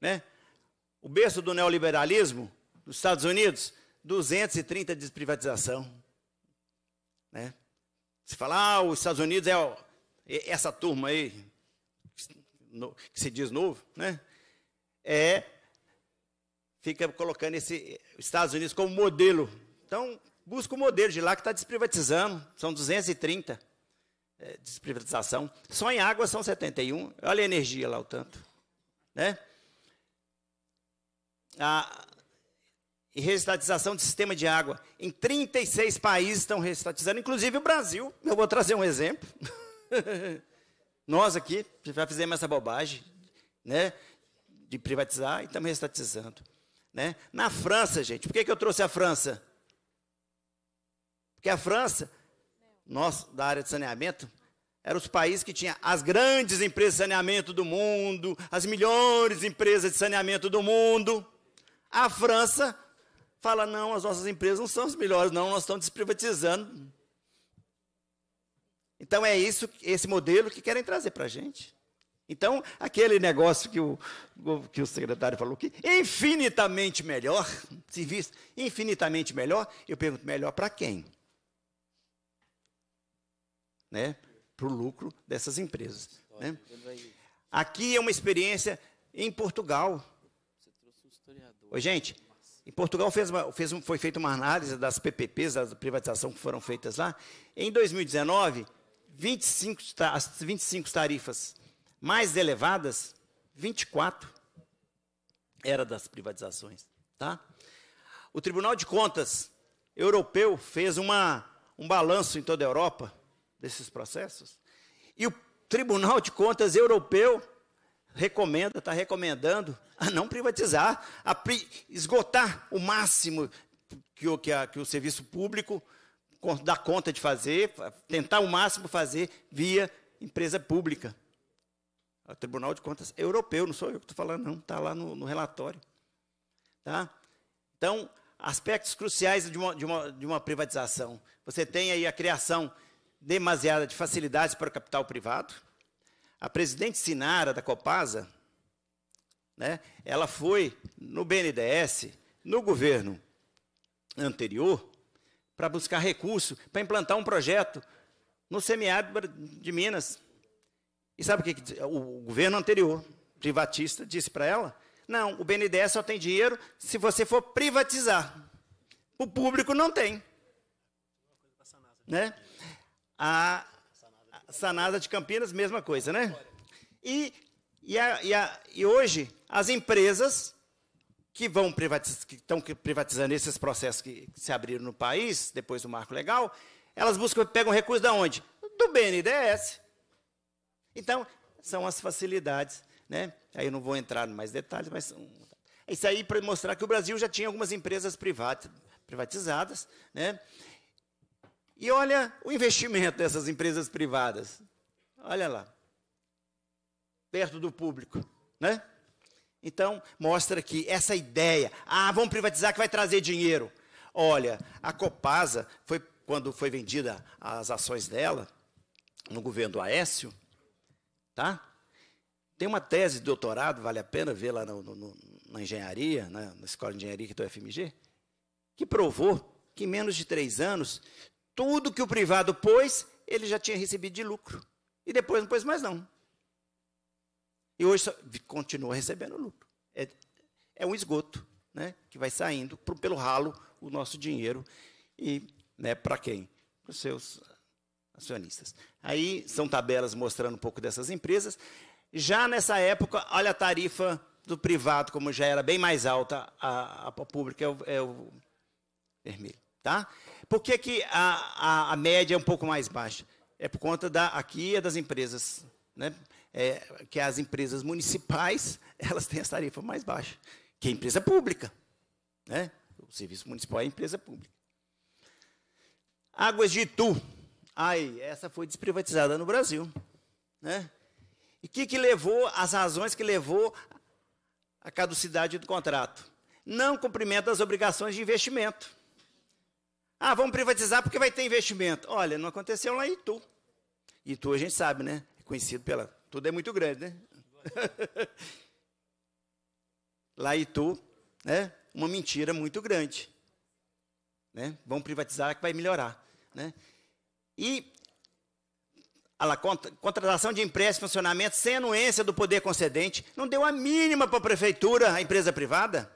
Né? O berço do neoliberalismo, nos Estados Unidos, 230 desprivatização. Né? falar fala, ah, os Estados Unidos é essa turma aí, que se diz novo, né? É, fica colocando esse Estados Unidos como modelo. Então, busca o modelo de lá que está desprivatizando, são 230 é, desprivatização. Só em água são 71, olha a energia lá o tanto. Né? Ah, e reestatização do sistema de água. Em 36 países estão reestatizando, inclusive o Brasil. Eu vou trazer um exemplo. Nós aqui já fizemos essa bobagem né, de privatizar e estamos reestatizando. Né? Na França, gente, por que, que eu trouxe a França? Porque a França, nós, da área de saneamento, era os países que tinham as grandes empresas de saneamento do mundo, as melhores empresas de saneamento do mundo. A França fala: não, as nossas empresas não são as melhores, não, nós estamos desprivatizando. Então é isso, esse modelo que querem trazer para a gente. Então, aquele negócio que o, que o secretário falou que infinitamente melhor, serviço infinitamente melhor, eu pergunto, melhor para quem? Né? Para o lucro dessas empresas. Né? Aqui é uma experiência em Portugal. Você trouxe um historiador. Ô, gente, em Portugal fez uma, fez um, foi feita uma análise das PPPs, da privatização que foram feitas lá. Em 2019, 25, as 25 tarifas mais elevadas, 24 era das privatizações. Tá? O Tribunal de Contas Europeu fez uma, um balanço em toda a Europa desses processos. E o Tribunal de Contas Europeu recomenda, está recomendando a não privatizar, a pri esgotar o máximo que o, que, a, que o serviço público dá conta de fazer, tentar o máximo fazer via empresa pública. O Tribunal de Contas é europeu, não sou eu que estou falando, não, está lá no, no, relatório. Tá? Então, aspectos cruciais de uma, de, uma, de uma privatização. Você tem aí a criação demasiada de facilidades para o capital privado, a presidente Sinara da Copasa, né, ela foi no BNDES, no governo anterior, para buscar recurso, para implantar um projeto no semiárido de Minas. E sabe o que, que o governo anterior, privatista, disse para ela? Não, o BNDES só tem dinheiro se você for privatizar. O público não tem. Né? A, Sanasa de Campinas, mesma coisa, né? E, e, a, e, a, e hoje, as empresas que vão privatiz, que estão privatizando esses processos que, que se abriram no país, depois do marco legal, elas buscam, pegam recursos de onde? Do BNDES. Então, são as facilidades. Né? Aí eu não vou entrar em mais detalhes, mas isso aí para mostrar que o Brasil já tinha algumas empresas privatizadas, né? E olha o investimento dessas empresas privadas. Olha lá. Perto do público, né? Então, mostra que essa ideia, ah, vamos privatizar que vai trazer dinheiro. Olha, a Copasa foi quando foi vendida as ações dela no governo do Aécio, tá? Tem uma tese de doutorado, vale a pena ver lá no, no, na engenharia, né, na escola de engenharia que é do FMG, que provou que em menos de três anos tudo que o privado pôs, ele já tinha recebido de lucro. E depois não pôs mais não. E hoje só, continua recebendo lucro. É, é um esgoto né, que vai saindo pro, pelo ralo o nosso dinheiro. E né, para quem? Para os seus acionistas. Aí são tabelas mostrando um pouco dessas empresas. Já nessa época, olha a tarifa do privado, como já era bem mais alta, a, a pública é o, é o vermelho. Tá? Por que, que a, a, a, média é um pouco mais baixa? É por conta da aqui é das empresas, né? É, que as empresas municipais elas têm as tarifas mais baixas, que é empresa pública, né? O serviço municipal é empresa pública. Águas de Itu, ai, essa foi desprivatizada no Brasil, né? E o que, que levou as razões que levou a caducidade do contrato? Não cumprimento das obrigações de investimento. Ah, vamos privatizar porque vai ter investimento. Olha, não aconteceu lá em Itu. Itu a gente sabe, né? É conhecido pela. Tudo é muito grande, né? lá em Itu, né? Uma mentira muito grande. Né? Vamos privatizar que vai melhorar, né? E a contratação de empréstimo funcionamento sem anuência do poder concedente não deu a mínima para a prefeitura, a empresa privada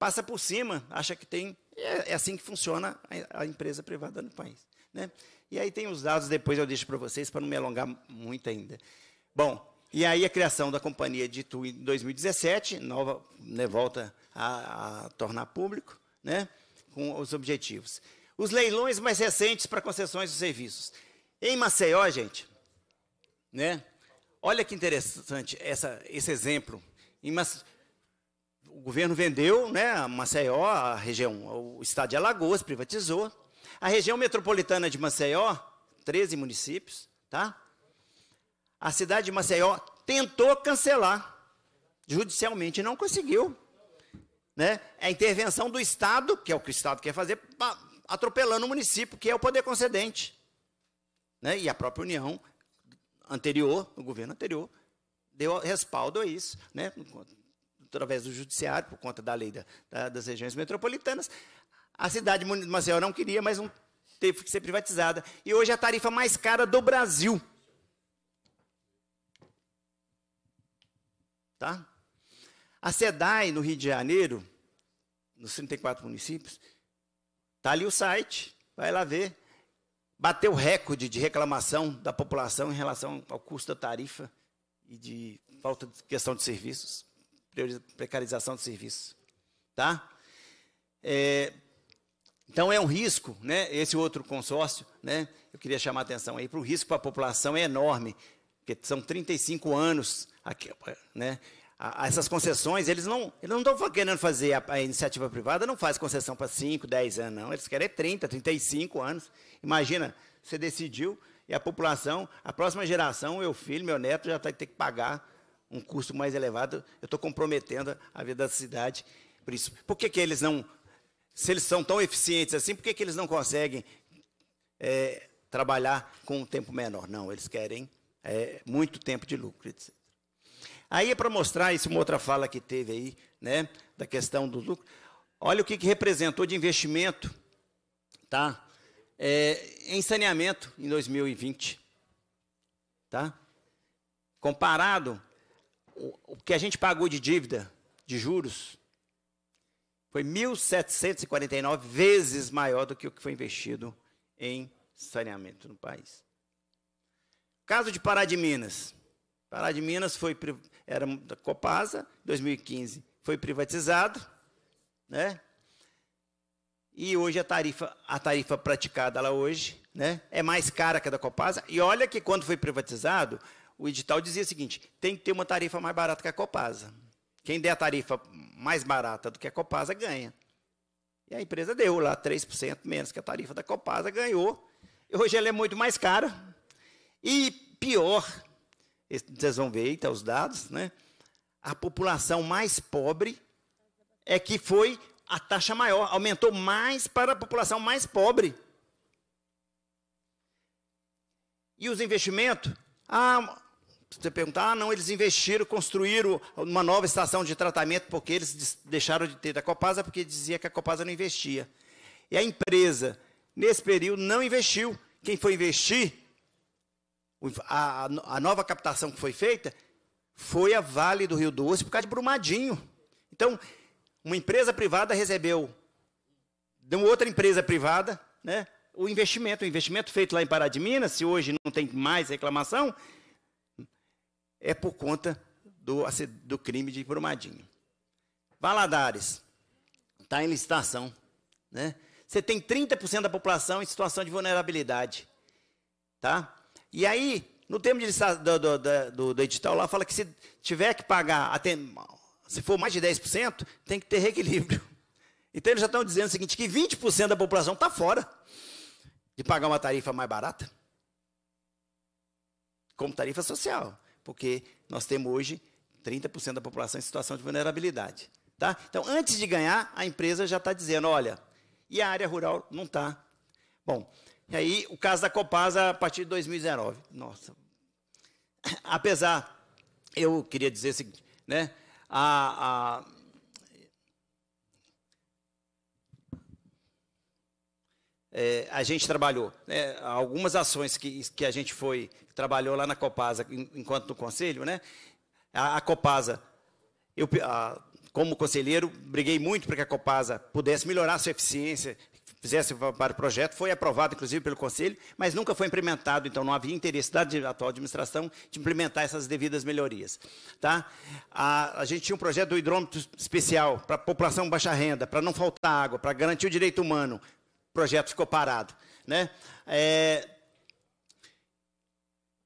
passa por cima, acha que tem. É, é, assim que funciona a, empresa privada no país. Né? E aí tem os dados, depois eu deixo para vocês, para não me alongar muito ainda. Bom, e aí a criação da companhia de Tui em 2017, nova, né, volta a, a tornar público, né, com os objetivos. Os leilões mais recentes para concessões de serviços. Em Maceió, gente, né, olha que interessante essa, esse exemplo. Em Maceió, o governo vendeu né, a Maceió, a região, o estado de Alagoas privatizou. A região metropolitana de Maceió, 13 municípios, tá? A cidade de Maceió tentou cancelar judicialmente e não conseguiu. Né? a intervenção do Estado, que é o que o Estado quer fazer, atropelando o município, que é o poder concedente. Né? E a própria União anterior, o governo anterior, deu respaldo a isso. Né? através do judiciário, por conta da lei da, da, das regiões metropolitanas. A cidade de Maceió não queria, mas não teve que ser privatizada. E hoje é a tarifa mais cara do Brasil. Tá? A SEDAI, no Rio de Janeiro, nos 34 municípios, está ali o site, vai lá ver. Bateu recorde de reclamação da população em relação ao custo da tarifa e de falta de questão de serviços precarização do serviço. Tá? É, então é um risco, né? Esse outro consórcio, né? Eu queria chamar a atenção aí para o risco para a população é enorme, porque são 35 anos aqui, né? essas concessões, eles não, eles não estão querendo fazer, a, a, iniciativa privada não faz concessão para 5, 10 anos, não. Eles querem 30, é 35 anos. Imagina, você decidiu, e a população, a próxima geração, meu filho, meu neto, já vai ter que pagar um custo mais elevado, eu estou comprometendo a vida da cidade. Por isso, por que, que eles não, se eles são tão eficientes assim, por que, que eles não conseguem é, trabalhar com um tempo menor? Não, eles querem é, muito tempo de lucro, etc. Aí é para mostrar isso, uma outra fala que teve aí, né, da questão do lucro. Olha o que, que representou de investimento, tá? É, em saneamento em 2020, tá? Comparado o, que a gente pagou de dívida, de juros, foi 1.749 vezes maior do que o que foi investido em saneamento no país. Caso de Pará de Minas. Pará de Minas foi, era da Copasa, em 2015 foi privatizado, né? E hoje a tarifa, a tarifa praticada lá hoje, né, é mais cara que a da Copasa. E olha que quando foi privatizado, o edital dizia o seguinte: tem que ter uma tarifa mais barata que a Copasa. Quem der a tarifa mais barata do que a Copasa ganha. E a empresa deu lá 3% menos que a tarifa da Copasa, ganhou. E hoje ela é muito mais cara. E pior, vocês vão ver aí, tá os dados, né? A população mais pobre é que foi a taxa maior, aumentou mais para a população mais pobre. E os investimentos? Ah, você perguntar, ah, não, eles investiram, construíram uma nova estação de tratamento porque eles deixaram de ter da Copasa, porque dizia que a Copasa não investia. E a empresa, nesse período, não investiu. Quem foi investir, a, a nova captação que foi feita, foi a Vale do Rio Doce por causa de Brumadinho. Então, uma empresa privada recebeu de uma outra empresa privada né, o investimento. O investimento feito lá em Pará de Minas, se hoje não tem mais reclamação, é por conta do, do crime de Brumadinho. Valadares está em licitação. Né? Você tem 30% da população em situação de vulnerabilidade. Tá? E aí, no termo do, do, do, do, edital lá, fala que se tiver que pagar, até, se for mais de 10%, tem que ter reequilíbrio. Então, eles já estão dizendo o seguinte, que 20% da população está fora de pagar uma tarifa mais barata. Como tarifa social porque nós temos hoje 30% da população em situação de vulnerabilidade. Tá? Então, antes de ganhar, a empresa já está dizendo, olha, e a área rural não está. Bom, e aí o caso da Copasa a partir de 2019. Nossa. Apesar, eu queria dizer o seguinte, né? a, a É, a gente trabalhou. Né, algumas ações que, que a gente foi trabalhou lá na Copasa enquanto no conselho, né? A, a Copasa, eu a, como conselheiro briguei muito para que a Copasa pudesse melhorar sua eficiência, fizesse para o projeto, foi aprovado inclusive pelo conselho, mas nunca foi implementado, então não havia interesse da atual administração de implementar essas devidas melhorias, tá? A, a gente tinha um projeto do hidrômetro especial para a população baixa renda, para não faltar água, para garantir o direito humano. O projeto ficou parado, né? É,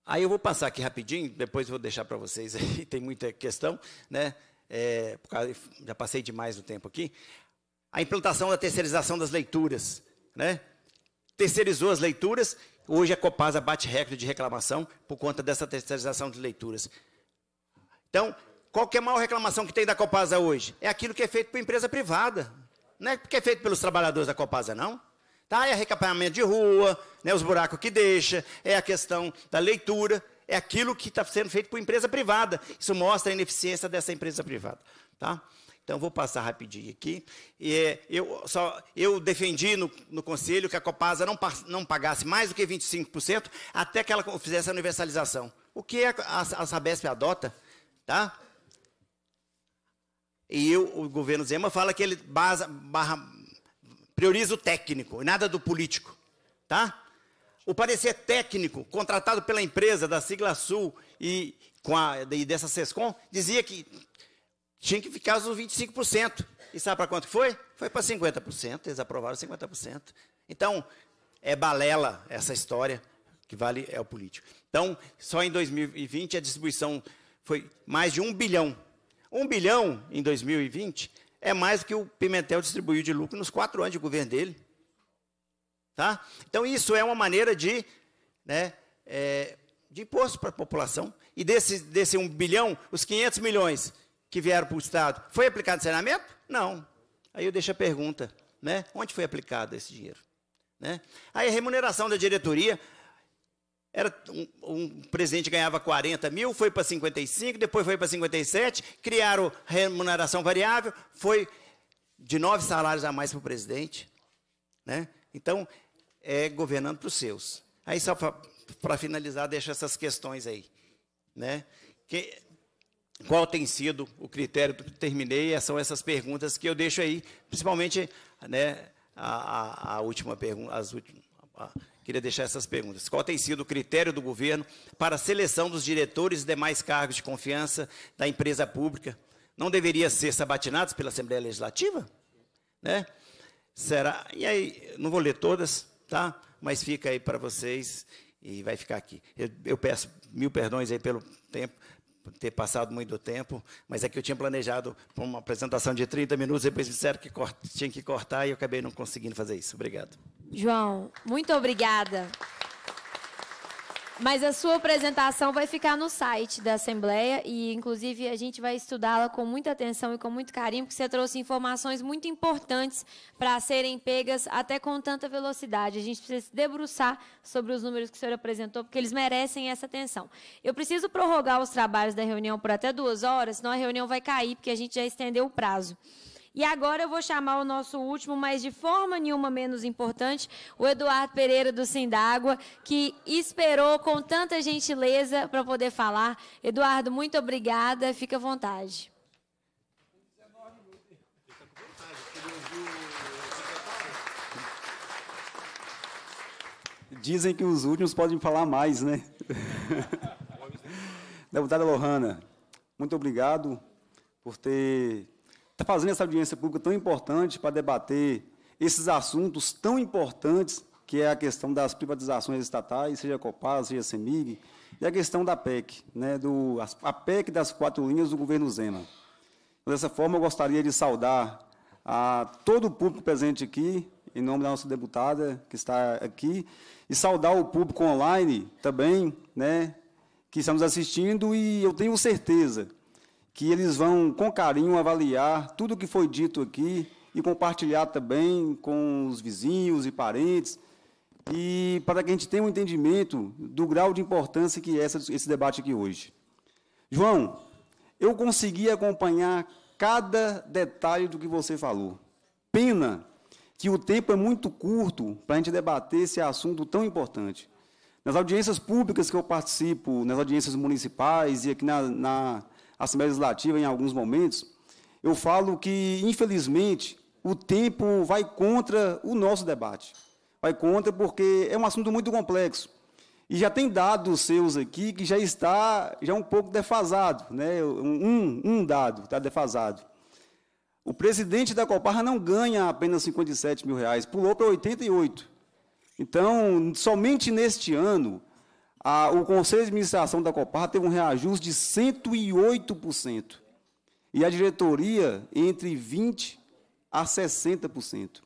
Aí eu vou passar aqui rapidinho, depois vou deixar para vocês aí, tem muita questão, né? É, já passei demais do tempo aqui. A implantação da terceirização das leituras, né? Terceirizou as leituras, hoje a Copasa bate recorde de reclamação por conta dessa terceirização de leituras. Então, qual que é a maior reclamação que tem da Copasa hoje? É aquilo que é feito por empresa privada. Não é porque é feito pelos trabalhadores da Copasa, não. Tá? É recapeamento de rua, né, os buracos que deixa, é a questão da leitura, é aquilo que está sendo feito por empresa privada. Isso mostra a ineficiência dessa empresa privada. Tá? Então, vou passar rapidinho aqui. É, eu, só, eu defendi no, no, Conselho que a Copasa não, não pagasse mais do que 25% até que ela fizesse a universalização. O que a, a, a Sabesp adota, tá? E eu, o governo Zema fala que ele basa, barra, Prioriza o técnico e nada do político, tá? O parecer técnico contratado pela empresa da sigla Sul e, com a, e dessa SESCOM dizia que tinha que ficar os 25%. E sabe para quanto foi? Foi para 50%. Eles aprovaram 50%. Então, é balela essa história que vale é o político. Então, só em 2020 a distribuição foi mais de um bilhão. Um bilhão em 2020 é mais do que o Pimentel distribuiu de lucro nos quatro anos de governo dele. Tá? Então, isso é uma maneira de, né, é, de imposto para a população. E desse, desse 1 bilhão, os 500 milhões que vieram para o Estado, foi aplicado em saneamento? Não. Aí eu deixo a pergunta, né? onde foi aplicado esse dinheiro? Né? Aí a remuneração da diretoria, era um, um presidente ganhava 40 mil, foi para 55, depois foi para 57, criaram remuneração variável, foi de nove salários a mais para o presidente. Né? Então, é governando para os seus. Aí, só para finalizar, deixa essas questões aí. Né? Que, qual tem sido o critério que terminei? É, são essas perguntas que eu deixo aí, principalmente né, a, a, a última pergunta, as últimas. Ah, queria deixar essas perguntas. Qual tem sido o critério do governo para a seleção dos diretores e demais cargos de confiança da empresa pública? Não deveria ser sabatinados pela Assembleia Legislativa? Né? Será? E aí, não vou ler todas, tá? Mas fica aí para vocês e vai ficar aqui. Eu, eu peço mil perdões aí pelo tempo ter passado muito tempo, mas é que eu tinha planejado uma apresentação de 30 minutos, depois me disseram que tinha que cortar e eu acabei não conseguindo fazer isso. Obrigado. João, muito obrigada. Mas a sua apresentação vai ficar no site da Assembleia e, inclusive, a gente vai estudá-la com muita atenção e com muito carinho, porque você trouxe informações muito importantes para serem pegas até com tanta velocidade. A gente precisa se debruçar sobre os números que o senhor apresentou, porque eles merecem essa atenção. Eu preciso prorrogar os trabalhos da reunião por até duas horas, senão a reunião vai cair, porque a gente já estendeu o prazo. E agora eu vou chamar o nosso último, mas de forma nenhuma menos importante, o Eduardo Pereira do Sindágua, que esperou com tanta gentileza para poder falar. Eduardo, muito obrigada, fica à vontade. Dizem que os últimos podem falar mais, né? Deputada Lohana, muito obrigado por ter está fazendo essa audiência pública tão importante para debater esses assuntos tão importantes, que é a questão das privatizações estatais, seja a Copasa, seja a CEMIG, e a questão da PEC, né, do, a PEC das quatro linhas do governo Zema. Dessa forma, eu gostaria de saudar a todo o público presente aqui, em nome da nossa deputada que está aqui, e saudar o público online também, né, que estamos assistindo, e eu tenho certeza que eles vão com carinho avaliar tudo o que foi dito aqui e compartilhar também com os vizinhos e parentes, e para que a gente tenha um entendimento do grau de importância que é esse debate aqui hoje. João, eu consegui acompanhar cada detalhe do que você falou. Pena que o tempo é muito curto para a gente debater esse assunto tão importante. Nas audiências públicas que eu participo, nas audiências municipais e aqui na, na Assembleia Legislativa em alguns momentos, eu falo que, infelizmente, o tempo vai contra o nosso debate. Vai contra porque é um assunto muito complexo. E já tem dados seus aqui que já está já é um pouco defasado, né? um, um dado está defasado. O presidente da Coparra não ganha apenas 57 mil reais, pulou para 88. Então, somente neste ano, a, o Conselho de Administração da Copar teve um reajuste de 108%. E a diretoria, entre 20% a 60%.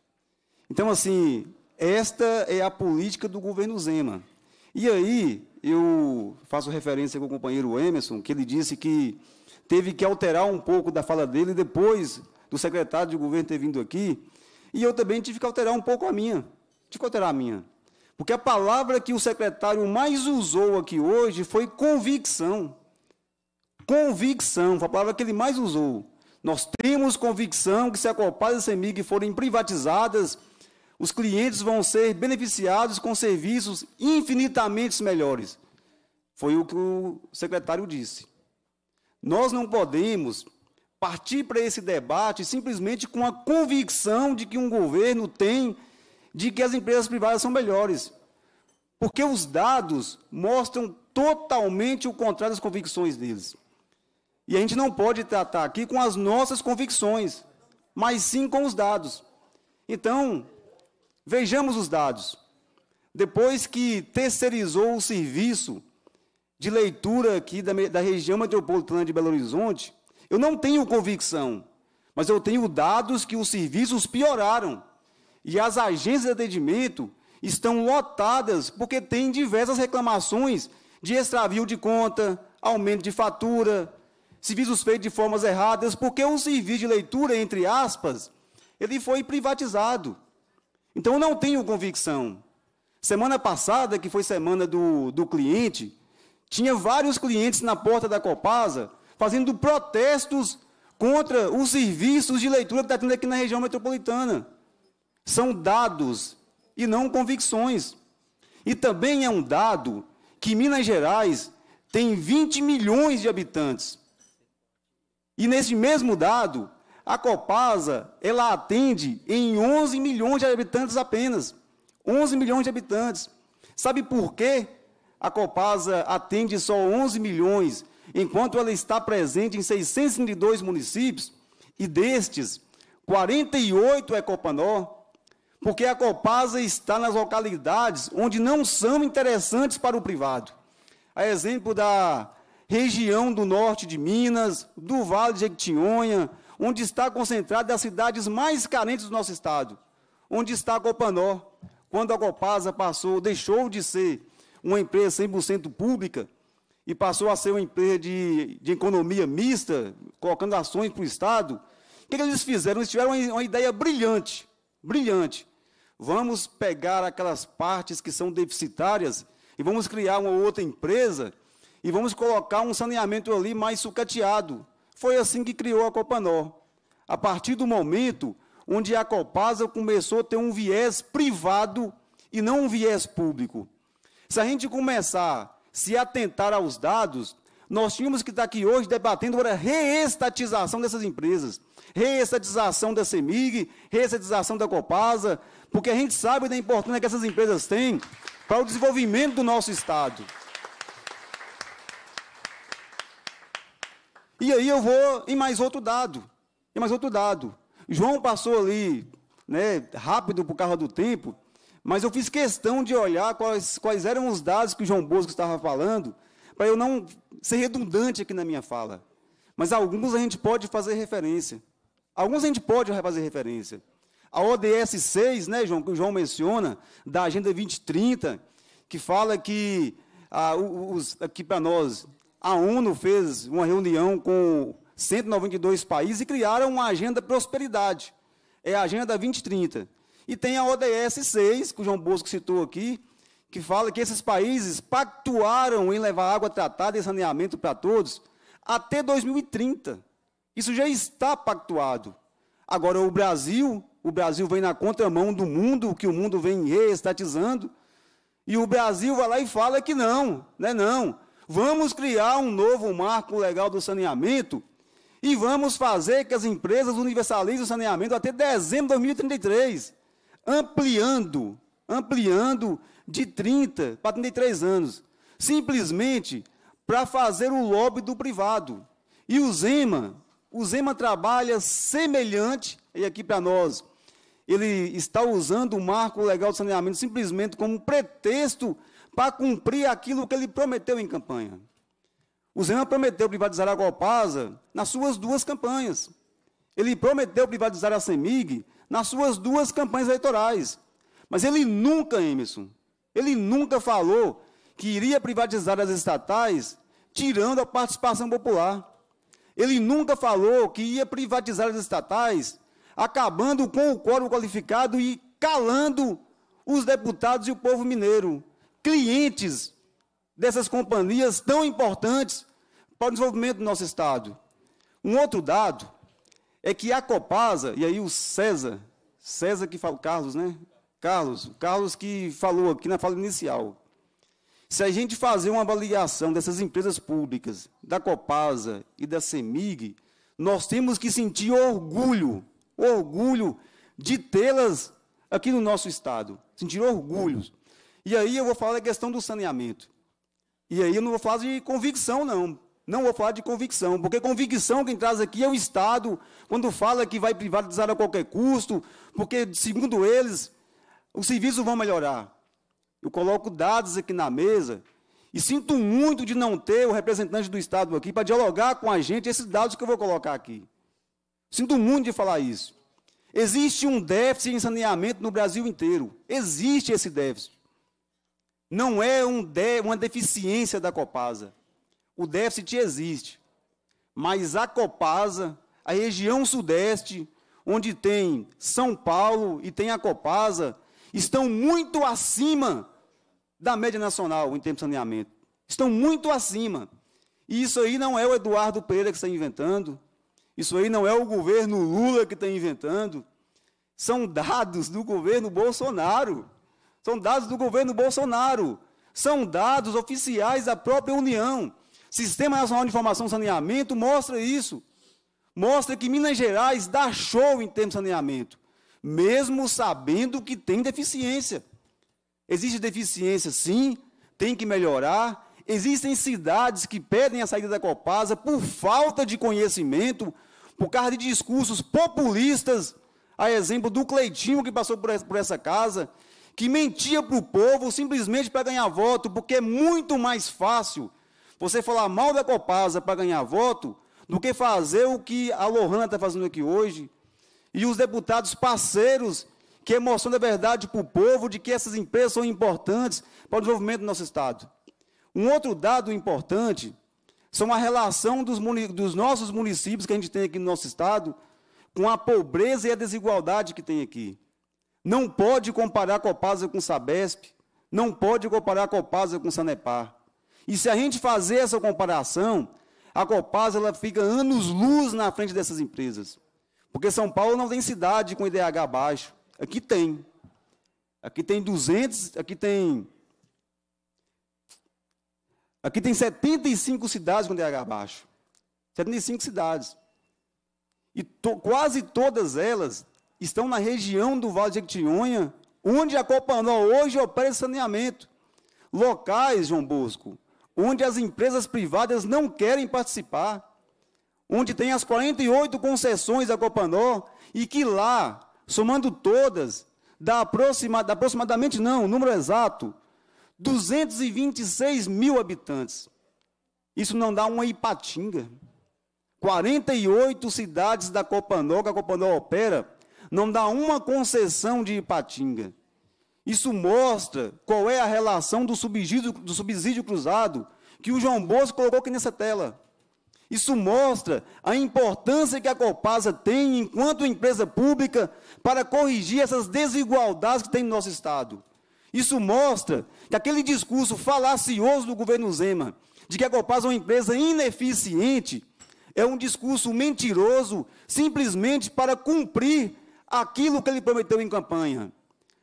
Então, assim, esta é a política do governo Zema. E aí, eu faço referência com o companheiro Emerson, que ele disse que teve que alterar um pouco da fala dele depois do secretário de governo ter vindo aqui, e eu também tive que alterar um pouco a minha. Tive que alterar a minha. Porque a palavra que o secretário mais usou aqui hoje foi convicção. Convicção, foi a palavra que ele mais usou. Nós temos convicção que se a Copasa e a Semig forem privatizadas, os clientes vão ser beneficiados com serviços infinitamente melhores. Foi o que o secretário disse. Nós não podemos partir para esse debate simplesmente com a convicção de que um governo tem de que as empresas privadas são melhores. Porque os dados mostram totalmente o contrário das convicções deles. E a gente não pode tratar aqui com as nossas convicções, mas sim com os dados. Então, vejamos os dados. Depois que terceirizou o serviço de leitura aqui da, da região metropolitana de Belo Horizonte, eu não tenho convicção, mas eu tenho dados que os serviços pioraram. E as agências de atendimento estão lotadas porque tem diversas reclamações de extravio de conta, aumento de fatura, serviços feitos de formas erradas, porque o serviço de leitura, entre aspas, ele foi privatizado. Então, eu não tenho convicção. Semana passada, que foi semana do, do cliente, tinha vários clientes na porta da Copasa fazendo protestos contra os serviços de leitura que está tendo aqui na região metropolitana são dados e não convicções. E também é um dado que Minas Gerais tem 20 milhões de habitantes. E nesse mesmo dado, a Copasa, ela atende em 11 milhões de habitantes apenas. 11 milhões de habitantes. Sabe por quê? A Copasa atende só 11 milhões, enquanto ela está presente em 602 municípios, e destes, 48 é Copanó, porque a Copasa está nas localidades onde não são interessantes para o privado. A exemplo da região do norte de Minas, do Vale de Jequitinhonha, onde está concentrada as cidades mais carentes do nosso estado, onde está a Copanó. Quando a Copasa passou, deixou de ser uma empresa 100% pública e passou a ser uma empresa de, de economia mista, colocando ações para o Estado, o que, eles fizeram? Eles tiveram uma, uma ideia brilhante brilhante. Vamos pegar aquelas partes que são deficitárias e vamos criar uma outra empresa e vamos colocar um saneamento ali mais sucateado. Foi assim que criou a Copanó. A partir do momento onde a Copasa começou a ter um viés privado e não um viés público. Se a gente começar a se atentar aos dados, nós tínhamos que estar aqui hoje debatendo a reestatização dessas empresas reestatização da CEMIG, reestatização da Copasa, porque a gente sabe da importância que essas empresas têm para o desenvolvimento do nosso Estado. E aí eu vou em mais outro dado, em mais outro dado. João passou ali, né, rápido por causa do tempo, mas eu fiz questão de olhar quais, quais eram os dados que o João Bosco estava falando, para eu não ser redundante aqui na minha fala. Mas alguns a gente pode fazer referência. Alguns a gente pode fazer referência. A ODS 6, né, João, que o João menciona, da Agenda 2030, que fala que ah, os, aqui para nós, a ONU fez uma reunião com 192 países e criaram uma Agenda Prosperidade. É a Agenda 2030. E tem a ODS 6, que o João Bosco citou aqui, que fala que esses países pactuaram em levar água tratada e saneamento para todos até 2030. Isso já está pactuado. Agora o Brasil, o Brasil vem na contramão do mundo, que o mundo vem reestatizando, e o Brasil vai lá e fala que não, né, não. Vamos criar um novo marco legal do saneamento e vamos fazer que as empresas universalizem o saneamento até dezembro de 2033, ampliando, ampliando de 30 para 33 anos, simplesmente para fazer o lobby do privado. E o Zema, o Zema trabalha semelhante, e aqui para nós, ele está usando o marco legal do saneamento simplesmente como pretexto para cumprir aquilo que ele prometeu em campanha. O Zema prometeu privatizar a Copasa nas suas duas campanhas. Ele prometeu privatizar a CEMIG nas suas duas campanhas eleitorais. Mas ele nunca, Emerson, ele nunca falou que iria privatizar as estatais tirando a participação popular. Ele nunca falou que ia privatizar as estatais, acabando com o quórum qualificado e calando os deputados e o povo mineiro, clientes dessas companhias tão importantes para o desenvolvimento do nosso Estado. Um outro dado é que a Copasa, e aí o César, César que fala, Carlos, né? Carlos, Carlos que falou aqui na fala inicial, se a gente fazer uma avaliação dessas empresas públicas, da Copasa e da CEMIG, nós temos que sentir orgulho, orgulho de tê-las aqui no nosso Estado, sentir orgulho. E aí eu vou falar da questão do saneamento. E aí eu não vou falar de convicção, não. Não vou falar de convicção, porque convicção quem traz aqui é o Estado, quando fala que vai privatizar a qualquer custo, porque, segundo eles, os serviços vão melhorar. Eu coloco dados aqui na mesa e sinto muito de não ter o representante do Estado aqui para dialogar com a gente esses dados que eu vou colocar aqui. Sinto muito de falar isso. Existe um déficit em saneamento no Brasil inteiro. Existe esse déficit. Não é um de, uma deficiência da Copasa. O déficit existe. Mas a Copasa, a região sudeste, onde tem São Paulo e tem a Copasa, estão muito acima da média nacional em termos de saneamento. Estão muito acima. E isso aí não é o Eduardo Pereira que está inventando. Isso aí não é o governo Lula que está inventando. São dados do governo Bolsonaro. São dados do governo Bolsonaro. São dados oficiais da própria União. Sistema Nacional de Informação e Saneamento mostra isso. Mostra que Minas Gerais dá show em termos de saneamento mesmo sabendo que tem deficiência. Existe deficiência, sim, tem que melhorar. Existem cidades que pedem a saída da Copasa por falta de conhecimento, por causa de discursos populistas, a exemplo do Cleitinho que passou por essa casa, que mentia para o povo simplesmente para ganhar voto, porque é muito mais fácil você falar mal da Copasa para ganhar voto do que fazer o que a Lohana está fazendo aqui hoje, e os deputados parceiros que mostram a verdade para o povo de que essas empresas são importantes para o desenvolvimento do nosso Estado. Um outro dado importante são a relação dos, dos nossos municípios que a gente tem aqui no nosso Estado com a pobreza e a desigualdade que tem aqui. Não pode comparar a Copasa com Sabesp, não pode comparar a Copasa com Sanepar. E se a gente fazer essa comparação, a Copasa ela fica anos luz na frente dessas empresas. Porque São Paulo não tem cidade com IDH baixo. Aqui tem. Aqui tem 200, aqui tem. Aqui tem 75 cidades com IDH baixo. 75 cidades. E to, quase todas elas estão na região do Vale de Jequitinhonha, onde a Copanó hoje opera saneamento. Locais, João Bosco, onde as empresas privadas não querem participar onde tem as 48 concessões da Copanó, e que lá, somando todas, dá aproximadamente, não, o número exato, 226 mil habitantes. Isso não dá uma Ipatinga. 48 cidades da Copanó, que a Copanó opera, não dá uma concessão de Ipatinga. Isso mostra qual é a relação do subsídio, do subsídio cruzado que o João Bosco colocou aqui nessa tela. Isso mostra a importância que a Copasa tem enquanto empresa pública para corrigir essas desigualdades que tem no nosso Estado. Isso mostra que aquele discurso falacioso do governo Zema, de que a Copasa é uma empresa ineficiente, é um discurso mentiroso, simplesmente para cumprir aquilo que ele prometeu em campanha,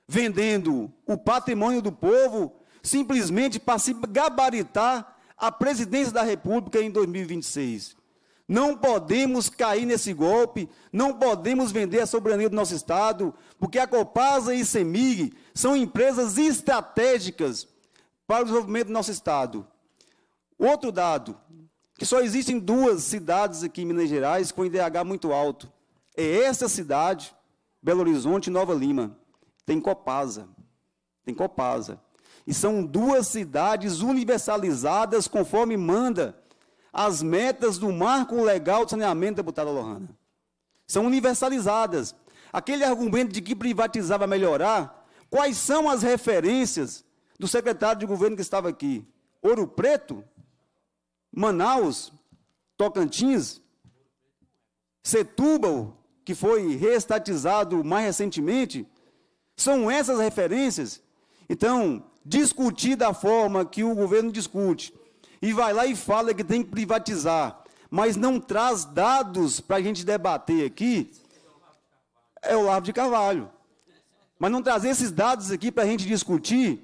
vendendo o patrimônio do povo simplesmente para se gabaritar a presidência da República em 2026. Não podemos cair nesse golpe, não podemos vender a soberania do nosso Estado, porque a Copasa e a Semig são empresas estratégicas para o desenvolvimento do nosso Estado. Outro dado, que só existem duas cidades aqui em Minas Gerais com IDH muito alto. É essa cidade, Belo Horizonte e Nova Lima. Tem Copasa. Tem Copasa. E são duas cidades universalizadas conforme manda as metas do marco legal de saneamento, deputada Lohana. São universalizadas. Aquele argumento de que privatizar vai melhorar, quais são as referências do secretário de governo que estava aqui? Ouro Preto? Manaus? Tocantins? Setúbal, que foi reestatizado mais recentemente? São essas referências? Então, discutir da forma que o governo discute, e vai lá e fala que tem que privatizar, mas não traz dados para a gente debater aqui, é o lavo de Carvalho. Mas não trazer esses dados aqui para a gente discutir,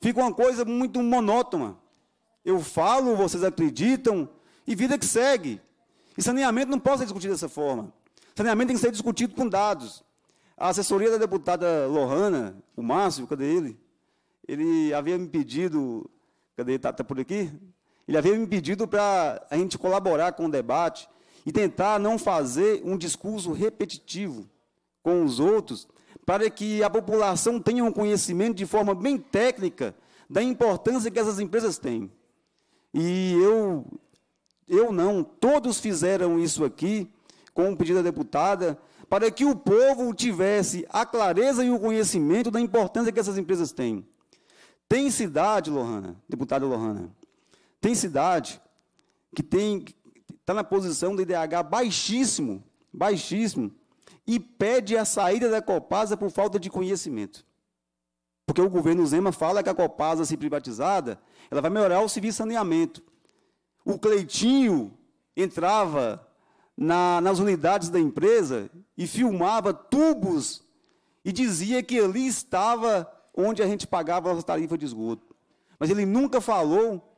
fica uma coisa muito monótona. Eu falo, vocês acreditam, e vida que segue. E saneamento não pode ser discutido dessa forma. Saneamento tem que ser discutido com dados. A assessoria da deputada Lohana, o Márcio, cadê ele? ele havia me pedido, cadê ele está tá por aqui? Ele havia me pedido para a gente colaborar com o debate e tentar não fazer um discurso repetitivo com os outros, para que a população tenha um conhecimento de forma bem técnica da importância que essas empresas têm. E eu, eu não, todos fizeram isso aqui, com o pedido da deputada, para que o povo tivesse a clareza e o conhecimento da importância que essas empresas têm. Tem cidade, Lohana, deputada Lohana, tem cidade que tem está na posição do IDH baixíssimo, baixíssimo, e pede a saída da Copasa por falta de conhecimento. Porque o governo Zema fala que a Copasa, se privatizada, ela vai melhorar o serviço de saneamento. O Cleitinho entrava na, nas unidades da empresa e filmava tubos e dizia que ali estava onde a gente pagava a tarifa de esgoto. Mas ele nunca falou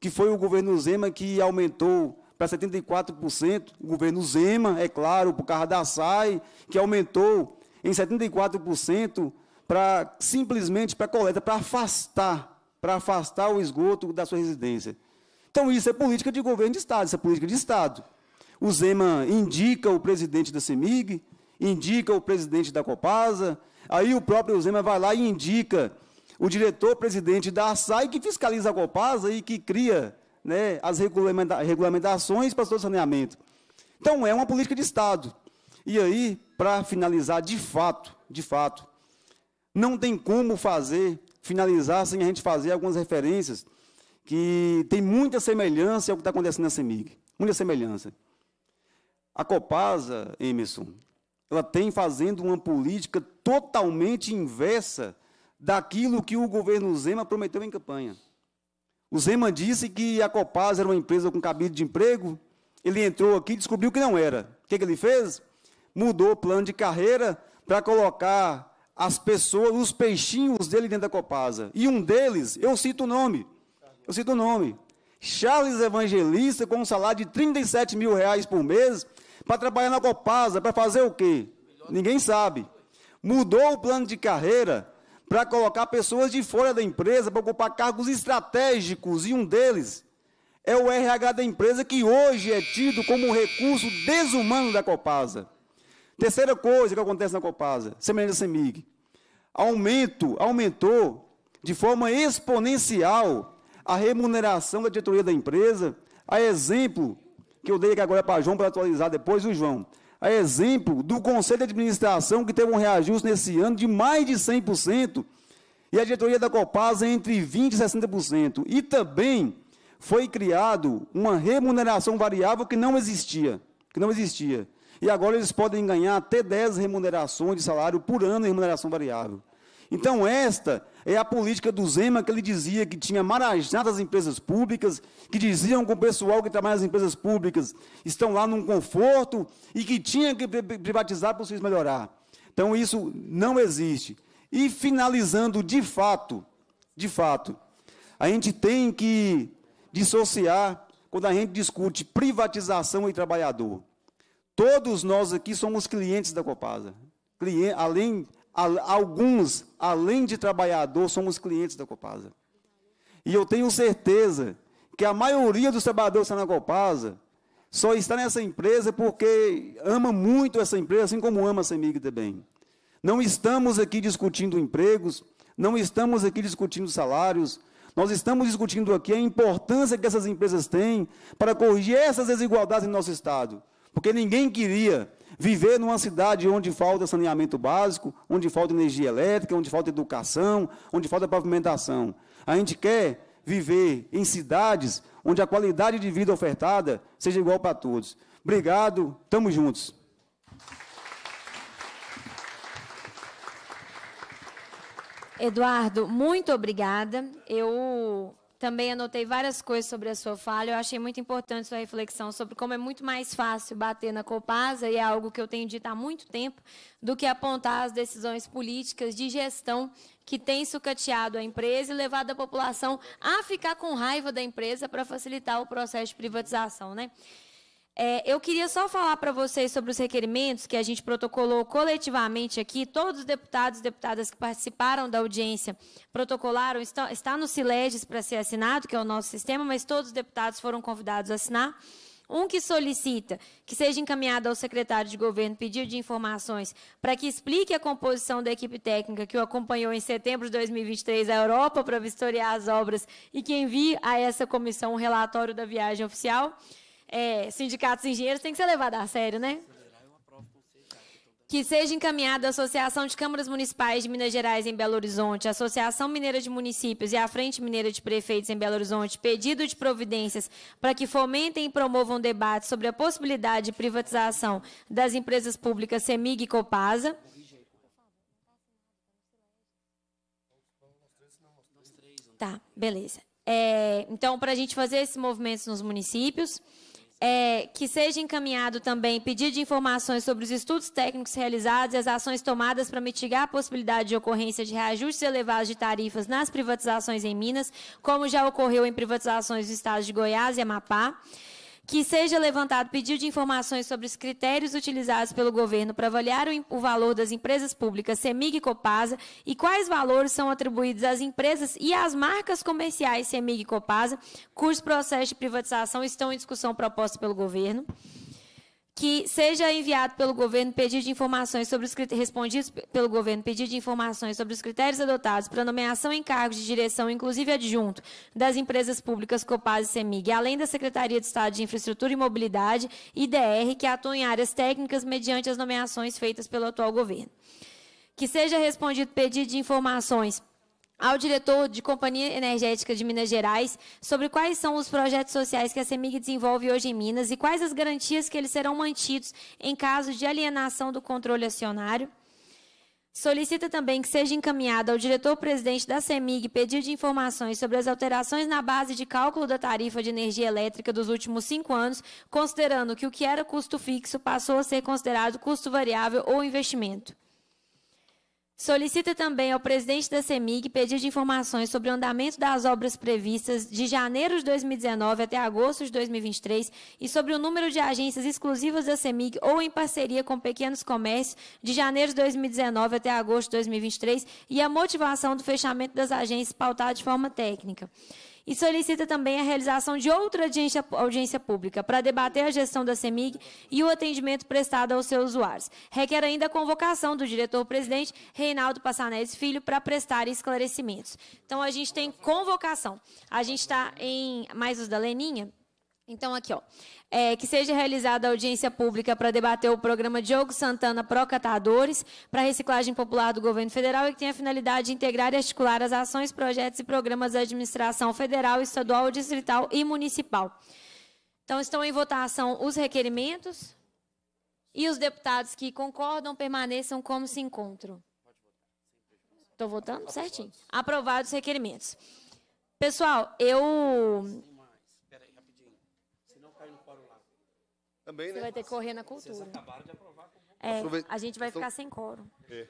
que foi o governo Zema que aumentou para 74%, o governo Zema, é claro, por causa da SAI, que aumentou em 74% para simplesmente para coleta, para afastar, para afastar o esgoto da sua residência. Então isso é política de governo de estado, isso é política de estado. O Zema indica o presidente da CEMIG, indica o presidente da Copasa, Aí o próprio Zema vai lá e indica o diretor-presidente da SAI, que fiscaliza a Copasa e que cria né, as regulamentações para o saneamento. Então, é uma política de Estado. E aí, para finalizar, de fato, de fato, não tem como fazer, finalizar sem a gente fazer algumas referências que tem muita semelhança ao que está acontecendo na CEMIG. Muita semelhança. A Copasa, Emerson, ela tem fazendo uma política totalmente inversa daquilo que o governo Zema prometeu em campanha. O Zema disse que a Copaz era uma empresa com cabide de emprego. Ele entrou aqui e descobriu que não era. O que, que ele fez? Mudou o plano de carreira para colocar as pessoas, os peixinhos dele dentro da Copasa. E um deles, eu cito o nome, eu cito o nome, Charles Evangelista, com um salário de 37 mil reais por mês, para trabalhar na Copasa, para fazer o quê? Ninguém sabe. Mudou o plano de carreira para colocar pessoas de fora da empresa para ocupar cargos estratégicos, e um deles é o RH da empresa, que hoje é tido como um recurso desumano da Copasa. Terceira coisa que acontece na Copasa, semelhante à CEMIG, aumento, aumentou de forma exponencial a remuneração da diretoria da empresa, a exemplo que eu dei aqui agora para João, para atualizar depois o João. É exemplo do Conselho de Administração, que teve um reajuste nesse ano de mais de 100%, e a diretoria da Copasa é entre 20% e 60%. E também foi criado uma remuneração variável que não existia, que não existia. E agora eles podem ganhar até 10 remunerações de salário por ano em remuneração variável. Então, esta é a política do Zema que ele dizia que tinha marajado as empresas públicas, que diziam que o pessoal que trabalha nas empresas públicas estão lá num conforto e que tinha que privatizar para o serviço melhorar. Então isso não existe. E finalizando, de fato, de fato, a gente tem que dissociar quando a gente discute privatização e trabalhador. Todos nós aqui somos clientes da Copasa. Cliente, além alguns, além de trabalhador, somos clientes da Copasa. E eu tenho certeza que a maioria dos trabalhadores na Copasa só está nessa empresa porque ama muito essa empresa, assim como ama a Semig também. Não estamos aqui discutindo empregos, não estamos aqui discutindo salários, nós estamos discutindo aqui a importância que essas empresas têm para corrigir essas desigualdades em nosso Estado. Porque ninguém queria Viver numa cidade onde falta saneamento básico, onde falta energia elétrica, onde falta educação, onde falta pavimentação. A gente quer viver em cidades onde a qualidade de vida ofertada seja igual para todos. Obrigado, estamos juntos. Eduardo, muito obrigada. Eu também anotei várias coisas sobre a sua fala. Eu achei muito importante sua reflexão sobre como é muito mais fácil bater na Copasa, e é algo que eu tenho dito há muito tempo, do que apontar as decisões políticas de gestão que tem sucateado a empresa e levado a população a ficar com raiva da empresa para facilitar o processo de privatização. Né? É, eu queria só falar para vocês sobre os requerimentos que a gente protocolou coletivamente aqui. Todos os deputados e deputadas que participaram da audiência protocolaram, está, está no Sileges para ser assinado, que é o nosso sistema, mas todos os deputados foram convidados a assinar. Um que solicita que seja encaminhado ao secretário de governo pedido de informações para que explique a composição da equipe técnica que o acompanhou em setembro de 2023 à Europa para vistoriar as obras e que envie a essa comissão um relatório da viagem oficial é, sindicatos de engenheiros tem que ser levado a sério, né? que seja encaminhada à Associação de Câmaras Municipais de Minas Gerais em Belo Horizonte, à Associação Mineira de Municípios e à Frente Mineira de Prefeitos em Belo Horizonte pedido de providências para que fomentem e promovam debate sobre a possibilidade de privatização das empresas públicas Semig e Copasa. Tá, beleza. É, então, para a gente fazer esses movimentos nos municípios é, que seja encaminhado também pedido de informações sobre os estudos técnicos realizados e as ações tomadas para mitigar a possibilidade de ocorrência de reajustes elevados de tarifas nas privatizações em Minas, como já ocorreu em privatizações dos estados de Goiás e Amapá que seja levantado pedido de informações sobre os critérios utilizados pelo governo para avaliar o, o, valor das empresas públicas CEMIG e Copasa e quais valores são atribuídos às empresas e às marcas comerciais CEMIG e Copasa, cujos processos de privatização estão em discussão proposta pelo governo que seja enviado pelo governo pedido de informações sobre os respondidos pelo governo pedido de informações sobre os critérios adotados para nomeação em cargos de direção, inclusive adjunto, das empresas públicas Copaz e Semig, além da Secretaria de Estado de Infraestrutura e Mobilidade (IDR), que atua em áreas técnicas mediante as nomeações feitas pelo atual governo. Que seja respondido pedido de informações ao diretor de Companhia Energética de Minas Gerais sobre quais são os projetos sociais que a CEMIG desenvolve hoje em Minas e quais as garantias que eles serão mantidos em caso de alienação do controle acionário. Solicita também que seja encaminhado ao diretor-presidente da CEMIG pedido de informações sobre as alterações na base de cálculo da tarifa de energia elétrica dos últimos cinco anos, considerando que o que era custo fixo passou a ser considerado custo variável ou investimento. Solicita também ao presidente da CEMIG pedir de informações sobre o andamento das obras previstas de janeiro de 2019 até agosto de 2023 e sobre o número de agências exclusivas da CEMIG ou em parceria com pequenos comércios de janeiro de 2019 até agosto de 2023 e a motivação do fechamento das agências pautada de forma técnica e solicita também a realização de outra audiência, audiência pública para debater a gestão da CEMIG e o atendimento prestado aos seus usuários. Requer ainda a convocação do diretor-presidente Reinaldo Passanés Filho para prestar esclarecimentos. Então, a gente tem convocação. A gente está em mais os da Leninha. Então, aqui, ó é, que seja realizada audiência pública para debater o programa Diogo Santana Procatadores para reciclagem popular do governo federal e que tenha a finalidade de integrar e articular as ações, projetos e programas da administração federal, estadual, distrital e municipal. Então, estão em votação os requerimentos e os deputados que concordam permaneçam como se encontram. Estou votando certinho. Aprovados os requerimentos. Pessoal, eu Também, Você né? vai ter que correr na cultura. Vocês acabaram de aprovar. Com... É, a gente vai então ficar sem coro. É.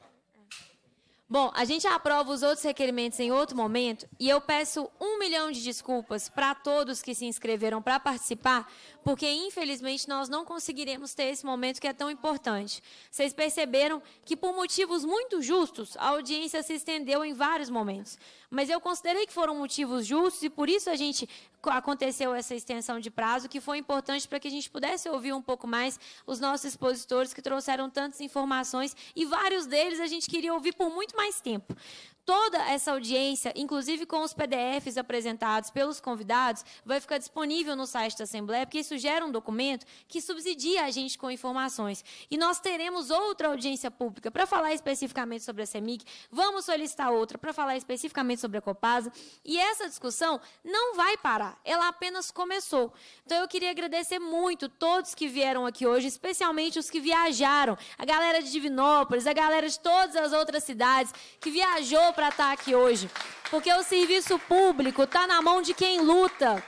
Bom, a gente aprova os outros requerimentos em outro momento e eu peço um milhão de desculpas para todos que se inscreveram para participar, porque infelizmente nós não conseguiremos ter esse momento que é tão importante. Vocês perceberam que, por motivos muito justos, a audiência se estendeu em vários momentos. Mas eu considerei que foram motivos justos e por isso a gente aconteceu essa extensão de prazo, que foi importante para que a gente pudesse ouvir um pouco mais os nossos expositores que trouxeram tantas informações e vários deles a gente queria ouvir por muito mais mais tempo. Toda essa audiência, inclusive com os PDFs apresentados pelos convidados, vai ficar disponível no site da Assembleia, porque isso gera um documento que subsidia a gente com informações. E nós teremos outra audiência pública para falar especificamente sobre a CEMIC, vamos solicitar outra para falar especificamente sobre a Copasa, e essa discussão não vai parar, ela apenas começou. Então eu queria agradecer muito todos que vieram aqui hoje, especialmente os que viajaram, a galera de Divinópolis, a galera de todas as outras cidades que viajou para estar tá aqui hoje. Porque o serviço público está na mão de quem luta.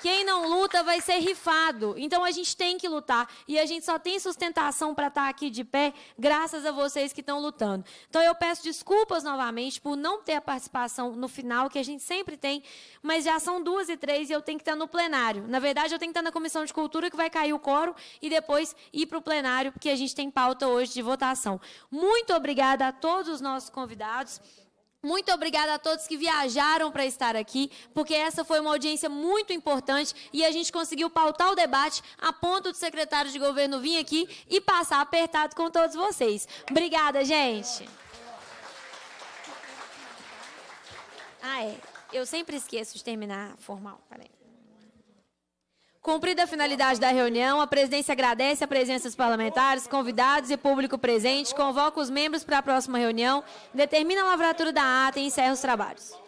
Quem não luta vai ser rifado. Então a gente tem que lutar. E a gente só tem sustentação para estar tá aqui de pé, graças a vocês que estão lutando. Então eu peço desculpas novamente por não ter a participação no final, que a gente sempre tem, mas já são duas e três e eu tenho que estar tá no plenário. Na verdade, eu tenho que estar na Comissão de Cultura, que vai cair o coro, e depois ir para o plenário, porque a gente tem pauta hoje de votação. Muito obrigada a todos os nossos convidados. Muito obrigada a todos que viajaram para estar aqui, porque essa foi uma audiência muito importante e a gente conseguiu pautar o debate a ponto do secretário de governo vir aqui e passar apertado com todos vocês. Obrigada, gente. Ah, é. Eu sempre esqueço de terminar formal. Peraí. Cumprida a finalidade da reunião, a presidência agradece a presença dos parlamentares, convidados e público presente, convoca os membros para a próxima reunião, determina a lavratura da ata e encerra os trabalhos.